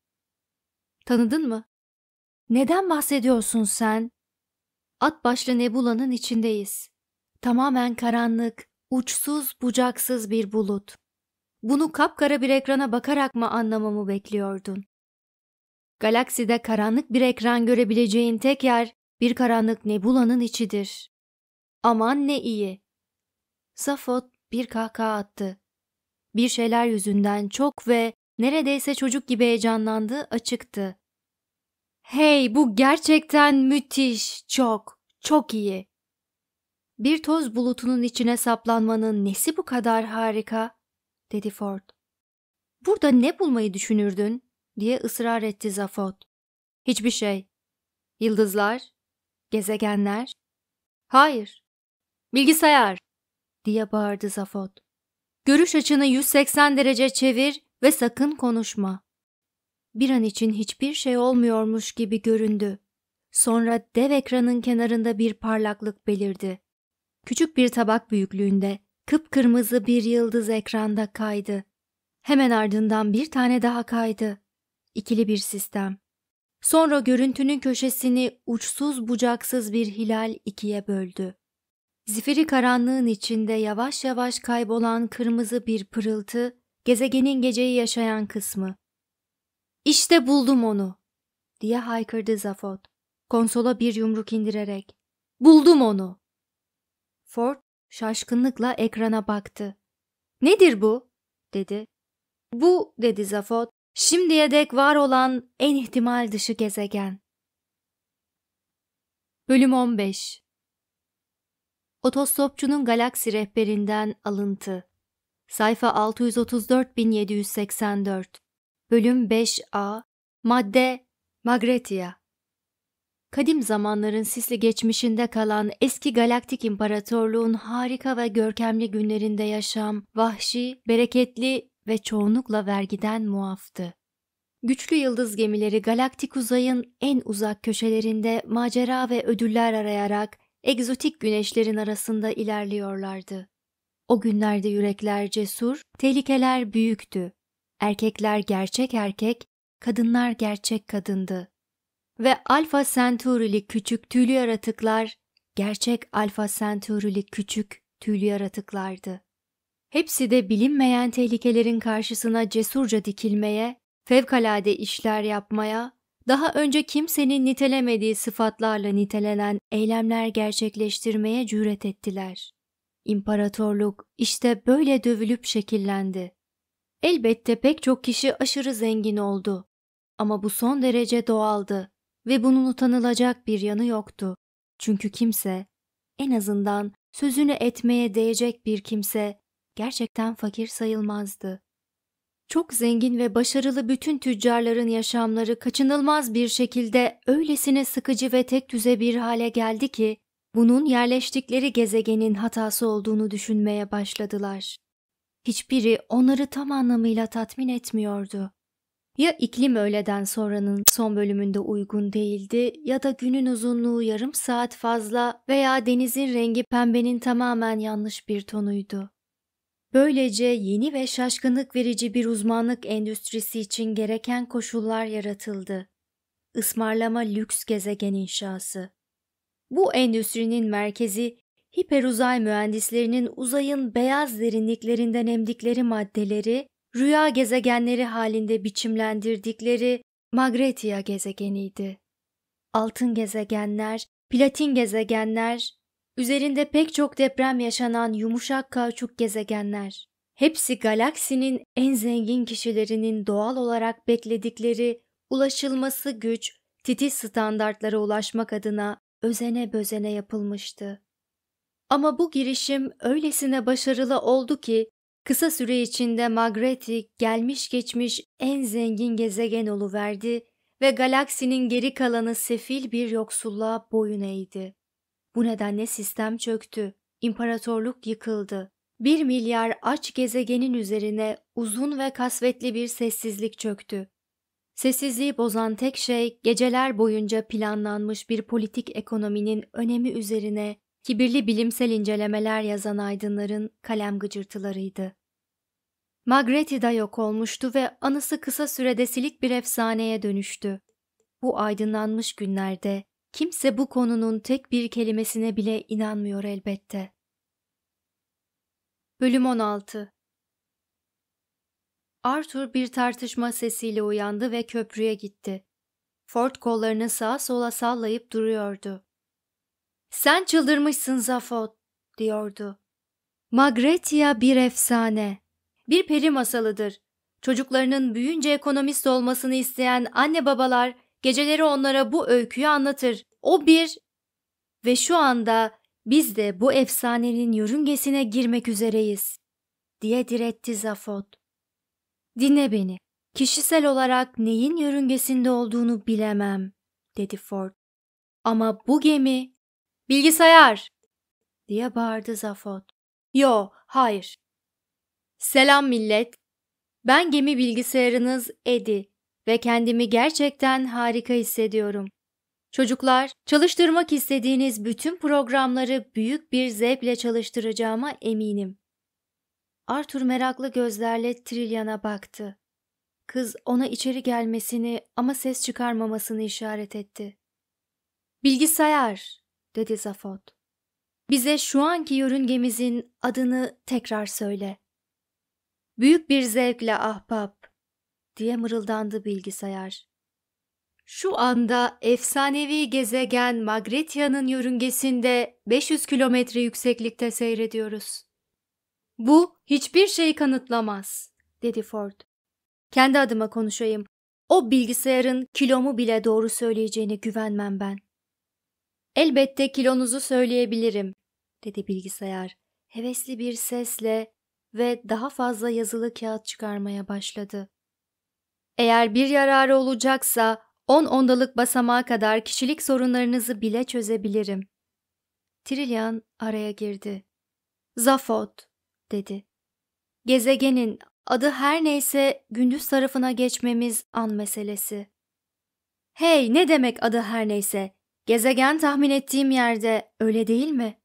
Tanıdın mı? Neden bahsediyorsun sen? At başlı nebulanın içindeyiz. Tamamen karanlık, uçsuz bucaksız bir bulut. Bunu kapkara bir ekrana bakarak mı anlamamı bekliyordun? Galakside karanlık bir ekran görebileceğin tek yer bir karanlık nebulanın içidir. Aman ne iyi. Safot bir kahkaha attı. Bir şeyler yüzünden çok ve neredeyse çocuk gibi heyecanlandı, açıktı. Hey bu gerçekten müthiş, çok, çok iyi. Bir toz bulutunun içine saplanmanın nesi bu kadar harika? dedi Ford. Burada ne bulmayı düşünürdün? diye ısrar etti Zafot. Hiçbir şey. Yıldızlar? Gezegenler? Hayır. Bilgisayar! diye bağırdı Zafot. Görüş açını 180 derece çevir ve sakın konuşma. Bir an için hiçbir şey olmuyormuş gibi göründü. Sonra dev ekranın kenarında bir parlaklık belirdi. Küçük bir tabak büyüklüğünde kıpkırmızı bir yıldız ekranda kaydı. Hemen ardından bir tane daha kaydı. İkili bir sistem. Sonra görüntünün köşesini uçsuz bucaksız bir hilal ikiye böldü. Zifiri karanlığın içinde yavaş yavaş kaybolan kırmızı bir pırıltı, gezegenin geceyi yaşayan kısmı. İşte buldum onu, diye haykırdı Zafot, konsola bir yumruk indirerek. Buldum onu. Ford şaşkınlıkla ekrana baktı. Nedir bu? dedi. Bu, dedi Zafot, şimdiye dek var olan en ihtimal dışı gezegen. Bölüm 15 Otostopçunun galaksi rehberinden alıntı. Sayfa 634784. Bölüm 5A. Madde Magretia. Kadim zamanların sisli geçmişinde kalan eski galaktik imparatorluğun harika ve görkemli günlerinde yaşam, vahşi, bereketli ve çoğunlukla vergiden muaftı. Güçlü yıldız gemileri galaktik uzayın en uzak köşelerinde macera ve ödüller arayarak egzotik güneşlerin arasında ilerliyorlardı. O günlerde yürekler cesur, tehlikeler büyüktü. Erkekler gerçek erkek, kadınlar gerçek kadındı. Ve Alfa Centauri'li küçük tüylü yaratıklar, gerçek Alfa Centauri'li küçük tüylü yaratıklardı. Hepsi de bilinmeyen tehlikelerin karşısına cesurca dikilmeye, fevkalade işler yapmaya daha önce kimsenin nitelemediği sıfatlarla nitelenen eylemler gerçekleştirmeye cüret ettiler. İmparatorluk işte böyle dövülüp şekillendi. Elbette pek çok kişi aşırı zengin oldu. Ama bu son derece doğaldı ve bunun utanılacak bir yanı yoktu. Çünkü kimse, en azından sözünü etmeye değecek bir kimse gerçekten fakir sayılmazdı. Çok zengin ve başarılı bütün tüccarların yaşamları kaçınılmaz bir şekilde öylesine sıkıcı ve tek düze bir hale geldi ki bunun yerleştikleri gezegenin hatası olduğunu düşünmeye başladılar. Hiçbiri onları tam anlamıyla tatmin etmiyordu. Ya iklim öğleden sonranın son bölümünde uygun değildi ya da günün uzunluğu yarım saat fazla veya denizin rengi pembenin tamamen yanlış bir tonuydu. Böylece yeni ve şaşkınlık verici bir uzmanlık endüstrisi için gereken koşullar yaratıldı. Ismarlama lüks gezegen inşası. Bu endüstrinin merkezi hiperuzay mühendislerinin uzayın beyaz derinliklerinden emdikleri maddeleri, rüya gezegenleri halinde biçimlendirdikleri Magretia gezegeniydi. Altın gezegenler, platin gezegenler, Üzerinde pek çok deprem yaşanan yumuşak kauçuk gezegenler. Hepsi galaksinin en zengin kişilerinin doğal olarak bekledikleri ulaşılması güç, titiz standartlara ulaşmak adına özene bözene yapılmıştı. Ama bu girişim öylesine başarılı oldu ki kısa süre içinde Magreti gelmiş geçmiş en zengin gezegen oluverdi ve galaksinin geri kalanı sefil bir yoksulluğa boyun eğdi. Bu nedenle sistem çöktü, imparatorluk yıkıldı. Bir milyar aç gezegenin üzerine uzun ve kasvetli bir sessizlik çöktü. Sessizliği bozan tek şey geceler boyunca planlanmış bir politik ekonominin önemi üzerine kibirli bilimsel incelemeler yazan aydınların kalem gıcırtılarıydı. Magreti da yok olmuştu ve anısı kısa sürede silik bir efsaneye dönüştü. Bu aydınlanmış günlerde Kimse bu konunun tek bir kelimesine bile inanmıyor elbette. Bölüm 16 Arthur bir tartışma sesiyle uyandı ve köprüye gitti. Ford kollarını sağa sola sallayıp duruyordu. ''Sen çıldırmışsın Zafot'' diyordu. ''Magretia bir efsane. Bir peri masalıdır. Çocuklarının büyünce ekonomist olmasını isteyen anne babalar Geceleri onlara bu öyküyü anlatır. O bir ve şu anda biz de bu efsanenin yörüngesine girmek üzereyiz, diye diretti Zafot. Dinle beni, kişisel olarak neyin yörüngesinde olduğunu bilemem, dedi Ford. Ama bu gemi, bilgisayar, diye bağırdı Zafot. Yo, hayır. Selam millet, ben gemi bilgisayarınız Eddie ve kendimi gerçekten harika hissediyorum. Çocuklar, çalıştırmak istediğiniz bütün programları büyük bir zevkle çalıştıracağıma eminim. Arthur meraklı gözlerle Trilyan'a baktı. Kız ona içeri gelmesini ama ses çıkarmamasını işaret etti. Bilgisayar, dedi Zafot. Bize şu anki yörüngemizin adını tekrar söyle. Büyük bir zevkle ahbap diye mırıldandı bilgisayar. Şu anda efsanevi gezegen Magretya'nın yörüngesinde 500 kilometre yükseklikte seyrediyoruz. Bu hiçbir şey kanıtlamaz, dedi Ford. Kendi adıma konuşayım. O bilgisayarın kilomu bile doğru söyleyeceğine güvenmem ben. Elbette kilonuzu söyleyebilirim, dedi bilgisayar. Hevesli bir sesle ve daha fazla yazılı kağıt çıkarmaya başladı. Eğer bir yararı olacaksa 10 ondalık basamağa kadar kişilik sorunlarınızı bile çözebilirim. Trillian araya girdi. Zafot, dedi. Gezegenin adı her neyse gündüz tarafına geçmemiz an meselesi. Hey ne demek adı her neyse? Gezegen tahmin ettiğim yerde öyle değil mi?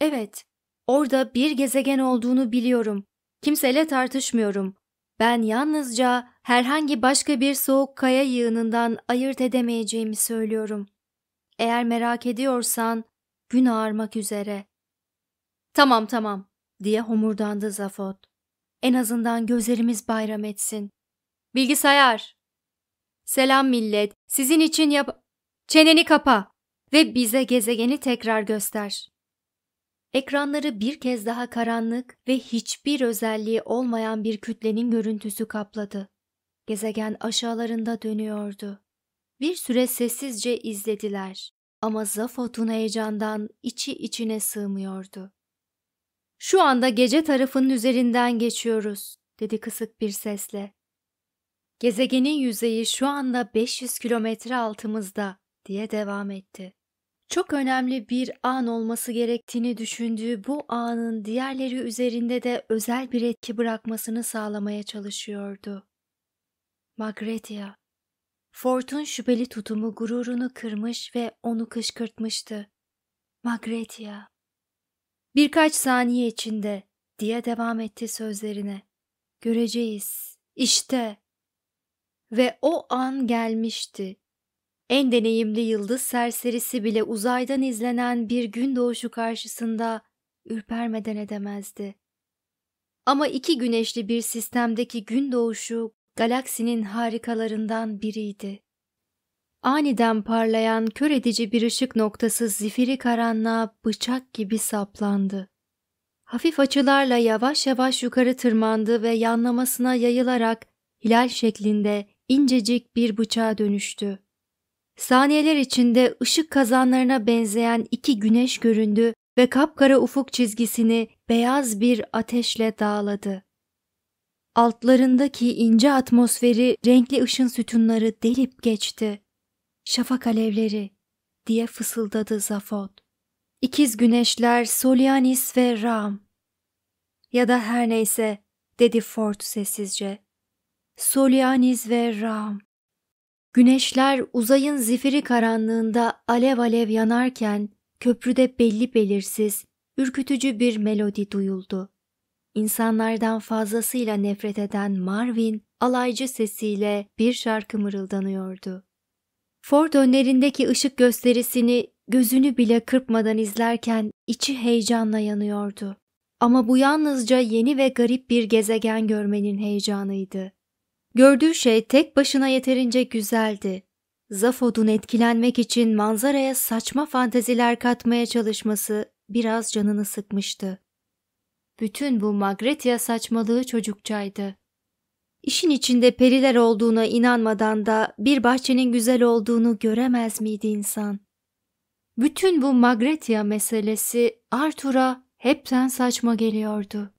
Evet, orada bir gezegen olduğunu biliyorum. Kimseyle tartışmıyorum ben yalnızca herhangi başka bir soğuk kaya yığınından ayırt edemeyeceğimi söylüyorum. Eğer merak ediyorsan gün ağarmak üzere. Tamam tamam diye homurdandı Zafot. En azından gözlerimiz bayram etsin. Bilgisayar. Selam millet. Sizin için yap... Çeneni kapa ve bize gezegeni tekrar göster. Ekranları bir kez daha karanlık ve hiçbir özelliği olmayan bir kütlenin görüntüsü kapladı. Gezegen aşağılarında dönüyordu. Bir süre sessizce izlediler ama Zafot'un heyecandan içi içine sığmıyordu. ''Şu anda gece tarafının üzerinden geçiyoruz.'' dedi kısık bir sesle. ''Gezegenin yüzeyi şu anda 500 kilometre altımızda.'' diye devam etti çok önemli bir an olması gerektiğini düşündüğü bu anın diğerleri üzerinde de özel bir etki bırakmasını sağlamaya çalışıyordu. Magretia, Fort'un şüpheli tutumu gururunu kırmış ve onu kışkırtmıştı. Magretia. Birkaç saniye içinde diye devam etti sözlerine. Göreceğiz. İşte. Ve o an gelmişti. En deneyimli yıldız serserisi bile uzaydan izlenen bir gün doğuşu karşısında ürpermeden edemezdi. Ama iki güneşli bir sistemdeki gün doğuşu galaksinin harikalarından biriydi. Aniden parlayan kör edici bir ışık noktası zifiri karanlığa bıçak gibi saplandı. Hafif açılarla yavaş yavaş yukarı tırmandı ve yanlamasına yayılarak hilal şeklinde incecik bir bıçağa dönüştü. Saniyeler içinde ışık kazanlarına benzeyen iki güneş göründü ve kapkara ufuk çizgisini beyaz bir ateşle dağladı. Altlarındaki ince atmosferi renkli ışın sütunları delip geçti. Şafak alevleri diye fısıldadı Zafod. İkiz güneşler Solianis ve Ram. Ya da her neyse dedi Ford sessizce. Solianis ve Ram. Güneşler uzayın zifiri karanlığında alev alev yanarken köprüde belli belirsiz, ürkütücü bir melodi duyuldu. İnsanlardan fazlasıyla nefret eden Marvin alaycı sesiyle bir şarkı mırıldanıyordu. Ford önlerindeki ışık gösterisini gözünü bile kırpmadan izlerken içi heyecanla yanıyordu. Ama bu yalnızca yeni ve garip bir gezegen görmenin heyecanıydı. Gördüğü şey tek başına yeterince güzeldi. Zafod'un etkilenmek için manzaraya saçma fanteziler katmaya çalışması biraz canını sıkmıştı. Bütün bu Magretia saçmalığı çocukçaydı. İşin içinde periler olduğuna inanmadan da bir bahçenin güzel olduğunu göremez miydi insan? Bütün bu Magretia meselesi Arthur'a hepten saçma geliyordu.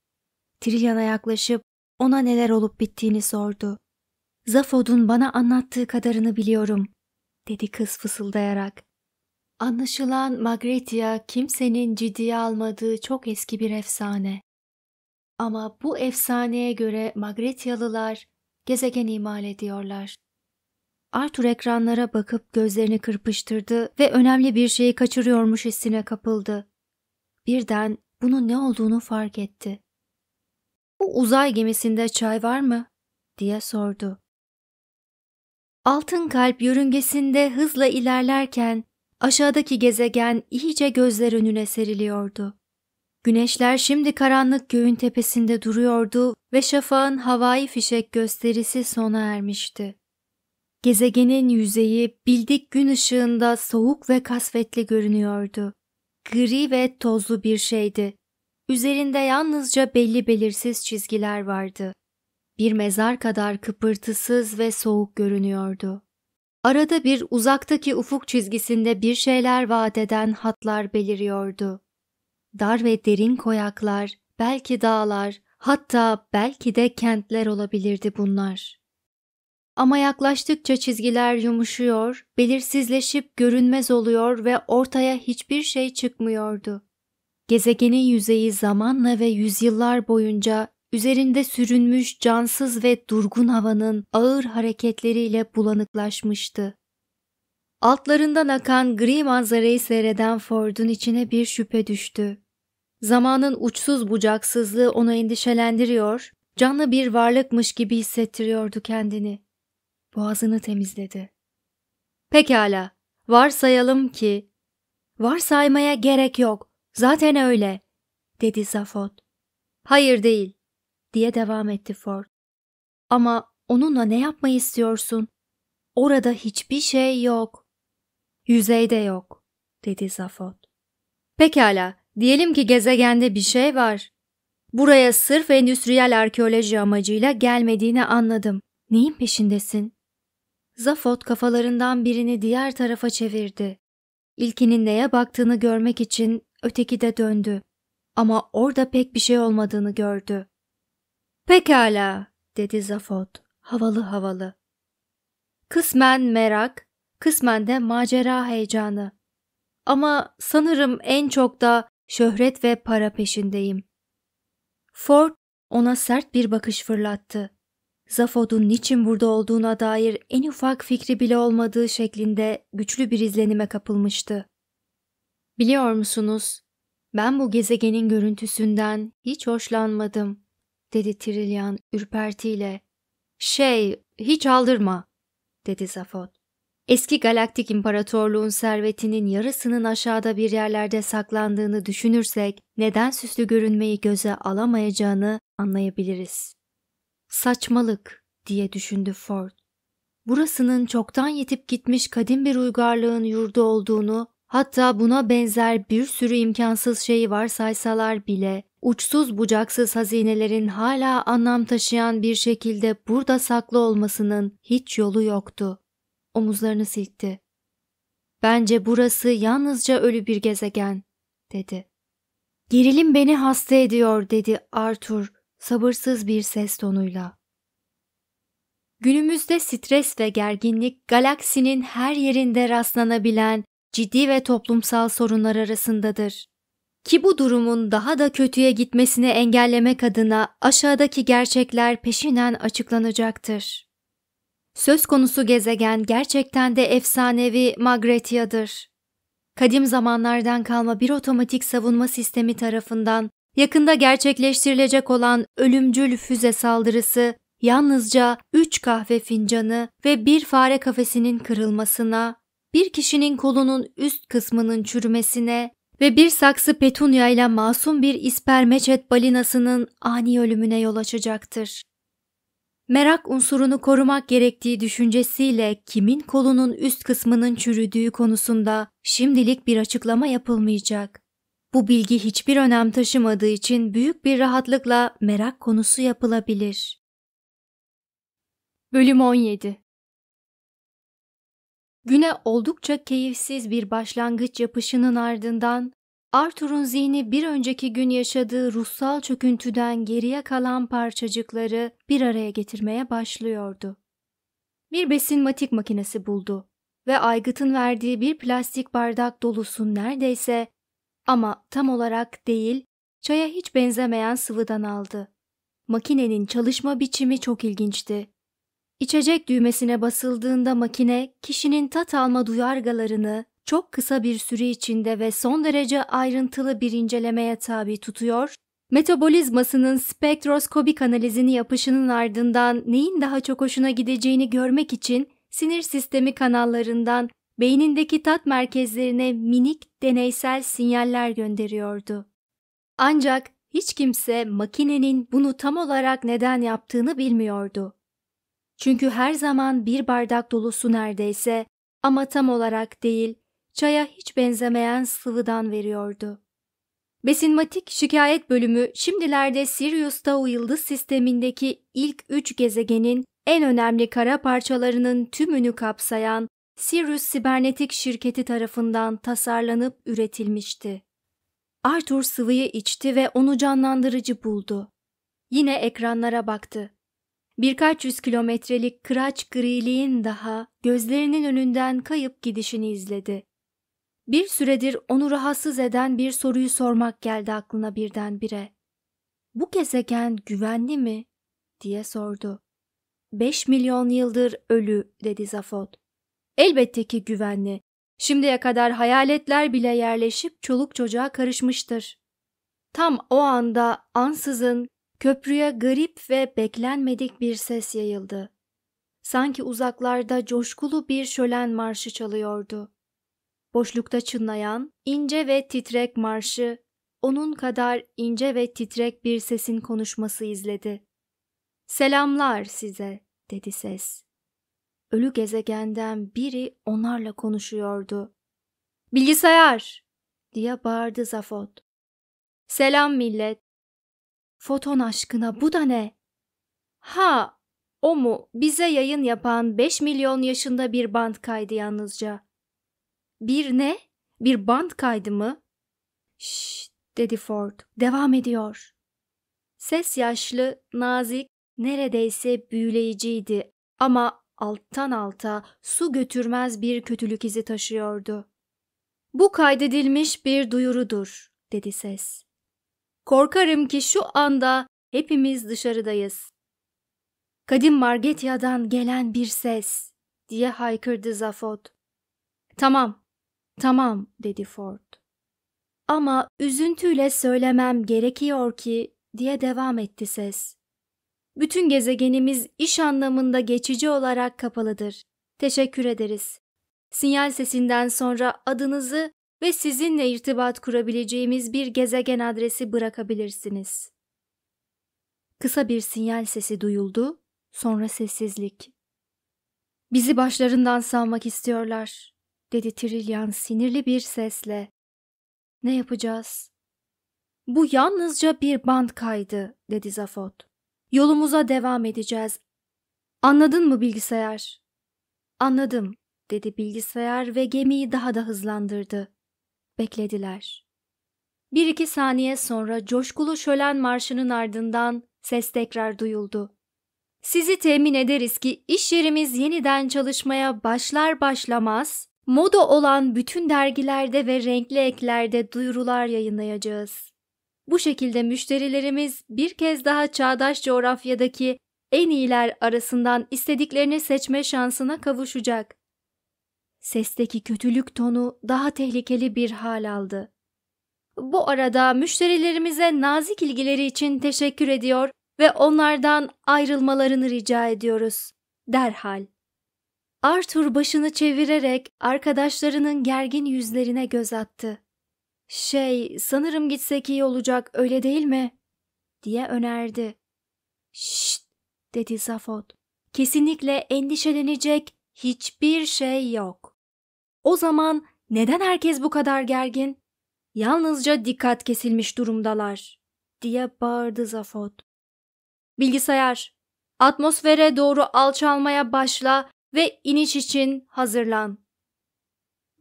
Trilyan'a yaklaşıp ona neler olup bittiğini sordu. Zafod'un bana anlattığı kadarını biliyorum, dedi kız fısıldayarak. Anlaşılan Magretia kimsenin ciddiye almadığı çok eski bir efsane. Ama bu efsaneye göre Magretyalılar gezegen imal ediyorlar. Arthur ekranlara bakıp gözlerini kırpıştırdı ve önemli bir şeyi kaçırıyormuş hissine kapıldı. Birden bunun ne olduğunu fark etti. Bu uzay gemisinde çay var mı? diye sordu. Altın kalp yörüngesinde hızla ilerlerken aşağıdaki gezegen iyice gözler önüne seriliyordu. Güneşler şimdi karanlık göğün tepesinde duruyordu ve şafağın havai fişek gösterisi sona ermişti. Gezegenin yüzeyi bildik gün ışığında soğuk ve kasvetli görünüyordu. Gri ve tozlu bir şeydi. Üzerinde yalnızca belli belirsiz çizgiler vardı bir mezar kadar kıpırtısız ve soğuk görünüyordu. Arada bir uzaktaki ufuk çizgisinde bir şeyler vaat eden hatlar beliriyordu. Dar ve derin koyaklar, belki dağlar, hatta belki de kentler olabilirdi bunlar. Ama yaklaştıkça çizgiler yumuşuyor, belirsizleşip görünmez oluyor ve ortaya hiçbir şey çıkmıyordu. Gezegenin yüzeyi zamanla ve yüzyıllar boyunca Üzerinde sürünmüş cansız ve durgun havanın ağır hareketleriyle bulanıklaşmıştı. Altlarından akan gri manzarayı seyreden Ford'un içine bir şüphe düştü. Zamanın uçsuz bucaksızlığı onu endişelendiriyor, canlı bir varlıkmış gibi hissettiriyordu kendini. Boğazını temizledi. Pekala, varsayalım ki... Varsaymaya gerek yok, zaten öyle, dedi Zafot. Hayır değil, diye devam etti Ford. Ama onunla ne yapmayı istiyorsun? Orada hiçbir şey yok. Yüzeyde yok, dedi Zafot. Pekala, diyelim ki gezegende bir şey var. Buraya sırf endüstriyel arkeoloji amacıyla gelmediğini anladım. Neyin peşindesin? Zafot kafalarından birini diğer tarafa çevirdi. İlkinin neye baktığını görmek için öteki de döndü. Ama orada pek bir şey olmadığını gördü. Pekala, dedi Zafot, havalı havalı. Kısmen merak, kısmen de macera heyecanı. Ama sanırım en çok da şöhret ve para peşindeyim. Ford ona sert bir bakış fırlattı. Zafod'un niçin burada olduğuna dair en ufak fikri bile olmadığı şeklinde güçlü bir izlenime kapılmıştı. Biliyor musunuz, ben bu gezegenin görüntüsünden hiç hoşlanmadım dedi Trilyan ürpertiyle. Şey, hiç aldırma, dedi Zafot. Eski galaktik İmparatorluğun servetinin yarısının aşağıda bir yerlerde saklandığını düşünürsek neden süslü görünmeyi göze alamayacağını anlayabiliriz. Saçmalık diye düşündü Ford. Burasının çoktan yetip gitmiş kadim bir uygarlığın yurdu olduğunu Hatta buna benzer bir sürü imkansız şeyi varsaysalar bile uçsuz bucaksız hazinelerin hala anlam taşıyan bir şekilde burada saklı olmasının hiç yolu yoktu. Omuzlarını silkti. Bence burası yalnızca ölü bir gezegen, dedi. Gerilim beni hasta ediyor, dedi Arthur sabırsız bir ses tonuyla. Günümüzde stres ve gerginlik galaksinin her yerinde rastlanabilen ciddi ve toplumsal sorunlar arasındadır. Ki bu durumun daha da kötüye gitmesini engellemek adına aşağıdaki gerçekler peşinen açıklanacaktır. Söz konusu gezegen gerçekten de efsanevi Magretia'dır. Kadim zamanlardan kalma bir otomatik savunma sistemi tarafından yakında gerçekleştirilecek olan ölümcül füze saldırısı yalnızca 3 kahve fincanı ve bir fare kafesinin kırılmasına bir kişinin kolunun üst kısmının çürümesine ve bir saksı petunya ile masum bir ispermeçet balinasının ani ölümüne yol açacaktır. Merak unsurunu korumak gerektiği düşüncesiyle kimin kolunun üst kısmının çürüdüğü konusunda şimdilik bir açıklama yapılmayacak. Bu bilgi hiçbir önem taşımadığı için büyük bir rahatlıkla merak konusu yapılabilir. Bölüm 17 Güne oldukça keyifsiz bir başlangıç yapışının ardından Arthur'un zihni bir önceki gün yaşadığı ruhsal çöküntüden geriye kalan parçacıkları bir araya getirmeye başlıyordu. Bir besin matik makinesi buldu ve Aygıt'ın verdiği bir plastik bardak dolusu neredeyse ama tam olarak değil, çaya hiç benzemeyen sıvıdan aldı. Makinenin çalışma biçimi çok ilginçti. İçecek düğmesine basıldığında makine kişinin tat alma duyargalarını çok kısa bir süre içinde ve son derece ayrıntılı bir incelemeye tabi tutuyor, metabolizmasının spektroskobik analizini yapışının ardından neyin daha çok hoşuna gideceğini görmek için sinir sistemi kanallarından beynindeki tat merkezlerine minik deneysel sinyaller gönderiyordu. Ancak hiç kimse makinenin bunu tam olarak neden yaptığını bilmiyordu. Çünkü her zaman bir bardak dolusu neredeyse ama tam olarak değil, çaya hiç benzemeyen sıvıdan veriyordu. Besinmatik şikayet bölümü şimdilerde Sirius o yıldız sistemindeki ilk üç gezegenin en önemli kara parçalarının tümünü kapsayan Sirius Sibernetik şirketi tarafından tasarlanıp üretilmişti. Arthur sıvıyı içti ve onu canlandırıcı buldu. Yine ekranlara baktı. Birkaç yüz kilometrelik kıraç griliğin daha gözlerinin önünden kayıp gidişini izledi. Bir süredir onu rahatsız eden bir soruyu sormak geldi aklına birdenbire. Bu gezegen güvenli mi? diye sordu. Beş milyon yıldır ölü dedi Zafot. Elbette ki güvenli. Şimdiye kadar hayaletler bile yerleşip çoluk çocuğa karışmıştır. Tam o anda ansızın Köprüye garip ve beklenmedik bir ses yayıldı. Sanki uzaklarda coşkulu bir şölen marşı çalıyordu. Boşlukta çınlayan, ince ve titrek marşı, onun kadar ince ve titrek bir sesin konuşması izledi. Selamlar size, dedi ses. Ölü gezegenden biri onlarla konuşuyordu. Bilgisayar, diye bağırdı Zafot. Selam millet, Foton aşkına bu da ne? Ha, o mu? Bize yayın yapan 5 milyon yaşında bir band kaydı yalnızca. Bir ne? Bir band kaydı mı? Şşş dedi Ford. Devam ediyor. Ses yaşlı, nazik, neredeyse büyüleyiciydi ama alttan alta su götürmez bir kötülük izi taşıyordu. Bu kaydedilmiş bir duyurudur, dedi ses. Korkarım ki şu anda hepimiz dışarıdayız. Kadim Margetya'dan gelen bir ses diye haykırdı Zafod. Tamam, tamam dedi Ford. Ama üzüntüyle söylemem gerekiyor ki diye devam etti ses. Bütün gezegenimiz iş anlamında geçici olarak kapalıdır. Teşekkür ederiz. Sinyal sesinden sonra adınızı ve sizinle irtibat kurabileceğimiz bir gezegen adresi bırakabilirsiniz. Kısa bir sinyal sesi duyuldu, sonra sessizlik. Bizi başlarından salmak istiyorlar, dedi Trilyan sinirli bir sesle. Ne yapacağız? Bu yalnızca bir band kaydı, dedi Zafot. Yolumuza devam edeceğiz. Anladın mı bilgisayar? Anladım, dedi bilgisayar ve gemiyi daha da hızlandırdı beklediler. Bir iki saniye sonra coşkulu şölen marşının ardından ses tekrar duyuldu. Sizi temin ederiz ki iş yerimiz yeniden çalışmaya başlar başlamaz, moda olan bütün dergilerde ve renkli eklerde duyurular yayınlayacağız. Bu şekilde müşterilerimiz bir kez daha çağdaş coğrafyadaki en iyiler arasından istediklerini seçme şansına kavuşacak. Sesteki kötülük tonu daha tehlikeli bir hal aldı. Bu arada müşterilerimize nazik ilgileri için teşekkür ediyor ve onlardan ayrılmalarını rica ediyoruz. Derhal. Arthur başını çevirerek arkadaşlarının gergin yüzlerine göz attı. Şey, sanırım gitsek iyi olacak, öyle değil mi? diye önerdi. Şşt, dedi Zafot. Kesinlikle endişelenecek hiçbir şey yok. O zaman neden herkes bu kadar gergin? Yalnızca dikkat kesilmiş durumdalar, diye bağırdı Zafot. Bilgisayar, atmosfere doğru alçalmaya başla ve iniş için hazırlan.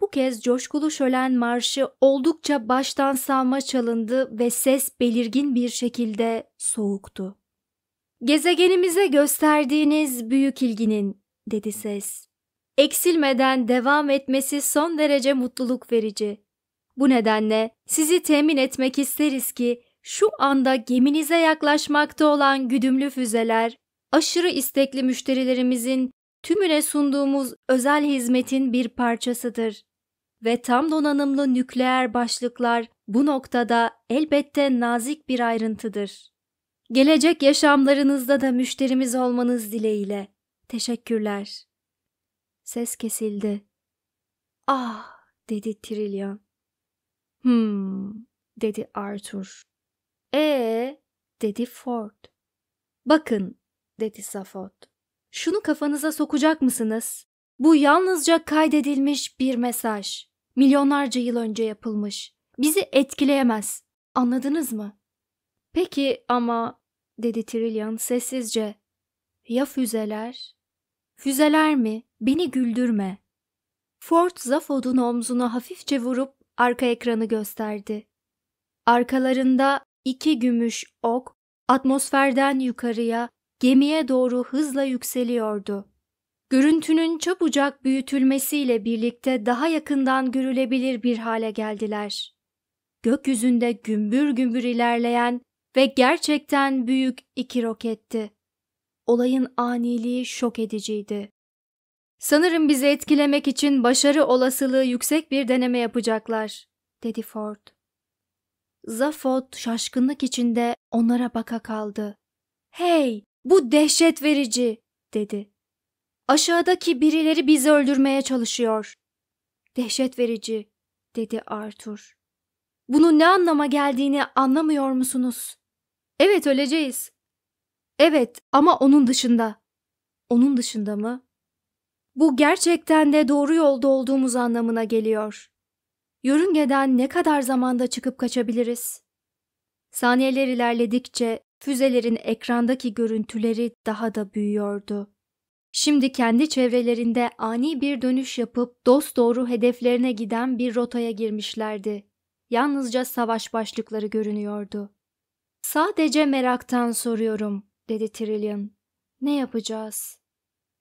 Bu kez coşkulu şölen marşı oldukça baştan sağma çalındı ve ses belirgin bir şekilde soğuktu. Gezegenimize gösterdiğiniz büyük ilginin, dedi ses eksilmeden devam etmesi son derece mutluluk verici. Bu nedenle sizi temin etmek isteriz ki şu anda geminize yaklaşmakta olan güdümlü füzeler, aşırı istekli müşterilerimizin tümüne sunduğumuz özel hizmetin bir parçasıdır. Ve tam donanımlı nükleer başlıklar bu noktada elbette nazik bir ayrıntıdır. Gelecek yaşamlarınızda da müşterimiz olmanız dileğiyle. Teşekkürler. Ses kesildi. Ah dedi Trillian. Hmm dedi Arthur. Ee dedi Ford. Bakın dedi Safot. Şunu kafanıza sokacak mısınız? Bu yalnızca kaydedilmiş bir mesaj. Milyonlarca yıl önce yapılmış. Bizi etkileyemez. Anladınız mı? Peki ama dedi Trillian sessizce. Ya füzeler? Füzeler mi? Beni güldürme. Ford Zaffod'un omzuna hafifçe vurup arka ekranı gösterdi. Arkalarında iki gümüş ok atmosferden yukarıya, gemiye doğru hızla yükseliyordu. Görüntünün çabucak büyütülmesiyle birlikte daha yakından görülebilir bir hale geldiler. Gökyüzünde gümbür gümbür ilerleyen ve gerçekten büyük iki roketti. Olayın aniliği şok ediciydi. Sanırım bizi etkilemek için başarı olasılığı yüksek bir deneme yapacaklar, dedi Ford. Zafot şaşkınlık içinde onlara baka kaldı. Hey, bu dehşet verici, dedi. Aşağıdaki birileri bizi öldürmeye çalışıyor. Dehşet verici, dedi Arthur. Bunu ne anlama geldiğini anlamıyor musunuz? Evet öleceğiz. Evet ama onun dışında. Onun dışında mı? Bu gerçekten de doğru yolda olduğumuz anlamına geliyor. Yörüngeden ne kadar zamanda çıkıp kaçabiliriz? Saniyeler ilerledikçe füzelerin ekrandaki görüntüleri daha da büyüyordu. Şimdi kendi çevrelerinde ani bir dönüş yapıp doğru hedeflerine giden bir rotaya girmişlerdi. Yalnızca savaş başlıkları görünüyordu. Sadece meraktan soruyorum, dedi Trillian. Ne yapacağız?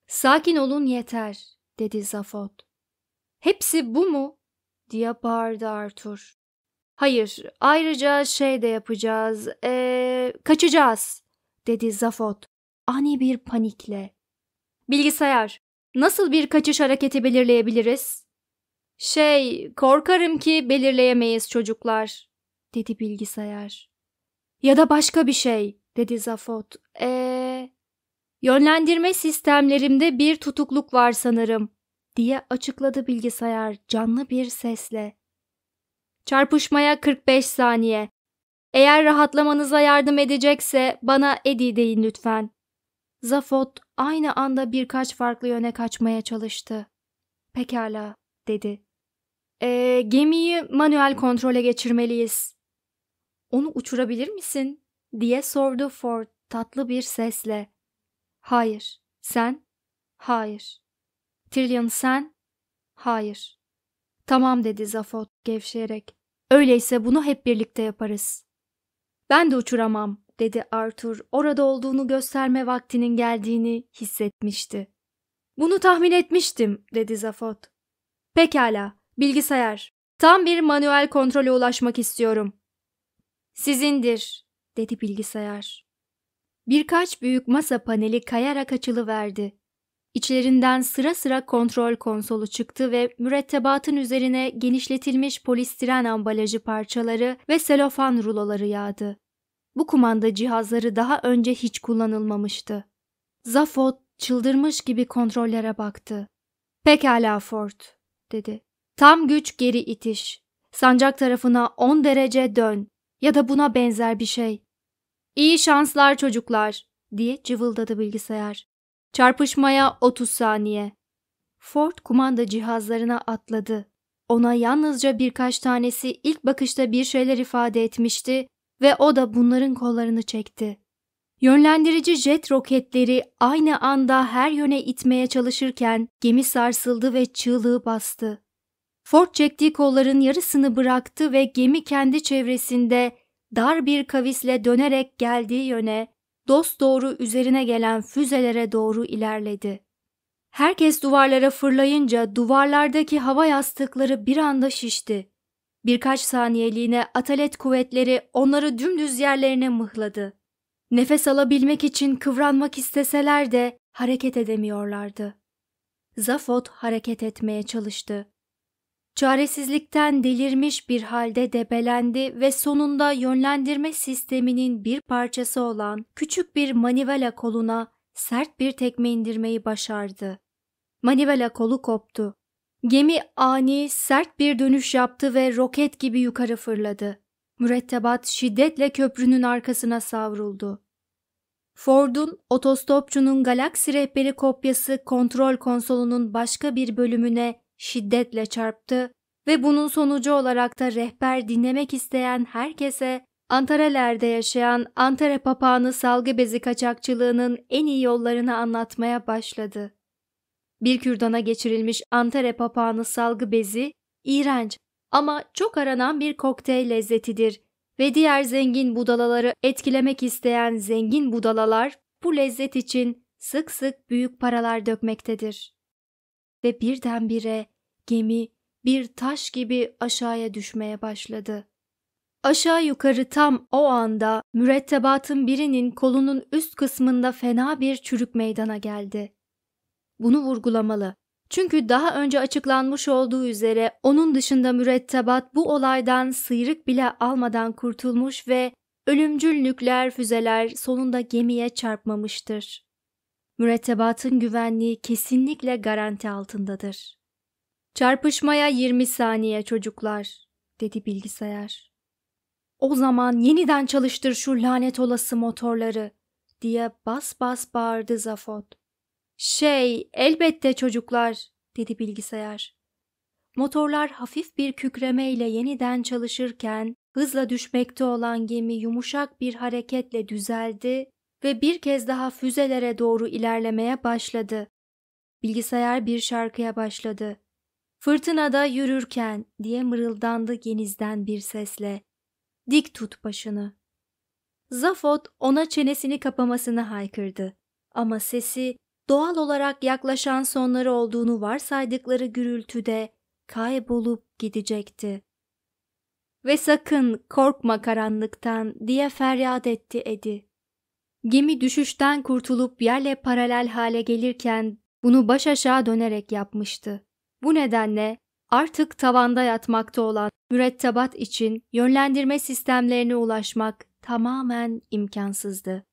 Sakin olun yeter, dedi Zafot. Hepsi bu mu? diye bağırdı Arthur. Hayır, ayrıca şey de yapacağız, ee, kaçacağız, dedi Zafot ani bir panikle. Bilgisayar, nasıl bir kaçış hareketi belirleyebiliriz? Şey, korkarım ki belirleyemeyiz çocuklar, dedi bilgisayar. Ya da başka bir şey, dedi Zafot. Ee, Yönlendirme sistemlerimde bir tutukluk var sanırım, diye açıkladı bilgisayar canlı bir sesle. Çarpışmaya 45 saniye. Eğer rahatlamanıza yardım edecekse bana Eddie deyin lütfen. Zafot aynı anda birkaç farklı yöne kaçmaya çalıştı. Pekala, dedi. E, gemiyi manuel kontrole geçirmeliyiz. Onu uçurabilir misin? diye sordu Ford tatlı bir sesle. Hayır. Sen? Hayır. Trillian sen? Hayır. Tamam dedi Zafot gevşeyerek. Öyleyse bunu hep birlikte yaparız. Ben de uçuramam dedi Arthur. Orada olduğunu gösterme vaktinin geldiğini hissetmişti. Bunu tahmin etmiştim dedi Zafot. Pekala, bilgisayar. Tam bir manuel kontrole ulaşmak istiyorum. Sizindir dedi bilgisayar. Birkaç büyük masa paneli kayarak açılıverdi. İçlerinden sıra sıra kontrol konsolu çıktı ve mürettebatın üzerine genişletilmiş polistiren ambalajı parçaları ve selofan ruloları yağdı. Bu kumanda cihazları daha önce hiç kullanılmamıştı. Zafot çıldırmış gibi kontrollere baktı. Pekala Ford, dedi. Tam güç geri itiş. Sancak tarafına 10 derece dön ya da buna benzer bir şey. İyi şanslar çocuklar diye cıvıldadı bilgisayar. Çarpışmaya 30 saniye. Ford kumanda cihazlarına atladı. Ona yalnızca birkaç tanesi ilk bakışta bir şeyler ifade etmişti ve o da bunların kollarını çekti. Yönlendirici jet roketleri aynı anda her yöne itmeye çalışırken gemi sarsıldı ve çığlığı bastı. Ford çektiği kolların yarısını bıraktı ve gemi kendi çevresinde dar bir kavisle dönerek geldiği yöne, dost doğru üzerine gelen füzelere doğru ilerledi. Herkes duvarlara fırlayınca duvarlardaki hava yastıkları bir anda şişti. Birkaç saniyeliğine atalet kuvvetleri onları dümdüz yerlerine mıhladı. Nefes alabilmek için kıvranmak isteseler de hareket edemiyorlardı. Zafot hareket etmeye çalıştı. Çaresizlikten delirmiş bir halde debelendi ve sonunda yönlendirme sisteminin bir parçası olan küçük bir manivela koluna sert bir tekme indirmeyi başardı. Manivela kolu koptu. Gemi ani sert bir dönüş yaptı ve roket gibi yukarı fırladı. Mürettebat şiddetle köprünün arkasına savruldu. Ford'un otostopçunun galaksi rehberi kopyası kontrol konsolunun başka bir bölümüne şiddetle çarptı ve bunun sonucu olarak da rehber dinlemek isteyen herkese Antarelerde yaşayan Antare papağanı salgı bezi kaçakçılığının en iyi yollarını anlatmaya başladı. Bir kürdana geçirilmiş Antare papağanı salgı bezi, iğrenç ama çok aranan bir kokteyl lezzetidir ve diğer zengin budalaları etkilemek isteyen zengin budalalar bu lezzet için sık sık büyük paralar dökmektedir ve birdenbire gemi bir taş gibi aşağıya düşmeye başladı. Aşağı yukarı tam o anda mürettebatın birinin kolunun üst kısmında fena bir çürük meydana geldi. Bunu vurgulamalı. Çünkü daha önce açıklanmış olduğu üzere onun dışında mürettebat bu olaydan sıyrık bile almadan kurtulmuş ve ölümcül nükleer füzeler sonunda gemiye çarpmamıştır mürettebatın güvenliği kesinlikle garanti altındadır. Çarpışmaya 20 saniye çocuklar, dedi bilgisayar. O zaman yeniden çalıştır şu lanet olası motorları, diye bas bas bağırdı Zafot. Şey, elbette çocuklar, dedi bilgisayar. Motorlar hafif bir kükremeyle yeniden çalışırken hızla düşmekte olan gemi yumuşak bir hareketle düzeldi ve bir kez daha füzelere doğru ilerlemeye başladı. Bilgisayar bir şarkıya başladı. Fırtınada yürürken diye mırıldandı genizden bir sesle. Dik tut başını. Zafot ona çenesini kapamasını haykırdı. Ama sesi doğal olarak yaklaşan sonları olduğunu varsaydıkları gürültüde kaybolup gidecekti. Ve sakın korkma karanlıktan diye feryat etti Edi. Gemi düşüşten kurtulup yerle paralel hale gelirken bunu baş aşağı dönerek yapmıştı. Bu nedenle artık tavanda yatmakta olan mürettebat için yönlendirme sistemlerine ulaşmak tamamen imkansızdı.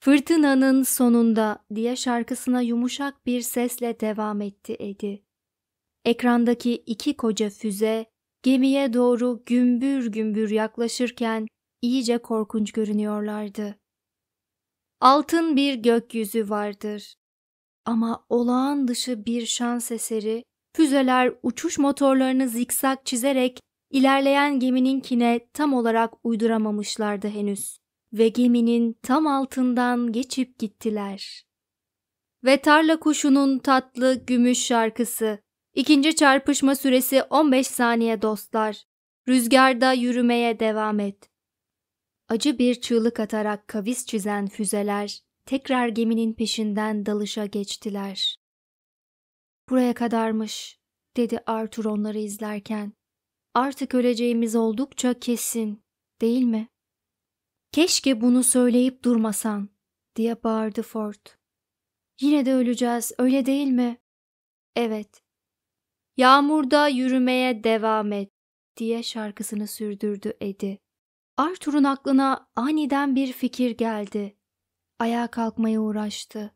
Fırtınanın sonunda diye şarkısına yumuşak bir sesle devam etti Edi. Ekrandaki iki koca füze gemiye doğru gümbür gümbür yaklaşırken iyice korkunç görünüyorlardı altın bir gökyüzü vardır. Ama olağan dışı bir şans eseri, füzeler uçuş motorlarını zikzak çizerek ilerleyen gemininkine tam olarak uyduramamışlardı henüz ve geminin tam altından geçip gittiler. Ve tarla kuşunun tatlı gümüş şarkısı. İkinci çarpışma süresi 15 saniye dostlar. Rüzgarda yürümeye devam et. Acı bir çığlık atarak kavis çizen füzeler tekrar geminin peşinden dalışa geçtiler. Buraya kadarmış, dedi Arthur onları izlerken. Artık öleceğimiz oldukça kesin, değil mi? Keşke bunu söyleyip durmasan, diye bağırdı Ford. Yine de öleceğiz, öyle değil mi? Evet. Yağmurda yürümeye devam et, diye şarkısını sürdürdü Edi. Arthur'un aklına aniden bir fikir geldi. Ayağa kalkmaya uğraştı.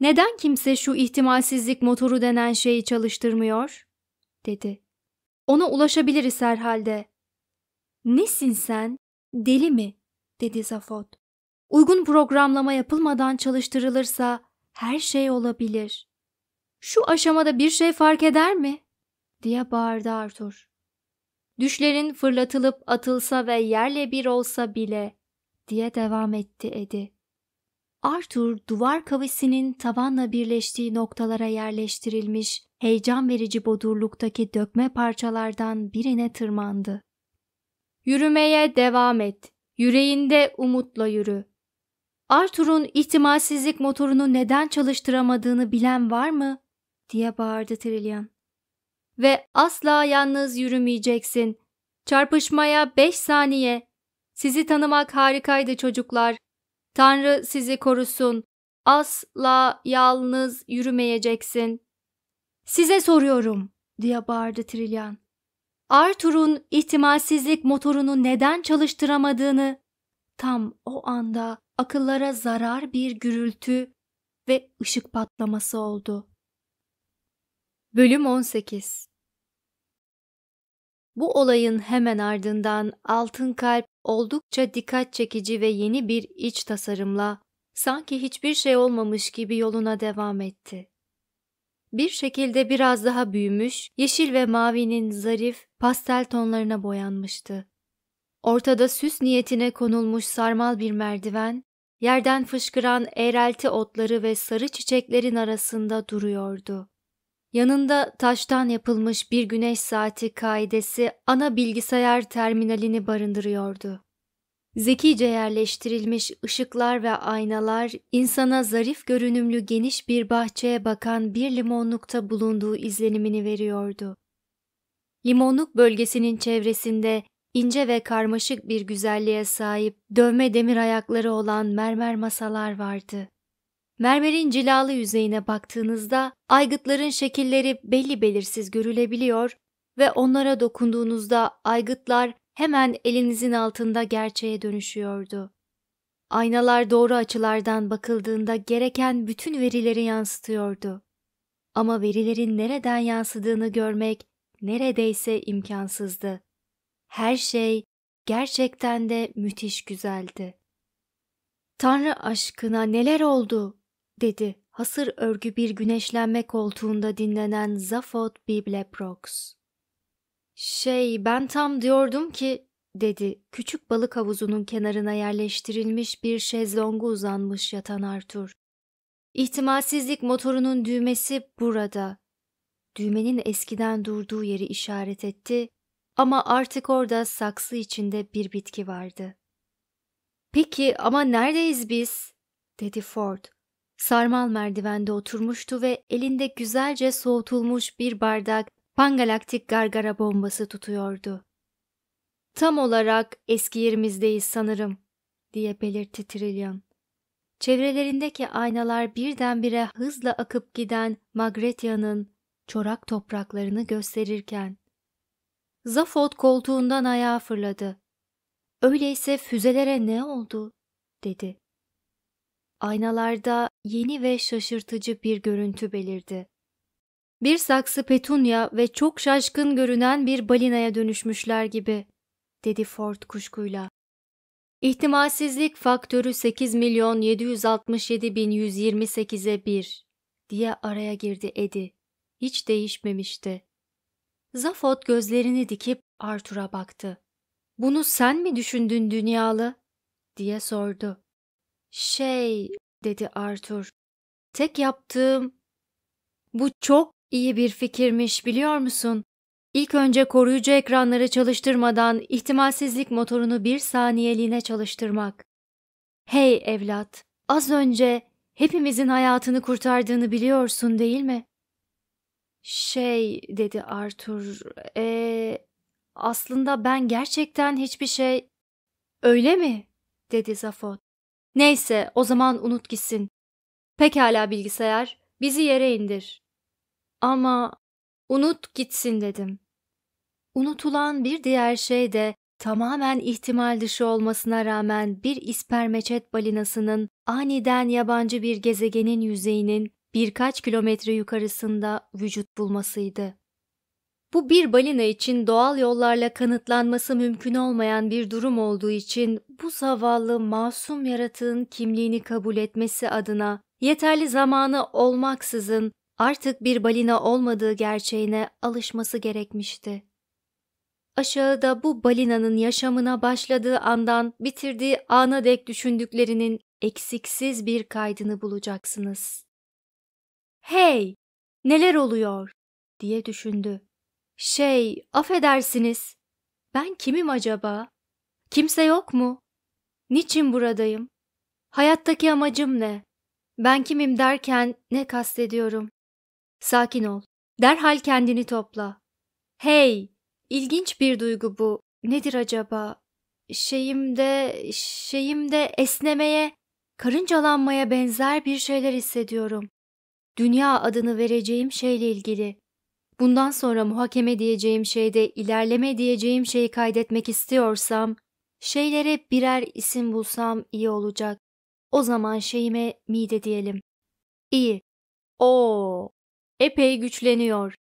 Neden kimse şu ihtimalsizlik motoru denen şeyi çalıştırmıyor? dedi. Ona ulaşabiliriz herhalde. Nesin sen? Deli mi? dedi Zafot. Uygun programlama yapılmadan çalıştırılırsa her şey olabilir. Şu aşamada bir şey fark eder mi? diye bağırdı Arthur. Düşlerin fırlatılıp atılsa ve yerle bir olsa bile diye devam etti Edi. Arthur duvar kavisinin tavanla birleştiği noktalara yerleştirilmiş heyecan verici bodurluktaki dökme parçalardan birine tırmandı. Yürümeye devam et. Yüreğinde umutla yürü. Arthur'un ihtimalsizlik motorunu neden çalıştıramadığını bilen var mı? diye bağırdı Trillian ve asla yalnız yürümeyeceksin. Çarpışmaya beş saniye. Sizi tanımak harikaydı çocuklar. Tanrı sizi korusun. Asla yalnız yürümeyeceksin. Size soruyorum, diye bağırdı Trilyan. Arthur'un ihtimalsizlik motorunu neden çalıştıramadığını tam o anda akıllara zarar bir gürültü ve ışık patlaması oldu. Bölüm 18 Bu olayın hemen ardından Altın Kalp oldukça dikkat çekici ve yeni bir iç tasarımla sanki hiçbir şey olmamış gibi yoluna devam etti. Bir şekilde biraz daha büyümüş, yeşil ve mavinin zarif pastel tonlarına boyanmıştı. Ortada süs niyetine konulmuş sarmal bir merdiven, yerden fışkıran eğrelti otları ve sarı çiçeklerin arasında duruyordu. Yanında taştan yapılmış bir güneş saati kaidesi ana bilgisayar terminalini barındırıyordu. Zekice yerleştirilmiş ışıklar ve aynalar insana zarif görünümlü geniş bir bahçeye bakan bir limonlukta bulunduğu izlenimini veriyordu. Limonluk bölgesinin çevresinde ince ve karmaşık bir güzelliğe sahip dövme demir ayakları olan mermer masalar vardı. Mermerin cilalı yüzeyine baktığınızda aygıtların şekilleri belli belirsiz görülebiliyor ve onlara dokunduğunuzda aygıtlar hemen elinizin altında gerçeğe dönüşüyordu. Aynalar doğru açılardan bakıldığında gereken bütün verileri yansıtıyordu. Ama verilerin nereden yansıdığını görmek neredeyse imkansızdı. Her şey gerçekten de müthiş güzeldi. Tanrı aşkına neler oldu? dedi hasır örgü bir güneşlenme koltuğunda dinlenen Zafot Bibleprox. Şey ben tam diyordum ki dedi küçük balık havuzunun kenarına yerleştirilmiş bir şezlongu uzanmış yatan Arthur. İhtimalsizlik motorunun düğmesi burada. Düğmenin eskiden durduğu yeri işaret etti ama artık orada saksı içinde bir bitki vardı. Peki ama neredeyiz biz? dedi Ford Sarmal merdivende oturmuştu ve elinde güzelce soğutulmuş bir bardak pangalaktik gargara bombası tutuyordu. Tam olarak eski yerimizdeyiz sanırım, diye belirtti Trillian. Çevrelerindeki aynalar birdenbire hızla akıp giden Magretia'nın çorak topraklarını gösterirken. Zafot koltuğundan ayağa fırladı. Öyleyse füzelere ne oldu? dedi aynalarda yeni ve şaşırtıcı bir görüntü belirdi. Bir saksı petunya ve çok şaşkın görünen bir balinaya dönüşmüşler gibi, dedi Ford kuşkuyla. İhtimalsizlik faktörü 8 milyon 767 bin 128'e 1 diye araya girdi Edi. Hiç değişmemişti. Zafot gözlerini dikip Arthur'a baktı. Bunu sen mi düşündün dünyalı? diye sordu. Şey dedi Arthur. Tek yaptığım bu çok iyi bir fikirmiş biliyor musun? İlk önce koruyucu ekranları çalıştırmadan ihtimalsizlik motorunu bir saniyeliğine çalıştırmak. Hey evlat, az önce hepimizin hayatını kurtardığını biliyorsun değil mi? Şey dedi Arthur, ee, aslında ben gerçekten hiçbir şey... Öyle mi? dedi Zafot. Neyse o zaman unut gitsin. Pekala bilgisayar, bizi yere indir. Ama unut gitsin dedim. Unutulan bir diğer şey de tamamen ihtimal dışı olmasına rağmen bir ispermeçet balinasının aniden yabancı bir gezegenin yüzeyinin birkaç kilometre yukarısında vücut bulmasıydı. Bu bir balina için doğal yollarla kanıtlanması mümkün olmayan bir durum olduğu için bu zavallı masum yaratığın kimliğini kabul etmesi adına yeterli zamanı olmaksızın artık bir balina olmadığı gerçeğine alışması gerekmişti. Aşağıda bu balinanın yaşamına başladığı andan bitirdiği ana dek düşündüklerinin eksiksiz bir kaydını bulacaksınız. Hey, neler oluyor diye düşündü. Şey, affedersiniz. Ben kimim acaba? Kimse yok mu? Niçin buradayım? Hayattaki amacım ne? Ben kimim derken ne kastediyorum? Sakin ol. Derhal kendini topla. Hey, ilginç bir duygu bu. Nedir acaba? Şeyimde, şeyimde esnemeye, karıncalanmaya benzer bir şeyler hissediyorum. Dünya adını vereceğim şeyle ilgili bundan sonra muhakeme diyeceğim şeyde ilerleme diyeceğim şeyi kaydetmek istiyorsam, şeylere birer isim bulsam iyi olacak. O zaman şeyime mide diyelim. İyi. O epey güçleniyor.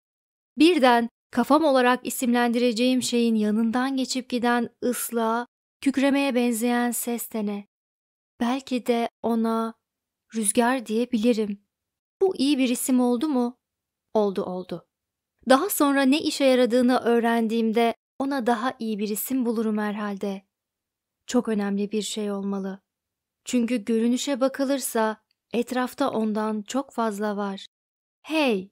Birden kafam olarak isimlendireceğim şeyin yanından geçip giden ıslığa, kükremeye benzeyen ses dene. Belki de ona rüzgar diyebilirim. Bu iyi bir isim oldu mu? Oldu oldu. Daha sonra ne işe yaradığını öğrendiğimde ona daha iyi bir isim bulurum herhalde. Çok önemli bir şey olmalı. Çünkü görünüşe bakılırsa etrafta ondan çok fazla var. Hey,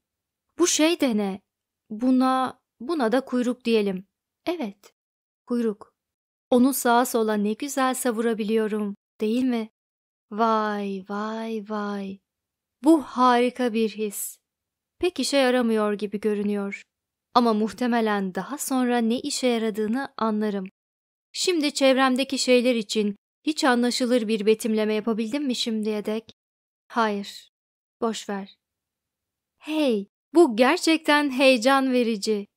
bu şey de ne? Buna, buna da kuyruk diyelim. Evet, kuyruk. Onu sağa sola ne güzel savurabiliyorum, değil mi? Vay, vay, vay. Bu harika bir his pek işe yaramıyor gibi görünüyor. Ama muhtemelen daha sonra ne işe yaradığını anlarım. Şimdi çevremdeki şeyler için hiç anlaşılır bir betimleme yapabildim mi şimdiye dek? Hayır. Boş ver. Hey, bu gerçekten heyecan verici.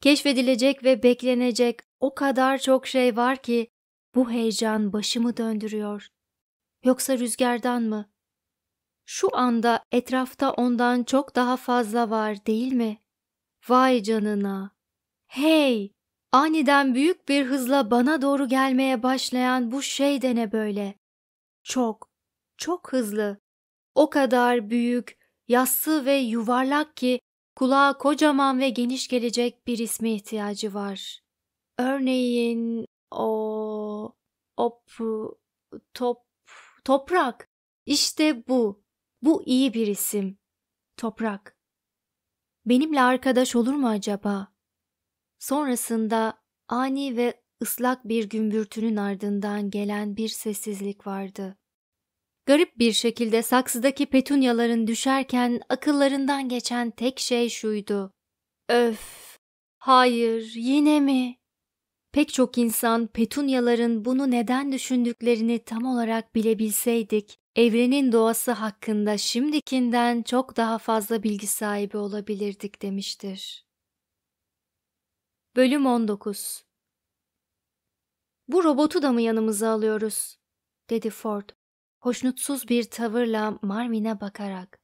Keşfedilecek ve beklenecek o kadar çok şey var ki bu heyecan başımı döndürüyor. Yoksa rüzgardan mı? şu anda etrafta ondan çok daha fazla var değil mi? Vay canına. Hey! Aniden büyük bir hızla bana doğru gelmeye başlayan bu şey de ne böyle? Çok, çok hızlı. O kadar büyük, yassı ve yuvarlak ki kulağa kocaman ve geniş gelecek bir isme ihtiyacı var. Örneğin o op top toprak. İşte bu. Bu iyi bir isim. Toprak. Benimle arkadaş olur mu acaba? Sonrasında ani ve ıslak bir gümbürtünün ardından gelen bir sessizlik vardı. Garip bir şekilde saksıdaki petunyaların düşerken akıllarından geçen tek şey şuydu. Öf! Hayır, yine mi? Pek çok insan petunyaların bunu neden düşündüklerini tam olarak bilebilseydik, evrenin doğası hakkında şimdikinden çok daha fazla bilgi sahibi olabilirdik demiştir. Bölüm 19 Bu robotu da mı yanımıza alıyoruz? dedi Ford, hoşnutsuz bir tavırla Marvin'e bakarak.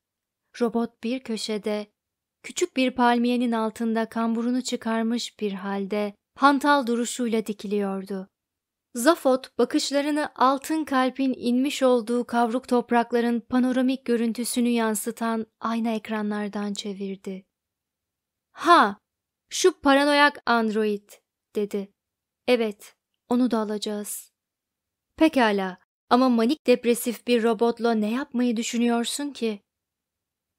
Robot bir köşede, küçük bir palmiyenin altında kamburunu çıkarmış bir halde pantal duruşuyla dikiliyordu. Zafot bakışlarını altın kalbin inmiş olduğu kavruk toprakların panoramik görüntüsünü yansıtan ayna ekranlardan çevirdi. Ha, şu paranoyak android dedi. Evet, onu da alacağız. Pekala ama manik depresif bir robotla ne yapmayı düşünüyorsun ki?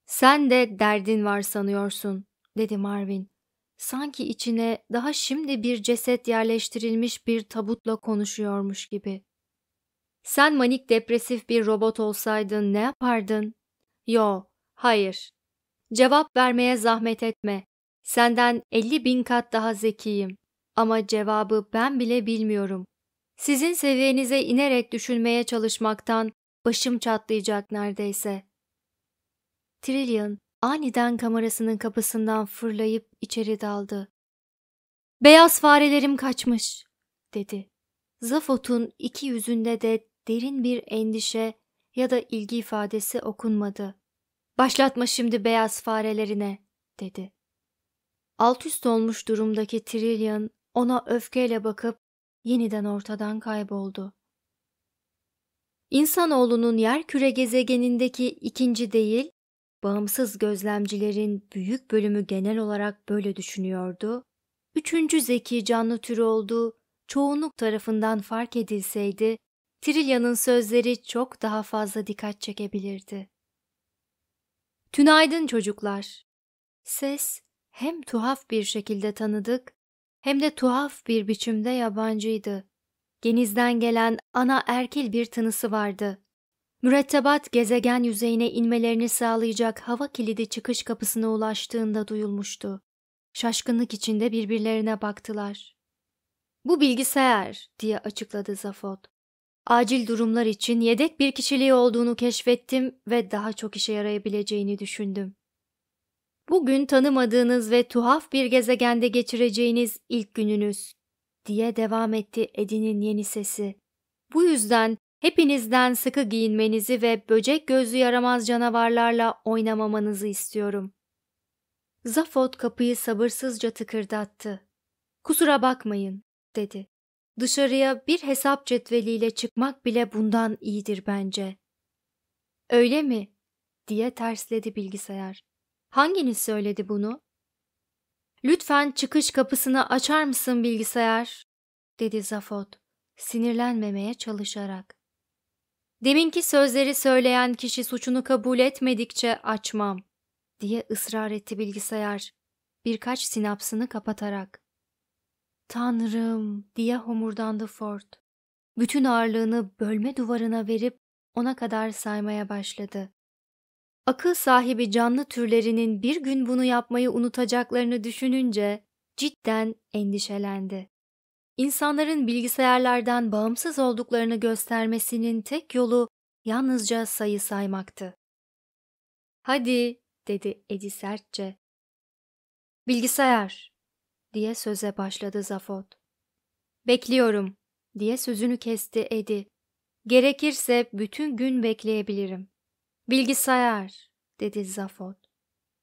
Sen de derdin var sanıyorsun dedi Marvin sanki içine daha şimdi bir ceset yerleştirilmiş bir tabutla konuşuyormuş gibi. Sen manik depresif bir robot olsaydın ne yapardın? Yo, hayır. Cevap vermeye zahmet etme. Senden 50 bin kat daha zekiyim. Ama cevabı ben bile bilmiyorum. Sizin seviyenize inerek düşünmeye çalışmaktan başım çatlayacak neredeyse. Trillion aniden kamerasının kapısından fırlayıp içeri daldı. Beyaz farelerim kaçmış, dedi. Zafot'un iki yüzünde de derin bir endişe ya da ilgi ifadesi okunmadı. Başlatma şimdi beyaz farelerine, dedi. Alt üst olmuş durumdaki Trillian ona öfkeyle bakıp yeniden ortadan kayboldu. İnsanoğlunun küre gezegenindeki ikinci değil, bağımsız gözlemcilerin büyük bölümü genel olarak böyle düşünüyordu. Üçüncü zeki canlı türü olduğu çoğunluk tarafından fark edilseydi, Trilya'nın sözleri çok daha fazla dikkat çekebilirdi. Tünaydın çocuklar. Ses hem tuhaf bir şekilde tanıdık hem de tuhaf bir biçimde yabancıydı. Genizden gelen ana erkil bir tınısı vardı. Mürettebat gezegen yüzeyine inmelerini sağlayacak hava kilidi çıkış kapısına ulaştığında duyulmuştu. Şaşkınlık içinde birbirlerine baktılar. Bu bilgisayar diye açıkladı Zafot. Acil durumlar için yedek bir kişiliği olduğunu keşfettim ve daha çok işe yarayabileceğini düşündüm. Bugün tanımadığınız ve tuhaf bir gezegende geçireceğiniz ilk gününüz diye devam etti Edin'in yeni sesi. Bu yüzden Hepinizden sıkı giyinmenizi ve böcek gözlü yaramaz canavarlarla oynamamanızı istiyorum. Zafot kapıyı sabırsızca tıkırdattı. Kusura bakmayın, dedi. Dışarıya bir hesap cetveliyle çıkmak bile bundan iyidir bence. Öyle mi? diye tersledi bilgisayar. Hanginiz söyledi bunu? Lütfen çıkış kapısını açar mısın bilgisayar? dedi Zafot, sinirlenmemeye çalışarak. Deminki sözleri söyleyen kişi suçunu kabul etmedikçe açmam diye ısrar etti bilgisayar birkaç sinapsını kapatarak. Tanrım diye homurdandı Ford. Bütün ağırlığını bölme duvarına verip ona kadar saymaya başladı. Akıl sahibi canlı türlerinin bir gün bunu yapmayı unutacaklarını düşününce cidden endişelendi. İnsanların bilgisayarlardan bağımsız olduklarını göstermesinin tek yolu yalnızca sayı saymaktı. Hadi, dedi Edi sertçe. Bilgisayar, diye söze başladı Zafot. Bekliyorum, diye sözünü kesti Edi. Gerekirse bütün gün bekleyebilirim. Bilgisayar, dedi Zafot.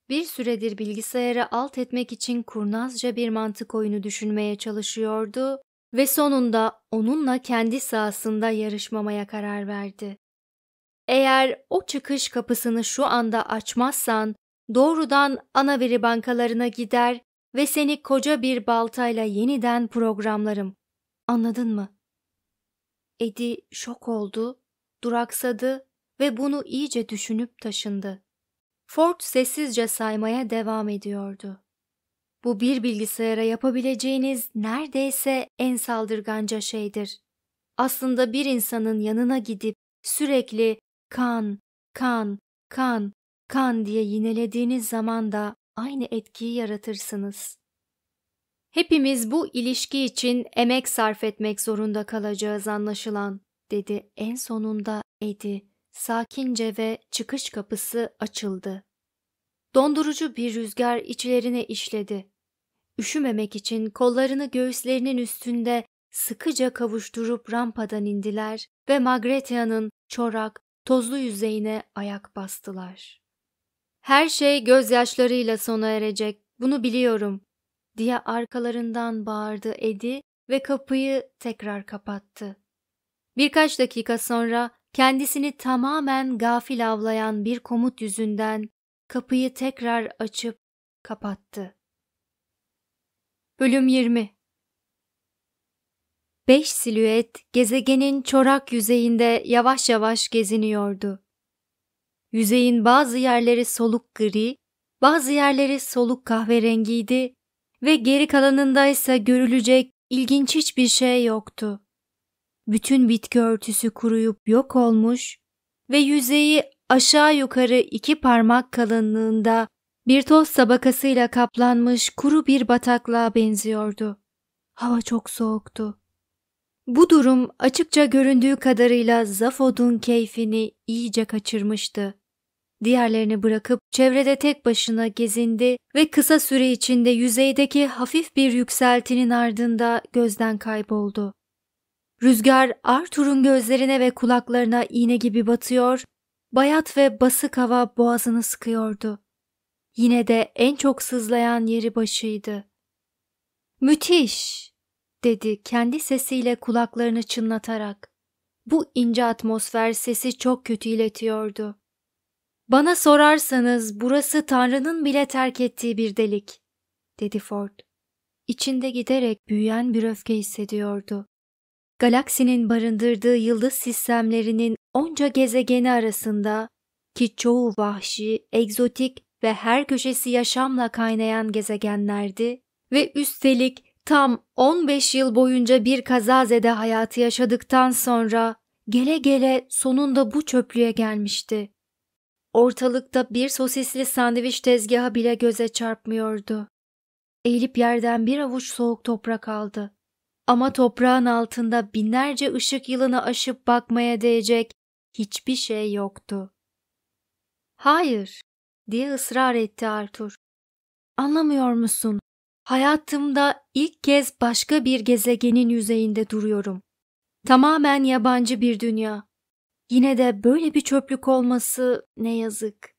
Bir süredir bilgisayarı alt etmek için kurnazca bir mantık oyunu düşünmeye çalışıyordu ve sonunda onunla kendi sahasında yarışmamaya karar verdi. Eğer o çıkış kapısını şu anda açmazsan doğrudan ana veri bankalarına gider ve seni koca bir baltayla yeniden programlarım. Anladın mı? Edi şok oldu, duraksadı ve bunu iyice düşünüp taşındı. Ford sessizce saymaya devam ediyordu. Bu bir bilgisayara yapabileceğiniz neredeyse en saldırganca şeydir. Aslında bir insanın yanına gidip sürekli kan, kan, kan, kan diye yinelediğiniz zaman da aynı etkiyi yaratırsınız. Hepimiz bu ilişki için emek sarf etmek zorunda kalacağız anlaşılan, dedi en sonunda Edi. Sakince ve çıkış kapısı açıldı. Dondurucu bir rüzgar içlerine işledi. Üşümemek için kollarını göğüslerinin üstünde sıkıca kavuşturup rampadan indiler ve Magretia'nın çorak, tozlu yüzeyine ayak bastılar. Her şey gözyaşlarıyla sona erecek, bunu biliyorum, diye arkalarından bağırdı Edi ve kapıyı tekrar kapattı. Birkaç dakika sonra kendisini tamamen gafil avlayan bir komut yüzünden kapıyı tekrar açıp kapattı. Bölüm 20 Beş silüet gezegenin çorak yüzeyinde yavaş yavaş geziniyordu. Yüzeyin bazı yerleri soluk gri, bazı yerleri soluk kahverengiydi ve geri kalanında ise görülecek ilginç hiçbir şey yoktu. Bütün bitki örtüsü kuruyup yok olmuş ve yüzeyi aşağı yukarı iki parmak kalınlığında bir toz tabakasıyla kaplanmış kuru bir bataklığa benziyordu. Hava çok soğuktu. Bu durum açıkça göründüğü kadarıyla Zafod'un keyfini iyice kaçırmıştı. Diğerlerini bırakıp çevrede tek başına gezindi ve kısa süre içinde yüzeydeki hafif bir yükseltinin ardında gözden kayboldu. Rüzgar Arthur'un gözlerine ve kulaklarına iğne gibi batıyor, bayat ve basık hava boğazını sıkıyordu. Yine de en çok sızlayan yeri başıydı. Müthiş, dedi kendi sesiyle kulaklarını çınlatarak. Bu ince atmosfer sesi çok kötü iletiyordu. Bana sorarsanız burası Tanrı'nın bile terk ettiği bir delik, dedi Ford. İçinde giderek büyüyen bir öfke hissediyordu. Galaksinin barındırdığı yıldız sistemlerinin onca gezegeni arasında ki çoğu vahşi, egzotik ve her köşesi yaşamla kaynayan gezegenlerdi ve üstelik tam 15 yıl boyunca bir kazazede hayatı yaşadıktan sonra gele gele sonunda bu çöplüğe gelmişti. Ortalıkta bir sosisli sandviç tezgahı bile göze çarpmıyordu. Eğilip yerden bir avuç soğuk toprak aldı. Ama toprağın altında binlerce ışık yılını aşıp bakmaya değecek hiçbir şey yoktu. Hayır, diye ısrar etti Arthur. Anlamıyor musun? Hayatımda ilk kez başka bir gezegenin yüzeyinde duruyorum. Tamamen yabancı bir dünya. Yine de böyle bir çöplük olması ne yazık.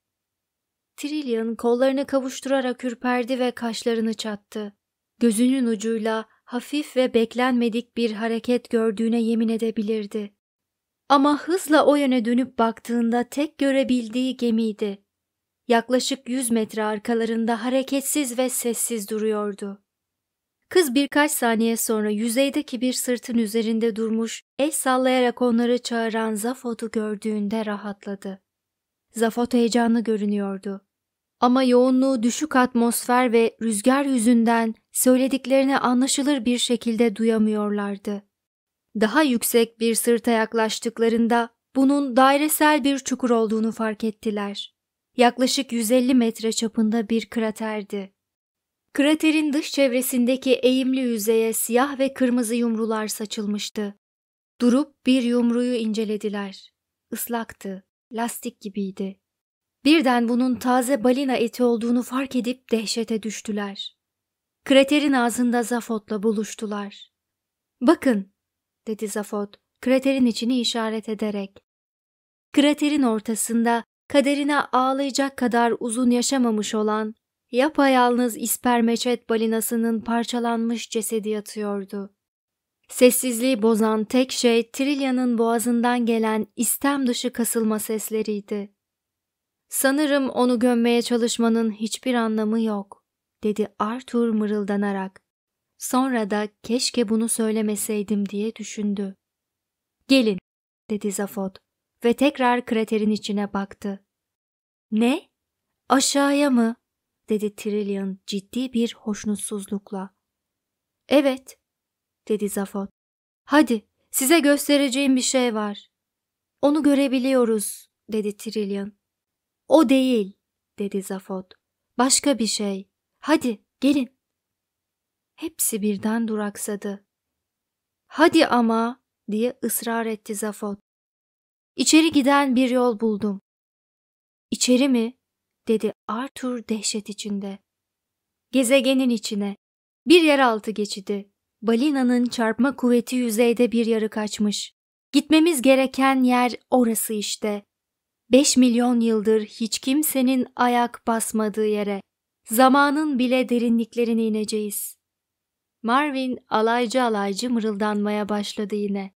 Trillian kollarını kavuşturarak ürperdi ve kaşlarını çattı. Gözünün ucuyla hafif ve beklenmedik bir hareket gördüğüne yemin edebilirdi. Ama hızla o yöne dönüp baktığında tek görebildiği gemiydi yaklaşık 100 metre arkalarında hareketsiz ve sessiz duruyordu. Kız birkaç saniye sonra yüzeydeki bir sırtın üzerinde durmuş, el sallayarak onları çağıran Zafot'u gördüğünde rahatladı. Zafot heyecanlı görünüyordu. Ama yoğunluğu düşük atmosfer ve rüzgar yüzünden söylediklerini anlaşılır bir şekilde duyamıyorlardı. Daha yüksek bir sırta yaklaştıklarında bunun dairesel bir çukur olduğunu fark ettiler yaklaşık 150 metre çapında bir kraterdi. Kraterin dış çevresindeki eğimli yüzeye siyah ve kırmızı yumrular saçılmıştı. Durup bir yumruyu incelediler. Islaktı, lastik gibiydi. Birden bunun taze balina eti olduğunu fark edip dehşete düştüler. Kraterin ağzında Zafot'la buluştular. ''Bakın'' dedi Zafot, kraterin içini işaret ederek. Kraterin ortasında kaderine ağlayacak kadar uzun yaşamamış olan yapayalnız ispermeçet balinasının parçalanmış cesedi yatıyordu. Sessizliği bozan tek şey Trilya'nın boğazından gelen istem dışı kasılma sesleriydi. Sanırım onu gömmeye çalışmanın hiçbir anlamı yok, dedi Arthur mırıldanarak. Sonra da keşke bunu söylemeseydim diye düşündü. Gelin, dedi Zafot ve tekrar kraterin içine baktı. Ne? Aşağıya mı? dedi Trillian ciddi bir hoşnutsuzlukla. Evet, dedi Zafon. Hadi, size göstereceğim bir şey var. Onu görebiliyoruz, dedi Trillian. O değil, dedi Zafot. Başka bir şey. Hadi, gelin. Hepsi birden duraksadı. Hadi ama, diye ısrar etti Zafot. İçeri giden bir yol buldum. İçeri mi? dedi Arthur dehşet içinde. Gezegenin içine. Bir yeraltı geçidi. Balinanın çarpma kuvveti yüzeyde bir yarı kaçmış. Gitmemiz gereken yer orası işte. Beş milyon yıldır hiç kimsenin ayak basmadığı yere. Zamanın bile derinliklerine ineceğiz. Marvin alaycı alaycı mırıldanmaya başladı yine.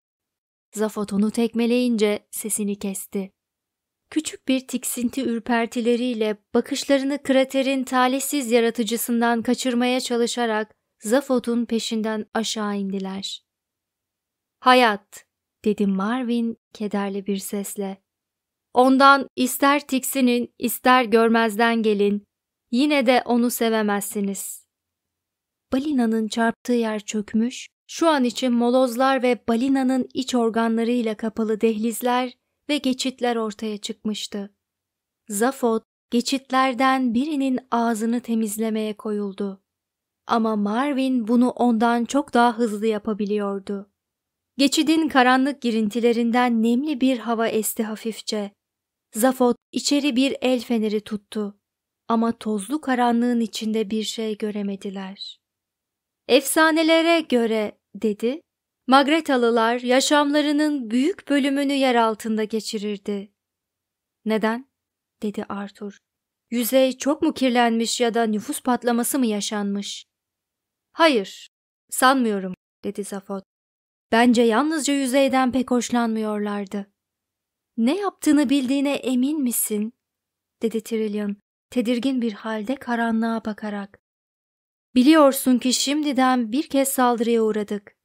Zafot onu tekmeleyince sesini kesti. Küçük bir tiksinti ürpertileriyle bakışlarını kraterin talihsiz yaratıcısından kaçırmaya çalışarak Zafot'un peşinden aşağı indiler. Hayat, dedi Marvin kederli bir sesle. Ondan ister tiksinin ister görmezden gelin, yine de onu sevemezsiniz. Balina'nın çarptığı yer çökmüş, şu an için molozlar ve balinanın iç organlarıyla kapalı dehlizler ve geçitler ortaya çıkmıştı. Zafot, geçitlerden birinin ağzını temizlemeye koyuldu. Ama Marvin bunu ondan çok daha hızlı yapabiliyordu. Geçidin karanlık girintilerinden nemli bir hava esti hafifçe. Zafot içeri bir el feneri tuttu ama tozlu karanlığın içinde bir şey göremediler. Efsanelere göre dedi. Magretalılar yaşamlarının büyük bölümünü yer altında geçirirdi. Neden? dedi Arthur. Yüzey çok mu kirlenmiş ya da nüfus patlaması mı yaşanmış? Hayır, sanmıyorum, dedi Zafot. Bence yalnızca yüzeyden pek hoşlanmıyorlardı. Ne yaptığını bildiğine emin misin? dedi Trillian, tedirgin bir halde karanlığa bakarak. Biliyorsun ki şimdiden bir kez saldırıya uğradık.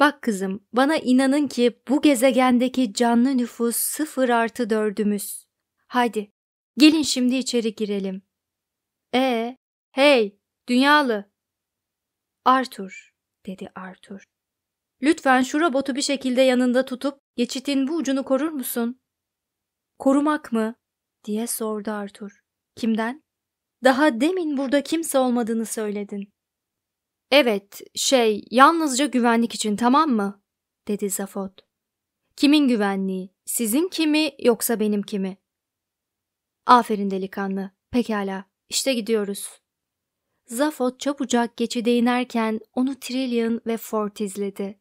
Bak kızım, bana inanın ki bu gezegendeki canlı nüfus sıfır artı dördümüz. Haydi, gelin şimdi içeri girelim. Ee, hey, dünyalı. Arthur, dedi Arthur. Lütfen şu robotu bir şekilde yanında tutup geçitin bu ucunu korur musun? Korumak mı? diye sordu Arthur. Kimden? Daha demin burada kimse olmadığını söyledin. Evet, şey, yalnızca güvenlik için tamam mı? dedi Zafot. Kimin güvenliği? Sizin kimi yoksa benim kimi? Aferin delikanlı. Pekala, işte gidiyoruz. Zafot çabucak geçide inerken onu Trillian ve Ford izledi.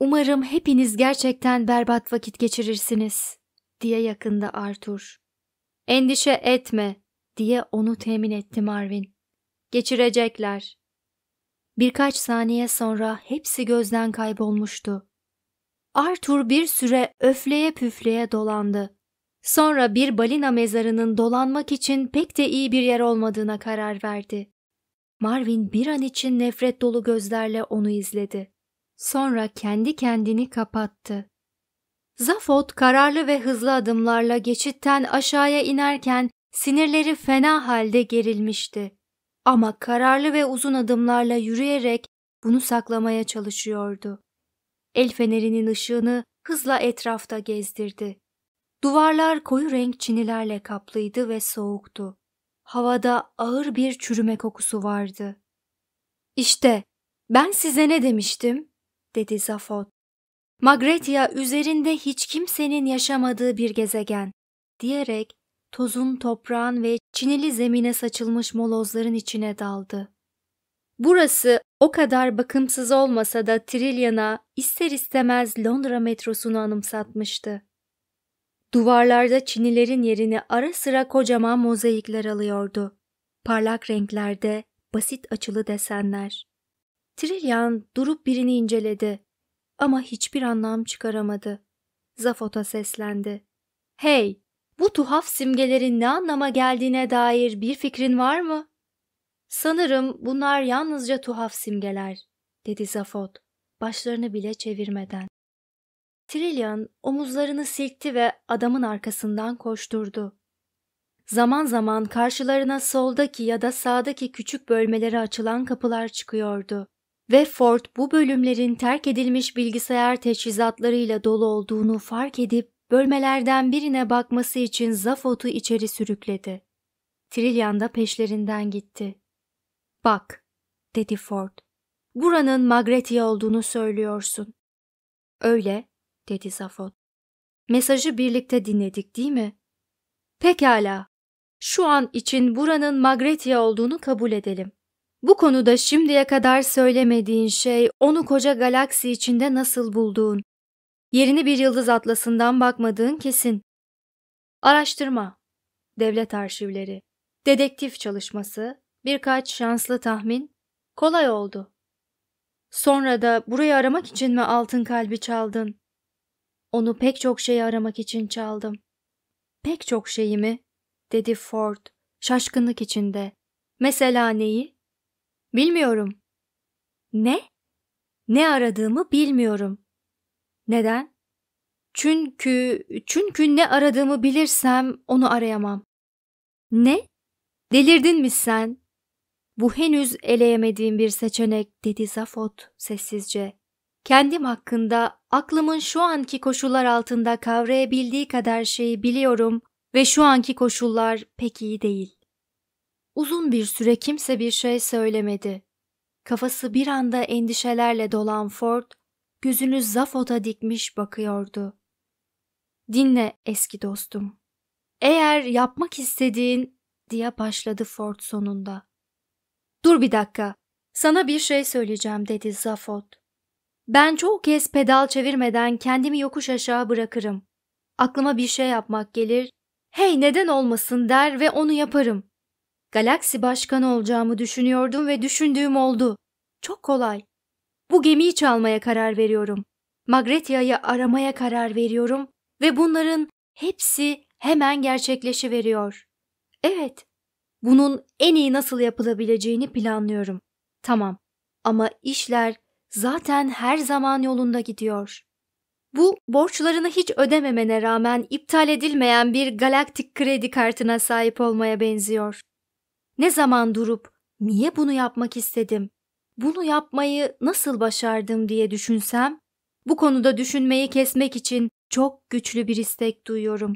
Umarım hepiniz gerçekten berbat vakit geçirirsiniz, diye yakında Arthur. Endişe etme, diye onu temin etti Marvin. Geçirecekler. Birkaç saniye sonra hepsi gözden kaybolmuştu. Arthur bir süre öfleye püfleye dolandı. Sonra bir balina mezarının dolanmak için pek de iyi bir yer olmadığına karar verdi. Marvin bir an için nefret dolu gözlerle onu izledi. Sonra kendi kendini kapattı. Zafot kararlı ve hızlı adımlarla geçitten aşağıya inerken Sinirleri fena halde gerilmişti. Ama kararlı ve uzun adımlarla yürüyerek bunu saklamaya çalışıyordu. El fenerinin ışığını hızla etrafta gezdirdi. Duvarlar koyu renk çinilerle kaplıydı ve soğuktu. Havada ağır bir çürüme kokusu vardı. İşte ben size ne demiştim? dedi Zafot. Magretia üzerinde hiç kimsenin yaşamadığı bir gezegen diyerek tozun, toprağın ve çinili zemine saçılmış molozların içine daldı. Burası o kadar bakımsız olmasa da Trilyan'a ister istemez Londra metrosunu anımsatmıştı. Duvarlarda çinilerin yerini ara sıra kocaman mozaikler alıyordu. Parlak renklerde basit açılı desenler. Trilyan durup birini inceledi ama hiçbir anlam çıkaramadı. Zafot'a seslendi. Hey, bu tuhaf simgelerin ne anlama geldiğine dair bir fikrin var mı? Sanırım bunlar yalnızca tuhaf simgeler, dedi Zafot, başlarını bile çevirmeden. Trillian omuzlarını silkti ve adamın arkasından koşturdu. Zaman zaman karşılarına soldaki ya da sağdaki küçük bölmelere açılan kapılar çıkıyordu ve Ford bu bölümlerin terk edilmiş bilgisayar teçhizatlarıyla dolu olduğunu fark edip bölmelerden birine bakması için Zafot'u içeri sürükledi. Trillian da peşlerinden gitti. Bak, dedi Ford. Buranın Magretia olduğunu söylüyorsun. Öyle, dedi Zafot. Mesajı birlikte dinledik değil mi? Pekala. Şu an için buranın Magretia olduğunu kabul edelim. Bu konuda şimdiye kadar söylemediğin şey onu koca galaksi içinde nasıl bulduğun Yerini bir yıldız atlasından bakmadığın kesin. Araştırma, devlet arşivleri, dedektif çalışması, birkaç şanslı tahmin kolay oldu. Sonra da burayı aramak için mi altın kalbi çaldın? Onu pek çok şeyi aramak için çaldım. Pek çok şeyi mi? dedi Ford şaşkınlık içinde. Mesela neyi? Bilmiyorum. Ne? Ne aradığımı bilmiyorum. Neden? Çünkü, çünkü ne aradığımı bilirsem onu arayamam. Ne? Delirdin mi sen? Bu henüz eleyemediğim bir seçenek dedi Zafot sessizce. Kendim hakkında aklımın şu anki koşullar altında kavrayabildiği kadar şeyi biliyorum ve şu anki koşullar pek iyi değil. Uzun bir süre kimse bir şey söylemedi. Kafası bir anda endişelerle dolan Ford Gözünü Zafo'da dikmiş bakıyordu. Dinle eski dostum. Eğer yapmak istediğin diye başladı Ford sonunda. Dur bir dakika. Sana bir şey söyleyeceğim dedi Zafot. Ben çoğu kez pedal çevirmeden kendimi yokuş aşağı bırakırım. Aklıma bir şey yapmak gelir. Hey neden olmasın der ve onu yaparım. Galaksi başkanı olacağımı düşünüyordum ve düşündüğüm oldu. Çok kolay. Bu gemiyi çalmaya karar veriyorum. Magretia'yı aramaya karar veriyorum ve bunların hepsi hemen gerçekleşi veriyor. Evet, bunun en iyi nasıl yapılabileceğini planlıyorum. Tamam ama işler zaten her zaman yolunda gidiyor. Bu borçlarını hiç ödememene rağmen iptal edilmeyen bir galaktik kredi kartına sahip olmaya benziyor. Ne zaman durup niye bunu yapmak istedim bunu yapmayı nasıl başardım diye düşünsem, bu konuda düşünmeyi kesmek için çok güçlü bir istek duyuyorum.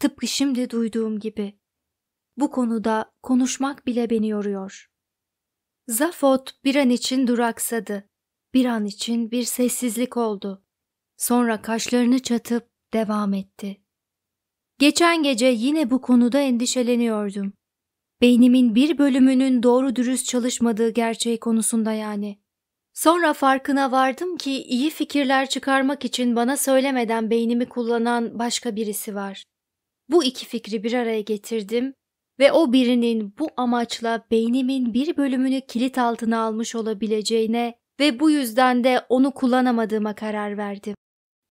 Tıpkı şimdi duyduğum gibi. Bu konuda konuşmak bile beni yoruyor. Zafot bir an için duraksadı. Bir an için bir sessizlik oldu. Sonra kaşlarını çatıp devam etti. Geçen gece yine bu konuda endişeleniyordum. Beynimin bir bölümünün doğru dürüst çalışmadığı gerçeği konusunda yani. Sonra farkına vardım ki iyi fikirler çıkarmak için bana söylemeden beynimi kullanan başka birisi var. Bu iki fikri bir araya getirdim ve o birinin bu amaçla beynimin bir bölümünü kilit altına almış olabileceğine ve bu yüzden de onu kullanamadığıma karar verdim.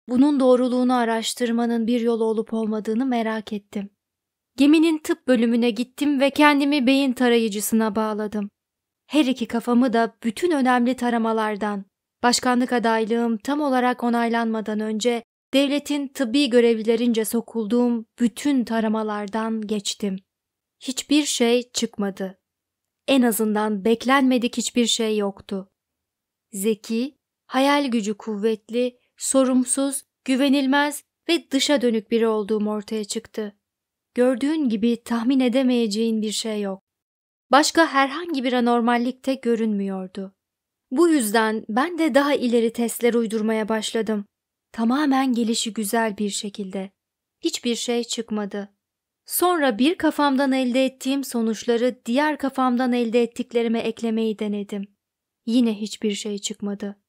Bunun doğruluğunu araştırmanın bir yolu olup olmadığını merak ettim. Geminin tıp bölümüne gittim ve kendimi beyin tarayıcısına bağladım. Her iki kafamı da bütün önemli taramalardan, başkanlık adaylığım tam olarak onaylanmadan önce devletin tıbbi görevlilerince sokulduğum bütün taramalardan geçtim. Hiçbir şey çıkmadı. En azından beklenmedik hiçbir şey yoktu. Zeki, hayal gücü kuvvetli, sorumsuz, güvenilmez ve dışa dönük biri olduğum ortaya çıktı gördüğün gibi tahmin edemeyeceğin bir şey yok. Başka herhangi bir anormallikte görünmüyordu. Bu yüzden ben de daha ileri testler uydurmaya başladım. Tamamen gelişi güzel bir şekilde. Hiçbir şey çıkmadı. Sonra bir kafamdan elde ettiğim sonuçları diğer kafamdan elde ettiklerime eklemeyi denedim. Yine hiçbir şey çıkmadı.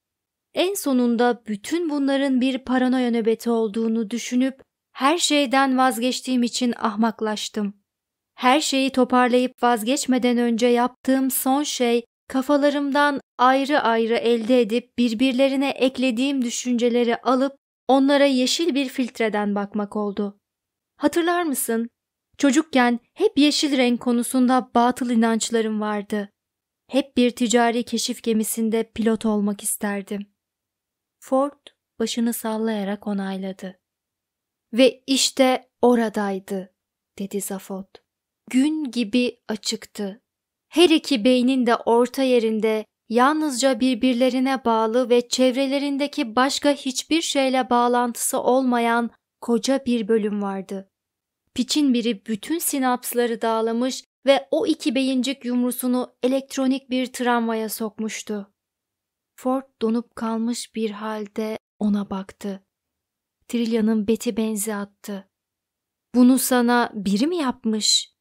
En sonunda bütün bunların bir paranoya nöbeti olduğunu düşünüp her şeyden vazgeçtiğim için ahmaklaştım. Her şeyi toparlayıp vazgeçmeden önce yaptığım son şey kafalarımdan ayrı ayrı elde edip birbirlerine eklediğim düşünceleri alıp onlara yeşil bir filtreden bakmak oldu. Hatırlar mısın? Çocukken hep yeşil renk konusunda batıl inançlarım vardı. Hep bir ticari keşif gemisinde pilot olmak isterdim. Ford başını sallayarak onayladı. Ve işte oradaydı, dedi Zafot. Gün gibi açıktı. Her iki beynin de orta yerinde yalnızca birbirlerine bağlı ve çevrelerindeki başka hiçbir şeyle bağlantısı olmayan koca bir bölüm vardı. Piçin biri bütün sinapsları dağlamış ve o iki beyincik yumrusunu elektronik bir tramvaya sokmuştu. Ford donup kalmış bir halde ona baktı. Trilya'nın beti benzi attı. Bunu sana biri mi yapmış?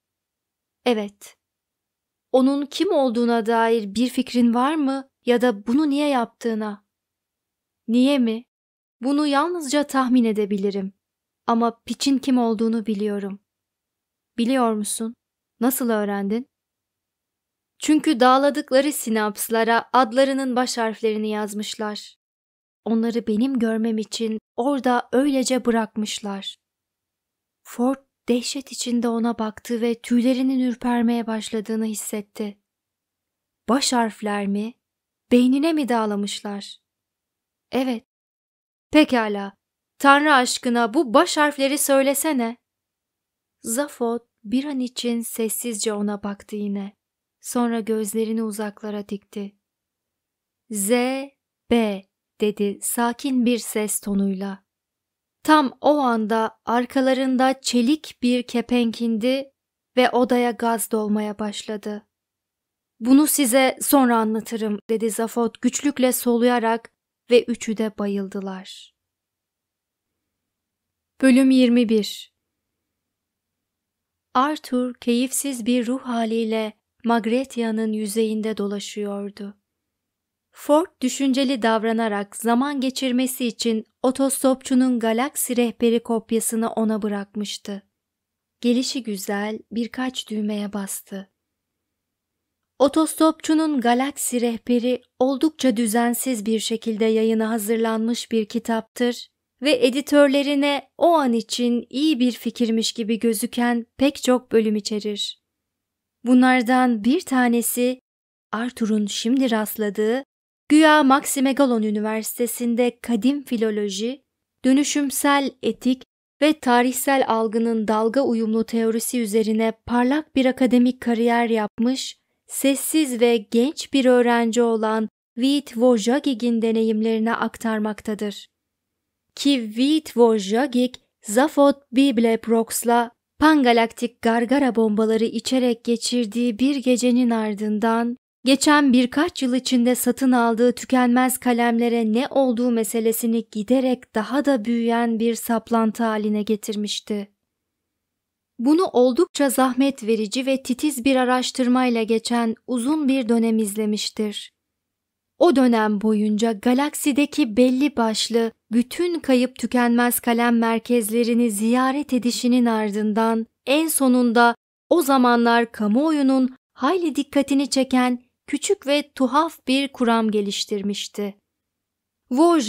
Evet. Onun kim olduğuna dair bir fikrin var mı ya da bunu niye yaptığına? Niye mi? Bunu yalnızca tahmin edebilirim. Ama piçin kim olduğunu biliyorum. Biliyor musun? Nasıl öğrendin? Çünkü dağladıkları sinapslara adlarının baş harflerini yazmışlar onları benim görmem için orada öylece bırakmışlar. Ford dehşet içinde ona baktı ve tüylerinin ürpermeye başladığını hissetti. Baş harfler mi? Beynine mi dağlamışlar? Evet. Pekala. Tanrı aşkına bu baş harfleri söylesene. Zafot bir an için sessizce ona baktı yine. Sonra gözlerini uzaklara dikti. Z, B dedi sakin bir ses tonuyla. Tam o anda arkalarında çelik bir kepenk indi ve odaya gaz dolmaya başladı. Bunu size sonra anlatırım dedi Zafot güçlükle soluyarak ve üçü de bayıldılar. Bölüm 21 Arthur keyifsiz bir ruh haliyle Magretia'nın yüzeyinde dolaşıyordu. Ford düşünceli davranarak zaman geçirmesi için otostopçunun galaksi rehberi kopyasını ona bırakmıştı. Gelişi güzel birkaç düğmeye bastı. Otostopçunun galaksi rehberi oldukça düzensiz bir şekilde yayına hazırlanmış bir kitaptır ve editörlerine o an için iyi bir fikirmiş gibi gözüken pek çok bölüm içerir. Bunlardan bir tanesi Arthur'un şimdi rastladığı Güya Maxime Galon Üniversitesi'nde kadim filoloji, dönüşümsel etik ve tarihsel algının dalga uyumlu teorisi üzerine parlak bir akademik kariyer yapmış, sessiz ve genç bir öğrenci olan Vít Vojagig'in deneyimlerine aktarmaktadır. Ki Vít Vojagig, Zafot Bible Bibleprox'la pangalaktik gargara bombaları içerek geçirdiği bir gecenin ardından geçen birkaç yıl içinde satın aldığı tükenmez kalemlere ne olduğu meselesini giderek daha da büyüyen bir saplantı haline getirmişti. Bunu oldukça zahmet verici ve titiz bir araştırmayla geçen uzun bir dönem izlemiştir. O dönem boyunca galaksideki belli başlı bütün kayıp tükenmez kalem merkezlerini ziyaret edişinin ardından en sonunda o zamanlar kamuoyunun hayli dikkatini çeken küçük ve tuhaf bir kuram geliştirmişti. Wu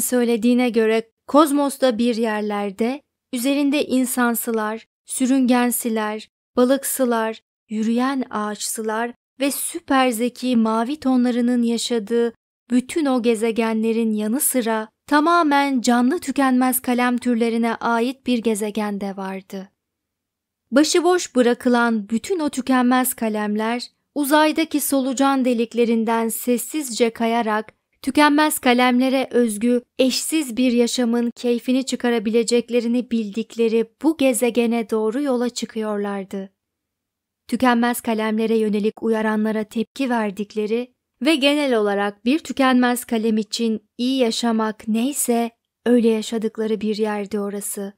söylediğine göre kozmosta bir yerlerde üzerinde insansılar, sürüngensiler, balıksılar, yürüyen ağaçsılar ve süper zeki mavi tonlarının yaşadığı bütün o gezegenlerin yanı sıra tamamen canlı tükenmez kalem türlerine ait bir gezegen de vardı. Başıboş bırakılan bütün o tükenmez kalemler uzaydaki solucan deliklerinden sessizce kayarak tükenmez kalemlere özgü eşsiz bir yaşamın keyfini çıkarabileceklerini bildikleri bu gezegene doğru yola çıkıyorlardı. Tükenmez kalemlere yönelik uyaranlara tepki verdikleri ve genel olarak bir tükenmez kalem için iyi yaşamak neyse öyle yaşadıkları bir yerdi orası.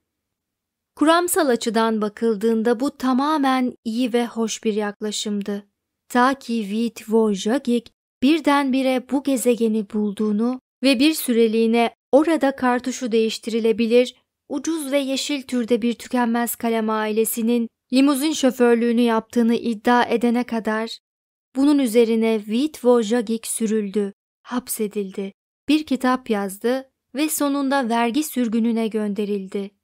Kuramsal açıdan bakıldığında bu tamamen iyi ve hoş bir yaklaşımdı ta ki Vit Wojagik birdenbire bu gezegeni bulduğunu ve bir süreliğine orada kartuşu değiştirilebilir, ucuz ve yeşil türde bir tükenmez kalem ailesinin limuzin şoförlüğünü yaptığını iddia edene kadar bunun üzerine Vit Wojagik sürüldü, hapsedildi, bir kitap yazdı ve sonunda vergi sürgününe gönderildi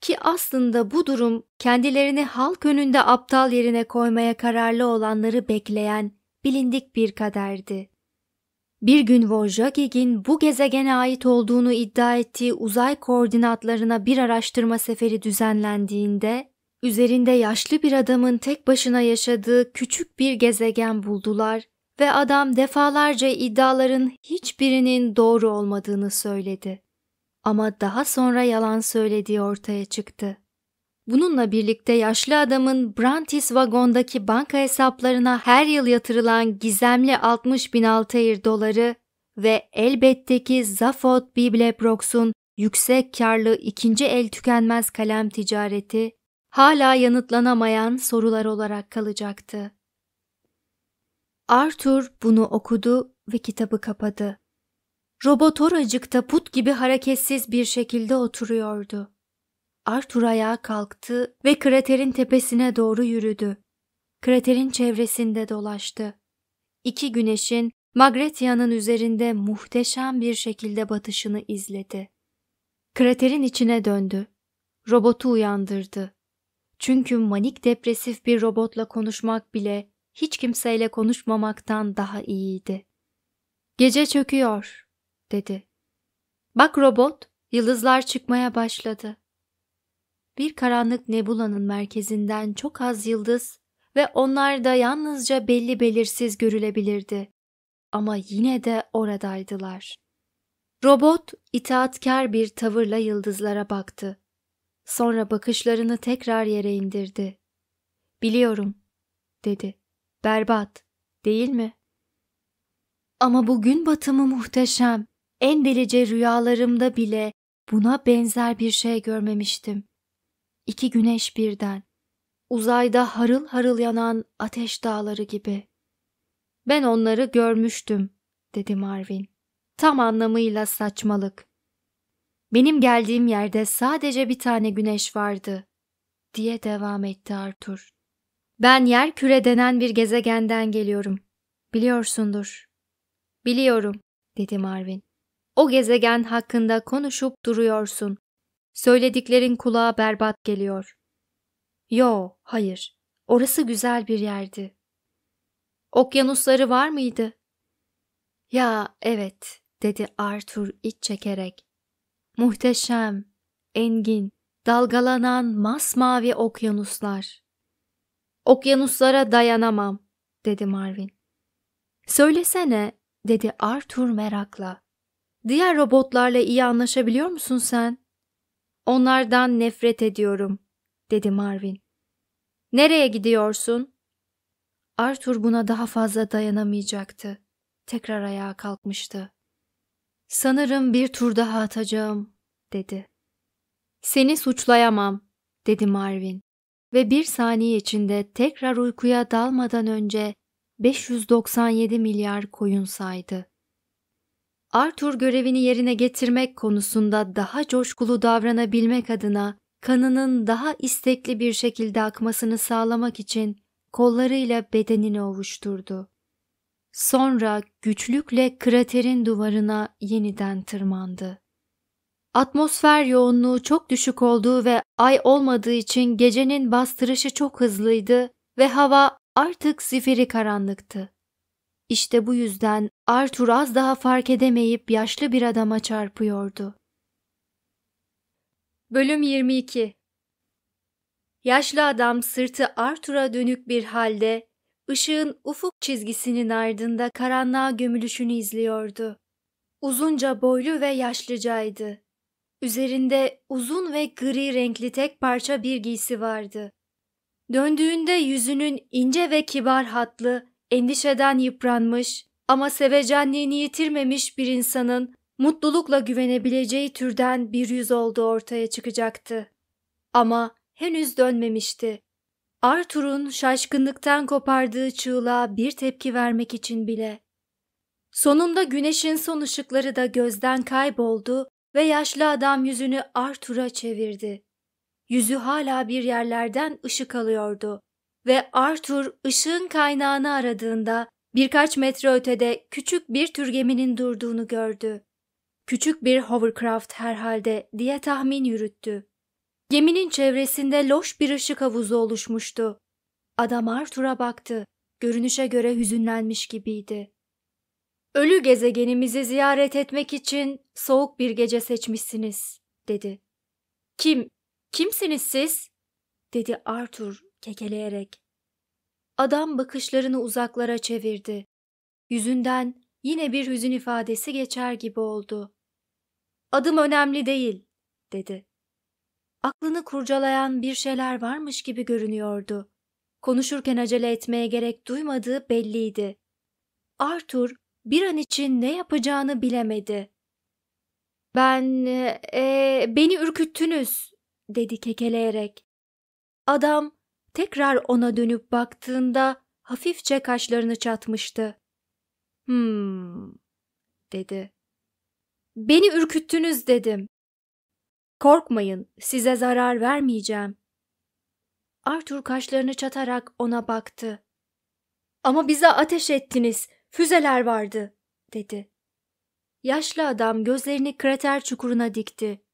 ki aslında bu durum kendilerini halk önünde aptal yerine koymaya kararlı olanları bekleyen bilindik bir kaderdi. Bir gün Wojciech'in bu gezegene ait olduğunu iddia ettiği uzay koordinatlarına bir araştırma seferi düzenlendiğinde, üzerinde yaşlı bir adamın tek başına yaşadığı küçük bir gezegen buldular ve adam defalarca iddiaların hiçbirinin doğru olmadığını söyledi ama daha sonra yalan söylediği ortaya çıktı. Bununla birlikte yaşlı adamın Brantis vagondaki banka hesaplarına her yıl yatırılan gizemli 60 bin Altayır doları ve elbette ki Zafot Biblebrox'un yüksek karlı ikinci el tükenmez kalem ticareti hala yanıtlanamayan sorular olarak kalacaktı. Arthur bunu okudu ve kitabı kapadı. Robot oracıkta put gibi hareketsiz bir şekilde oturuyordu. Arthur ayağa kalktı ve kraterin tepesine doğru yürüdü. Kraterin çevresinde dolaştı. İki güneşin Magretia'nın üzerinde muhteşem bir şekilde batışını izledi. Kraterin içine döndü. Robotu uyandırdı. Çünkü manik depresif bir robotla konuşmak bile hiç kimseyle konuşmamaktan daha iyiydi. Gece çöküyor dedi. Bak robot, yıldızlar çıkmaya başladı. Bir karanlık nebulanın merkezinden çok az yıldız ve onlar da yalnızca belli belirsiz görülebilirdi. Ama yine de oradaydılar. Robot itaatkar bir tavırla yıldızlara baktı. Sonra bakışlarını tekrar yere indirdi. Biliyorum, dedi. Berbat, değil mi? Ama bugün batımı muhteşem. En delice rüyalarımda bile buna benzer bir şey görmemiştim. İki güneş birden, uzayda harıl harıl yanan ateş dağları gibi. Ben onları görmüştüm, dedi Marvin. Tam anlamıyla saçmalık. Benim geldiğim yerde sadece bir tane güneş vardı, diye devam etti Arthur. Ben yer küre denen bir gezegenden geliyorum. Biliyorsundur. Biliyorum, dedi Marvin. O gezegen hakkında konuşup duruyorsun. Söylediklerin kulağa berbat geliyor. Yo, hayır. Orası güzel bir yerdi. Okyanusları var mıydı? Ya evet, dedi Arthur iç çekerek. Muhteşem, engin, dalgalanan masmavi okyanuslar. Okyanuslara dayanamam, dedi Marvin. Söylesene, dedi Arthur merakla. Diğer robotlarla iyi anlaşabiliyor musun sen? Onlardan nefret ediyorum, dedi Marvin. Nereye gidiyorsun? Arthur buna daha fazla dayanamayacaktı. Tekrar ayağa kalkmıştı. Sanırım bir tur daha atacağım, dedi. Seni suçlayamam, dedi Marvin. Ve bir saniye içinde tekrar uykuya dalmadan önce 597 milyar koyun saydı. Arthur görevini yerine getirmek konusunda daha coşkulu davranabilmek adına kanının daha istekli bir şekilde akmasını sağlamak için kollarıyla bedenini ovuşturdu. Sonra güçlükle kraterin duvarına yeniden tırmandı. Atmosfer yoğunluğu çok düşük olduğu ve ay olmadığı için gecenin bastırışı çok hızlıydı ve hava artık zifiri karanlıktı. İşte bu yüzden Arthur az daha fark edemeyip yaşlı bir adama çarpıyordu. Bölüm 22 Yaşlı adam sırtı Arthur'a dönük bir halde ışığın ufuk çizgisinin ardında karanlığa gömülüşünü izliyordu. Uzunca boylu ve yaşlıcaydı. Üzerinde uzun ve gri renkli tek parça bir giysi vardı. Döndüğünde yüzünün ince ve kibar hatlı, endişeden yıpranmış ama sevecenliğini yitirmemiş bir insanın mutlulukla güvenebileceği türden bir yüz olduğu ortaya çıkacaktı. Ama henüz dönmemişti. Arthur'un şaşkınlıktan kopardığı çığlığa bir tepki vermek için bile. Sonunda güneşin son ışıkları da gözden kayboldu ve yaşlı adam yüzünü Arthur'a çevirdi. Yüzü hala bir yerlerden ışık alıyordu ve Arthur ışığın kaynağını aradığında birkaç metre ötede küçük bir tür geminin durduğunu gördü. Küçük bir hovercraft herhalde diye tahmin yürüttü. Geminin çevresinde loş bir ışık havuzu oluşmuştu. Adam Arthur'a baktı. Görünüşe göre hüzünlenmiş gibiydi. Ölü gezegenimizi ziyaret etmek için soğuk bir gece seçmişsiniz, dedi. Kim, kimsiniz siz? dedi Arthur kekeleyerek. Adam bakışlarını uzaklara çevirdi. Yüzünden yine bir hüzün ifadesi geçer gibi oldu. Adım önemli değil, dedi. Aklını kurcalayan bir şeyler varmış gibi görünüyordu. Konuşurken acele etmeye gerek duymadığı belliydi. Arthur bir an için ne yapacağını bilemedi. Ben, e, e beni ürküttünüz, dedi kekeleyerek. Adam Tekrar ona dönüp baktığında hafifçe kaşlarını çatmıştı. Hmm, dedi. Beni ürküttünüz dedim. Korkmayın, size zarar vermeyeceğim. Arthur kaşlarını çatarak ona baktı. Ama bize ateş ettiniz, füzeler vardı, dedi. Yaşlı adam gözlerini krater çukuruna dikti.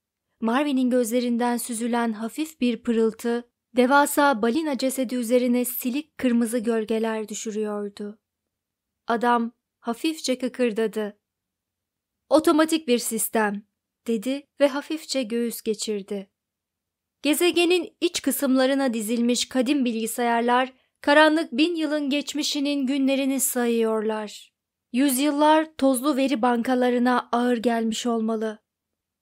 Marvin'in gözlerinden süzülen hafif bir pırıltı Devasa balina cesedi üzerine silik kırmızı gölgeler düşürüyordu. Adam hafifçe kıkırdadı. Otomatik bir sistem, dedi ve hafifçe göğüs geçirdi. Gezegenin iç kısımlarına dizilmiş kadim bilgisayarlar, karanlık bin yılın geçmişinin günlerini sayıyorlar. Yüzyıllar tozlu veri bankalarına ağır gelmiş olmalı.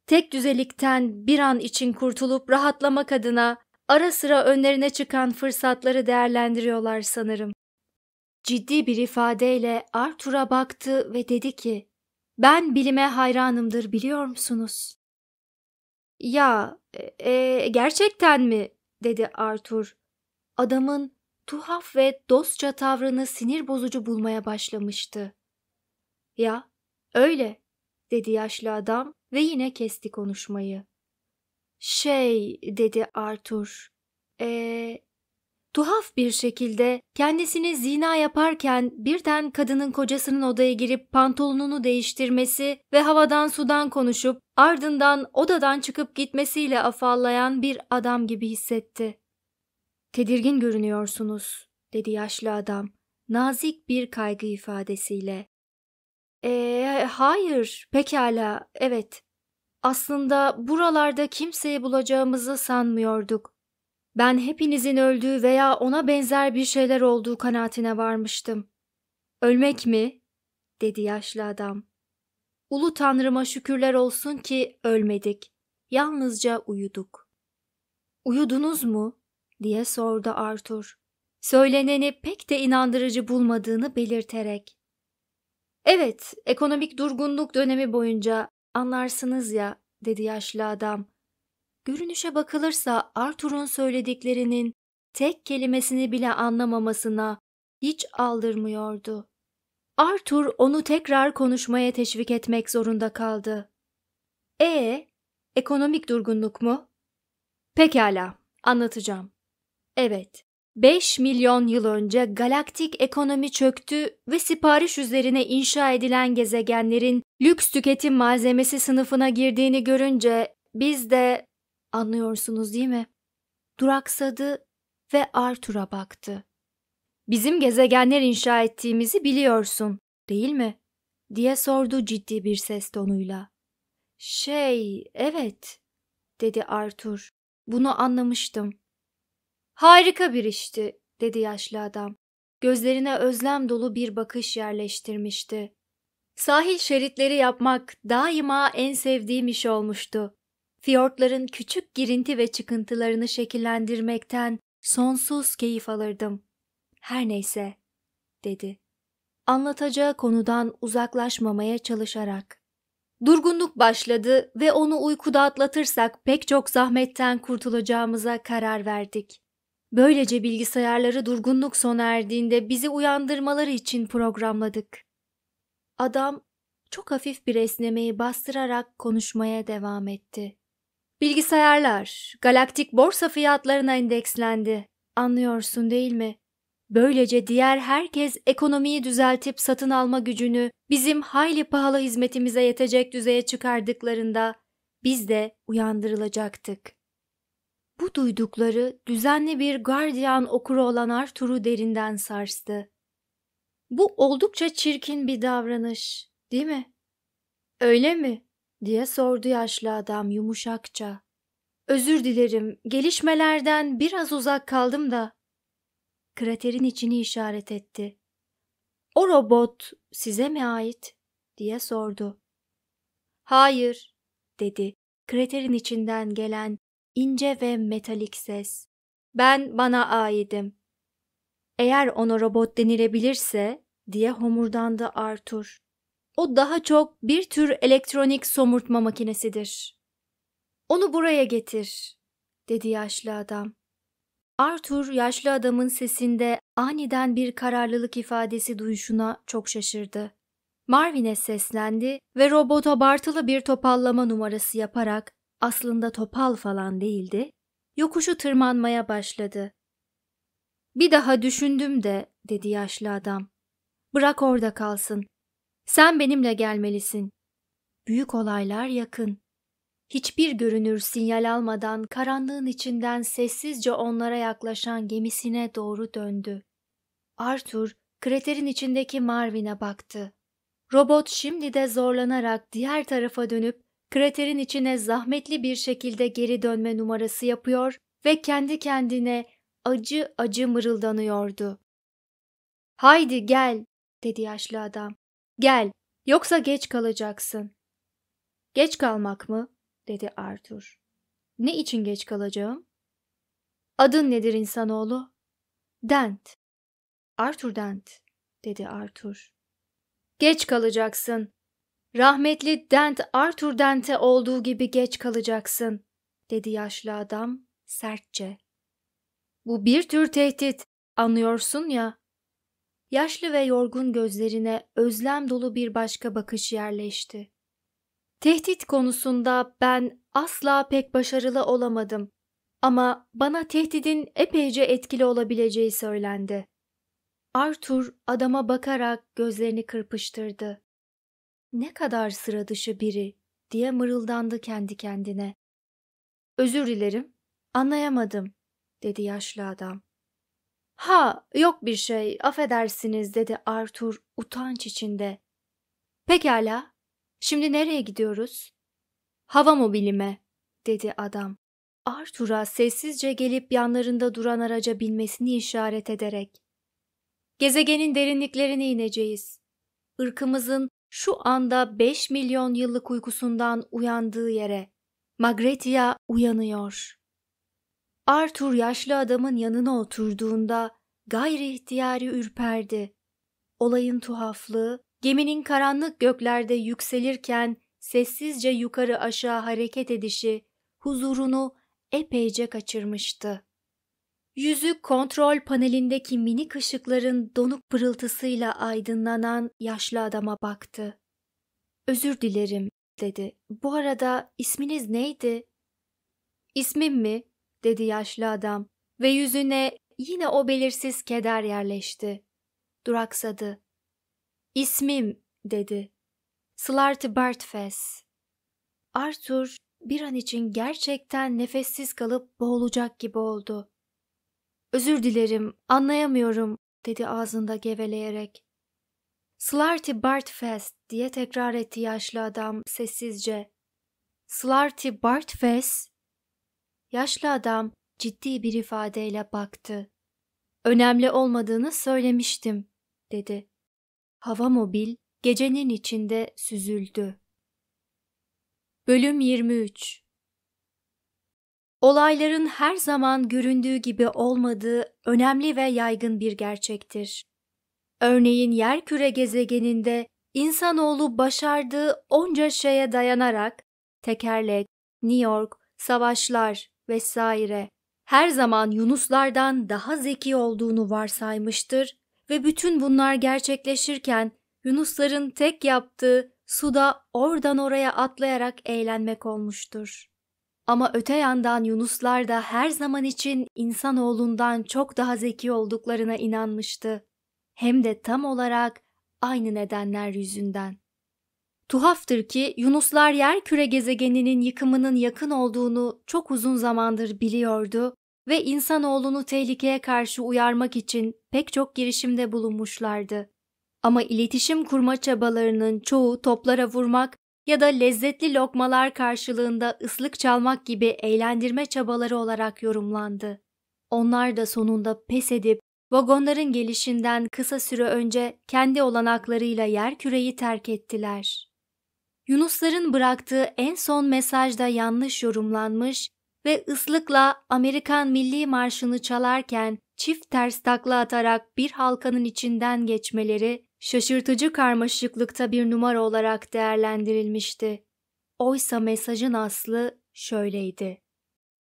Tek düzelikten bir an için kurtulup rahatlamak adına ara sıra önlerine çıkan fırsatları değerlendiriyorlar sanırım. Ciddi bir ifadeyle Arthur'a baktı ve dedi ki, ''Ben bilime hayranımdır biliyor musunuz?'' ''Ya, e, e, gerçekten mi?'' dedi Arthur. Adamın tuhaf ve dostça tavrını sinir bozucu bulmaya başlamıştı. ''Ya, öyle.'' dedi yaşlı adam ve yine kesti konuşmayı. Şey dedi Arthur. Eee Tuhaf bir şekilde kendisini zina yaparken birden kadının kocasının odaya girip pantolonunu değiştirmesi ve havadan sudan konuşup ardından odadan çıkıp gitmesiyle afallayan bir adam gibi hissetti. Tedirgin görünüyorsunuz, dedi yaşlı adam, nazik bir kaygı ifadesiyle. Eee hayır, pekala, evet. Aslında buralarda kimseyi bulacağımızı sanmıyorduk. Ben hepinizin öldüğü veya ona benzer bir şeyler olduğu kanaatine varmıştım. Ölmek mi? dedi yaşlı adam. Ulu Tanrıma şükürler olsun ki ölmedik. Yalnızca uyuduk. Uyudunuz mu? diye sordu Arthur. Söyleneni pek de inandırıcı bulmadığını belirterek. Evet, ekonomik durgunluk dönemi boyunca Anlarsınız ya, dedi yaşlı adam. Görünüşe bakılırsa Arthur'un söylediklerinin tek kelimesini bile anlamamasına hiç aldırmıyordu. Arthur onu tekrar konuşmaya teşvik etmek zorunda kaldı. E, ekonomik durgunluk mu? Pekala, anlatacağım. Evet, 5 milyon yıl önce galaktik ekonomi çöktü ve sipariş üzerine inşa edilen gezegenlerin lüks tüketim malzemesi sınıfına girdiğini görünce biz de anlıyorsunuz değil mi? Duraksadı ve Arthur'a baktı. Bizim gezegenler inşa ettiğimizi biliyorsun, değil mi? diye sordu ciddi bir ses tonuyla. Şey, evet, dedi Arthur. Bunu anlamıştım. Harika bir işti, dedi yaşlı adam. Gözlerine özlem dolu bir bakış yerleştirmişti. Sahil şeritleri yapmak daima en sevdiğim iş olmuştu. Fiyortların küçük girinti ve çıkıntılarını şekillendirmekten sonsuz keyif alırdım. Her neyse, dedi. Anlatacağı konudan uzaklaşmamaya çalışarak. Durgunluk başladı ve onu uykuda atlatırsak pek çok zahmetten kurtulacağımıza karar verdik. Böylece bilgisayarları durgunluk sona erdiğinde bizi uyandırmaları için programladık. Adam çok hafif bir esnemeyi bastırarak konuşmaya devam etti. Bilgisayarlar galaktik borsa fiyatlarına endekslendi. Anlıyorsun değil mi? Böylece diğer herkes ekonomiyi düzeltip satın alma gücünü bizim hayli pahalı hizmetimize yetecek düzeye çıkardıklarında biz de uyandırılacaktık. Bu duydukları düzenli bir gardiyan okuru olan Arthur'u derinden sarstı. Bu oldukça çirkin bir davranış, değil mi? Öyle mi? diye sordu yaşlı adam yumuşakça. Özür dilerim, gelişmelerden biraz uzak kaldım da. Kraterin içini işaret etti. O robot size mi ait? diye sordu. Hayır, dedi kraterin içinden gelen ince ve metalik ses. Ben bana aidim. Eğer ona robot denilebilirse diye homurdandı Arthur. O daha çok bir tür elektronik somurtma makinesidir. Onu buraya getir, dedi yaşlı adam. Arthur yaşlı adamın sesinde aniden bir kararlılık ifadesi duyuşuna çok şaşırdı. Marvin'e seslendi ve robota bartılı bir topallama numarası yaparak aslında topal falan değildi, yokuşu tırmanmaya başladı. Bir daha düşündüm de, dedi yaşlı adam. Bırak orada kalsın. Sen benimle gelmelisin. Büyük olaylar yakın. Hiçbir görünür sinyal almadan karanlığın içinden sessizce onlara yaklaşan gemisine doğru döndü. Arthur, kraterin içindeki Marvin'e baktı. Robot şimdi de zorlanarak diğer tarafa dönüp kraterin içine zahmetli bir şekilde geri dönme numarası yapıyor ve kendi kendine acı acı mırıldanıyordu. Haydi gel, dedi yaşlı adam. Gel, yoksa geç kalacaksın. Geç kalmak mı? dedi Arthur. Ne için geç kalacağım? Adın nedir insanoğlu? Dent. Arthur Dent, dedi Arthur. Geç kalacaksın, Rahmetli Dent Arthur Dent'e olduğu gibi geç kalacaksın, dedi yaşlı adam sertçe. Bu bir tür tehdit, anlıyorsun ya. Yaşlı ve yorgun gözlerine özlem dolu bir başka bakış yerleşti. Tehdit konusunda ben asla pek başarılı olamadım ama bana tehdidin epeyce etkili olabileceği söylendi. Arthur adama bakarak gözlerini kırpıştırdı. Ne kadar sıra dışı biri diye mırıldandı kendi kendine. Özür dilerim, anlayamadım dedi yaşlı adam. Ha, yok bir şey, affedersiniz dedi Arthur utanç içinde. Pekala, şimdi nereye gidiyoruz? Hava mobilime dedi adam. Arthur'a sessizce gelip yanlarında duran araca binmesini işaret ederek. Gezegenin derinliklerine ineceğiz. Irkımızın şu anda 5 milyon yıllık uykusundan uyandığı yere Magretia uyanıyor. Arthur yaşlı adamın yanına oturduğunda gayri ihtiyari ürperdi. Olayın tuhaflığı, geminin karanlık göklerde yükselirken sessizce yukarı aşağı hareket edişi huzurunu epeyce kaçırmıştı. Yüzü kontrol panelindeki minik ışıkların donuk pırıltısıyla aydınlanan yaşlı adama baktı. Özür dilerim dedi. Bu arada isminiz neydi? İsmim mi? dedi yaşlı adam ve yüzüne yine o belirsiz keder yerleşti. Duraksadı. İsmim dedi. Slarty Bartfes. Arthur bir an için gerçekten nefessiz kalıp boğulacak gibi oldu. Özür dilerim, anlayamıyorum dedi ağzında geveleyerek. Slarty Bartfest diye tekrar etti yaşlı adam sessizce. Slarty Bartfest? Yaşlı adam ciddi bir ifadeyle baktı. Önemli olmadığını söylemiştim, dedi. Hava mobil gecenin içinde süzüldü. Bölüm 23 olayların her zaman göründüğü gibi olmadığı önemli ve yaygın bir gerçektir. Örneğin yerküre gezegeninde insanoğlu başardığı onca şeye dayanarak tekerlek, New York, savaşlar vesaire her zaman Yunuslardan daha zeki olduğunu varsaymıştır ve bütün bunlar gerçekleşirken Yunusların tek yaptığı suda oradan oraya atlayarak eğlenmek olmuştur. Ama öte yandan Yunuslar da her zaman için insanoğlundan çok daha zeki olduklarına inanmıştı. Hem de tam olarak aynı nedenler yüzünden. Tuhaftır ki Yunuslar Yer küre gezegeninin yıkımının yakın olduğunu çok uzun zamandır biliyordu ve insanoğlunu tehlikeye karşı uyarmak için pek çok girişimde bulunmuşlardı. Ama iletişim kurma çabalarının çoğu toplara vurmak ya da lezzetli lokmalar karşılığında ıslık çalmak gibi eğlendirme çabaları olarak yorumlandı. Onlar da sonunda pes edip vagonların gelişinden kısa süre önce kendi olanaklarıyla yer küreyi terk ettiler. Yunusların bıraktığı en son mesaj da yanlış yorumlanmış ve ıslıkla Amerikan Milli Marşı'nı çalarken çift ters takla atarak bir halkanın içinden geçmeleri şaşırtıcı karmaşıklıkta bir numara olarak değerlendirilmişti. Oysa mesajın aslı şöyleydi.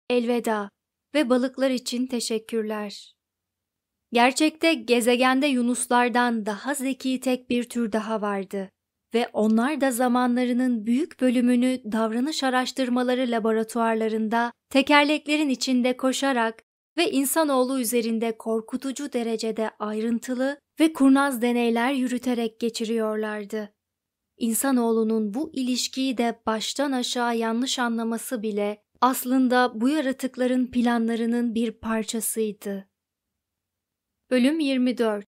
Elveda ve balıklar için teşekkürler. Gerçekte gezegende yunuslardan daha zeki tek bir tür daha vardı ve onlar da zamanlarının büyük bölümünü davranış araştırmaları laboratuvarlarında tekerleklerin içinde koşarak ve insanoğlu üzerinde korkutucu derecede ayrıntılı ve kurnaz deneyler yürüterek geçiriyorlardı. İnsanoğlunun bu ilişkiyi de baştan aşağı yanlış anlaması bile aslında bu yaratıkların planlarının bir parçasıydı. Bölüm 24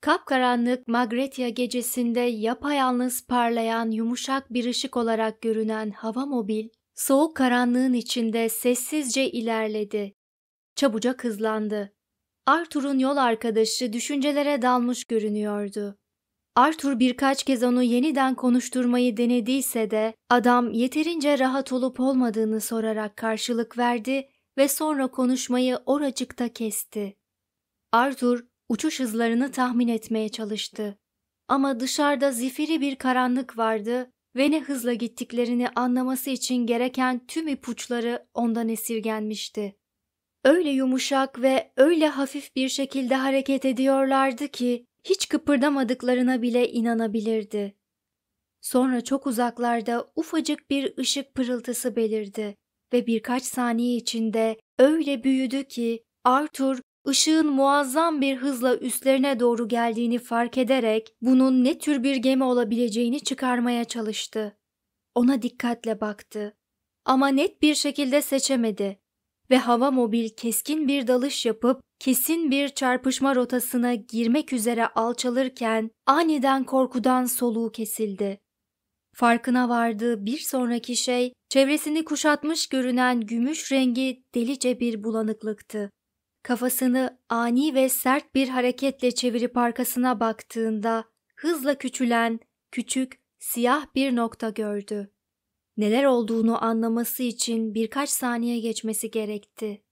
Kapkaranlık Magretia gecesinde yapayalnız parlayan yumuşak bir ışık olarak görünen hava mobil, soğuk karanlığın içinde sessizce ilerledi. Çabucak hızlandı. Arthur'un yol arkadaşı düşüncelere dalmış görünüyordu. Arthur birkaç kez onu yeniden konuşturmayı denediyse de adam yeterince rahat olup olmadığını sorarak karşılık verdi ve sonra konuşmayı oracıkta kesti. Arthur uçuş hızlarını tahmin etmeye çalıştı. Ama dışarıda zifiri bir karanlık vardı ve ne hızla gittiklerini anlaması için gereken tüm ipuçları ondan esirgenmişti öyle yumuşak ve öyle hafif bir şekilde hareket ediyorlardı ki hiç kıpırdamadıklarına bile inanabilirdi. Sonra çok uzaklarda ufacık bir ışık pırıltısı belirdi ve birkaç saniye içinde öyle büyüdü ki Arthur ışığın muazzam bir hızla üstlerine doğru geldiğini fark ederek bunun ne tür bir gemi olabileceğini çıkarmaya çalıştı. Ona dikkatle baktı ama net bir şekilde seçemedi ve hava mobil keskin bir dalış yapıp kesin bir çarpışma rotasına girmek üzere alçalırken aniden korkudan soluğu kesildi. Farkına vardığı bir sonraki şey çevresini kuşatmış görünen gümüş rengi delice bir bulanıklıktı. Kafasını ani ve sert bir hareketle çevirip arkasına baktığında hızla küçülen küçük siyah bir nokta gördü neler olduğunu anlaması için birkaç saniye geçmesi gerekti.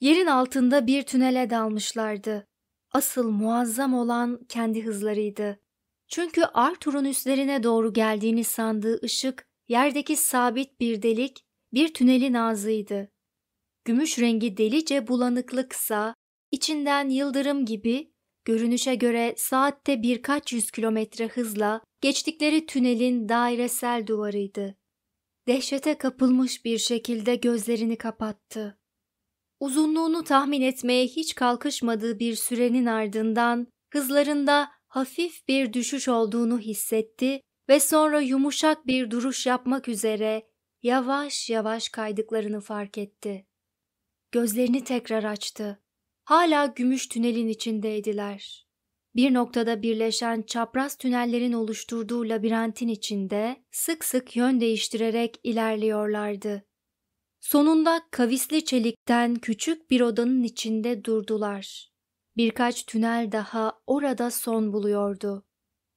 Yerin altında bir tünele dalmışlardı. Asıl muazzam olan kendi hızlarıydı. Çünkü Arthur'un üstlerine doğru geldiğini sandığı ışık yerdeki sabit bir delik, bir tünelin ağzıydı. Gümüş rengi delice bulanıklıksa içinden yıldırım gibi görünüşe göre saatte birkaç yüz kilometre hızla geçtikleri tünelin dairesel duvarıydı. Dehşete kapılmış bir şekilde gözlerini kapattı. Uzunluğunu tahmin etmeye hiç kalkışmadığı bir sürenin ardından hızlarında hafif bir düşüş olduğunu hissetti ve sonra yumuşak bir duruş yapmak üzere yavaş yavaş kaydıklarını fark etti. Gözlerini tekrar açtı hala gümüş tünelin içindeydiler. Bir noktada birleşen çapraz tünellerin oluşturduğu labirentin içinde sık sık yön değiştirerek ilerliyorlardı. Sonunda kavisli çelikten küçük bir odanın içinde durdular. Birkaç tünel daha orada son buluyordu.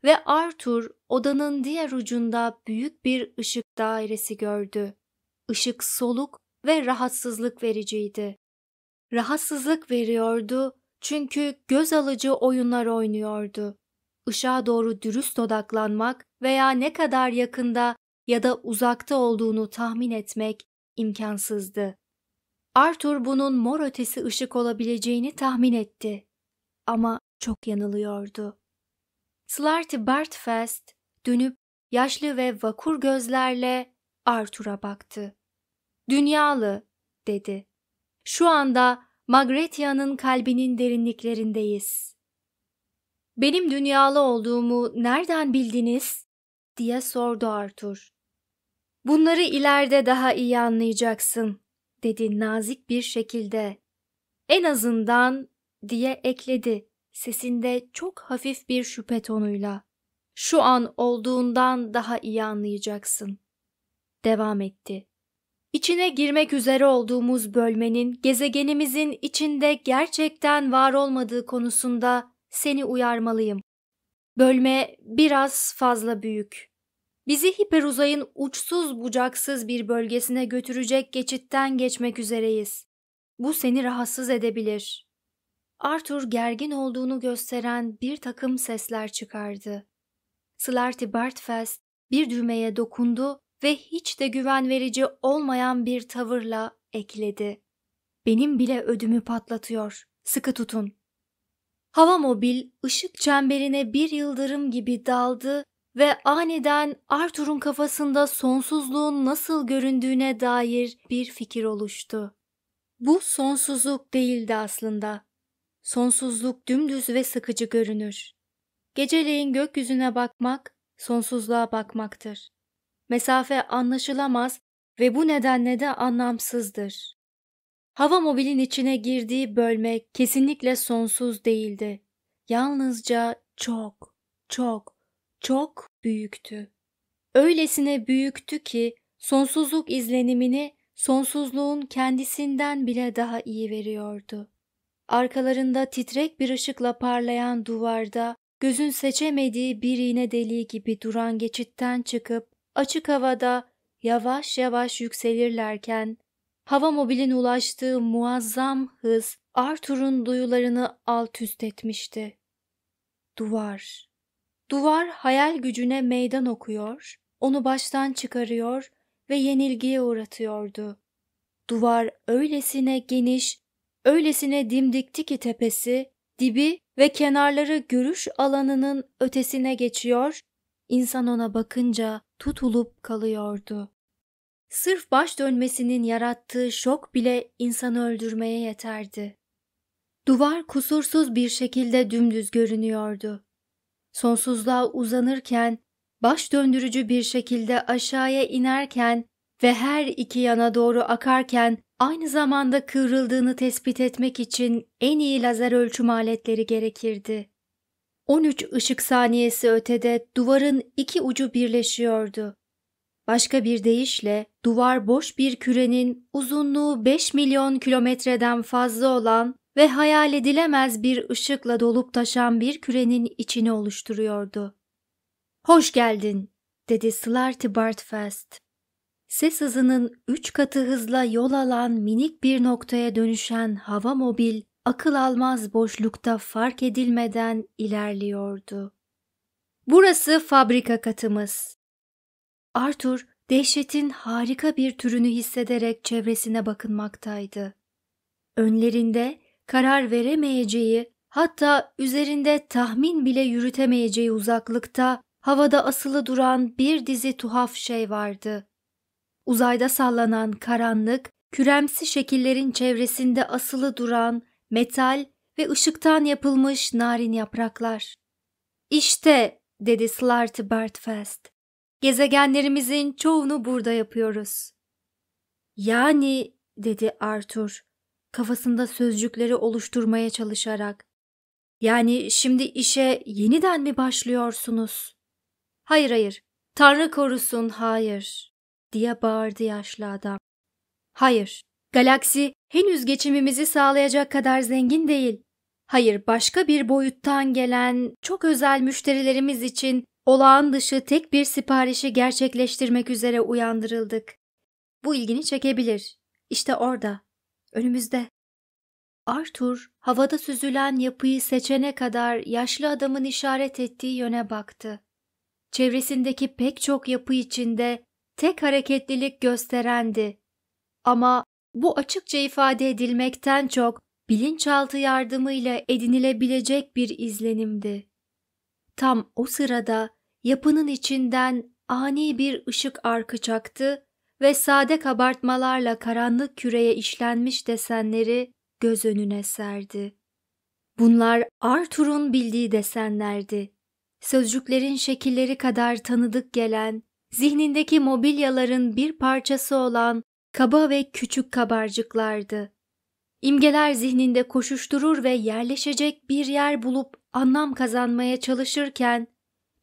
Ve Arthur odanın diğer ucunda büyük bir ışık dairesi gördü. Işık soluk ve rahatsızlık vericiydi rahatsızlık veriyordu çünkü göz alıcı oyunlar oynuyordu. Işığa doğru dürüst odaklanmak veya ne kadar yakında ya da uzakta olduğunu tahmin etmek imkansızdı. Arthur bunun mor ötesi ışık olabileceğini tahmin etti. Ama çok yanılıyordu. Slarty Bartfast dönüp yaşlı ve vakur gözlerle Arthur'a baktı. Dünyalı dedi. Şu anda Magretia'nın kalbinin derinliklerindeyiz. Benim dünyalı olduğumu nereden bildiniz? diye sordu Arthur. Bunları ileride daha iyi anlayacaksın, dedi nazik bir şekilde. En azından diye ekledi sesinde çok hafif bir şüphe tonuyla. Şu an olduğundan daha iyi anlayacaksın. Devam etti. İçine girmek üzere olduğumuz bölmenin gezegenimizin içinde gerçekten var olmadığı konusunda seni uyarmalıyım. Bölme biraz fazla büyük. Bizi hiperuzayın uçsuz bucaksız bir bölgesine götürecek geçitten geçmek üzereyiz. Bu seni rahatsız edebilir. Arthur gergin olduğunu gösteren bir takım sesler çıkardı. Slarty Bartfast bir düğmeye dokundu ve hiç de güven verici olmayan bir tavırla ekledi. Benim bile ödümü patlatıyor. Sıkı tutun. Hava mobil ışık çemberine bir yıldırım gibi daldı ve aniden Arthur'un kafasında sonsuzluğun nasıl göründüğüne dair bir fikir oluştu. Bu sonsuzluk değildi aslında. Sonsuzluk dümdüz ve sıkıcı görünür. Geceleyin gökyüzüne bakmak, sonsuzluğa bakmaktır mesafe anlaşılamaz ve bu nedenle de anlamsızdır. Hava mobilin içine girdiği bölme kesinlikle sonsuz değildi. Yalnızca çok, çok, çok büyüktü. Öylesine büyüktü ki sonsuzluk izlenimini sonsuzluğun kendisinden bile daha iyi veriyordu. Arkalarında titrek bir ışıkla parlayan duvarda gözün seçemediği bir iğne deliği gibi duran geçitten çıkıp açık havada yavaş yavaş yükselirlerken hava mobilin ulaştığı muazzam hız Arthur'un duyularını alt üst etmişti. Duvar. Duvar hayal gücüne meydan okuyor, onu baştan çıkarıyor ve yenilgiye uğratıyordu. Duvar öylesine geniş, öylesine dimdikti ki tepesi, dibi ve kenarları görüş alanının ötesine geçiyor İnsan ona bakınca tutulup kalıyordu. Sırf baş dönmesinin yarattığı şok bile insanı öldürmeye yeterdi. Duvar kusursuz bir şekilde dümdüz görünüyordu. Sonsuzluğa uzanırken, baş döndürücü bir şekilde aşağıya inerken ve her iki yana doğru akarken aynı zamanda kıvrıldığını tespit etmek için en iyi lazer ölçüm aletleri gerekirdi. 13 ışık saniyesi ötede duvarın iki ucu birleşiyordu. Başka bir deyişle duvar boş bir kürenin uzunluğu 5 milyon kilometreden fazla olan ve hayal edilemez bir ışıkla dolup taşan bir kürenin içini oluşturuyordu. Hoş geldin, dedi Slarty Bartfast. Ses hızının üç katı hızla yol alan minik bir noktaya dönüşen hava mobil akıl almaz boşlukta fark edilmeden ilerliyordu. Burası fabrika katımız. Arthur dehşetin harika bir türünü hissederek çevresine bakınmaktaydı. Önlerinde karar veremeyeceği, hatta üzerinde tahmin bile yürütemeyeceği uzaklıkta havada asılı duran bir dizi tuhaf şey vardı. Uzayda sallanan karanlık, küremsi şekillerin çevresinde asılı duran metal ve ışıktan yapılmış narin yapraklar. İşte dedi Slarty Birdfest. Gezegenlerimizin çoğunu burada yapıyoruz. Yani dedi Arthur kafasında sözcükleri oluşturmaya çalışarak. Yani şimdi işe yeniden mi başlıyorsunuz? Hayır hayır. Tanrı korusun hayır diye bağırdı yaşlı adam. Hayır. Galaksi henüz geçimimizi sağlayacak kadar zengin değil. Hayır, başka bir boyuttan gelen çok özel müşterilerimiz için olağan dışı tek bir siparişi gerçekleştirmek üzere uyandırıldık. Bu ilgini çekebilir. İşte orada, önümüzde. Arthur havada süzülen yapıyı seçene kadar yaşlı adamın işaret ettiği yöne baktı. Çevresindeki pek çok yapı içinde tek hareketlilik gösterendi. Ama bu açıkça ifade edilmekten çok bilinçaltı yardımıyla edinilebilecek bir izlenimdi. Tam o sırada yapının içinden ani bir ışık arkı çaktı ve sade kabartmalarla karanlık küreye işlenmiş desenleri göz önüne serdi. Bunlar Arthur'un bildiği desenlerdi. Sözcüklerin şekilleri kadar tanıdık gelen, zihnindeki mobilyaların bir parçası olan kaba ve küçük kabarcıklardı. İmgeler zihninde koşuşturur ve yerleşecek bir yer bulup anlam kazanmaya çalışırken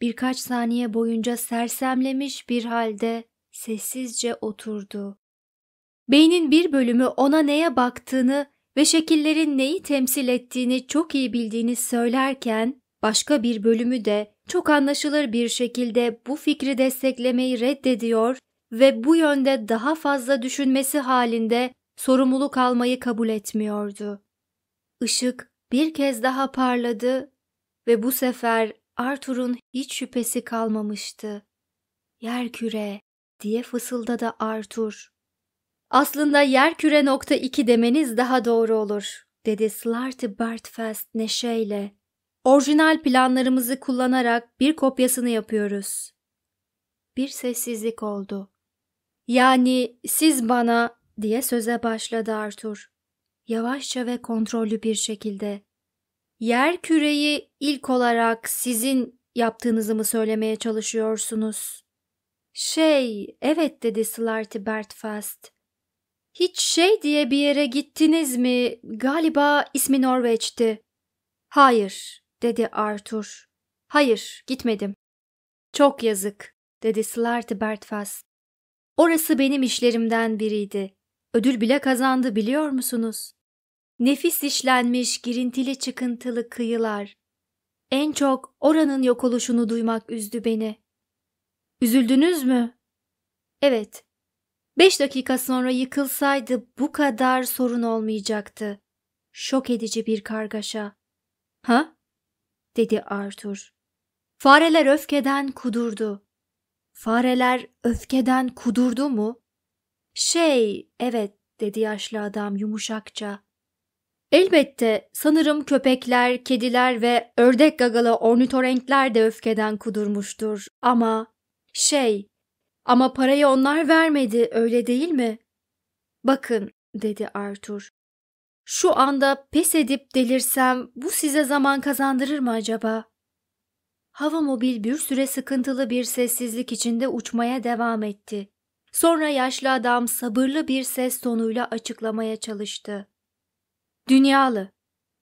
birkaç saniye boyunca sersemlemiş bir halde sessizce oturdu. Beynin bir bölümü ona neye baktığını ve şekillerin neyi temsil ettiğini çok iyi bildiğini söylerken başka bir bölümü de çok anlaşılır bir şekilde bu fikri desteklemeyi reddediyor ve bu yönde daha fazla düşünmesi halinde sorumluluk almayı kabul etmiyordu. Işık bir kez daha parladı ve bu sefer Arthur'un hiç şüphesi kalmamıştı. Yer küre diye fısıldadı Arthur. Aslında yer küre nokta iki demeniz daha doğru olur, dedi Slarty Bartfast neşeyle. Orijinal planlarımızı kullanarak bir kopyasını yapıyoruz. Bir sessizlik oldu. Yani siz bana diye söze başladı Arthur. Yavaşça ve kontrollü bir şekilde. Yer küreyi ilk olarak sizin yaptığınızı mı söylemeye çalışıyorsunuz? Şey, evet dedi Slarty Bertfast. Hiç şey diye bir yere gittiniz mi? Galiba ismi Norveç'ti. Hayır, dedi Arthur. Hayır, gitmedim. Çok yazık, dedi Slarty Bertfast. Orası benim işlerimden biriydi. Ödül bile kazandı biliyor musunuz? Nefis işlenmiş girintili çıkıntılı kıyılar. En çok oranın yok oluşunu duymak üzdü beni. Üzüldünüz mü? Evet. Beş dakika sonra yıkılsaydı bu kadar sorun olmayacaktı. Şok edici bir kargaşa. Ha? dedi Arthur. Fareler öfkeden kudurdu. Fareler öfkeden kudurdu mu? Şey, evet dedi yaşlı adam yumuşakça. Elbette sanırım köpekler, kediler ve ördek gagalı ornitorenkler de öfkeden kudurmuştur ama şey ama parayı onlar vermedi öyle değil mi? Bakın dedi Arthur. Şu anda pes edip delirsem bu size zaman kazandırır mı acaba? Hava mobil bir süre sıkıntılı bir sessizlik içinde uçmaya devam etti. Sonra yaşlı adam sabırlı bir ses tonuyla açıklamaya çalıştı. Dünyalı,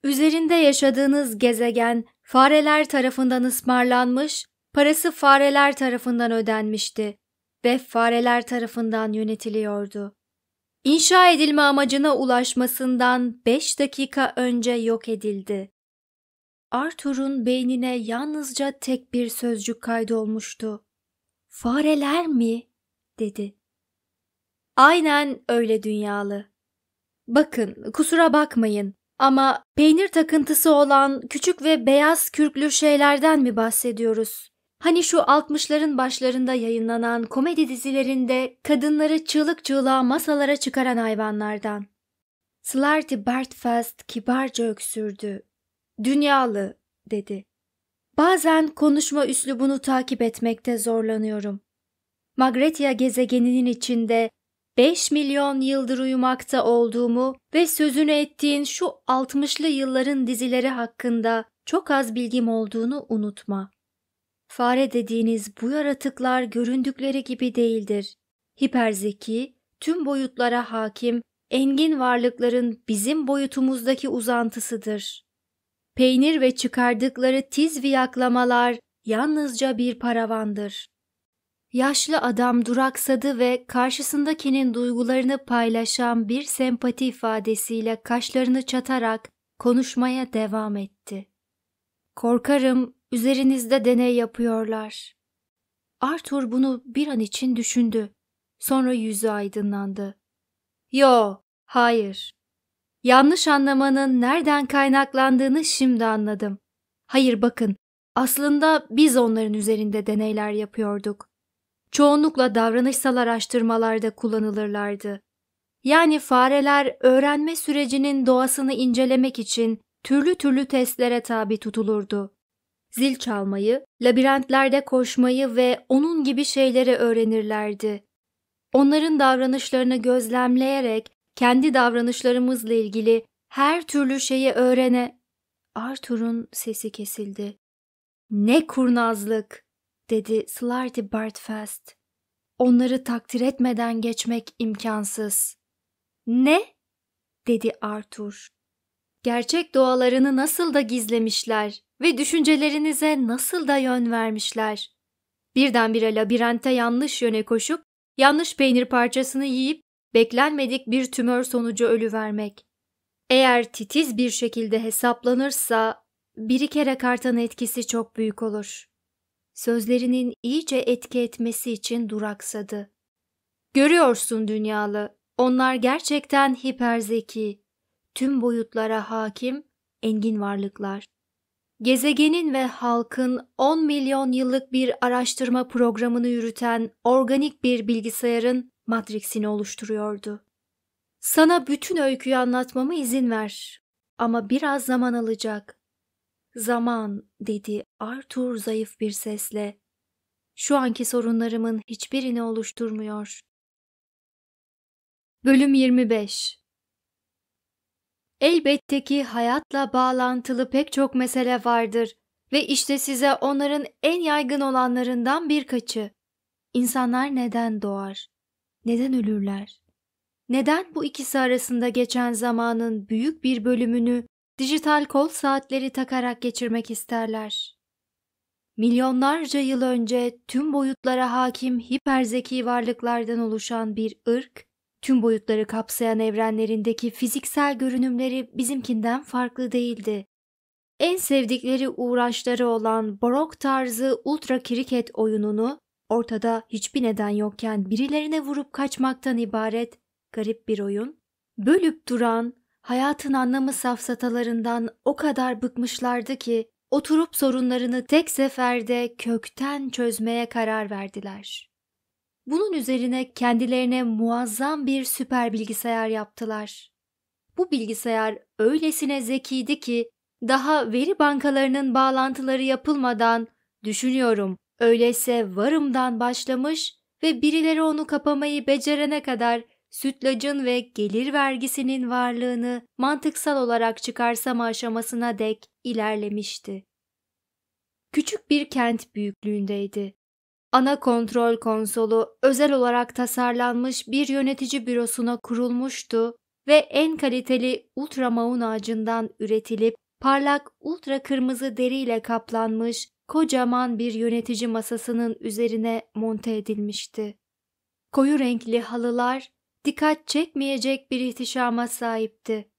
üzerinde yaşadığınız gezegen fareler tarafından ısmarlanmış, parası fareler tarafından ödenmişti ve fareler tarafından yönetiliyordu. İnşa edilme amacına ulaşmasından beş dakika önce yok edildi. Arthur'un beynine yalnızca tek bir sözcük kaydolmuştu. Fareler mi? dedi. Aynen öyle dünyalı. Bakın, kusura bakmayın ama peynir takıntısı olan küçük ve beyaz kürklü şeylerden mi bahsediyoruz? Hani şu 60'ların başlarında yayınlanan komedi dizilerinde kadınları çığlık çığlığa masalara çıkaran hayvanlardan. Slarty Bartfast kibarca öksürdü dünyalı dedi. Bazen konuşma üslubunu takip etmekte zorlanıyorum. Magretia gezegeninin içinde 5 milyon yıldır uyumakta olduğumu ve sözünü ettiğin şu 60'lı yılların dizileri hakkında çok az bilgim olduğunu unutma. Fare dediğiniz bu yaratıklar göründükleri gibi değildir. Hiperzeki, tüm boyutlara hakim, engin varlıkların bizim boyutumuzdaki uzantısıdır. Peynir ve çıkardıkları tiz viyaklamalar yalnızca bir paravandır. Yaşlı adam duraksadı ve karşısındakinin duygularını paylaşan bir sempati ifadesiyle kaşlarını çatarak konuşmaya devam etti. Korkarım üzerinizde deney yapıyorlar. Arthur bunu bir an için düşündü. Sonra yüzü aydınlandı. Yo, hayır. Yanlış anlamanın nereden kaynaklandığını şimdi anladım. Hayır bakın, aslında biz onların üzerinde deneyler yapıyorduk. Çoğunlukla davranışsal araştırmalarda kullanılırlardı. Yani fareler öğrenme sürecinin doğasını incelemek için türlü türlü testlere tabi tutulurdu. Zil çalmayı, labirentlerde koşmayı ve onun gibi şeyleri öğrenirlerdi. Onların davranışlarını gözlemleyerek kendi davranışlarımızla ilgili her türlü şeyi öğrene. Arthur'un sesi kesildi. Ne kurnazlık, dedi Slarty Bartfast. Onları takdir etmeden geçmek imkansız. Ne? dedi Arthur. Gerçek doğalarını nasıl da gizlemişler ve düşüncelerinize nasıl da yön vermişler. Birdenbire labirente yanlış yöne koşup yanlış peynir parçasını yiyip beklenmedik bir tümör sonucu ölü vermek. Eğer titiz bir şekilde hesaplanırsa kere kartan etkisi çok büyük olur. Sözlerinin iyice etki etmesi için duraksadı. Görüyorsun dünyalı, onlar gerçekten hiperzeki, tüm boyutlara hakim, engin varlıklar. Gezegenin ve halkın 10 milyon yıllık bir araştırma programını yürüten organik bir bilgisayarın matriksini oluşturuyordu. Sana bütün öyküyü anlatmama izin ver ama biraz zaman alacak. Zaman dedi Arthur zayıf bir sesle. Şu anki sorunlarımın hiçbirini oluşturmuyor. Bölüm 25 Elbette ki hayatla bağlantılı pek çok mesele vardır ve işte size onların en yaygın olanlarından birkaçı. İnsanlar neden doğar? neden ölürler? Neden bu ikisi arasında geçen zamanın büyük bir bölümünü dijital kol saatleri takarak geçirmek isterler? Milyonlarca yıl önce tüm boyutlara hakim hiperzeki varlıklardan oluşan bir ırk, tüm boyutları kapsayan evrenlerindeki fiziksel görünümleri bizimkinden farklı değildi. En sevdikleri uğraşları olan barok tarzı ultra kriket oyununu Ortada hiçbir neden yokken birilerine vurup kaçmaktan ibaret garip bir oyun. Bölüp duran, hayatın anlamı safsatalarından o kadar bıkmışlardı ki oturup sorunlarını tek seferde kökten çözmeye karar verdiler. Bunun üzerine kendilerine muazzam bir süper bilgisayar yaptılar. Bu bilgisayar öylesine zekiydi ki daha veri bankalarının bağlantıları yapılmadan düşünüyorum Öyleyse varımdan başlamış ve birileri onu kapamayı becerene kadar sütlacın ve gelir vergisinin varlığını mantıksal olarak çıkarsam aşamasına dek ilerlemişti. Küçük bir kent büyüklüğündeydi. Ana kontrol konsolu özel olarak tasarlanmış bir yönetici bürosuna kurulmuştu ve en kaliteli ultramaun ağacından üretilip parlak ultra kırmızı deriyle kaplanmış kocaman bir yönetici masasının üzerine monte edilmişti. Koyu renkli halılar dikkat çekmeyecek bir ihtişama sahipti.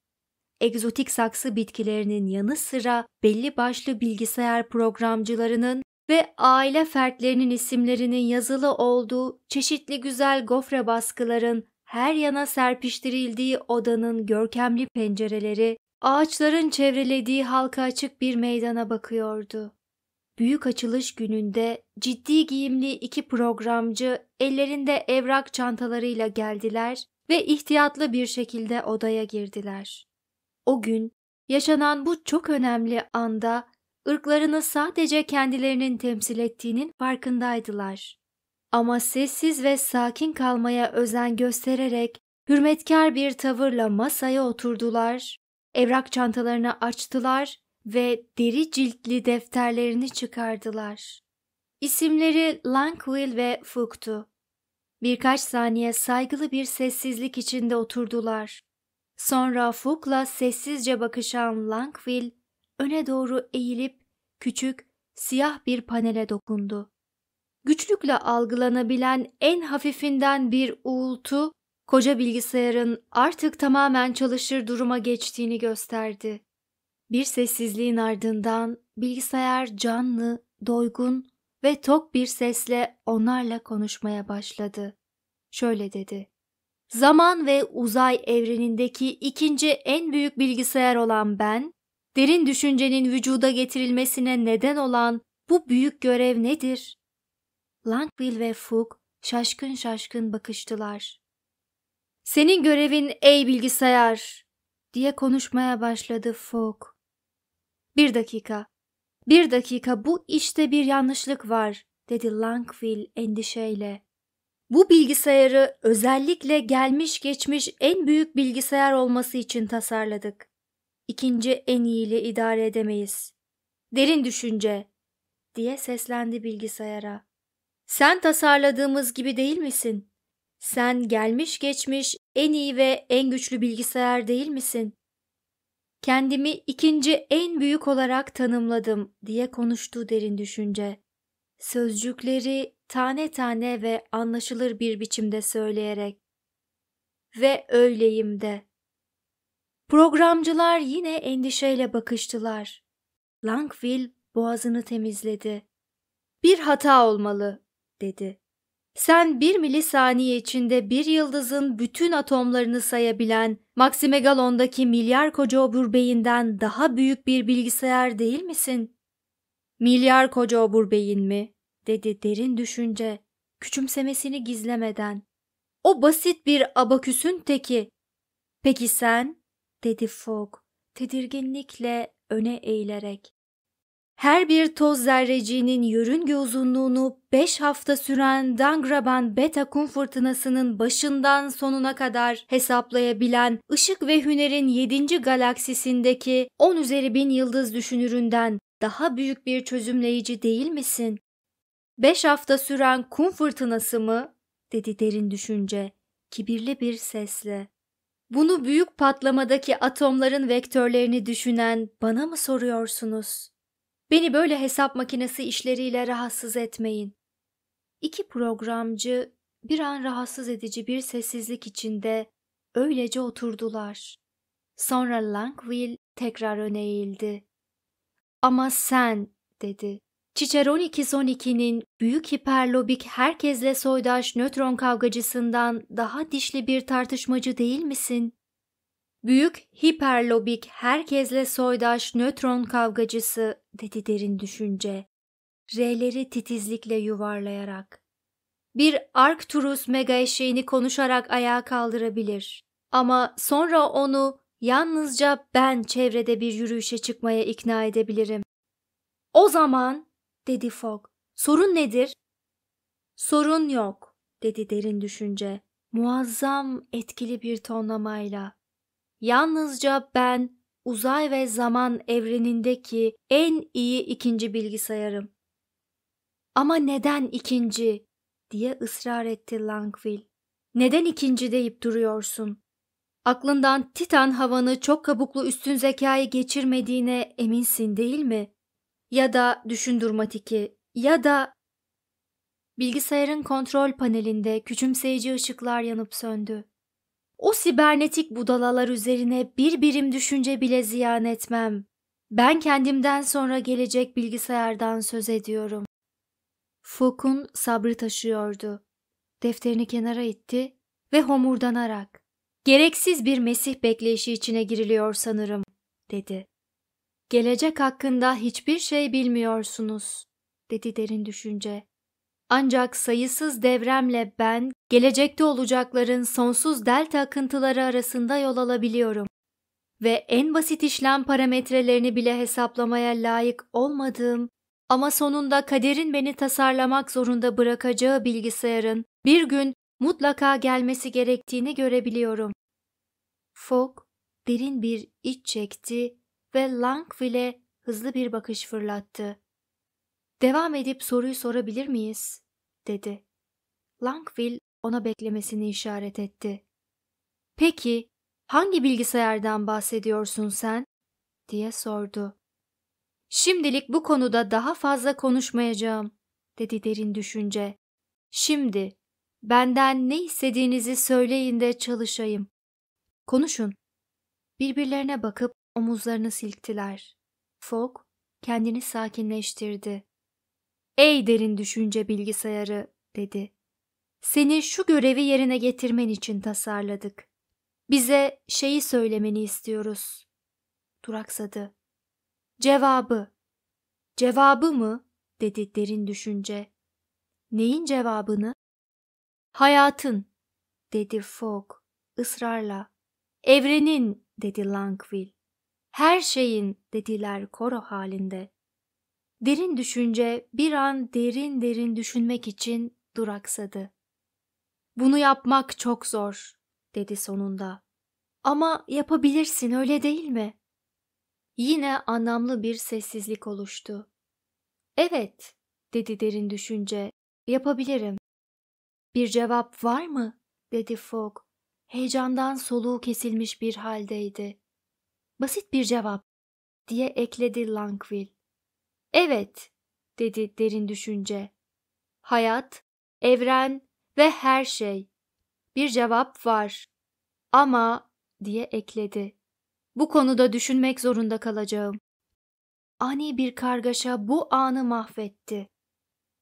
Egzotik saksı bitkilerinin yanı sıra belli başlı bilgisayar programcılarının ve aile fertlerinin isimlerinin yazılı olduğu çeşitli güzel gofre baskıların her yana serpiştirildiği odanın görkemli pencereleri, ağaçların çevrelediği halka açık bir meydana bakıyordu. Büyük açılış gününde ciddi giyimli iki programcı ellerinde evrak çantalarıyla geldiler ve ihtiyatlı bir şekilde odaya girdiler. O gün yaşanan bu çok önemli anda ırklarını sadece kendilerinin temsil ettiğinin farkındaydılar. Ama sessiz ve sakin kalmaya özen göstererek hürmetkar bir tavırla masaya oturdular, evrak çantalarını açtılar ve deri ciltli defterlerini çıkardılar. İsimleri Langwill ve Fook'tu. Birkaç saniye saygılı bir sessizlik içinde oturdular. Sonra Fook'la sessizce bakışan Langwill öne doğru eğilip küçük, siyah bir panele dokundu. Güçlükle algılanabilen en hafifinden bir uğultu, koca bilgisayarın artık tamamen çalışır duruma geçtiğini gösterdi. Bir sessizliğin ardından bilgisayar canlı, doygun ve tok bir sesle onlarla konuşmaya başladı. Şöyle dedi. Zaman ve uzay evrenindeki ikinci en büyük bilgisayar olan ben, derin düşüncenin vücuda getirilmesine neden olan bu büyük görev nedir? Langville ve Fug şaşkın şaşkın bakıştılar. Senin görevin ey bilgisayar diye konuşmaya başladı Fogg. Bir dakika, bir dakika bu işte bir yanlışlık var dedi Langville endişeyle. Bu bilgisayarı özellikle gelmiş geçmiş en büyük bilgisayar olması için tasarladık. İkinci en iyiyle idare edemeyiz. Derin düşünce diye seslendi bilgisayara. Sen tasarladığımız gibi değil misin? Sen gelmiş geçmiş en iyi ve en güçlü bilgisayar değil misin? kendimi ikinci en büyük olarak tanımladım diye konuştu derin düşünce. Sözcükleri tane tane ve anlaşılır bir biçimde söyleyerek. Ve öyleyim de. Programcılar yine endişeyle bakıştılar. Langville boğazını temizledi. Bir hata olmalı, dedi. Sen bir milisaniye içinde bir yıldızın bütün atomlarını sayabilen Maximegalon'daki milyar koca obur beyinden daha büyük bir bilgisayar değil misin? Milyar koca obur beyin mi? dedi derin düşünce, küçümsemesini gizlemeden. O basit bir abaküsün teki. Peki sen? dedi Fogg, tedirginlikle öne eğilerek her bir toz zerreciğinin yörünge uzunluğunu 5 hafta süren Dangraban Beta Kum fırtınasının başından sonuna kadar hesaplayabilen Işık ve hünerin 7. galaksisindeki 10 üzeri bin yıldız düşünüründen daha büyük bir çözümleyici değil misin? 5 hafta süren kum fırtınası mı? dedi derin düşünce, kibirli bir sesle. Bunu büyük patlamadaki atomların vektörlerini düşünen bana mı soruyorsunuz?'' Beni böyle hesap makinesi işleriyle rahatsız etmeyin. İki programcı bir an rahatsız edici bir sessizlik içinde öylece oturdular. Sonra Langwill tekrar öne eğildi. Ama sen, dedi. Ciceron 212'nin büyük hiperlobik herkesle soydaş nötron kavgacısından daha dişli bir tartışmacı değil misin? Büyük hiperlobik herkesle soydaş nötron kavgacısı dedi derin düşünce. R'leri titizlikle yuvarlayarak. Bir Arcturus mega eşeğini konuşarak ayağa kaldırabilir. Ama sonra onu yalnızca ben çevrede bir yürüyüşe çıkmaya ikna edebilirim. O zaman dedi Fogg. Sorun nedir? Sorun yok dedi derin düşünce. Muazzam etkili bir tonlamayla. Yalnızca ben uzay ve zaman evrenindeki en iyi ikinci bilgisayarım. Ama neden ikinci? diye ısrar etti Langville. Neden ikinci deyip duruyorsun? Aklından Titan havanı çok kabuklu üstün zekayı geçirmediğine eminsin değil mi? Ya da düşün durmatiki ya da... Bilgisayarın kontrol panelinde küçümseyici ışıklar yanıp söndü. O sibernetik budalalar üzerine bir birim düşünce bile ziyan etmem. Ben kendimden sonra gelecek bilgisayardan söz ediyorum. Fok'un sabrı taşıyordu. Defterini kenara itti ve homurdanarak "Gereksiz bir Mesih bekleyişi içine giriliyor sanırım." dedi. "Gelecek hakkında hiçbir şey bilmiyorsunuz." dedi derin düşünce. Ancak sayısız devremle ben gelecekte olacakların sonsuz delta akıntıları arasında yol alabiliyorum ve en basit işlem parametrelerini bile hesaplamaya layık olmadığım ama sonunda kaderin beni tasarlamak zorunda bırakacağı bilgisayarın bir gün mutlaka gelmesi gerektiğini görebiliyorum. Fogg derin bir iç çekti ve Langville'e hızlı bir bakış fırlattı. Devam edip soruyu sorabilir miyiz? dedi. Langville ona beklemesini işaret etti. Peki hangi bilgisayardan bahsediyorsun sen? diye sordu. Şimdilik bu konuda daha fazla konuşmayacağım, dedi derin düşünce. Şimdi, benden ne istediğinizi söyleyin de çalışayım. Konuşun. Birbirlerine bakıp omuzlarını silktiler. Fogg kendini sakinleştirdi. Ey derin düşünce bilgisayarı dedi. Seni şu görevi yerine getirmen için tasarladık. Bize şeyi söylemeni istiyoruz. Duraksadı. Cevabı. Cevabı mı? dedi derin düşünce. Neyin cevabını? Hayatın, dedi Fogg ısrarla. Evrenin, dedi Langville. Her şeyin, dediler koro halinde. Derin düşünce bir an derin derin düşünmek için duraksadı. Bunu yapmak çok zor, dedi sonunda. Ama yapabilirsin öyle değil mi? Yine anlamlı bir sessizlik oluştu. Evet, dedi derin düşünce. Yapabilirim. Bir cevap var mı? dedi Fogg. Heyecandan soluğu kesilmiş bir haldeydi. Basit bir cevap, diye ekledi Langville. Evet, dedi derin düşünce. Hayat, evren ve her şey. Bir cevap var. Ama diye ekledi. Bu konuda düşünmek zorunda kalacağım. Ani bir kargaşa bu anı mahvetti.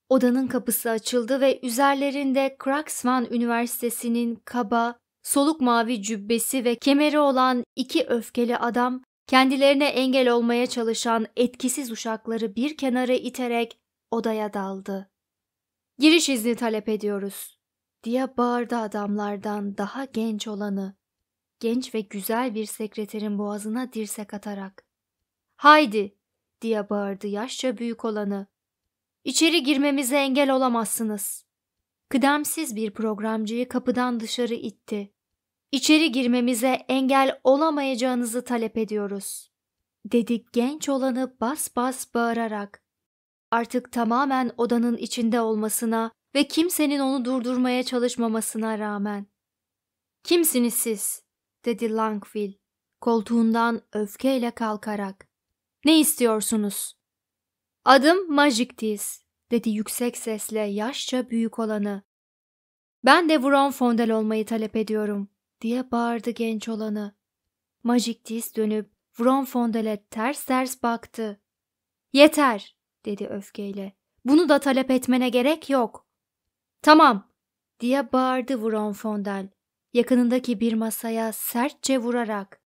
Odanın kapısı açıldı ve üzerlerinde Kraksvan Üniversitesi'nin kaba, soluk mavi cübbesi ve kemeri olan iki öfkeli adam Kendilerine engel olmaya çalışan etkisiz uşakları bir kenara iterek odaya daldı. Giriş izni talep ediyoruz diye bağırdı adamlardan daha genç olanı. Genç ve güzel bir sekreterin boğazına dirsek atarak. Haydi diye bağırdı yaşça büyük olanı. İçeri girmemize engel olamazsınız. Kıdemsiz bir programcıyı kapıdan dışarı itti. İçeri girmemize engel olamayacağınızı talep ediyoruz." dedi genç olanı bas bas bağırarak. Artık tamamen odanın içinde olmasına ve kimsenin onu durdurmaya çalışmamasına rağmen. "Kimsiniz siz?" dedi Langville koltuğundan öfkeyle kalkarak. "Ne istiyorsunuz?" "Adım Magictis." dedi yüksek sesle yaşça büyük olanı. "Ben de Vron Fondel olmayı talep ediyorum." diye bağırdı genç olanı. Majik diz dönüp Vron Fondel'e ters ters baktı. Yeter dedi öfkeyle. Bunu da talep etmene gerek yok. Tamam diye bağırdı Vron Fondel yakınındaki bir masaya sertçe vurarak.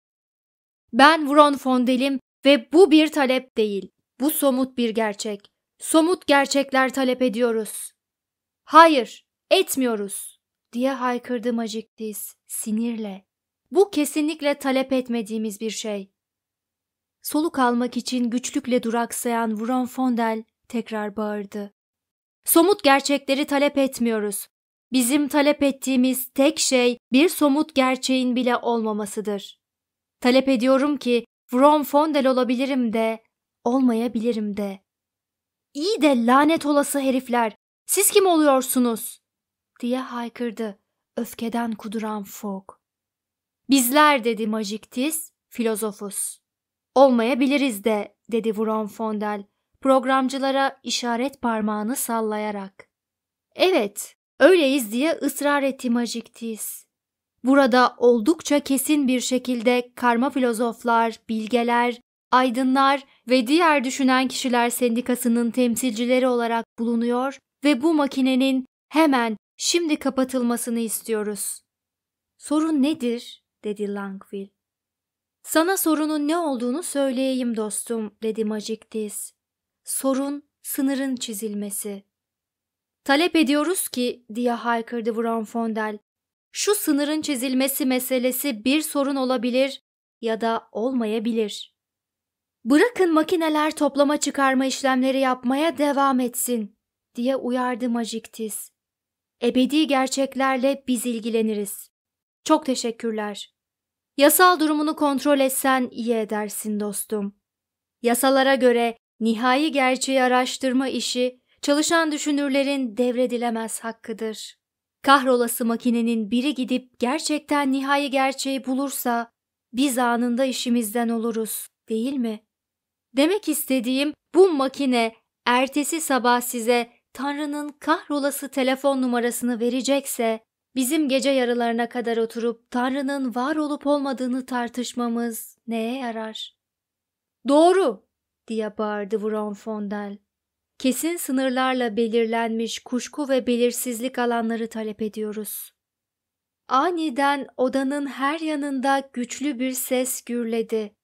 Ben Vron Fondel'im ve bu bir talep değil. Bu somut bir gerçek. Somut gerçekler talep ediyoruz. Hayır, etmiyoruz diye haykırdı Magiktis sinirle. Bu kesinlikle talep etmediğimiz bir şey. Soluk almak için güçlükle duraksayan Vuron Fondel tekrar bağırdı. Somut gerçekleri talep etmiyoruz. Bizim talep ettiğimiz tek şey bir somut gerçeğin bile olmamasıdır. Talep ediyorum ki Vron Fondel olabilirim de, olmayabilirim de. İyi de lanet olası herifler, siz kim oluyorsunuz? diye haykırdı öfkeden kuduran Fogg. Bizler dedi Majiktis, filozofus. Olmayabiliriz de dedi Vuron Fondel programcılara işaret parmağını sallayarak. Evet, öyleyiz diye ısrar etti Majiktis. Burada oldukça kesin bir şekilde karma filozoflar, bilgeler, aydınlar ve diğer düşünen kişiler sendikasının temsilcileri olarak bulunuyor ve bu makinenin hemen Şimdi kapatılmasını istiyoruz. Sorun nedir? dedi Langville. Sana sorunun ne olduğunu söyleyeyim dostum, dedi Magic Diz. Sorun sınırın çizilmesi. Talep ediyoruz ki, diye haykırdı Vuran Fondel. Şu sınırın çizilmesi meselesi bir sorun olabilir ya da olmayabilir. Bırakın makineler toplama çıkarma işlemleri yapmaya devam etsin, diye uyardı Magic Tiz ebedi gerçeklerle biz ilgileniriz. Çok teşekkürler. Yasal durumunu kontrol etsen iyi edersin dostum. Yasalara göre nihai gerçeği araştırma işi çalışan düşünürlerin devredilemez hakkıdır. Kahrolası makinenin biri gidip gerçekten nihai gerçeği bulursa biz anında işimizden oluruz, değil mi? Demek istediğim bu makine ertesi sabah size Tanrı'nın kahrolası telefon numarasını verecekse bizim gece yarılarına kadar oturup Tanrı'nın var olup olmadığını tartışmamız neye yarar? Doğru diye bağırdı Vuron Fondel. Kesin sınırlarla belirlenmiş kuşku ve belirsizlik alanları talep ediyoruz. Aniden odanın her yanında güçlü bir ses gürledi.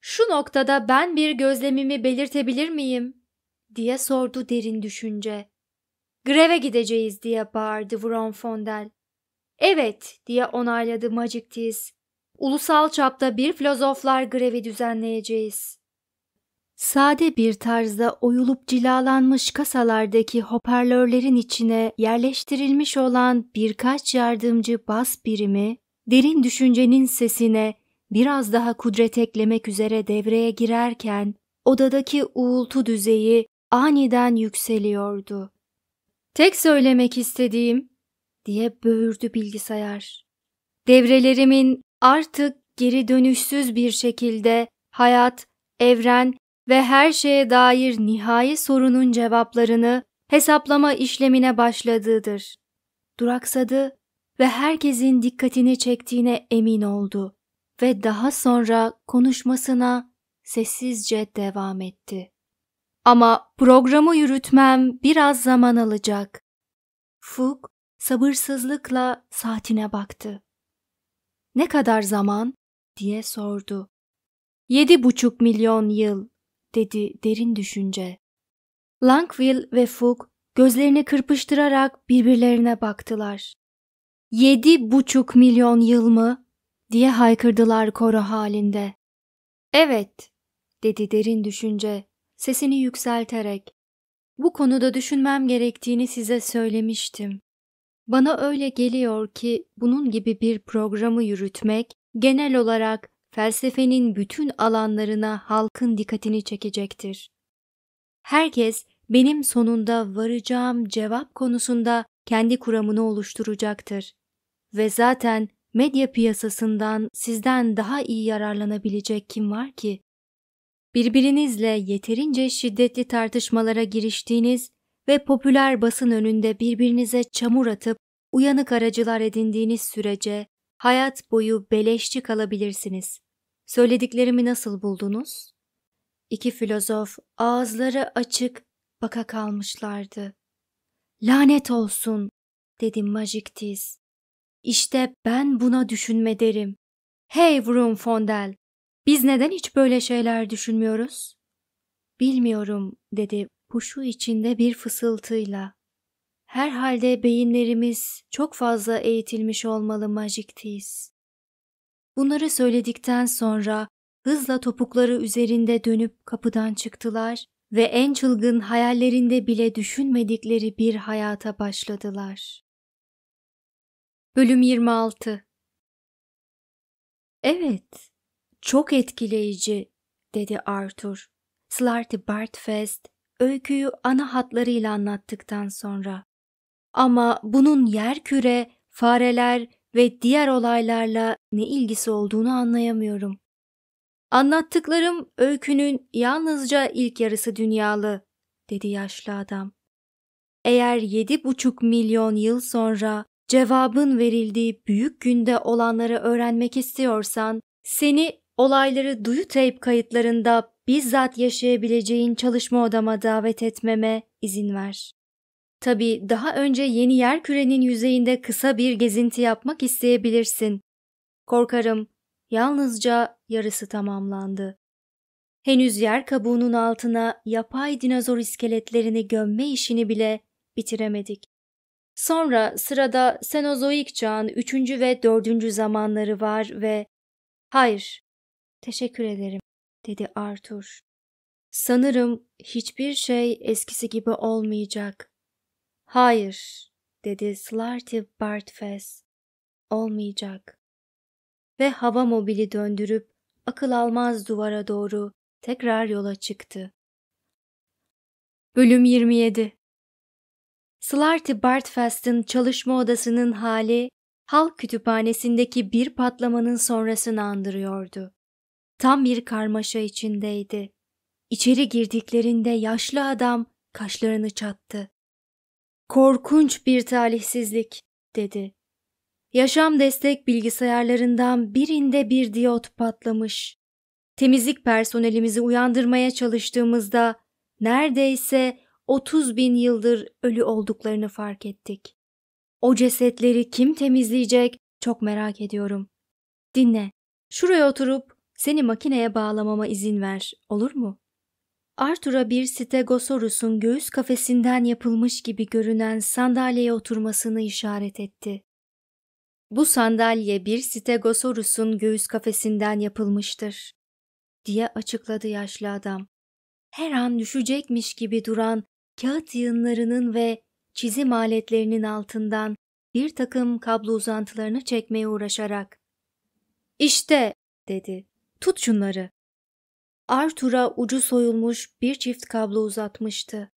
Şu noktada ben bir gözlemimi belirtebilir miyim? diye sordu derin düşünce. Greve gideceğiz diye bağırdı Vron Fondel. Evet diye onayladı Magic Tease. Ulusal çapta bir filozoflar grevi düzenleyeceğiz. Sade bir tarzda oyulup cilalanmış kasalardaki hoparlörlerin içine yerleştirilmiş olan birkaç yardımcı bas birimi, derin düşüncenin sesine biraz daha kudret eklemek üzere devreye girerken, odadaki uğultu düzeyi aniden yükseliyordu. Tek söylemek istediğim diye böğürdü bilgisayar. Devrelerimin artık geri dönüşsüz bir şekilde hayat, evren ve her şeye dair nihai sorunun cevaplarını hesaplama işlemine başladığıdır. Duraksadı ve herkesin dikkatini çektiğine emin oldu ve daha sonra konuşmasına sessizce devam etti. Ama programı yürütmem biraz zaman alacak. Fuk sabırsızlıkla saatine baktı. Ne kadar zaman? diye sordu. Yedi buçuk milyon yıl, dedi derin düşünce. Langville ve Fug gözlerini kırpıştırarak birbirlerine baktılar. Yedi buçuk milyon yıl mı? diye haykırdılar koro halinde. Evet, dedi derin düşünce sesini yükselterek bu konuda düşünmem gerektiğini size söylemiştim. Bana öyle geliyor ki bunun gibi bir programı yürütmek genel olarak felsefenin bütün alanlarına halkın dikkatini çekecektir. Herkes benim sonunda varacağım cevap konusunda kendi kuramını oluşturacaktır ve zaten medya piyasasından sizden daha iyi yararlanabilecek kim var ki? birbirinizle yeterince şiddetli tartışmalara giriştiğiniz ve popüler basın önünde birbirinize çamur atıp uyanık aracılar edindiğiniz sürece hayat boyu beleşçi kalabilirsiniz. Söylediklerimi nasıl buldunuz? İki filozof ağızları açık baka kalmışlardı. Lanet olsun dedi Majiktiz. İşte ben buna düşünme derim. Hey Vroom Fondel, biz neden hiç böyle şeyler düşünmüyoruz? Bilmiyorum dedi huşu içinde bir fısıltıyla. Herhalde beyinlerimiz çok fazla eğitilmiş olmalı majiktiyiz. Bunları söyledikten sonra hızla topukları üzerinde dönüp kapıdan çıktılar ve en çılgın hayallerinde bile düşünmedikleri bir hayata başladılar. Bölüm 26 Evet, çok etkileyici, dedi Arthur. Slarty Bartfest öyküyü ana hatlarıyla anlattıktan sonra. Ama bunun yerküre, fareler ve diğer olaylarla ne ilgisi olduğunu anlayamıyorum. Anlattıklarım öykünün yalnızca ilk yarısı dünyalı, dedi yaşlı adam. Eğer yedi buçuk milyon yıl sonra cevabın verildiği büyük günde olanları öğrenmek istiyorsan, seni olayları duyu tape kayıtlarında bizzat yaşayabileceğin çalışma odama davet etmeme izin ver. Tabi daha önce yeni yer kürenin yüzeyinde kısa bir gezinti yapmak isteyebilirsin. Korkarım yalnızca yarısı tamamlandı. Henüz yer kabuğunun altına yapay dinozor iskeletlerini gömme işini bile bitiremedik. Sonra sırada Senozoik çağın üçüncü ve dördüncü zamanları var ve hayır, Teşekkür ederim, dedi Arthur. Sanırım hiçbir şey eskisi gibi olmayacak. Hayır, dedi Slarty Bartfes. Olmayacak. Ve hava mobili döndürüp akıl almaz duvara doğru tekrar yola çıktı. Bölüm 27 Slarty Bartfast'ın çalışma odasının hali halk kütüphanesindeki bir patlamanın sonrasını andırıyordu tam bir karmaşa içindeydi. İçeri girdiklerinde yaşlı adam kaşlarını çattı. Korkunç bir talihsizlik, dedi. Yaşam destek bilgisayarlarından birinde bir diyot patlamış. Temizlik personelimizi uyandırmaya çalıştığımızda neredeyse 30 bin yıldır ölü olduklarını fark ettik. O cesetleri kim temizleyecek çok merak ediyorum. Dinle, şuraya oturup seni makineye bağlamama izin ver, olur mu? Arthur'a bir Stegosaurus'un göğüs kafesinden yapılmış gibi görünen sandalyeye oturmasını işaret etti. Bu sandalye bir Stegosaurus'un göğüs kafesinden yapılmıştır, diye açıkladı yaşlı adam. Her an düşecekmiş gibi duran kağıt yığınlarının ve çizim aletlerinin altından bir takım kablo uzantılarını çekmeye uğraşarak. İşte, dedi. Tut şunları. Arthur'a ucu soyulmuş bir çift kablo uzatmıştı.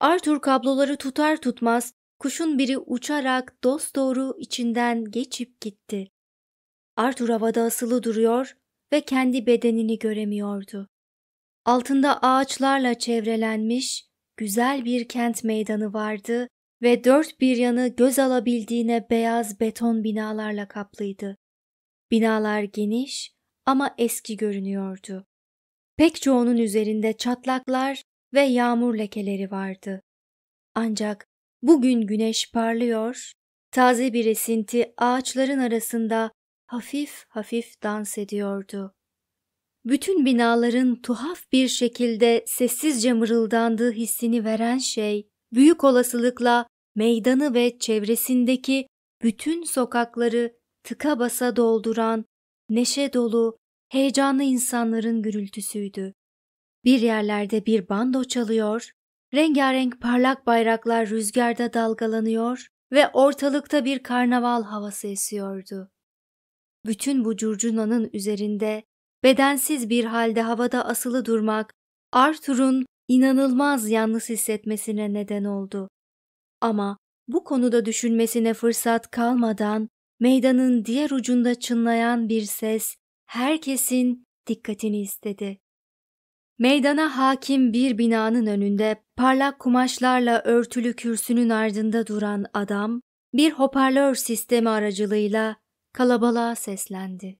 Arthur kabloları tutar tutmaz kuşun biri uçarak doğru içinden geçip gitti. Arthur havada asılı duruyor ve kendi bedenini göremiyordu. Altında ağaçlarla çevrelenmiş güzel bir kent meydanı vardı ve dört bir yanı göz alabildiğine beyaz beton binalarla kaplıydı. Binalar geniş ama eski görünüyordu. Pek çoğunun üzerinde çatlaklar ve yağmur lekeleri vardı. Ancak bugün güneş parlıyor, taze bir esinti ağaçların arasında hafif hafif dans ediyordu. Bütün binaların tuhaf bir şekilde sessizce mırıldandığı hissini veren şey, büyük olasılıkla meydanı ve çevresindeki bütün sokakları tıka basa dolduran neşe dolu, heyecanlı insanların gürültüsüydü. Bir yerlerde bir bando çalıyor, rengarenk parlak bayraklar rüzgarda dalgalanıyor ve ortalıkta bir karnaval havası esiyordu. Bütün bu curcunanın üzerinde bedensiz bir halde havada asılı durmak Arthur'un inanılmaz yalnız hissetmesine neden oldu. Ama bu konuda düşünmesine fırsat kalmadan Meydanın diğer ucunda çınlayan bir ses herkesin dikkatini istedi. Meydana hakim bir binanın önünde parlak kumaşlarla örtülü kürsünün ardında duran adam bir hoparlör sistemi aracılığıyla kalabalığa seslendi.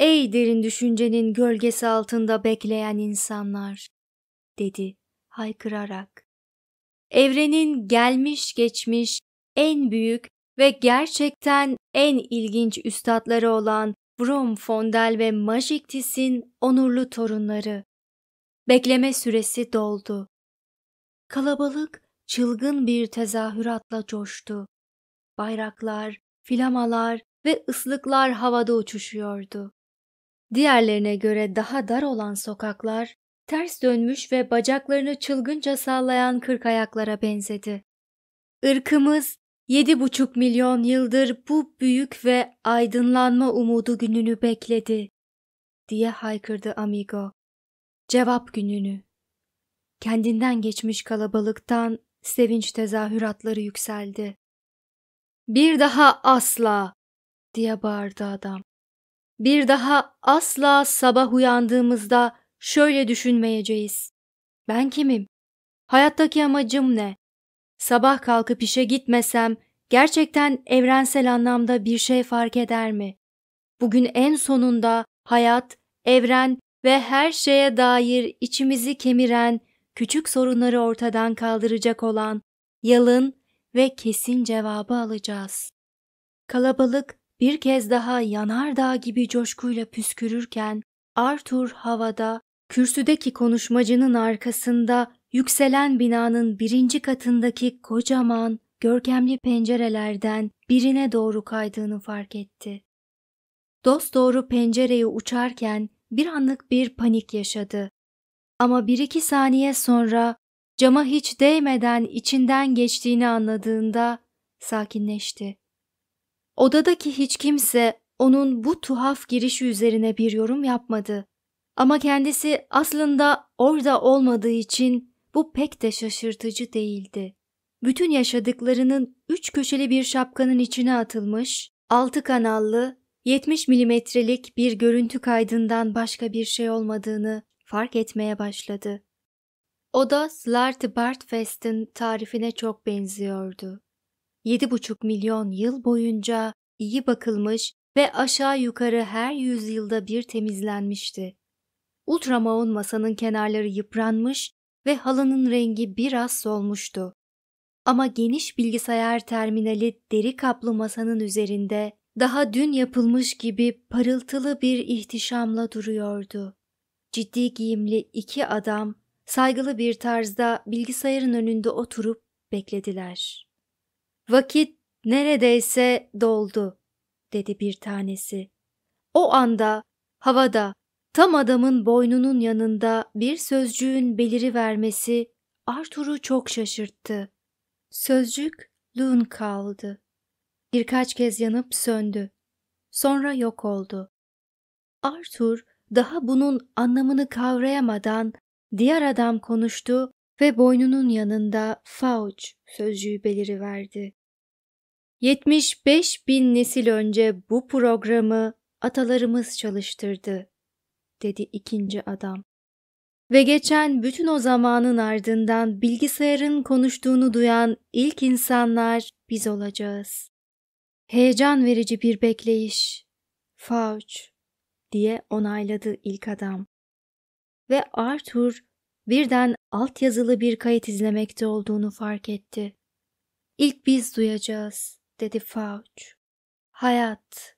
Ey derin düşüncenin gölgesi altında bekleyen insanlar, dedi haykırarak. Evrenin gelmiş geçmiş en büyük ve gerçekten en ilginç üstadları olan Brom Fondel ve Majiktis'in onurlu torunları. Bekleme süresi doldu. Kalabalık çılgın bir tezahüratla coştu. Bayraklar, filamalar ve ıslıklar havada uçuşuyordu. Diğerlerine göre daha dar olan sokaklar ters dönmüş ve bacaklarını çılgınca sallayan kırk ayaklara benzedi. Irkımız 7,5 milyon yıldır bu büyük ve aydınlanma umudu gününü bekledi, diye haykırdı Amigo. Cevap gününü. Kendinden geçmiş kalabalıktan sevinç tezahüratları yükseldi. Bir daha asla, diye bağırdı adam. Bir daha asla sabah uyandığımızda şöyle düşünmeyeceğiz. Ben kimim? Hayattaki amacım ne? Sabah kalkıp işe gitmesem gerçekten evrensel anlamda bir şey fark eder mi? Bugün en sonunda hayat, evren ve her şeye dair içimizi kemiren, küçük sorunları ortadan kaldıracak olan yalın ve kesin cevabı alacağız. Kalabalık bir kez daha yanardağ gibi coşkuyla püskürürken Arthur havada, kürsüdeki konuşmacının arkasında Yükselen binanın birinci katındaki kocaman, görkemli pencerelerden birine doğru kaydığını fark etti. Dost doğru pencereyi uçarken bir anlık bir panik yaşadı. Ama bir iki saniye sonra cama hiç değmeden içinden geçtiğini anladığında sakinleşti. Odadaki hiç kimse onun bu tuhaf girişi üzerine bir yorum yapmadı. Ama kendisi aslında orada olmadığı için bu pek de şaşırtıcı değildi. Bütün yaşadıklarının üç köşeli bir şapkanın içine atılmış, altı kanallı, 70 milimetrelik bir görüntü kaydından başka bir şey olmadığını fark etmeye başladı. O da Slarty Bartfest'in tarifine çok benziyordu. 7,5 milyon yıl boyunca iyi bakılmış ve aşağı yukarı her yüzyılda bir temizlenmişti. Ultramaon masanın kenarları yıpranmış ve halının rengi biraz solmuştu. Ama geniş bilgisayar terminali deri kaplı masanın üzerinde daha dün yapılmış gibi parıltılı bir ihtişamla duruyordu. Ciddi giyimli iki adam saygılı bir tarzda bilgisayarın önünde oturup beklediler. Vakit neredeyse doldu, dedi bir tanesi. O anda havada Tam adamın boynunun yanında bir sözcüğün beliri vermesi Arthur'u çok şaşırttı. Sözcük lun kaldı. Birkaç kez yanıp söndü. Sonra yok oldu. Arthur daha bunun anlamını kavrayamadan diğer adam konuştu ve boynunun yanında fauch sözcüğü beliri verdi. 75 bin nesil önce bu programı atalarımız çalıştırdı dedi ikinci adam. Ve geçen bütün o zamanın ardından bilgisayarın konuştuğunu duyan ilk insanlar biz olacağız. Heyecan verici bir bekleyiş. Fauç diye onayladı ilk adam. Ve Arthur birden altyazılı bir kayıt izlemekte olduğunu fark etti. İlk biz duyacağız dedi Fauç. Hayat,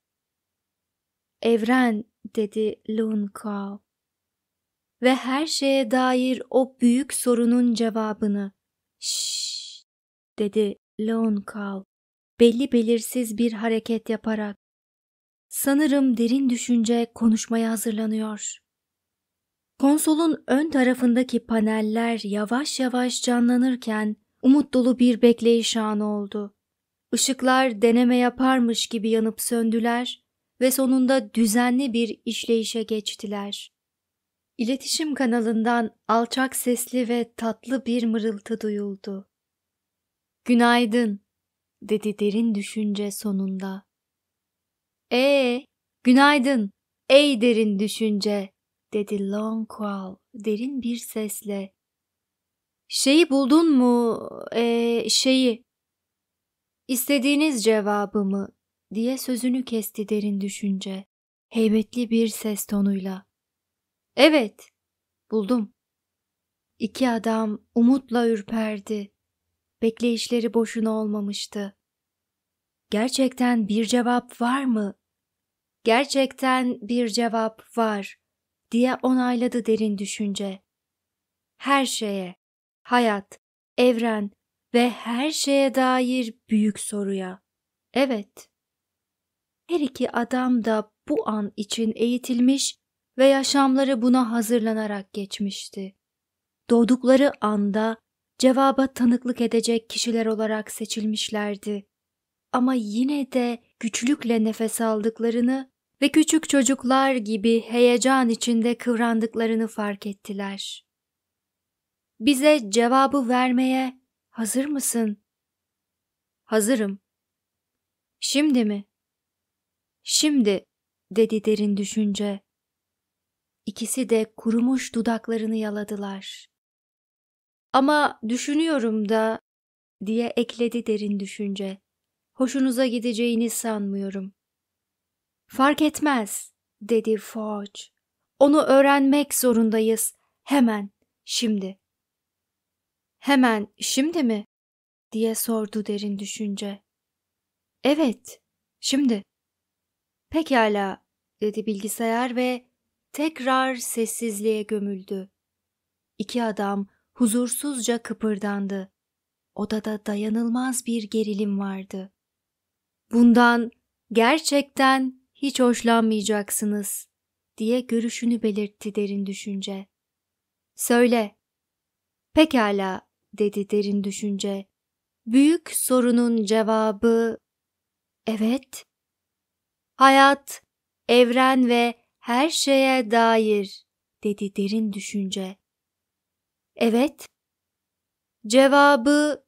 evren dedi Lun Kao. Ve her şeye dair o büyük sorunun cevabını. Şşş dedi Lun Kao belli belirsiz bir hareket yaparak. Sanırım derin düşünce konuşmaya hazırlanıyor. Konsolun ön tarafındaki paneller yavaş yavaş canlanırken umut dolu bir bekleyiş anı oldu. Işıklar deneme yaparmış gibi yanıp söndüler ve sonunda düzenli bir işleyişe geçtiler. İletişim kanalından alçak sesli ve tatlı bir mırıltı duyuldu. Günaydın, dedi derin düşünce sonunda. Ee, günaydın, ey derin düşünce, dedi Long Qual derin bir sesle. Şeyi buldun mu, ee, şeyi? İstediğiniz cevabımı diye sözünü kesti derin düşünce, heybetli bir ses tonuyla. Evet, buldum. İki adam umutla ürperdi. Bekleyişleri boşuna olmamıştı. Gerçekten bir cevap var mı? Gerçekten bir cevap var diye onayladı derin düşünce. Her şeye, hayat, evren ve her şeye dair büyük soruya. Evet. Her iki adam da bu an için eğitilmiş ve yaşamları buna hazırlanarak geçmişti. Doğdukları anda cevaba tanıklık edecek kişiler olarak seçilmişlerdi. Ama yine de güçlükle nefes aldıklarını ve küçük çocuklar gibi heyecan içinde kıvrandıklarını fark ettiler. Bize cevabı vermeye hazır mısın? Hazırım. Şimdi mi? Şimdi, dedi derin düşünce. İkisi de kurumuş dudaklarını yaladılar. Ama düşünüyorum da, diye ekledi derin düşünce. Hoşunuza gideceğini sanmıyorum. Fark etmez, dedi Forge. Onu öğrenmek zorundayız. Hemen, şimdi. Hemen, şimdi mi? diye sordu derin düşünce. Evet, şimdi. Pekala dedi bilgisayar ve tekrar sessizliğe gömüldü. İki adam huzursuzca kıpırdandı. Odada dayanılmaz bir gerilim vardı. Bundan gerçekten hiç hoşlanmayacaksınız diye görüşünü belirtti derin düşünce. Söyle. Pekala dedi derin düşünce. Büyük sorunun cevabı evet hayat, evren ve her şeye dair dedi derin düşünce. Evet. Cevabı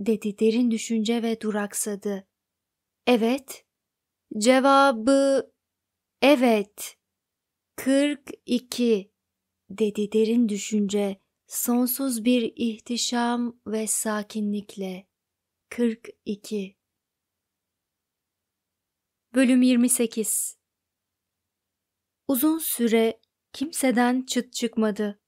dedi derin düşünce ve duraksadı. Evet. Cevabı evet. 42 dedi derin düşünce sonsuz bir ihtişam ve sakinlikle. 42 Bölüm 28 Uzun süre kimseden çıt çıkmadı.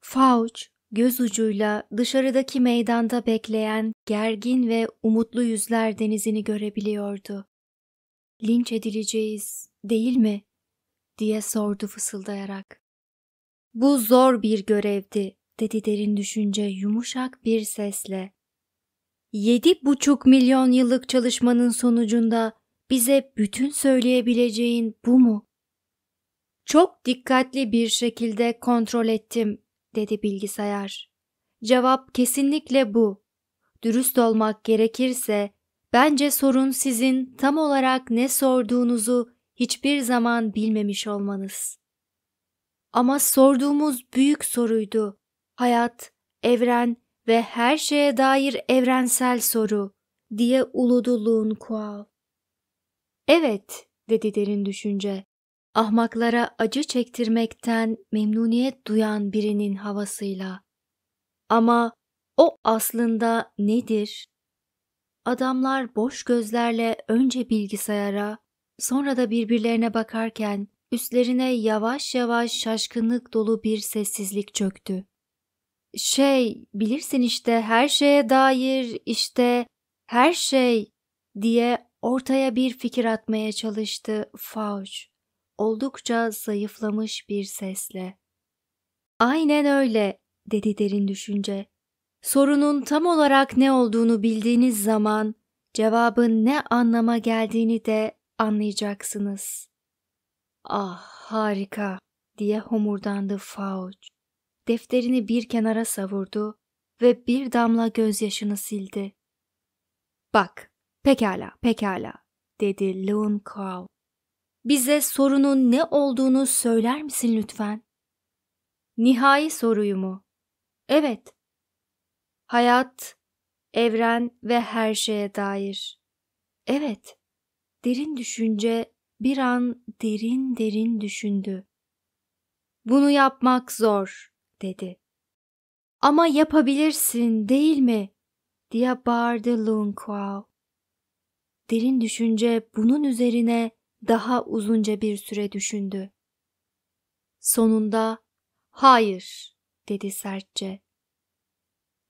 Fauç göz ucuyla dışarıdaki meydanda bekleyen gergin ve umutlu yüzler denizini görebiliyordu. Linç edileceğiz, değil mi? diye sordu fısıldayarak. Bu zor bir görevdi, dedi derin düşünce yumuşak bir sesle. Yedi buçuk milyon yıllık çalışmanın sonucunda bize bütün söyleyebileceğin bu mu? Çok dikkatli bir şekilde kontrol ettim, dedi bilgisayar. Cevap kesinlikle bu. Dürüst olmak gerekirse bence sorun sizin tam olarak ne sorduğunuzu hiçbir zaman bilmemiş olmanız. Ama sorduğumuz büyük soruydu. Hayat, evren ve her şeye dair evrensel soru diye uludu Lun Kual. Evet, dedi derin düşünce. Ahmaklara acı çektirmekten memnuniyet duyan birinin havasıyla. Ama o aslında nedir? Adamlar boş gözlerle önce bilgisayara, sonra da birbirlerine bakarken üstlerine yavaş yavaş şaşkınlık dolu bir sessizlik çöktü. Şey, bilirsin işte her şeye dair, işte her şey diye Ortaya bir fikir atmaya çalıştı Fauch, oldukça zayıflamış bir sesle. Aynen öyle, dedi derin düşünce. Sorunun tam olarak ne olduğunu bildiğiniz zaman cevabın ne anlama geldiğini de anlayacaksınız. Ah harika, diye homurdandı Fauch. Defterini bir kenara savurdu ve bir damla gözyaşını sildi. Bak, Pekala, pekala, dedi Lun Kao. Bize sorunun ne olduğunu söyler misin lütfen? Nihai soruyu mu? Evet. Hayat, evren ve her şeye dair. Evet. Derin düşünce bir an derin derin düşündü. Bunu yapmak zor, dedi. Ama yapabilirsin değil mi? diye bağırdı Lun Kuao. Derin düşünce bunun üzerine daha uzunca bir süre düşündü. Sonunda hayır dedi sertçe.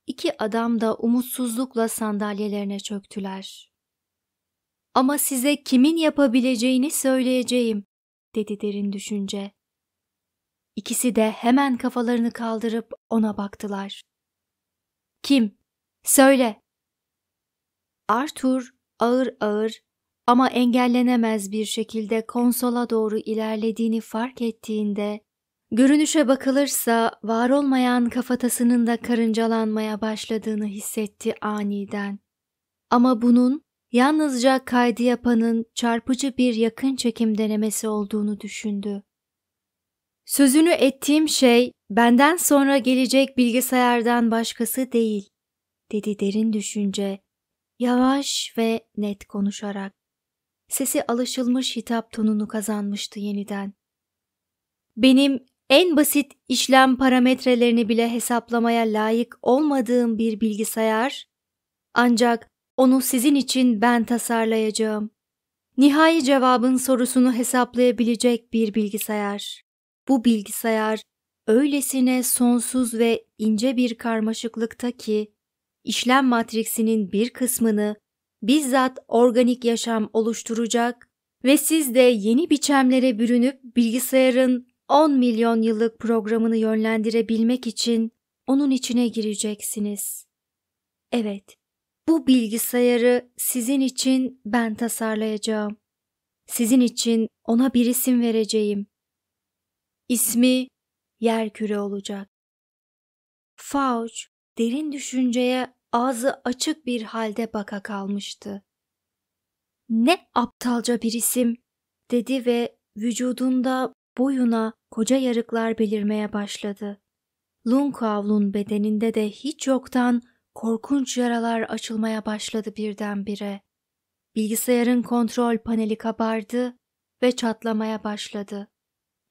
İki adam da umutsuzlukla sandalyelerine çöktüler. Ama size kimin yapabileceğini söyleyeceğim dedi derin düşünce. İkisi de hemen kafalarını kaldırıp ona baktılar. Kim? Söyle. Arthur ağır ağır ama engellenemez bir şekilde konsola doğru ilerlediğini fark ettiğinde, görünüşe bakılırsa var olmayan kafatasının da karıncalanmaya başladığını hissetti aniden. Ama bunun yalnızca kaydı yapanın çarpıcı bir yakın çekim denemesi olduğunu düşündü. Sözünü ettiğim şey benden sonra gelecek bilgisayardan başkası değil, dedi derin düşünce Yavaş ve net konuşarak. Sesi alışılmış hitap tonunu kazanmıştı yeniden. Benim en basit işlem parametrelerini bile hesaplamaya layık olmadığım bir bilgisayar ancak onu sizin için ben tasarlayacağım. Nihai cevabın sorusunu hesaplayabilecek bir bilgisayar. Bu bilgisayar öylesine sonsuz ve ince bir karmaşıklıkta ki işlem matriksinin bir kısmını bizzat organik yaşam oluşturacak ve siz de yeni biçemlere bürünüp bilgisayarın 10 milyon yıllık programını yönlendirebilmek için onun içine gireceksiniz. Evet, bu bilgisayarı sizin için ben tasarlayacağım. Sizin için ona bir isim vereceğim. İsmi yerküre olacak. Fauch derin düşünceye ağzı açık bir halde baka kalmıştı. Ne aptalca bir isim dedi ve vücudunda boyuna koca yarıklar belirmeye başladı. Lunkavlun bedeninde de hiç yoktan korkunç yaralar açılmaya başladı birdenbire. Bilgisayarın kontrol paneli kabardı ve çatlamaya başladı.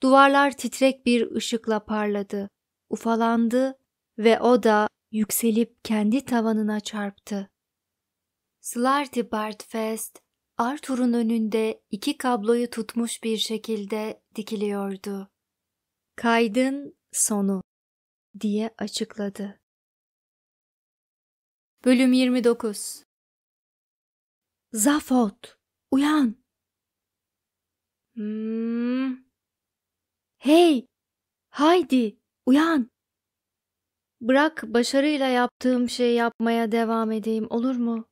Duvarlar titrek bir ışıkla parladı, ufalandı ve o da yükselip kendi tavanına çarptı. Slarty Bartfest, Arthur'un önünde iki kabloyu tutmuş bir şekilde dikiliyordu. Kaydın sonu diye açıkladı. Bölüm 29 Zafot, uyan. Hmm. Hey, haydi, uyan. Bırak başarıyla yaptığım şeyi yapmaya devam edeyim olur mu?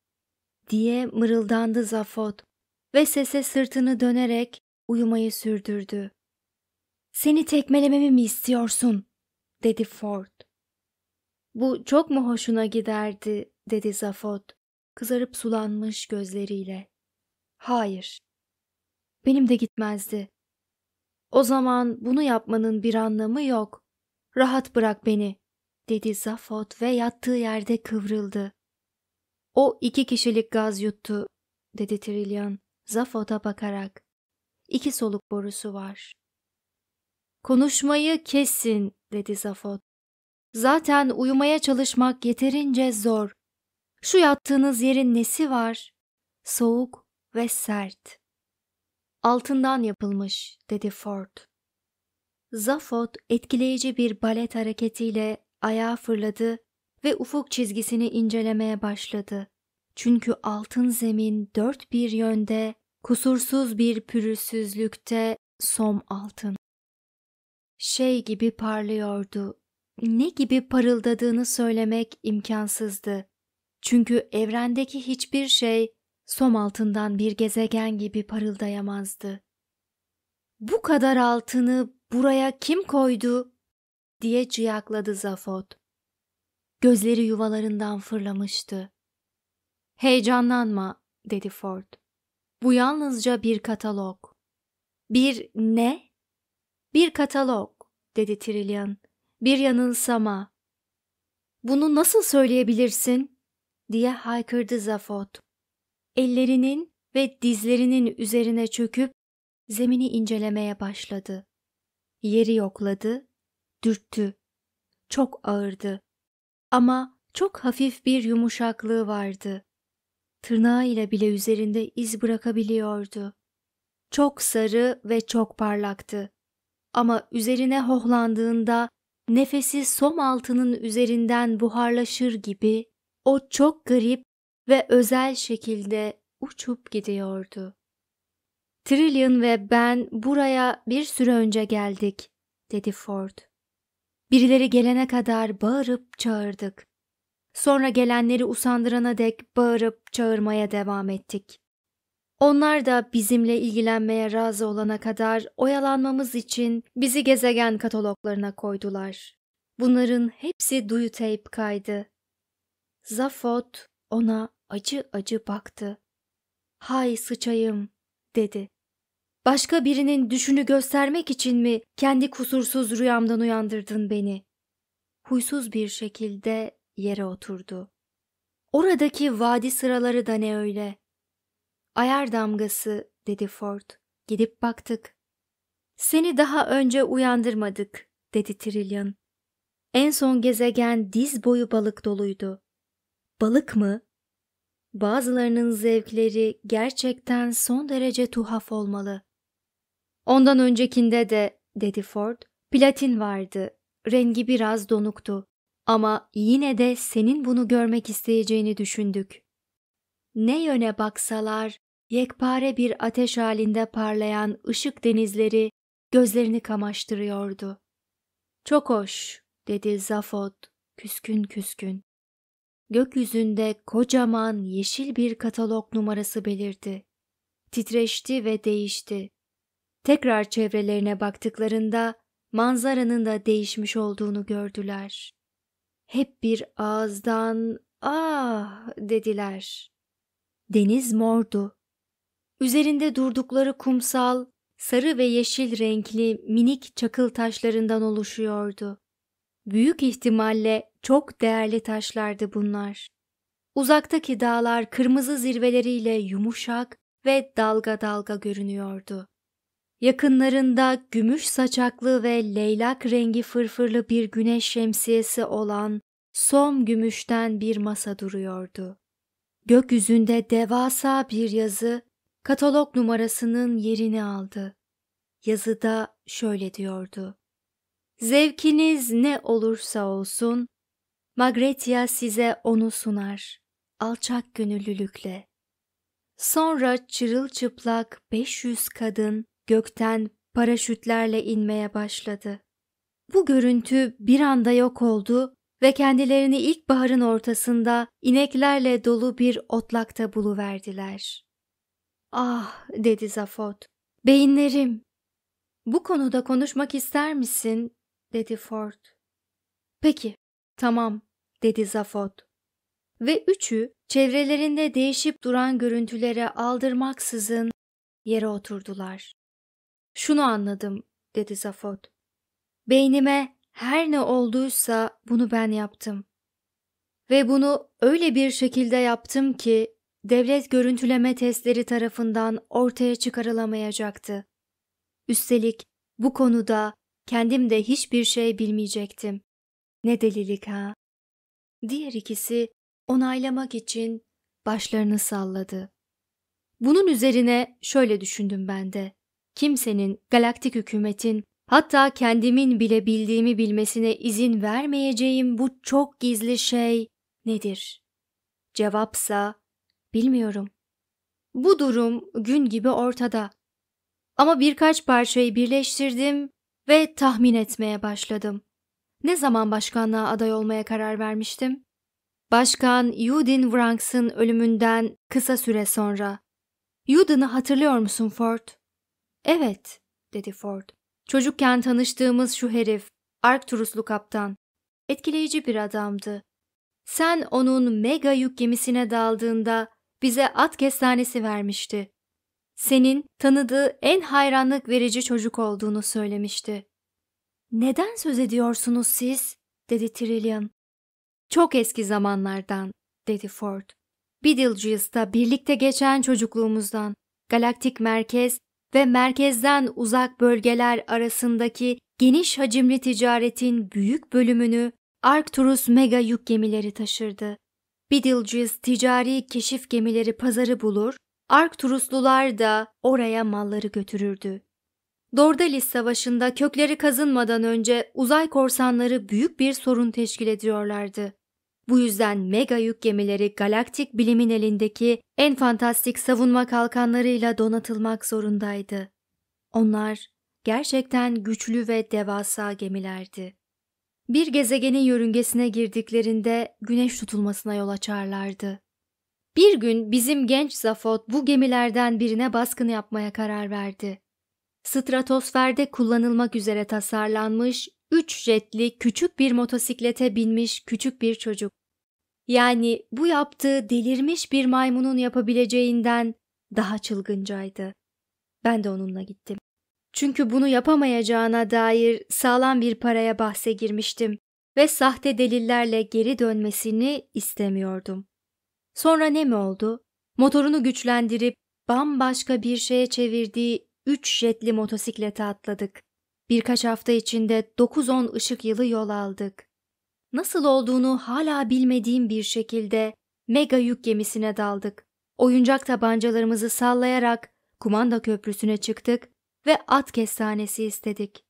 diye mırıldandı Zafot ve sese sırtını dönerek uyumayı sürdürdü. Seni tekmelememi mi istiyorsun? dedi Ford. Bu çok mu hoşuna giderdi? dedi Zafot, kızarıp sulanmış gözleriyle. Hayır. Benim de gitmezdi. O zaman bunu yapmanın bir anlamı yok. Rahat bırak beni dedi Zafot ve yattığı yerde kıvrıldı. O iki kişilik gaz yuttu, dedi Trilyan, Zafot'a bakarak. İki soluk borusu var. Konuşmayı kesin, dedi Zafot. Zaten uyumaya çalışmak yeterince zor. Şu yattığınız yerin nesi var? Soğuk ve sert. Altından yapılmış, dedi Ford. Zafot etkileyici bir balet hareketiyle Ayağa fırladı ve ufuk çizgisini incelemeye başladı. Çünkü altın zemin dört bir yönde, kusursuz bir pürüzsüzlükte som altın. Şey gibi parlıyordu. Ne gibi parıldadığını söylemek imkansızdı. Çünkü evrendeki hiçbir şey som altından bir gezegen gibi parıldayamazdı. Bu kadar altını buraya kim koydu? diye ciyakladı Zafot. Gözleri yuvalarından fırlamıştı. Heyecanlanma dedi Ford. Bu yalnızca bir katalog. Bir ne? Bir katalog dedi Trillian. Bir yanılsama. Bunu nasıl söyleyebilirsin? diye haykırdı Zafot. Ellerinin ve dizlerinin üzerine çöküp zemini incelemeye başladı. Yeri yokladı dürttü. Çok ağırdı. Ama çok hafif bir yumuşaklığı vardı. Tırnağı ile bile üzerinde iz bırakabiliyordu. Çok sarı ve çok parlaktı. Ama üzerine hohlandığında nefesi som altının üzerinden buharlaşır gibi o çok garip ve özel şekilde uçup gidiyordu. Trillian ve ben buraya bir süre önce geldik, dedi Ford. Birileri gelene kadar bağırıp çağırdık. Sonra gelenleri usandırana dek bağırıp çağırmaya devam ettik. Onlar da bizimle ilgilenmeye razı olana kadar oyalanmamız için bizi gezegen kataloglarına koydular. Bunların hepsi duyu tape kaydı. Zafot ona acı acı baktı. Hay sıçayım dedi. Başka birinin düşünü göstermek için mi kendi kusursuz rüyamdan uyandırdın beni? Huysuz bir şekilde yere oturdu. Oradaki vadi sıraları da ne öyle? Ayar damgası dedi Ford. Gidip baktık. Seni daha önce uyandırmadık dedi Trillian. En son gezegen diz boyu balık doluydu. Balık mı? Bazılarının zevkleri gerçekten son derece tuhaf olmalı. Ondan öncekinde de, dedi Ford, platin vardı. Rengi biraz donuktu. Ama yine de senin bunu görmek isteyeceğini düşündük. Ne yöne baksalar, yekpare bir ateş halinde parlayan ışık denizleri gözlerini kamaştırıyordu. Çok hoş, dedi Zafod, küskün küskün. Gökyüzünde kocaman yeşil bir katalog numarası belirdi. Titreşti ve değişti. Tekrar çevrelerine baktıklarında manzaranın da değişmiş olduğunu gördüler. Hep bir ağızdan ah dediler. Deniz mordu. Üzerinde durdukları kumsal sarı ve yeşil renkli minik çakıl taşlarından oluşuyordu. Büyük ihtimalle çok değerli taşlardı bunlar. Uzaktaki dağlar kırmızı zirveleriyle yumuşak ve dalga dalga görünüyordu. Yakınlarında gümüş saçaklı ve leylak rengi fırfırlı bir güneş şemsiyesi olan som gümüşten bir masa duruyordu. Gökyüzünde devasa bir yazı katalog numarasının yerini aldı. Yazıda şöyle diyordu. Zevkiniz ne olursa olsun, Magretia size onu sunar, alçak gönüllülükle. Sonra çırılçıplak 500 kadın gökten paraşütlerle inmeye başladı. Bu görüntü bir anda yok oldu ve kendilerini ilkbaharın ortasında ineklerle dolu bir otlakta buluverdiler. Ah dedi Zafot, beyinlerim. Bu konuda konuşmak ister misin? dedi Ford. Peki, tamam dedi Zafot. Ve üçü çevrelerinde değişip duran görüntülere aldırmaksızın yere oturdular. Şunu anladım dedi Zafot. Beynime her ne olduysa bunu ben yaptım. Ve bunu öyle bir şekilde yaptım ki devlet görüntüleme testleri tarafından ortaya çıkarılamayacaktı. Üstelik bu konuda kendim de hiçbir şey bilmeyecektim. Ne delilik ha. Diğer ikisi onaylamak için başlarını salladı. Bunun üzerine şöyle düşündüm ben de kimsenin, galaktik hükümetin, hatta kendimin bile bildiğimi bilmesine izin vermeyeceğim bu çok gizli şey nedir? Cevapsa bilmiyorum. Bu durum gün gibi ortada. Ama birkaç parçayı birleştirdim ve tahmin etmeye başladım. Ne zaman başkanlığa aday olmaya karar vermiştim? Başkan Yudin Wranks'ın ölümünden kısa süre sonra. Yudin'i hatırlıyor musun Ford? Evet, dedi Ford. Çocukken tanıştığımız şu herif, Arcturuslu kaptan. Etkileyici bir adamdı. Sen onun mega yük gemisine daldığında bize at kestanesi vermişti. Senin tanıdığı en hayranlık verici çocuk olduğunu söylemişti. Neden söz ediyorsunuz siz? dedi Trillian. Çok eski zamanlardan, dedi Ford. Beetlejuice'da birlikte geçen çocukluğumuzdan, galaktik merkez ve merkezden uzak bölgeler arasındaki geniş hacimli ticaretin büyük bölümünü Arcturus mega yük gemileri taşırdı. Beetlejuice ticari keşif gemileri pazarı bulur, Arcturuslular da oraya malları götürürdü. Dordalis Savaşı'nda kökleri kazınmadan önce uzay korsanları büyük bir sorun teşkil ediyorlardı. Bu yüzden mega yük gemileri galaktik bilimin elindeki en fantastik savunma kalkanlarıyla donatılmak zorundaydı. Onlar gerçekten güçlü ve devasa gemilerdi. Bir gezegenin yörüngesine girdiklerinde güneş tutulmasına yol açarlardı. Bir gün bizim genç Zafot bu gemilerden birine baskın yapmaya karar verdi. Stratosferde kullanılmak üzere tasarlanmış, üç jetli küçük bir motosiklete binmiş küçük bir çocuk. Yani bu yaptığı delirmiş bir maymunun yapabileceğinden daha çılgıncaydı. Ben de onunla gittim. Çünkü bunu yapamayacağına dair sağlam bir paraya bahse girmiştim ve sahte delillerle geri dönmesini istemiyordum. Sonra ne mi oldu? Motorunu güçlendirip bambaşka bir şeye çevirdiği üç jetli motosiklete atladık. Birkaç hafta içinde 9-10 ışık yılı yol aldık nasıl olduğunu hala bilmediğim bir şekilde mega yük gemisine daldık. Oyuncak tabancalarımızı sallayarak kumanda köprüsüne çıktık ve at kestanesi istedik.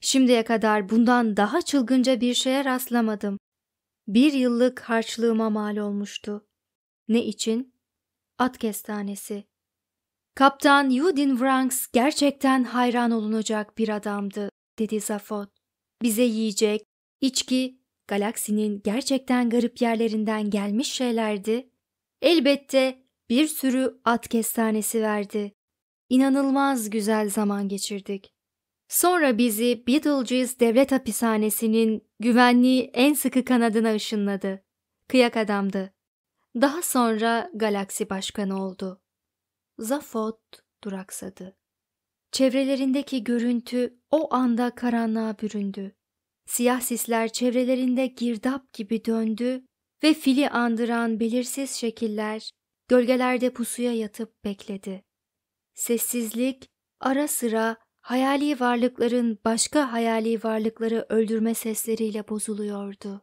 Şimdiye kadar bundan daha çılgınca bir şeye rastlamadım. Bir yıllık harçlığıma mal olmuştu. Ne için? At kestanesi. Kaptan Yudin Vranks gerçekten hayran olunacak bir adamdı, dedi Zafot. Bize yiyecek, içki galaksinin gerçekten garip yerlerinden gelmiş şeylerdi, elbette bir sürü at kestanesi verdi. İnanılmaz güzel zaman geçirdik. Sonra bizi Beetlejuice Devlet Hapishanesi'nin güvenliği en sıkı kanadına ışınladı. Kıyak adamdı. Daha sonra galaksi başkanı oldu. Zafot duraksadı. Çevrelerindeki görüntü o anda karanlığa büründü. Siyah sisler çevrelerinde girdap gibi döndü ve fili andıran belirsiz şekiller gölgelerde pusuya yatıp bekledi. Sessizlik ara sıra hayali varlıkların başka hayali varlıkları öldürme sesleriyle bozuluyordu.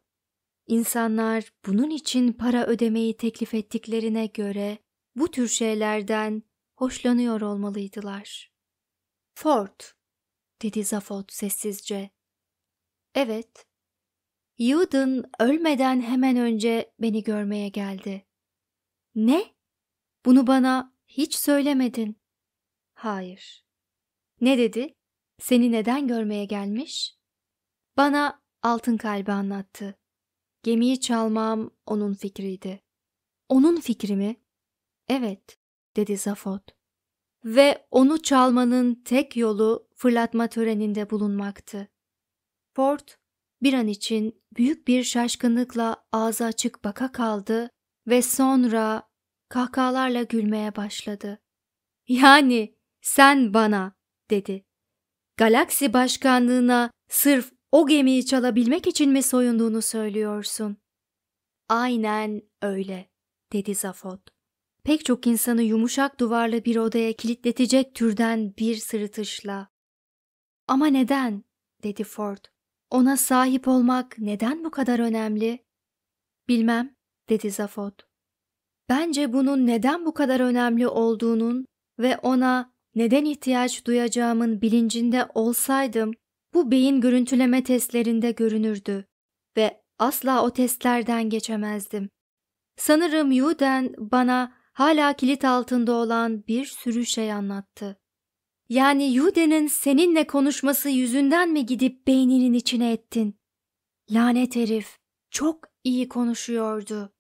İnsanlar bunun için para ödemeyi teklif ettiklerine göre bu tür şeylerden hoşlanıyor olmalıydılar. Ford, dedi Zafot sessizce. Evet. Yudun ölmeden hemen önce beni görmeye geldi. Ne? Bunu bana hiç söylemedin. Hayır. Ne dedi? Seni neden görmeye gelmiş? Bana altın kalbi anlattı. Gemiyi çalmam onun fikriydi. Onun fikri mi? Evet, dedi Zafot. Ve onu çalmanın tek yolu fırlatma töreninde bulunmaktı. Ford bir an için büyük bir şaşkınlıkla ağzı açık baka kaldı ve sonra kahkahalarla gülmeye başladı. Yani sen bana dedi. Galaksi başkanlığına sırf o gemiyi çalabilmek için mi soyunduğunu söylüyorsun? Aynen öyle dedi Zafot. Pek çok insanı yumuşak duvarlı bir odaya kilitletecek türden bir sırıtışla. Ama neden? dedi Ford. Ona sahip olmak neden bu kadar önemli? Bilmem, dedi Zafot. Bence bunun neden bu kadar önemli olduğunun ve ona neden ihtiyaç duyacağımın bilincinde olsaydım, bu beyin görüntüleme testlerinde görünürdü ve asla o testlerden geçemezdim. Sanırım Yuden bana hala kilit altında olan bir sürü şey anlattı yani Yude'nin seninle konuşması yüzünden mi gidip beyninin içine ettin? Lanet herif, çok iyi konuşuyordu.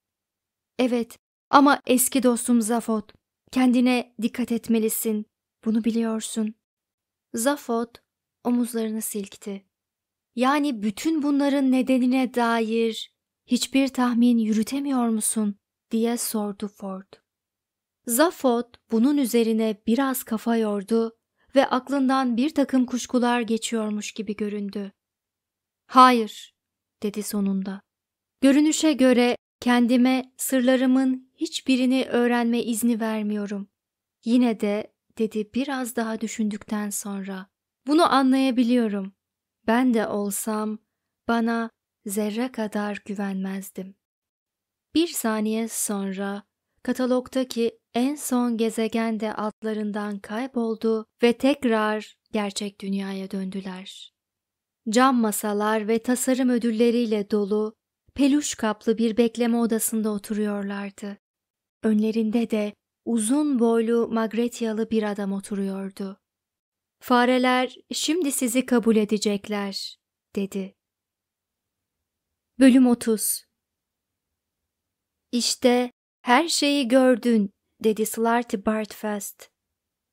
Evet ama eski dostum Zafot, kendine dikkat etmelisin, bunu biliyorsun. Zafot omuzlarını silkti. Yani bütün bunların nedenine dair hiçbir tahmin yürütemiyor musun? diye sordu Ford. Zafot bunun üzerine biraz kafa yordu ve aklından bir takım kuşkular geçiyormuş gibi göründü. Hayır, dedi sonunda. Görünüşe göre kendime sırlarımın hiçbirini öğrenme izni vermiyorum. Yine de, dedi biraz daha düşündükten sonra, bunu anlayabiliyorum. Ben de olsam bana zerre kadar güvenmezdim. Bir saniye sonra katalogdaki en son gezegende adlarından kayboldu ve tekrar gerçek dünyaya döndüler. Cam masalar ve tasarım ödülleriyle dolu, peluş kaplı bir bekleme odasında oturuyorlardı. Önlerinde de uzun boylu Magretyalı bir adam oturuyordu. Fareler şimdi sizi kabul edecekler, dedi. Bölüm 30 İşte her şeyi gördün dedi Slarty Bartfast.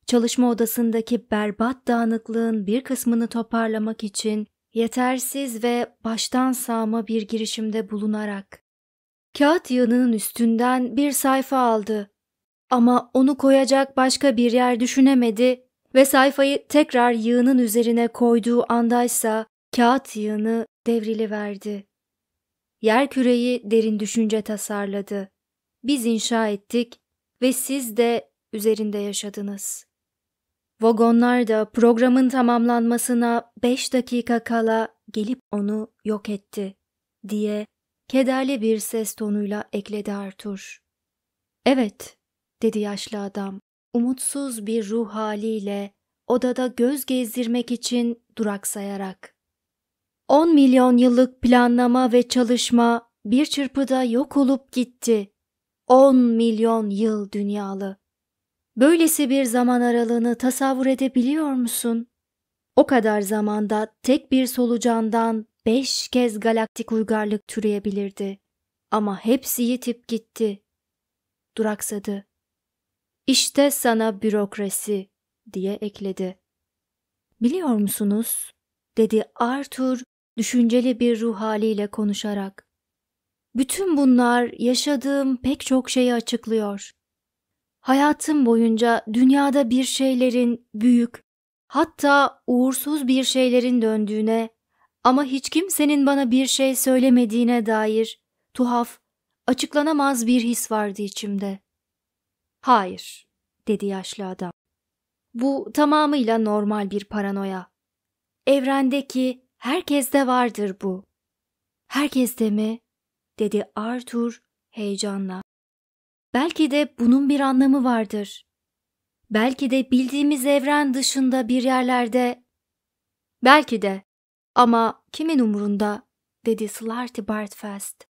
Çalışma odasındaki berbat dağınıklığın bir kısmını toparlamak için yetersiz ve baştan sağma bir girişimde bulunarak. Kağıt yığınının üstünden bir sayfa aldı ama onu koyacak başka bir yer düşünemedi ve sayfayı tekrar yığının üzerine koyduğu andaysa kağıt yığını devriliverdi. Yer küreyi derin düşünce tasarladı. Biz inşa ettik, ve siz de üzerinde yaşadınız. Vagonlar da programın tamamlanmasına beş dakika kala gelip onu yok etti diye kederli bir ses tonuyla ekledi Arthur. Evet, dedi yaşlı adam, umutsuz bir ruh haliyle odada göz gezdirmek için duraksayarak. On milyon yıllık planlama ve çalışma bir çırpıda yok olup gitti. 10 milyon yıl dünyalı. Böylesi bir zaman aralığını tasavvur edebiliyor musun? O kadar zamanda tek bir solucandan beş kez galaktik uygarlık türeyebilirdi. Ama hepsi yitip gitti. Duraksadı. İşte sana bürokrasi diye ekledi. Biliyor musunuz? dedi Arthur düşünceli bir ruh haliyle konuşarak. Bütün bunlar yaşadığım pek çok şeyi açıklıyor. Hayatım boyunca dünyada bir şeylerin büyük, hatta uğursuz bir şeylerin döndüğüne ama hiç kimsenin bana bir şey söylemediğine dair tuhaf, açıklanamaz bir his vardı içimde. Hayır, dedi yaşlı adam. Bu tamamıyla normal bir paranoya. Evrendeki herkeste vardır bu. Herkeste mi? dedi Arthur heyecanla. Belki de bunun bir anlamı vardır. Belki de bildiğimiz evren dışında bir yerlerde... Belki de ama kimin umurunda dedi Slarty Bartfast.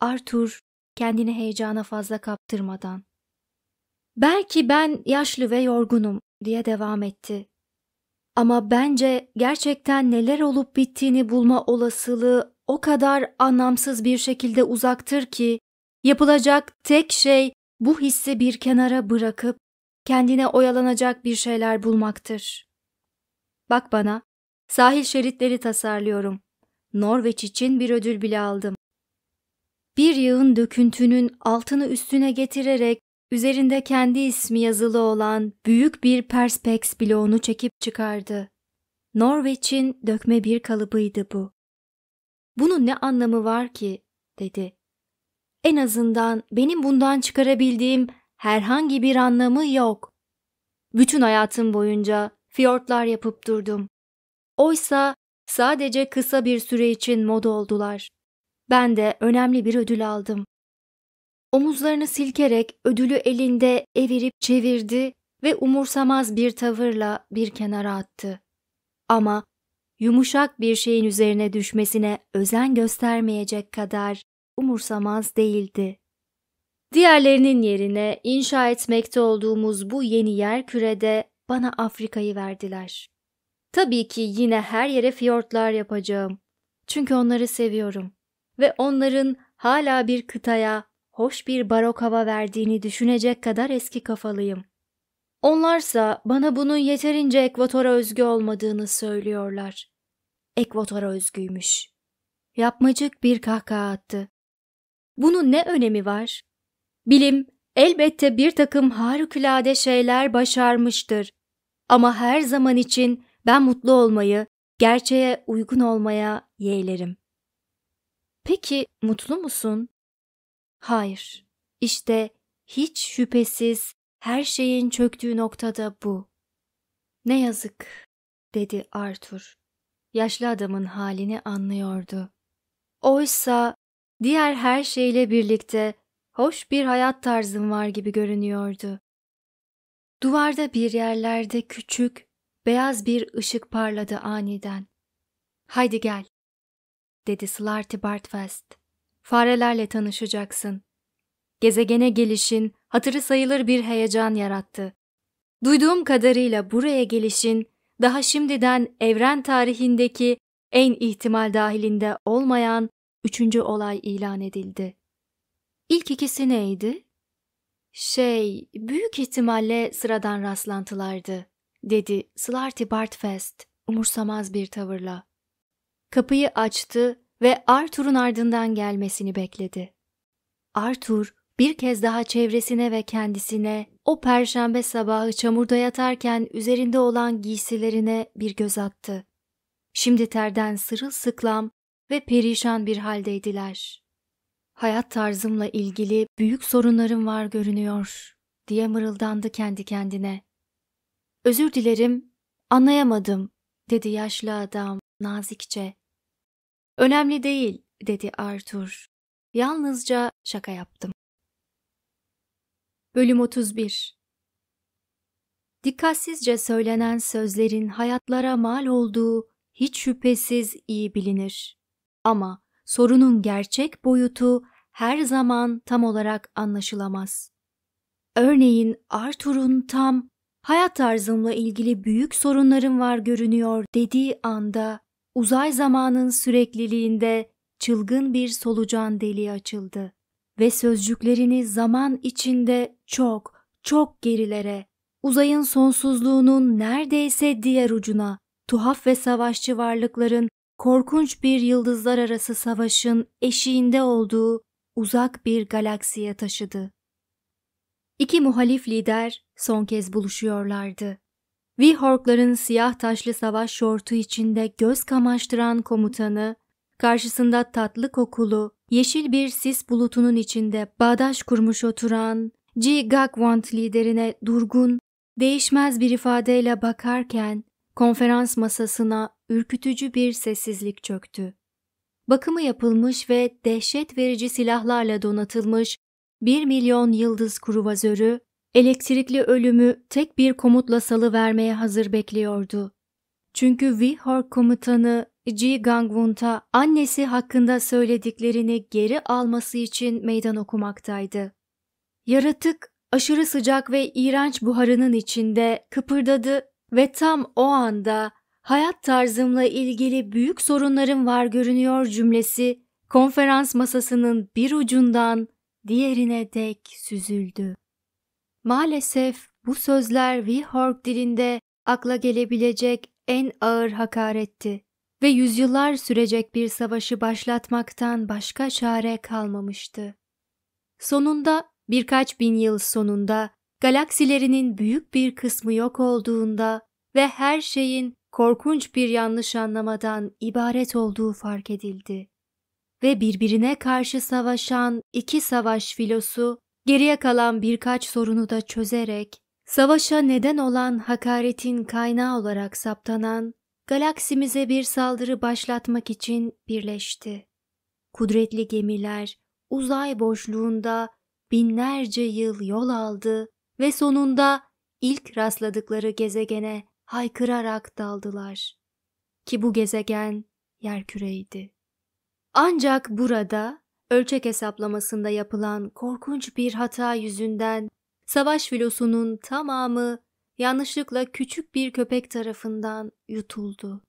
Arthur kendini heyecana fazla kaptırmadan. Belki ben yaşlı ve yorgunum diye devam etti. Ama bence gerçekten neler olup bittiğini bulma olasılığı o kadar anlamsız bir şekilde uzaktır ki yapılacak tek şey bu hissi bir kenara bırakıp kendine oyalanacak bir şeyler bulmaktır. Bak bana, sahil şeritleri tasarlıyorum. Norveç için bir ödül bile aldım. Bir yığın döküntünün altını üstüne getirerek üzerinde kendi ismi yazılı olan büyük bir perspex bloğunu çekip çıkardı. Norveç'in dökme bir kalıbıydı bu. Bunun ne anlamı var ki? dedi. En azından benim bundan çıkarabildiğim herhangi bir anlamı yok. Bütün hayatım boyunca fiyortlar yapıp durdum. Oysa sadece kısa bir süre için moda oldular. Ben de önemli bir ödül aldım. Omuzlarını silkerek ödülü elinde evirip çevirdi ve umursamaz bir tavırla bir kenara attı. Ama yumuşak bir şeyin üzerine düşmesine özen göstermeyecek kadar umursamaz değildi. Diğerlerinin yerine inşa etmekte olduğumuz bu yeni yer kürede bana Afrika'yı verdiler. Tabii ki yine her yere fiyortlar yapacağım. Çünkü onları seviyorum ve onların hala bir kıtaya hoş bir barok hava verdiğini düşünecek kadar eski kafalıyım. Onlarsa bana bunun yeterince ekvatora özgü olmadığını söylüyorlar. Ekvatora özgüymüş. Yapmacık bir kahkaha attı. Bunun ne önemi var? Bilim elbette bir takım harikulade şeyler başarmıştır. Ama her zaman için ben mutlu olmayı, gerçeğe uygun olmaya yeğlerim. Peki mutlu musun? Hayır. İşte hiç şüphesiz her şeyin çöktüğü noktada bu. Ne yazık, dedi Arthur. Yaşlı adamın halini anlıyordu. Oysa diğer her şeyle birlikte hoş bir hayat tarzım var gibi görünüyordu. Duvarda bir yerlerde küçük, beyaz bir ışık parladı aniden. Haydi gel, dedi Slarty Bartfast. Farelerle tanışacaksın. Gezegene gelişin hatırı sayılır bir heyecan yarattı. Duyduğum kadarıyla buraya gelişin daha şimdiden evren tarihindeki en ihtimal dahilinde olmayan üçüncü olay ilan edildi. İlk ikisi neydi? Şey, büyük ihtimalle sıradan rastlantılardı, dedi Slarty Bartfest umursamaz bir tavırla. Kapıyı açtı ve Arthur'un ardından gelmesini bekledi. Arthur bir kez daha çevresine ve kendisine o perşembe sabahı çamurda yatarken üzerinde olan giysilerine bir göz attı. Şimdi terden sırılsıklam ve perişan bir haldeydiler. Hayat tarzımla ilgili büyük sorunlarım var görünüyor diye mırıldandı kendi kendine. Özür dilerim, anlayamadım dedi yaşlı adam nazikçe. Önemli değil dedi Arthur. Yalnızca şaka yaptım. Bölüm 31 Dikkatsizce söylenen sözlerin hayatlara mal olduğu hiç şüphesiz iyi bilinir. Ama sorunun gerçek boyutu her zaman tam olarak anlaşılamaz. Örneğin Arthur'un tam hayat tarzımla ilgili büyük sorunlarım var görünüyor dediği anda uzay zamanın sürekliliğinde çılgın bir solucan deliği açıldı ve sözcüklerini zaman içinde çok, çok gerilere, uzayın sonsuzluğunun neredeyse diğer ucuna, tuhaf ve savaşçı varlıkların korkunç bir yıldızlar arası savaşın eşiğinde olduğu uzak bir galaksiye taşıdı. İki muhalif lider son kez buluşuyorlardı. Vihorkların siyah taşlı savaş şortu içinde göz kamaştıran komutanı, karşısında tatlı kokulu, yeşil bir sis bulutunun içinde bağdaş kurmuş oturan Ji Gagwant liderine durgun, değişmez bir ifadeyle bakarken konferans masasına ürkütücü bir sessizlik çöktü. Bakımı yapılmış ve dehşet verici silahlarla donatılmış 1 milyon yıldız kuruvazörü, elektrikli ölümü tek bir komutla salıvermeye hazır bekliyordu. Çünkü Vihor komutanı Ji Gangwon'ta annesi hakkında söylediklerini geri alması için meydan okumaktaydı. Yaratık aşırı sıcak ve iğrenç buharının içinde kıpırdadı ve tam o anda hayat tarzımla ilgili büyük sorunların var görünüyor cümlesi konferans masasının bir ucundan diğerine dek süzüldü. Maalesef bu sözler Vihorg dilinde akla gelebilecek en ağır hakaretti ve yüzyıllar sürecek bir savaşı başlatmaktan başka çare kalmamıştı. Sonunda birkaç bin yıl sonunda galaksilerinin büyük bir kısmı yok olduğunda ve her şeyin korkunç bir yanlış anlamadan ibaret olduğu fark edildi. Ve birbirine karşı savaşan iki savaş filosu geriye kalan birkaç sorunu da çözerek savaşa neden olan hakaretin kaynağı olarak saptanan galaksimize bir saldırı başlatmak için birleşti. Kudretli gemiler uzay boşluğunda binlerce yıl yol aldı ve sonunda ilk rastladıkları gezegene haykırarak daldılar. Ki bu gezegen yerküreydi. Ancak burada ölçek hesaplamasında yapılan korkunç bir hata yüzünden savaş filosunun tamamı yanlışlıkla küçük bir köpek tarafından yutuldu.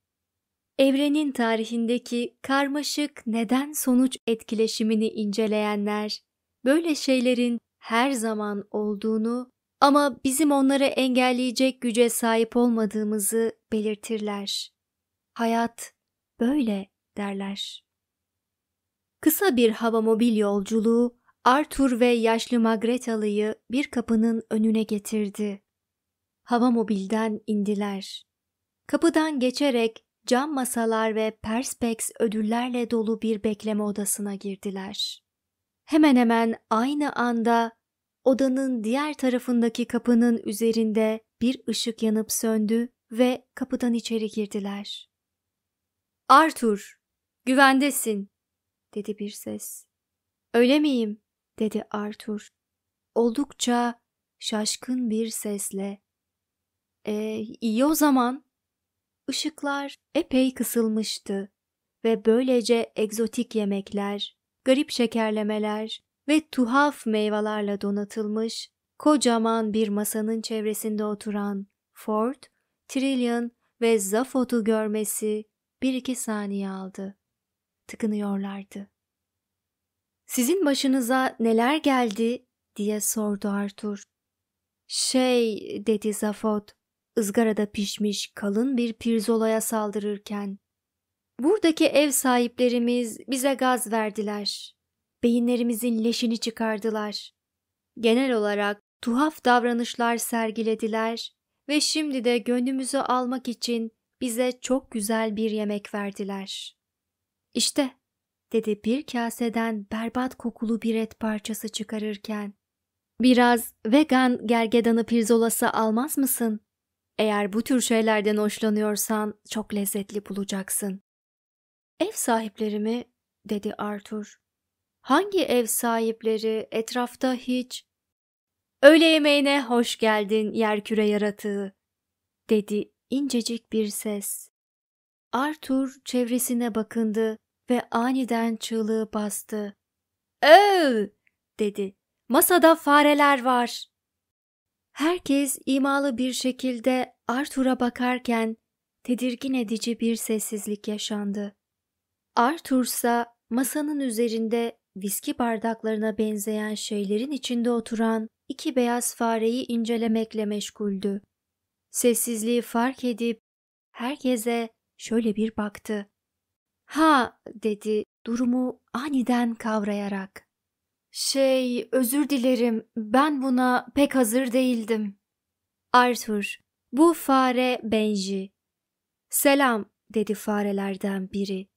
Evrenin tarihindeki karmaşık neden sonuç etkileşimini inceleyenler böyle şeylerin her zaman olduğunu ama bizim onları engelleyecek güce sahip olmadığımızı belirtirler. Hayat böyle derler. Kısa bir hava havamobil yolculuğu Arthur ve yaşlı Magretalı'yı bir kapının önüne getirdi hava mobilden indiler. Kapıdan geçerek cam masalar ve perspex ödüllerle dolu bir bekleme odasına girdiler. Hemen hemen aynı anda odanın diğer tarafındaki kapının üzerinde bir ışık yanıp söndü ve kapıdan içeri girdiler. Arthur, güvendesin, dedi bir ses. Öyle miyim? dedi Arthur. Oldukça şaşkın bir sesle. E, iyi o zaman. Işıklar epey kısılmıştı ve böylece egzotik yemekler, garip şekerlemeler ve tuhaf meyvelerle donatılmış kocaman bir masanın çevresinde oturan Ford, Trillian ve Zafot'u görmesi bir iki saniye aldı. Tıkınıyorlardı. Sizin başınıza neler geldi diye sordu Arthur. Şey dedi Zafot, ızgarada pişmiş kalın bir pirzolaya saldırırken buradaki ev sahiplerimiz bize gaz verdiler. Beyinlerimizin leşini çıkardılar. Genel olarak tuhaf davranışlar sergilediler ve şimdi de gönlümüzü almak için bize çok güzel bir yemek verdiler. İşte, dedi bir kaseden berbat kokulu bir et parçası çıkarırken. Biraz vegan gergedanı pirzolası almaz mısın? Eğer bu tür şeylerden hoşlanıyorsan çok lezzetli bulacaksın. Ev sahiplerimi, dedi Arthur. Hangi ev sahipleri etrafta hiç? Öğle yemeğine hoş geldin yerküre yaratığı, dedi incecik bir ses. Arthur çevresine bakındı ve aniden çığlığı bastı. Öv! dedi. Masada fareler var. Herkes imalı bir şekilde Arthur'a bakarken tedirgin edici bir sessizlik yaşandı. Arthur ise masanın üzerinde viski bardaklarına benzeyen şeylerin içinde oturan iki beyaz fareyi incelemekle meşguldü. Sessizliği fark edip herkese şöyle bir baktı. Ha dedi durumu aniden kavrayarak. Şey, özür dilerim. Ben buna pek hazır değildim. Arthur, bu fare Benji. Selam, dedi farelerden biri.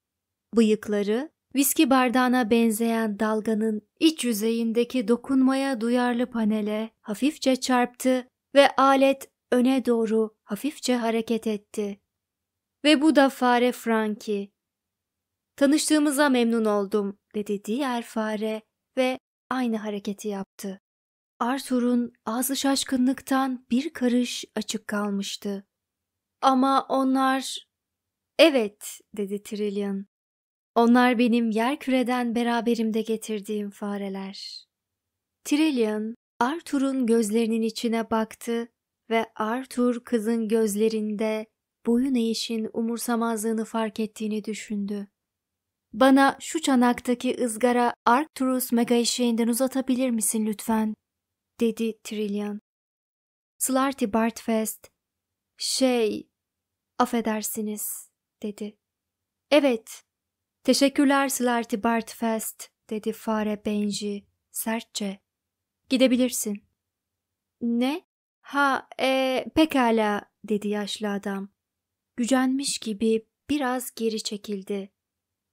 Bıyıkları, viski bardağına benzeyen dalganın iç yüzeyindeki dokunmaya duyarlı panele hafifçe çarptı ve alet öne doğru hafifçe hareket etti. Ve bu da fare Frankie. Tanıştığımıza memnun oldum, dedi diğer fare ve aynı hareketi yaptı. Arthur'un ağzı şaşkınlıktan bir karış açık kalmıştı. Ama onlar... Evet, dedi Trillian. Onlar benim yer küreden beraberimde getirdiğim fareler. Trillian, Arthur'un gözlerinin içine baktı ve Arthur kızın gözlerinde boyun eğişin umursamazlığını fark ettiğini düşündü. Bana şu çanaktaki ızgara Arcturus mega eşeğinden uzatabilir misin lütfen? dedi Trillian. Slarty Bartfest, şey, affedersiniz, dedi. Evet, teşekkürler Slarty Bartfest, dedi fare Benji, sertçe. Gidebilirsin. Ne? Ha, e, pekala, dedi yaşlı adam. Gücenmiş gibi biraz geri çekildi.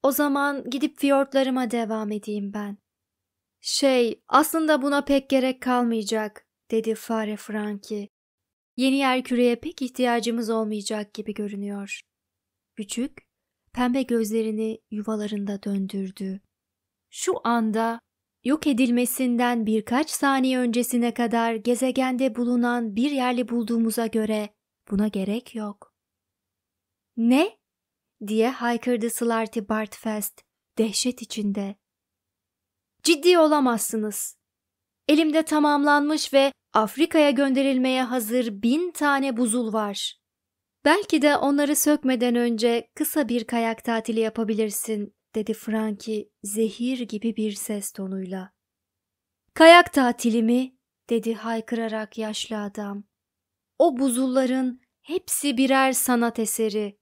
O zaman gidip fiyortlarıma devam edeyim ben. Şey, aslında buna pek gerek kalmayacak, dedi fare Franki. Yeni yer küreye pek ihtiyacımız olmayacak gibi görünüyor. Küçük, pembe gözlerini yuvalarında döndürdü. Şu anda yok edilmesinden birkaç saniye öncesine kadar gezegende bulunan bir yerli bulduğumuza göre buna gerek yok. Ne? diye haykırdı Slarty Bartfest dehşet içinde. Ciddi olamazsınız. Elimde tamamlanmış ve Afrika'ya gönderilmeye hazır bin tane buzul var. Belki de onları sökmeden önce kısa bir kayak tatili yapabilirsin, dedi Franki, zehir gibi bir ses tonuyla. Kayak tatili mi? dedi haykırarak yaşlı adam. O buzulların hepsi birer sanat eseri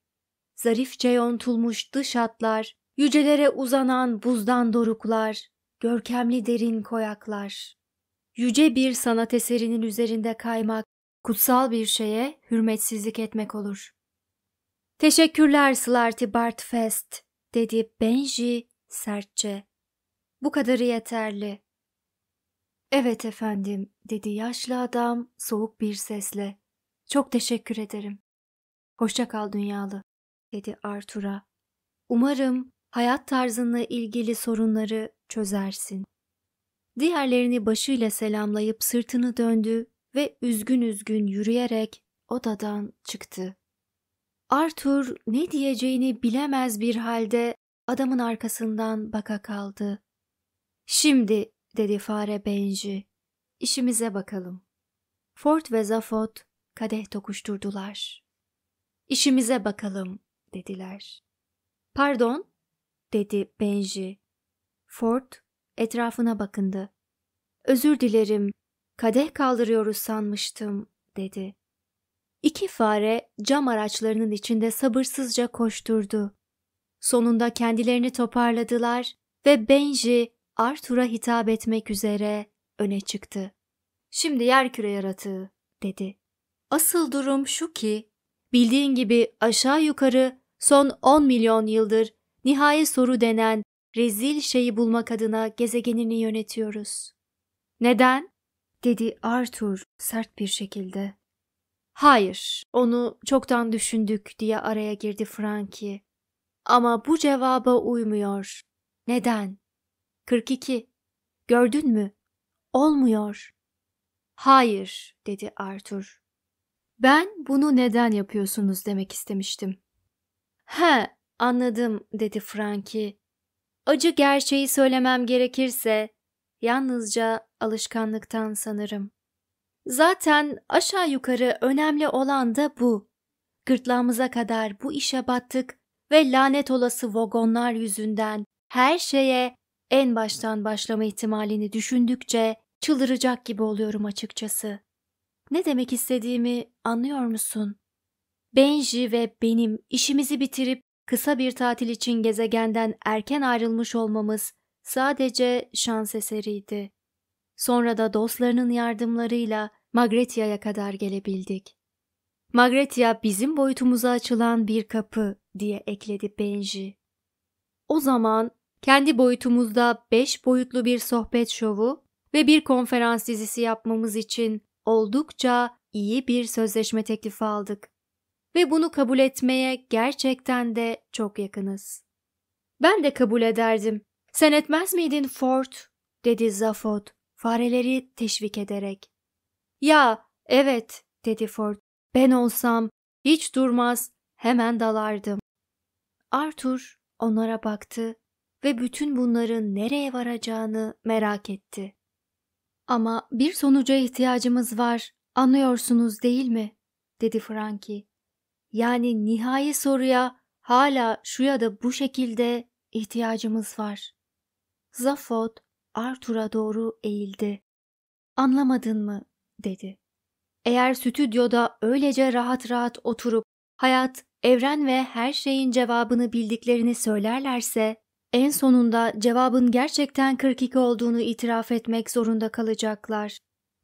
zarifçe yontulmuş dış hatlar, yücelere uzanan buzdan doruklar, görkemli derin koyaklar. Yüce bir sanat eserinin üzerinde kaymak, kutsal bir şeye hürmetsizlik etmek olur. Teşekkürler Slarty Bartfest, dedi Benji sertçe. Bu kadarı yeterli. Evet efendim, dedi yaşlı adam soğuk bir sesle. Çok teşekkür ederim. Hoşça kal dünyalı dedi Artur'a. Umarım hayat tarzınla ilgili sorunları çözersin. Diğerlerini başıyla selamlayıp sırtını döndü ve üzgün üzgün yürüyerek odadan çıktı. Arthur ne diyeceğini bilemez bir halde adamın arkasından baka kaldı. Şimdi dedi fare Benji. İşimize bakalım. Ford ve Zafot kadeh tokuşturdular. İşimize bakalım dediler. Pardon, dedi Benji. Ford etrafına bakındı. Özür dilerim, kadeh kaldırıyoruz sanmıştım, dedi. İki fare cam araçlarının içinde sabırsızca koşturdu. Sonunda kendilerini toparladılar ve Benji Arthur'a hitap etmek üzere öne çıktı. Şimdi yer yerküre yaratığı, dedi. Asıl durum şu ki Bildiğin gibi aşağı yukarı son 10 milyon yıldır nihai soru denen rezil şeyi bulmak adına gezegenini yönetiyoruz. Neden? dedi Arthur sert bir şekilde. Hayır, onu çoktan düşündük diye araya girdi Frankie. Ama bu cevaba uymuyor. Neden? 42. Gördün mü? Olmuyor. Hayır, dedi Arthur. Ben bunu neden yapıyorsunuz demek istemiştim. He, anladım dedi Frankie. Acı gerçeği söylemem gerekirse yalnızca alışkanlıktan sanırım. Zaten aşağı yukarı önemli olan da bu. Gırtlağımıza kadar bu işe battık ve lanet olası vagonlar yüzünden her şeye en baştan başlama ihtimalini düşündükçe çıldıracak gibi oluyorum açıkçası. Ne demek istediğimi anlıyor musun? Benji ve benim işimizi bitirip kısa bir tatil için gezegenden erken ayrılmış olmamız sadece şans eseriydi. Sonra da dostlarının yardımlarıyla Magretia'ya kadar gelebildik. Magretia bizim boyutumuza açılan bir kapı diye ekledi Benji. O zaman kendi boyutumuzda beş boyutlu bir sohbet şovu ve bir konferans dizisi yapmamız için oldukça iyi bir sözleşme teklifi aldık ve bunu kabul etmeye gerçekten de çok yakınız. Ben de kabul ederdim. Sen etmez miydin Ford? dedi Zafot fareleri teşvik ederek. Ya evet dedi Ford. Ben olsam hiç durmaz hemen dalardım. Arthur onlara baktı ve bütün bunların nereye varacağını merak etti. Ama bir sonuca ihtiyacımız var, anlıyorsunuz değil mi? dedi Frankie. Yani nihai soruya hala şu ya da bu şekilde ihtiyacımız var. Zafot Arthur'a doğru eğildi. Anlamadın mı? dedi. Eğer stüdyoda öylece rahat rahat oturup hayat, evren ve her şeyin cevabını bildiklerini söylerlerse en sonunda cevabın gerçekten 42 olduğunu itiraf etmek zorunda kalacaklar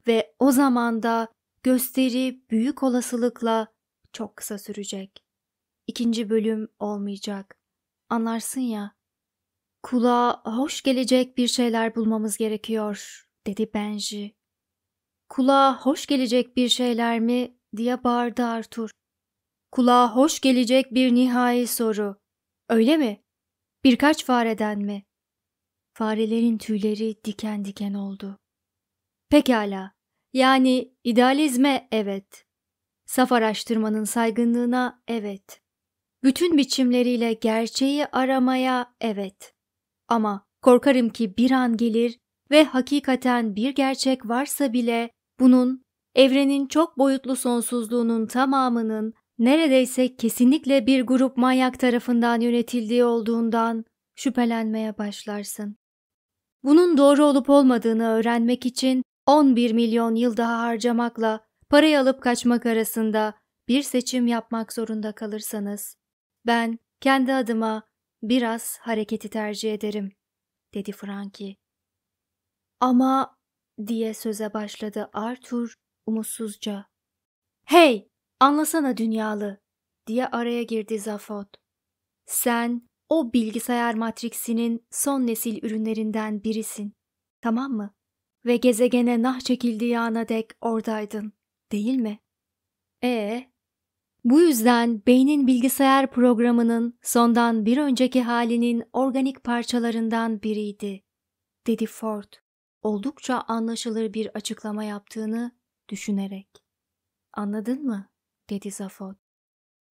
ve o zaman da gösteri büyük olasılıkla çok kısa sürecek. İkinci bölüm olmayacak. Anlarsın ya. Kulağa hoş gelecek bir şeyler bulmamız gerekiyor, dedi Benji. Kulağa hoş gelecek bir şeyler mi diye bağırdı Arthur. Kulağa hoş gelecek bir nihai soru. Öyle mi? Birkaç fareden mi? Farelerin tüyleri diken diken oldu. Pekala, yani idealizme evet. Saf araştırmanın saygınlığına evet. Bütün biçimleriyle gerçeği aramaya evet. Ama korkarım ki bir an gelir ve hakikaten bir gerçek varsa bile bunun evrenin çok boyutlu sonsuzluğunun tamamının neredeyse kesinlikle bir grup manyak tarafından yönetildiği olduğundan şüphelenmeye başlarsın. Bunun doğru olup olmadığını öğrenmek için 11 milyon yıl daha harcamakla parayı alıp kaçmak arasında bir seçim yapmak zorunda kalırsanız, ben kendi adıma biraz hareketi tercih ederim, dedi Frankie. Ama diye söze başladı Arthur umutsuzca. Hey, Anlasana dünyalı diye araya girdi Zafot. Sen o bilgisayar matriksinin son nesil ürünlerinden birisin. Tamam mı? Ve gezegene nah çekildiği ana dek oradaydın. Değil mi? Ee, bu yüzden beynin bilgisayar programının sondan bir önceki halinin organik parçalarından biriydi, dedi Ford, oldukça anlaşılır bir açıklama yaptığını düşünerek. Anladın mı? dedi Zafon.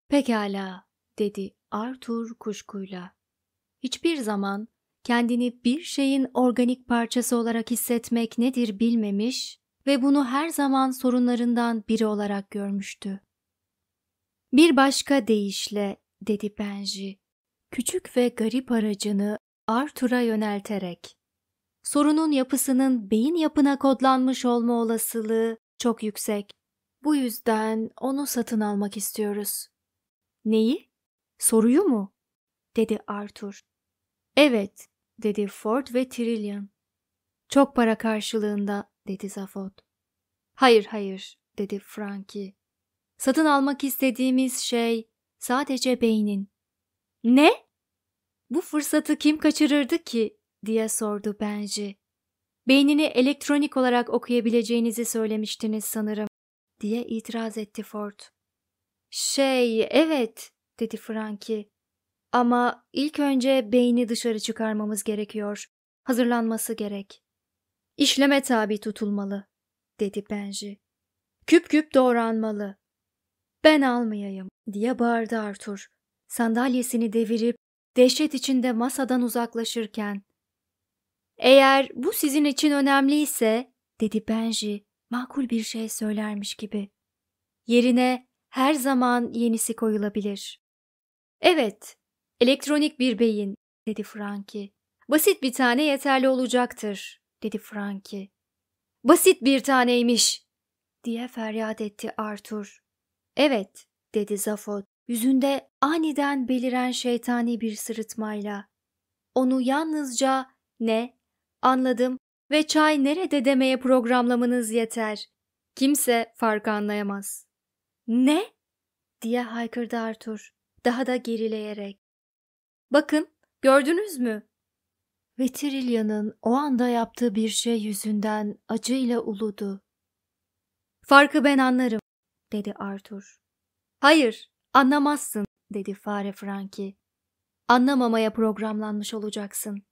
Pekala, dedi Arthur kuşkuyla. Hiçbir zaman kendini bir şeyin organik parçası olarak hissetmek nedir bilmemiş ve bunu her zaman sorunlarından biri olarak görmüştü. Bir başka deyişle, dedi Benji, küçük ve garip aracını Arthur'a yönelterek. Sorunun yapısının beyin yapına kodlanmış olma olasılığı çok yüksek bu yüzden onu satın almak istiyoruz. Neyi? Soruyu mu? dedi Arthur. Evet, dedi Ford ve Trillian. Çok para karşılığında, dedi Zafod. Hayır, hayır, dedi Frankie. Satın almak istediğimiz şey sadece beynin. Ne? Bu fırsatı kim kaçırırdı ki? diye sordu Benji. Beynini elektronik olarak okuyabileceğinizi söylemiştiniz sanırım diye itiraz etti Ford. Şey, evet, dedi Franki. Ama ilk önce beyni dışarı çıkarmamız gerekiyor. Hazırlanması gerek. İşleme tabi tutulmalı, dedi Benji. Küp küp doğranmalı. Ben almayayım, diye bağırdı Arthur. Sandalyesini devirip dehşet içinde masadan uzaklaşırken. Eğer bu sizin için önemliyse, dedi Benji, makul bir şey söylermiş gibi. Yerine her zaman yenisi koyulabilir. Evet, elektronik bir beyin, dedi Frankie. Basit bir tane yeterli olacaktır, dedi Frankie. Basit bir taneymiş, diye feryat etti Arthur. Evet, dedi Zafot, yüzünde aniden beliren şeytani bir sırıtmayla. Onu yalnızca ne, anladım, ve çay nerede demeye programlamanız yeter. Kimse farkı anlayamaz. Ne? diye haykırdı Arthur daha da gerileyerek. Bakın gördünüz mü? Veterilya'nın o anda yaptığı bir şey yüzünden acıyla uludu. Farkı ben anlarım, dedi Arthur. Hayır, anlamazsın, dedi fare Frankie. Anlamamaya programlanmış olacaksın.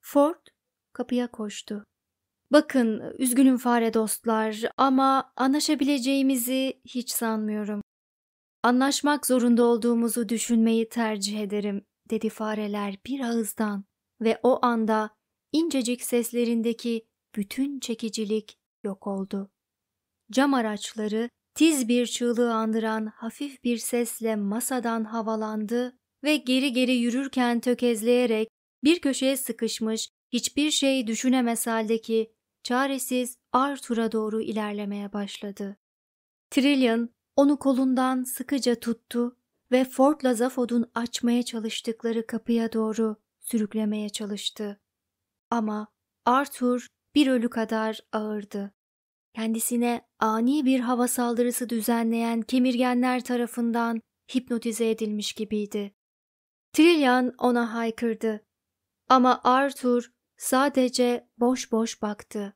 Ford kapıya koştu. Bakın üzgünüm fare dostlar ama anlaşabileceğimizi hiç sanmıyorum. Anlaşmak zorunda olduğumuzu düşünmeyi tercih ederim dedi fareler bir ağızdan ve o anda incecik seslerindeki bütün çekicilik yok oldu. Cam araçları tiz bir çığlığı andıran hafif bir sesle masadan havalandı ve geri geri yürürken tökezleyerek bir köşeye sıkışmış hiçbir şey düşünemez haldeki çaresiz Arthur'a doğru ilerlemeye başladı. Trillian onu kolundan sıkıca tuttu ve Ford'la Zaphod açmaya çalıştıkları kapıya doğru sürüklemeye çalıştı. Ama Arthur bir ölü kadar ağırdı. Kendisine ani bir hava saldırısı düzenleyen kemirgenler tarafından hipnotize edilmiş gibiydi. Trillian ona haykırdı. Ama Arthur Sadece boş boş baktı.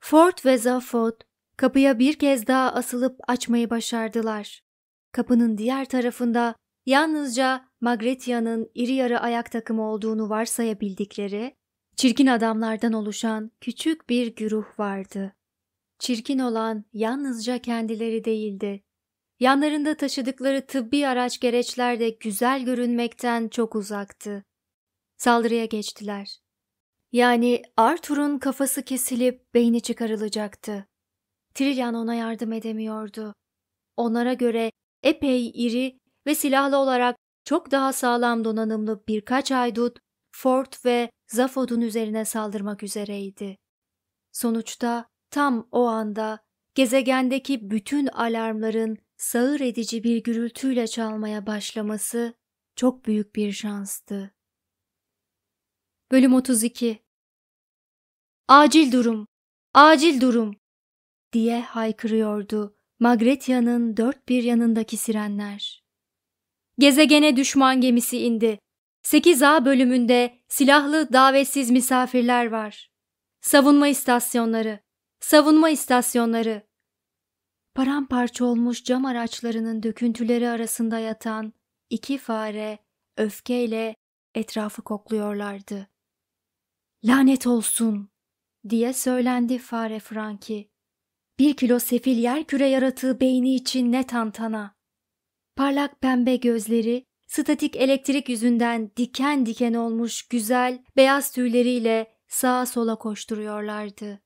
Ford ve Zafod kapıya bir kez daha asılıp açmayı başardılar. Kapının diğer tarafında yalnızca Magretia'nın iri yarı ayak takımı olduğunu varsayabildikleri, çirkin adamlardan oluşan küçük bir güruh vardı. Çirkin olan yalnızca kendileri değildi. Yanlarında taşıdıkları tıbbi araç gereçler de güzel görünmekten çok uzaktı. Saldırıya geçtiler. Yani Arthur'un kafası kesilip beyni çıkarılacaktı. Trillian ona yardım edemiyordu. Onlara göre epey iri ve silahlı olarak çok daha sağlam donanımlı birkaç aydut Fort ve Zafod'un üzerine saldırmak üzereydi. Sonuçta tam o anda gezegendeki bütün alarmların sağır edici bir gürültüyle çalmaya başlaması çok büyük bir şanstı. Bölüm 32 Acil durum, acil durum diye haykırıyordu Magretia'nın dört bir yanındaki sirenler. Gezegene düşman gemisi indi. 8A bölümünde silahlı davetsiz misafirler var. Savunma istasyonları, savunma istasyonları. Paramparça olmuş cam araçlarının döküntüleri arasında yatan iki fare öfkeyle etrafı kokluyorlardı. Lanet olsun! diye söylendi fare Franki. Bir kilo sefil yer küre yaratığı beyni için ne tantana. Parlak pembe gözleri, statik elektrik yüzünden diken diken olmuş güzel beyaz tüyleriyle sağa sola koşturuyorlardı.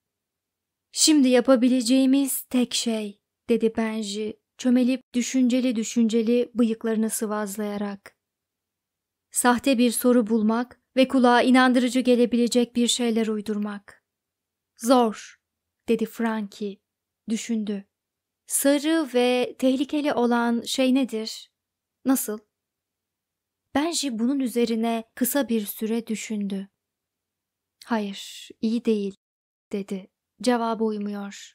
Şimdi yapabileceğimiz tek şey, dedi Benji, çömelip düşünceli düşünceli bıyıklarını sıvazlayarak. Sahte bir soru bulmak ve kulağa inandırıcı gelebilecek bir şeyler uydurmak. Zor, dedi Frankie. Düşündü. Sarı ve tehlikeli olan şey nedir? Nasıl? Benji bunun üzerine kısa bir süre düşündü. Hayır, iyi değil, dedi. Cevabı uymuyor.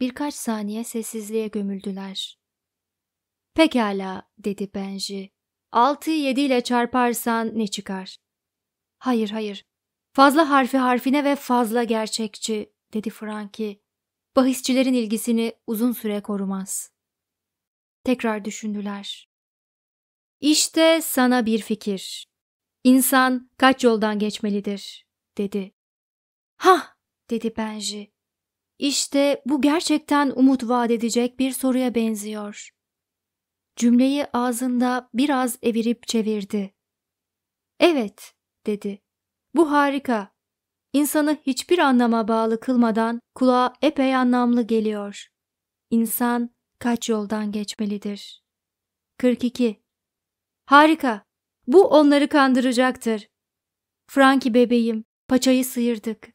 Birkaç saniye sessizliğe gömüldüler. Pekala, dedi Benji. Altı yedi ile çarparsan ne çıkar? Hayır, hayır, Fazla harfi harfine ve fazla gerçekçi, dedi Franki. Bahisçilerin ilgisini uzun süre korumaz. Tekrar düşündüler. İşte sana bir fikir. İnsan kaç yoldan geçmelidir, dedi. Ha dedi Benji. İşte bu gerçekten umut vaat edecek bir soruya benziyor. Cümleyi ağzında biraz evirip çevirdi. Evet, dedi. Bu harika. İnsanı hiçbir anlama bağlı kılmadan kulağa epey anlamlı geliyor. İnsan kaç yoldan geçmelidir? 42. Harika. Bu onları kandıracaktır. Franki bebeğim, paçayı sıyırdık.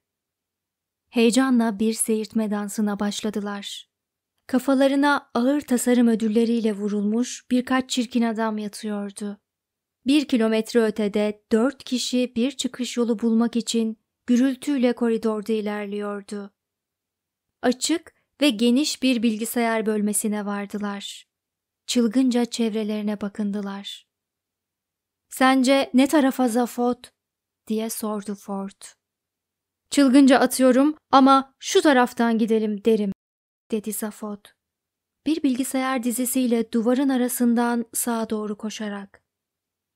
Heyecanla bir seyirtme dansına başladılar. Kafalarına ağır tasarım ödülleriyle vurulmuş birkaç çirkin adam yatıyordu. Bir kilometre ötede dört kişi bir çıkış yolu bulmak için gürültüyle koridorda ilerliyordu. Açık ve geniş bir bilgisayar bölmesine vardılar. Çılgınca çevrelerine bakındılar. Sence ne tarafa Zafot? diye sordu Ford. Çılgınca atıyorum ama şu taraftan gidelim derim, dedi Zafot. Bir bilgisayar dizisiyle duvarın arasından sağa doğru koşarak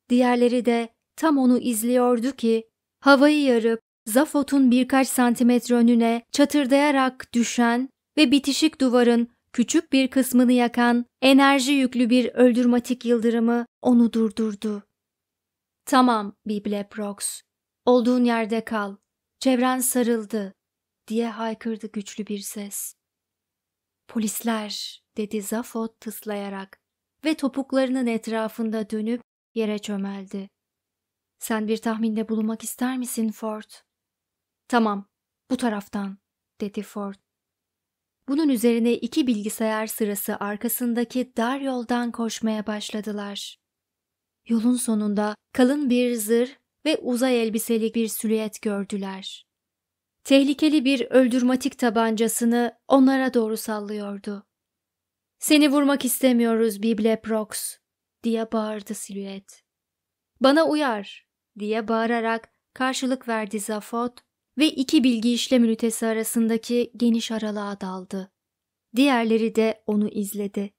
diğerleri de tam onu izliyordu ki havayı yarıp Zafot'un birkaç santimetre önüne çatırdayarak düşen ve bitişik duvarın küçük bir kısmını yakan enerji yüklü bir öldürmatik yıldırımı onu durdurdu. Tamam Biblep Rox, olduğun yerde kal, çevren sarıldı diye haykırdı güçlü bir ses. Polisler dedi Zafot tıslayarak ve topuklarının etrafında dönüp yere çömeldi. Sen bir tahminde bulunmak ister misin Ford? Tamam, bu taraftan, dedi Ford. Bunun üzerine iki bilgisayar sırası arkasındaki dar yoldan koşmaya başladılar. Yolun sonunda kalın bir zırh ve uzay elbiseli bir silüet gördüler. Tehlikeli bir öldürmatik tabancasını onlara doğru sallıyordu. Seni vurmak istemiyoruz Bible Prox, diye bağırdı silüet. Bana uyar diye bağırarak karşılık verdi Zafot ve iki bilgi işlem ünitesi arasındaki geniş aralığa daldı. Diğerleri de onu izledi.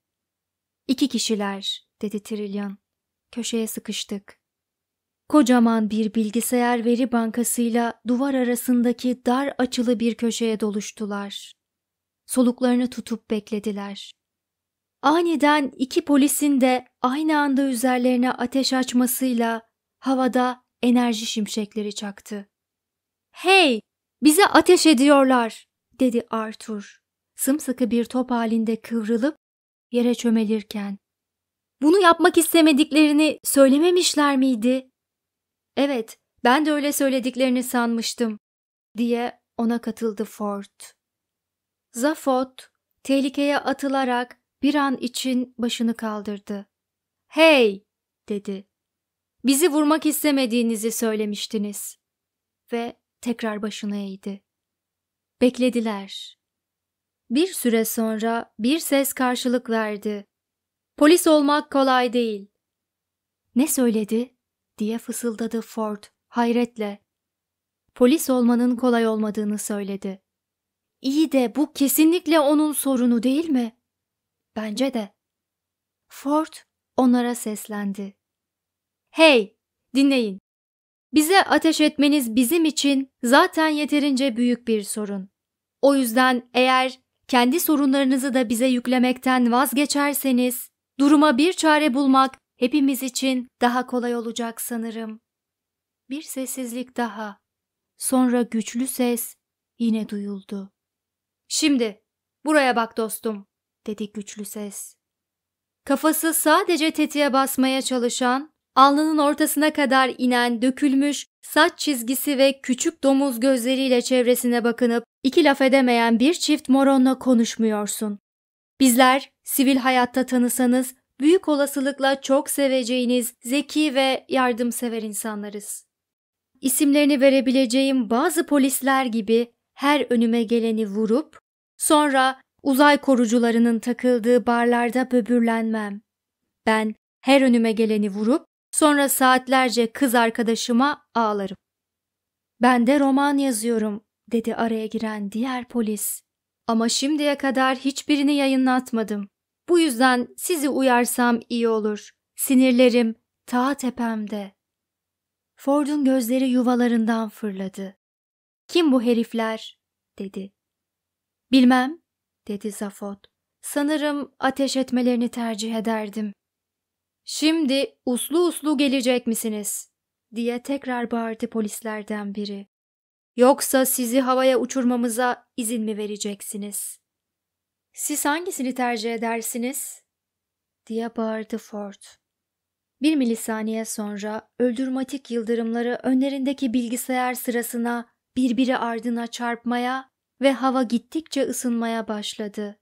İki kişiler dedi Trilyan. Köşeye sıkıştık. Kocaman bir bilgisayar veri bankasıyla duvar arasındaki dar açılı bir köşeye doluştular. Soluklarını tutup beklediler. Aniden iki polisin de aynı anda üzerlerine ateş açmasıyla havada enerji şimşekleri çaktı. ''Hey, bize ateş ediyorlar!'' dedi Arthur, sımsıkı bir top halinde kıvrılıp yere çömelirken. ''Bunu yapmak istemediklerini söylememişler miydi?'' ''Evet, ben de öyle söylediklerini sanmıştım.'' diye ona katıldı Ford. Zafot, tehlikeye atılarak bir an için başını kaldırdı. Hey! dedi. Bizi vurmak istemediğinizi söylemiştiniz. Ve tekrar başını eğdi. Beklediler. Bir süre sonra bir ses karşılık verdi. Polis olmak kolay değil. Ne söyledi? diye fısıldadı Ford hayretle. Polis olmanın kolay olmadığını söyledi. İyi de bu kesinlikle onun sorunu değil mi? Bence de. Ford onlara seslendi. Hey, dinleyin. Bize ateş etmeniz bizim için zaten yeterince büyük bir sorun. O yüzden eğer kendi sorunlarınızı da bize yüklemekten vazgeçerseniz, duruma bir çare bulmak hepimiz için daha kolay olacak sanırım. Bir sessizlik daha. Sonra güçlü ses yine duyuldu. Şimdi buraya bak dostum dedi güçlü ses. Kafası sadece tetiğe basmaya çalışan, alnının ortasına kadar inen dökülmüş saç çizgisi ve küçük domuz gözleriyle çevresine bakınıp iki laf edemeyen bir çift moronla konuşmuyorsun. Bizler sivil hayatta tanısanız büyük olasılıkla çok seveceğiniz zeki ve yardımsever insanlarız. İsimlerini verebileceğim bazı polisler gibi her önüme geleni vurup sonra Uzay korucularının takıldığı barlarda böbürlenmem. Ben her önüme geleni vurup sonra saatlerce kız arkadaşıma ağlarım. Ben de roman yazıyorum dedi araya giren diğer polis. Ama şimdiye kadar hiçbirini yayınlatmadım. Bu yüzden sizi uyarsam iyi olur. Sinirlerim ta tepemde. Ford'un gözleri yuvalarından fırladı. Kim bu herifler? dedi. Bilmem dedi Zafot. Sanırım ateş etmelerini tercih ederdim. Şimdi uslu uslu gelecek misiniz? diye tekrar bağırdı polislerden biri. Yoksa sizi havaya uçurmamıza izin mi vereceksiniz? Siz hangisini tercih edersiniz? diye bağırdı Ford. Bir milisaniye sonra öldürmatik yıldırımları önlerindeki bilgisayar sırasına birbiri ardına çarpmaya ve hava gittikçe ısınmaya başladı.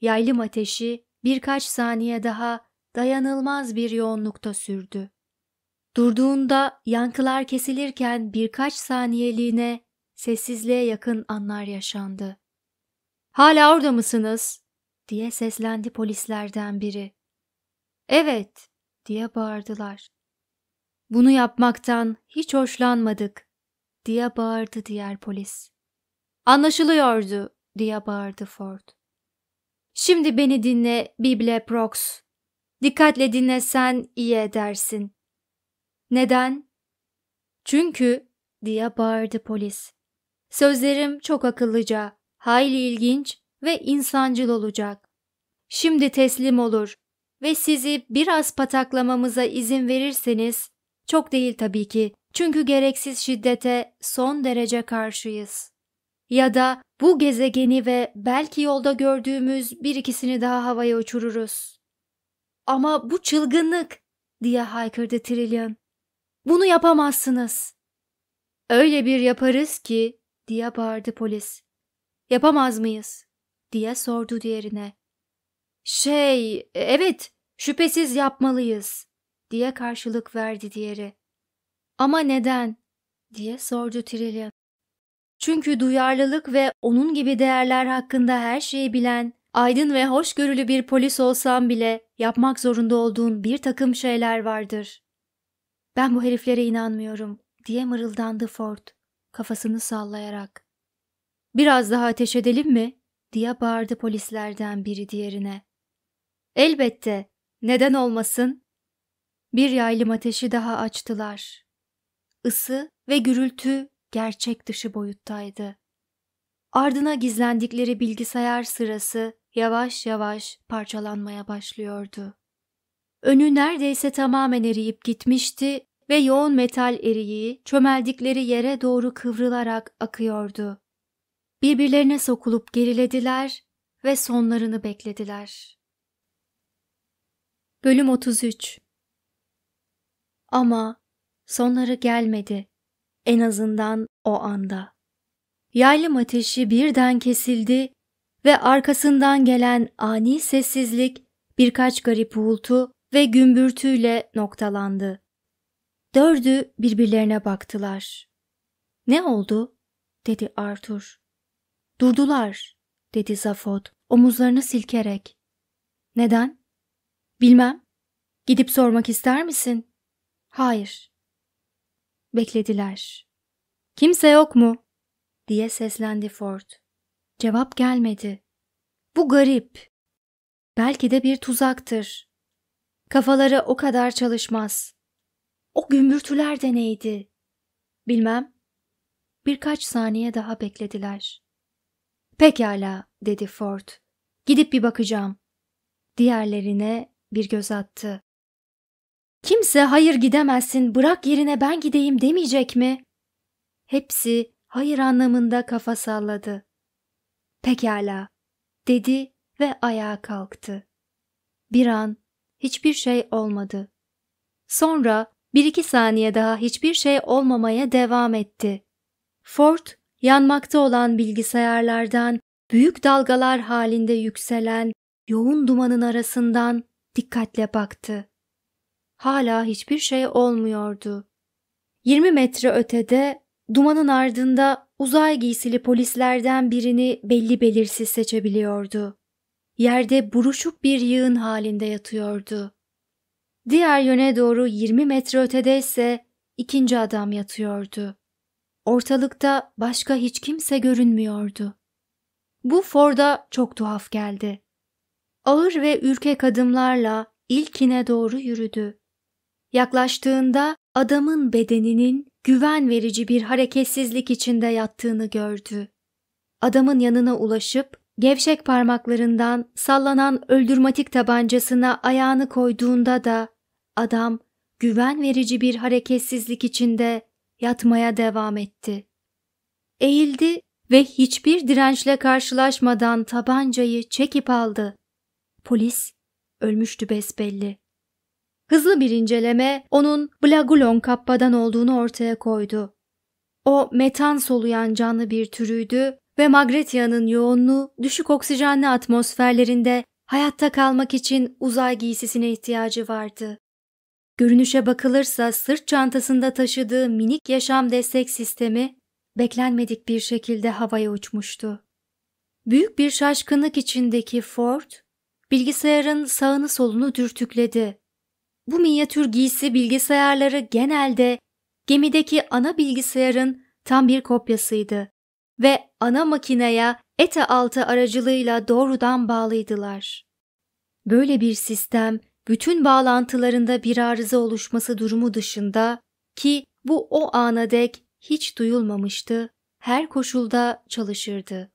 Yaylım ateşi birkaç saniye daha dayanılmaz bir yoğunlukta sürdü. Durduğunda yankılar kesilirken birkaç saniyeliğine sessizliğe yakın anlar yaşandı. ''Hala orada mısınız?'' diye seslendi polislerden biri. ''Evet'' diye bağırdılar. ''Bunu yapmaktan hiç hoşlanmadık'' diye bağırdı diğer polis. Anlaşılıyordu diye bağırdı Ford. Şimdi beni dinle Bible Prox. Dikkatle dinlesen iyi edersin. Neden? Çünkü diye bağırdı polis. Sözlerim çok akıllıca, hayli ilginç ve insancıl olacak. Şimdi teslim olur ve sizi biraz pataklamamıza izin verirseniz, çok değil tabii ki çünkü gereksiz şiddete son derece karşıyız ya da bu gezegeni ve belki yolda gördüğümüz bir ikisini daha havaya uçururuz. Ama bu çılgınlık diye haykırdı Trillian. Bunu yapamazsınız. Öyle bir yaparız ki diye bağırdı polis. Yapamaz mıyız diye sordu diğerine. Şey, evet, şüphesiz yapmalıyız diye karşılık verdi diğeri. Ama neden diye sordu Trillian. Çünkü duyarlılık ve onun gibi değerler hakkında her şeyi bilen, aydın ve hoşgörülü bir polis olsam bile yapmak zorunda olduğun bir takım şeyler vardır. Ben bu heriflere inanmıyorum diye mırıldandı Ford kafasını sallayarak. Biraz daha ateş edelim mi? diye bağırdı polislerden biri diğerine. Elbette, neden olmasın? Bir yaylım ateşi daha açtılar. Isı ve gürültü gerçek dışı boyuttaydı. Ardına gizlendikleri bilgisayar sırası yavaş yavaş parçalanmaya başlıyordu. Önü neredeyse tamamen eriyip gitmişti ve yoğun metal eriği çömeldikleri yere doğru kıvrılarak akıyordu. Birbirlerine sokulup gerilediler ve sonlarını beklediler. Bölüm 33 Ama sonları gelmedi. En azından o anda. Yaylım ateşi birden kesildi ve arkasından gelen ani sessizlik birkaç garip uğultu ve gümbürtüyle noktalandı. Dördü birbirlerine baktılar. Ne oldu? dedi Arthur. Durdular, dedi Zafot omuzlarını silkerek. Neden? Bilmem. Gidip sormak ister misin? Hayır beklediler. Kimse yok mu? diye seslendi Ford. Cevap gelmedi. Bu garip. Belki de bir tuzaktır. Kafaları o kadar çalışmaz. O gümbürtüler de neydi? Bilmem. Birkaç saniye daha beklediler. Pekala, dedi Ford. Gidip bir bakacağım. Diğerlerine bir göz attı. Kimse hayır gidemezsin bırak yerine ben gideyim demeyecek mi? Hepsi hayır anlamında kafa salladı. Pekala dedi ve ayağa kalktı. Bir an hiçbir şey olmadı. Sonra bir iki saniye daha hiçbir şey olmamaya devam etti. Ford yanmakta olan bilgisayarlardan büyük dalgalar halinde yükselen yoğun dumanın arasından dikkatle baktı hala hiçbir şey olmuyordu. 20 metre ötede dumanın ardında uzay giysili polislerden birini belli belirsiz seçebiliyordu. Yerde buruşuk bir yığın halinde yatıyordu. Diğer yöne doğru 20 metre ötede ise ikinci adam yatıyordu. Ortalıkta başka hiç kimse görünmüyordu. Bu Ford'a çok tuhaf geldi. Ağır ve ürkek adımlarla ilkine doğru yürüdü. Yaklaştığında adamın bedeninin güven verici bir hareketsizlik içinde yattığını gördü. Adamın yanına ulaşıp gevşek parmaklarından sallanan öldürmatik tabancasına ayağını koyduğunda da adam güven verici bir hareketsizlik içinde yatmaya devam etti. Eğildi ve hiçbir dirençle karşılaşmadan tabancayı çekip aldı. Polis ölmüştü besbelli. Hızlı bir inceleme onun Blagulon kappadan olduğunu ortaya koydu. O metan soluyan canlı bir türüydü ve Magretia'nın yoğunluğu düşük oksijenli atmosferlerinde hayatta kalmak için uzay giysisine ihtiyacı vardı. Görünüşe bakılırsa sırt çantasında taşıdığı minik yaşam destek sistemi beklenmedik bir şekilde havaya uçmuştu. Büyük bir şaşkınlık içindeki Ford, bilgisayarın sağını solunu dürtükledi. Bu minyatür giysi bilgisayarları genelde gemideki ana bilgisayarın tam bir kopyasıydı ve ana makineye ete altı aracılığıyla doğrudan bağlıydılar. Böyle bir sistem bütün bağlantılarında bir arıza oluşması durumu dışında ki bu o ana dek hiç duyulmamıştı, her koşulda çalışırdı.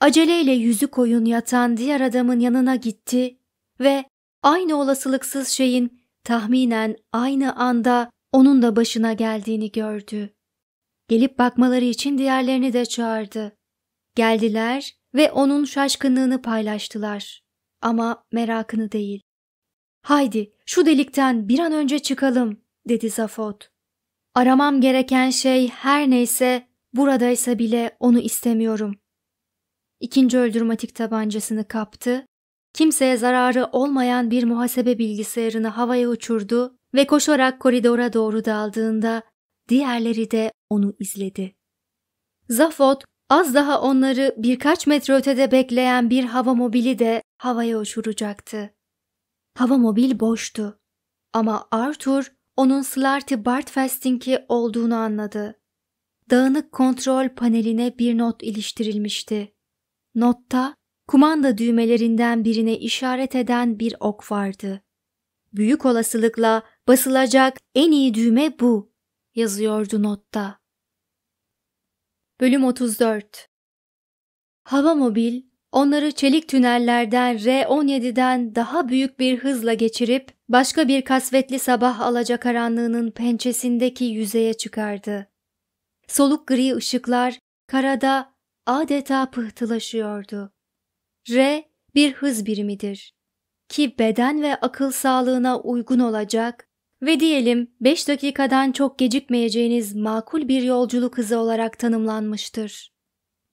Aceleyle yüzü koyun yatan diğer adamın yanına gitti ve aynı olasılıksız şeyin tahminen aynı anda onun da başına geldiğini gördü. Gelip bakmaları için diğerlerini de çağırdı. Geldiler ve onun şaşkınlığını paylaştılar ama merakını değil. Haydi şu delikten bir an önce çıkalım dedi Zafot. Aramam gereken şey her neyse buradaysa bile onu istemiyorum. İkinci öldürmatik tabancasını kaptı kimseye zararı olmayan bir muhasebe bilgisayarını havaya uçurdu ve koşarak koridora doğru daldığında diğerleri de onu izledi. Zafot az daha onları birkaç metre ötede bekleyen bir hava mobili de havaya uçuracaktı. Hava mobil boştu ama Arthur onun Slarty Bartfesting'i olduğunu anladı. Dağınık kontrol paneline bir not iliştirilmişti. Notta kumanda düğmelerinden birine işaret eden bir ok vardı. Büyük olasılıkla basılacak en iyi düğme bu, yazıyordu notta. Bölüm 34 Hava mobil onları çelik tünellerden R-17'den daha büyük bir hızla geçirip başka bir kasvetli sabah alaca karanlığının pençesindeki yüzeye çıkardı. Soluk gri ışıklar karada adeta pıhtılaşıyordu. R bir hız birimidir ki beden ve akıl sağlığına uygun olacak ve diyelim 5 dakikadan çok gecikmeyeceğiniz makul bir yolculuk hızı olarak tanımlanmıştır.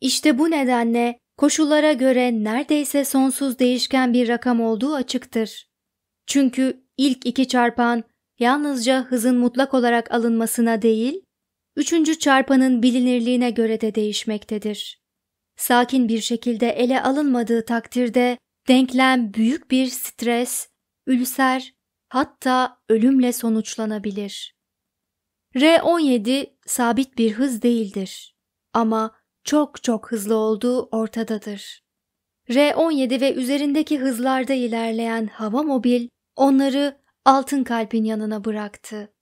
İşte bu nedenle koşullara göre neredeyse sonsuz değişken bir rakam olduğu açıktır. Çünkü ilk iki çarpan yalnızca hızın mutlak olarak alınmasına değil, üçüncü çarpanın bilinirliğine göre de değişmektedir sakin bir şekilde ele alınmadığı takdirde denklem büyük bir stres, ülser, hatta ölümle sonuçlanabilir. R17 sabit bir hız değildir ama çok çok hızlı olduğu ortadadır. R17 ve üzerindeki hızlarda ilerleyen hava mobil onları altın kalbin yanına bıraktı.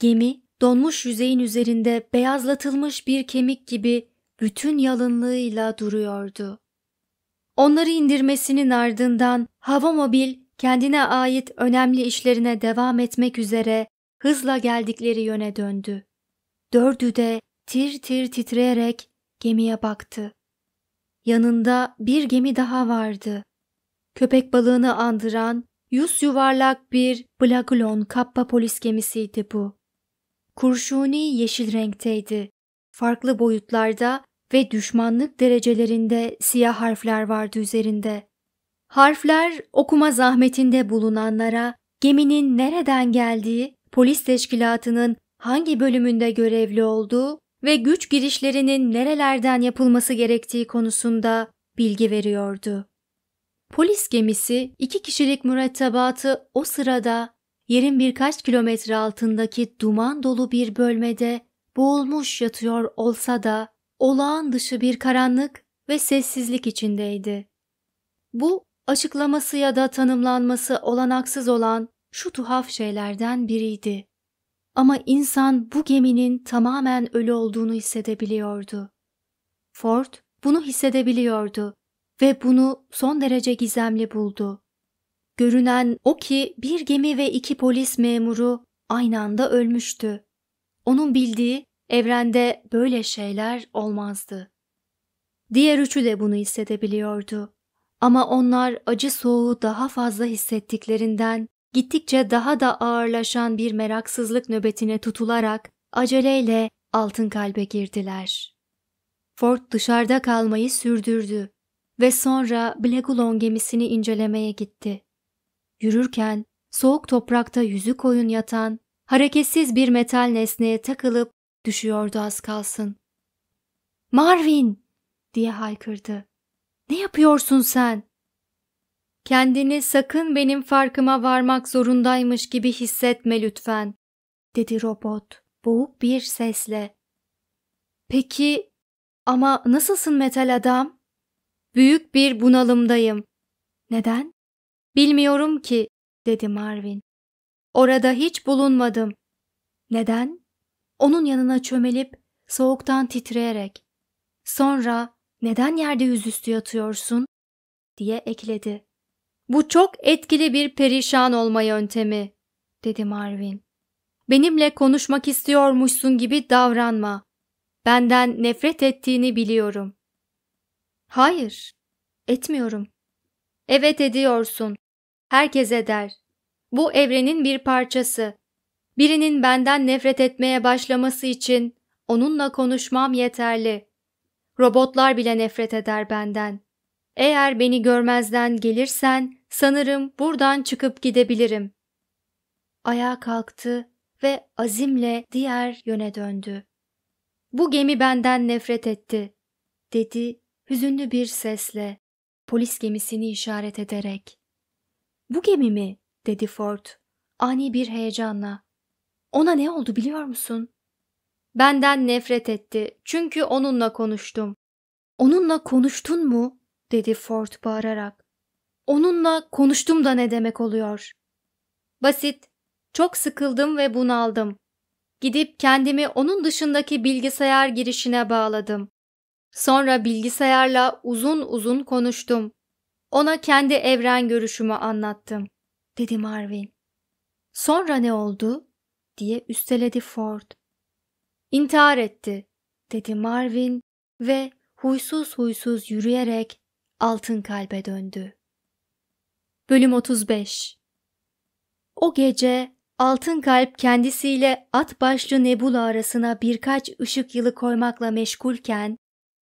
Gemi donmuş yüzeyin üzerinde beyazlatılmış bir kemik gibi bütün yalınlığıyla duruyordu. Onları indirmesinin ardından havamobil kendine ait önemli işlerine devam etmek üzere hızla geldikleri yöne döndü. Dördü de tir tir titreyerek gemiye baktı. Yanında bir gemi daha vardı. Köpek balığını andıran yüz yuvarlak bir Blagulon kappa polis gemisiydi bu. Kurşuni yeşil renkteydi. Farklı boyutlarda ve düşmanlık derecelerinde siyah harfler vardı üzerinde. Harfler okuma zahmetinde bulunanlara geminin nereden geldiği, polis teşkilatının hangi bölümünde görevli olduğu ve güç girişlerinin nerelerden yapılması gerektiği konusunda bilgi veriyordu. Polis gemisi iki kişilik mürettebatı o sırada yerin birkaç kilometre altındaki duman dolu bir bölmede boğulmuş yatıyor olsa da olağan dışı bir karanlık ve sessizlik içindeydi. Bu açıklaması ya da tanımlanması olanaksız olan şu tuhaf şeylerden biriydi. Ama insan bu geminin tamamen ölü olduğunu hissedebiliyordu. Ford bunu hissedebiliyordu ve bunu son derece gizemli buldu. Görünen o ki bir gemi ve iki polis memuru aynı anda ölmüştü. Onun bildiği Evrende böyle şeyler olmazdı. Diğer üçü de bunu hissedebiliyordu. Ama onlar acı soğuğu daha fazla hissettiklerinden gittikçe daha da ağırlaşan bir meraksızlık nöbetine tutularak aceleyle altın kalbe girdiler. Ford dışarıda kalmayı sürdürdü ve sonra Blagulon gemisini incelemeye gitti. Yürürken soğuk toprakta yüzü koyun yatan, hareketsiz bir metal nesneye takılıp Düşüyordu az kalsın. Marvin! diye haykırdı. Ne yapıyorsun sen? Kendini sakın benim farkıma varmak zorundaymış gibi hissetme lütfen, dedi robot boğuk bir sesle. Peki ama nasılsın metal adam? Büyük bir bunalımdayım. Neden? Bilmiyorum ki, dedi Marvin. Orada hiç bulunmadım. Neden? Onun yanına çömelip soğuktan titreyerek sonra neden yerde yüzüstü yatıyorsun diye ekledi. Bu çok etkili bir perişan olma yöntemi dedi Marvin. Benimle konuşmak istiyormuşsun gibi davranma. Benden nefret ettiğini biliyorum. Hayır, etmiyorum. Evet ediyorsun. Herkes eder. Bu evrenin bir parçası. Birinin benden nefret etmeye başlaması için onunla konuşmam yeterli. Robotlar bile nefret eder benden. Eğer beni görmezden gelirsen sanırım buradan çıkıp gidebilirim. Ayağa kalktı ve azimle diğer yöne döndü. Bu gemi benden nefret etti, dedi hüzünlü bir sesle, polis gemisini işaret ederek. Bu gemi mi? dedi Ford, ani bir heyecanla. Ona ne oldu biliyor musun? Benden nefret etti çünkü onunla konuştum. Onunla konuştun mu? dedi Ford bağırarak. Onunla konuştum da ne demek oluyor? Basit. Çok sıkıldım ve bunaldım. Gidip kendimi onun dışındaki bilgisayar girişine bağladım. Sonra bilgisayarla uzun uzun konuştum. Ona kendi evren görüşümü anlattım, dedi Marvin. Sonra ne oldu? diye üsteledi Ford. İntihar etti dedi Marvin ve huysuz huysuz yürüyerek altın kalbe döndü. Bölüm 35 O gece altın kalp kendisiyle at başlı Nebula arasına birkaç ışık yılı koymakla meşgulken,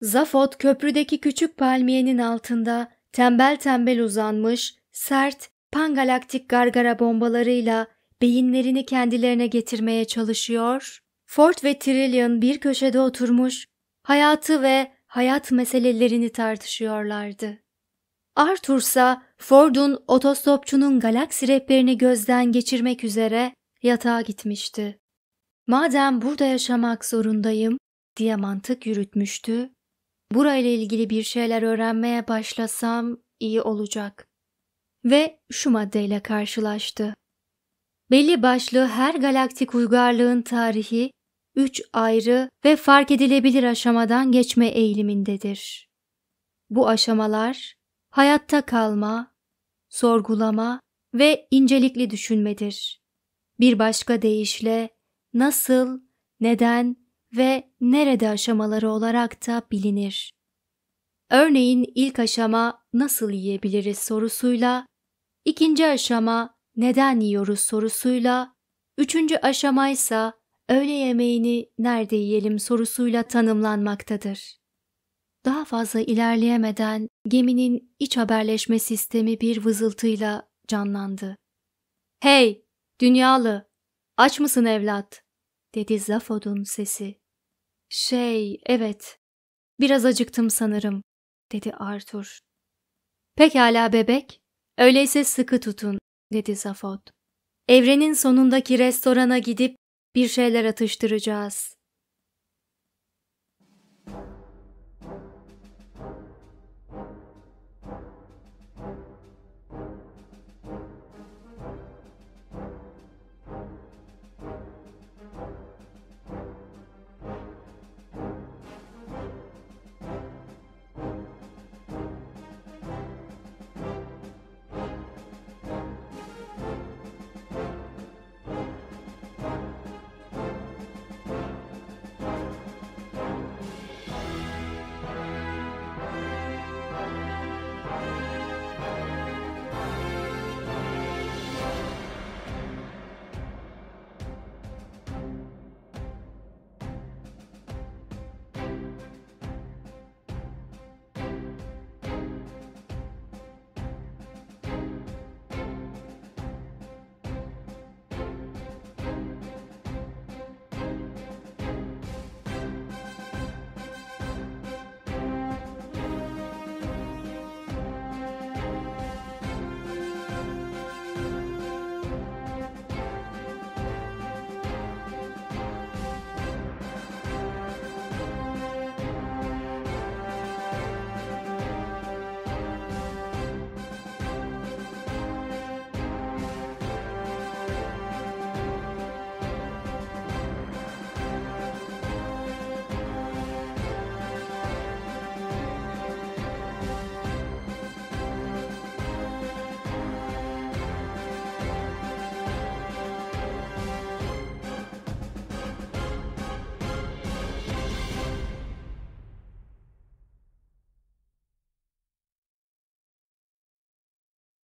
Zafot köprüdeki küçük palmiyenin altında tembel tembel uzanmış, sert, pangalaktik gargara bombalarıyla beyinlerini kendilerine getirmeye çalışıyor, Ford ve Trillian bir köşede oturmuş, hayatı ve hayat meselelerini tartışıyorlardı. Arthur ise Ford'un otostopçunun galaksi rehberini gözden geçirmek üzere yatağa gitmişti. Madem burada yaşamak zorundayım diye mantık yürütmüştü. Burayla ilgili bir şeyler öğrenmeye başlasam iyi olacak. Ve şu maddeyle karşılaştı. Belli başlı her galaktik uygarlığın tarihi üç ayrı ve fark edilebilir aşamadan geçme eğilimindedir. Bu aşamalar hayatta kalma, sorgulama ve incelikli düşünmedir. Bir başka deyişle nasıl, neden ve nerede aşamaları olarak da bilinir. Örneğin ilk aşama nasıl yiyebiliriz sorusuyla, ikinci aşama neden yiyoruz sorusuyla, üçüncü aşamaysa öğle yemeğini nerede yiyelim sorusuyla tanımlanmaktadır. Daha fazla ilerleyemeden geminin iç haberleşme sistemi bir vızıltıyla canlandı. ''Hey, dünyalı, aç mısın evlat?'' dedi Zafod'un sesi. ''Şey, evet, biraz acıktım sanırım.'' dedi Arthur. ''Pekala bebek, öyleyse sıkı tutun dedi Zafot. Evrenin sonundaki restorana gidip bir şeyler atıştıracağız.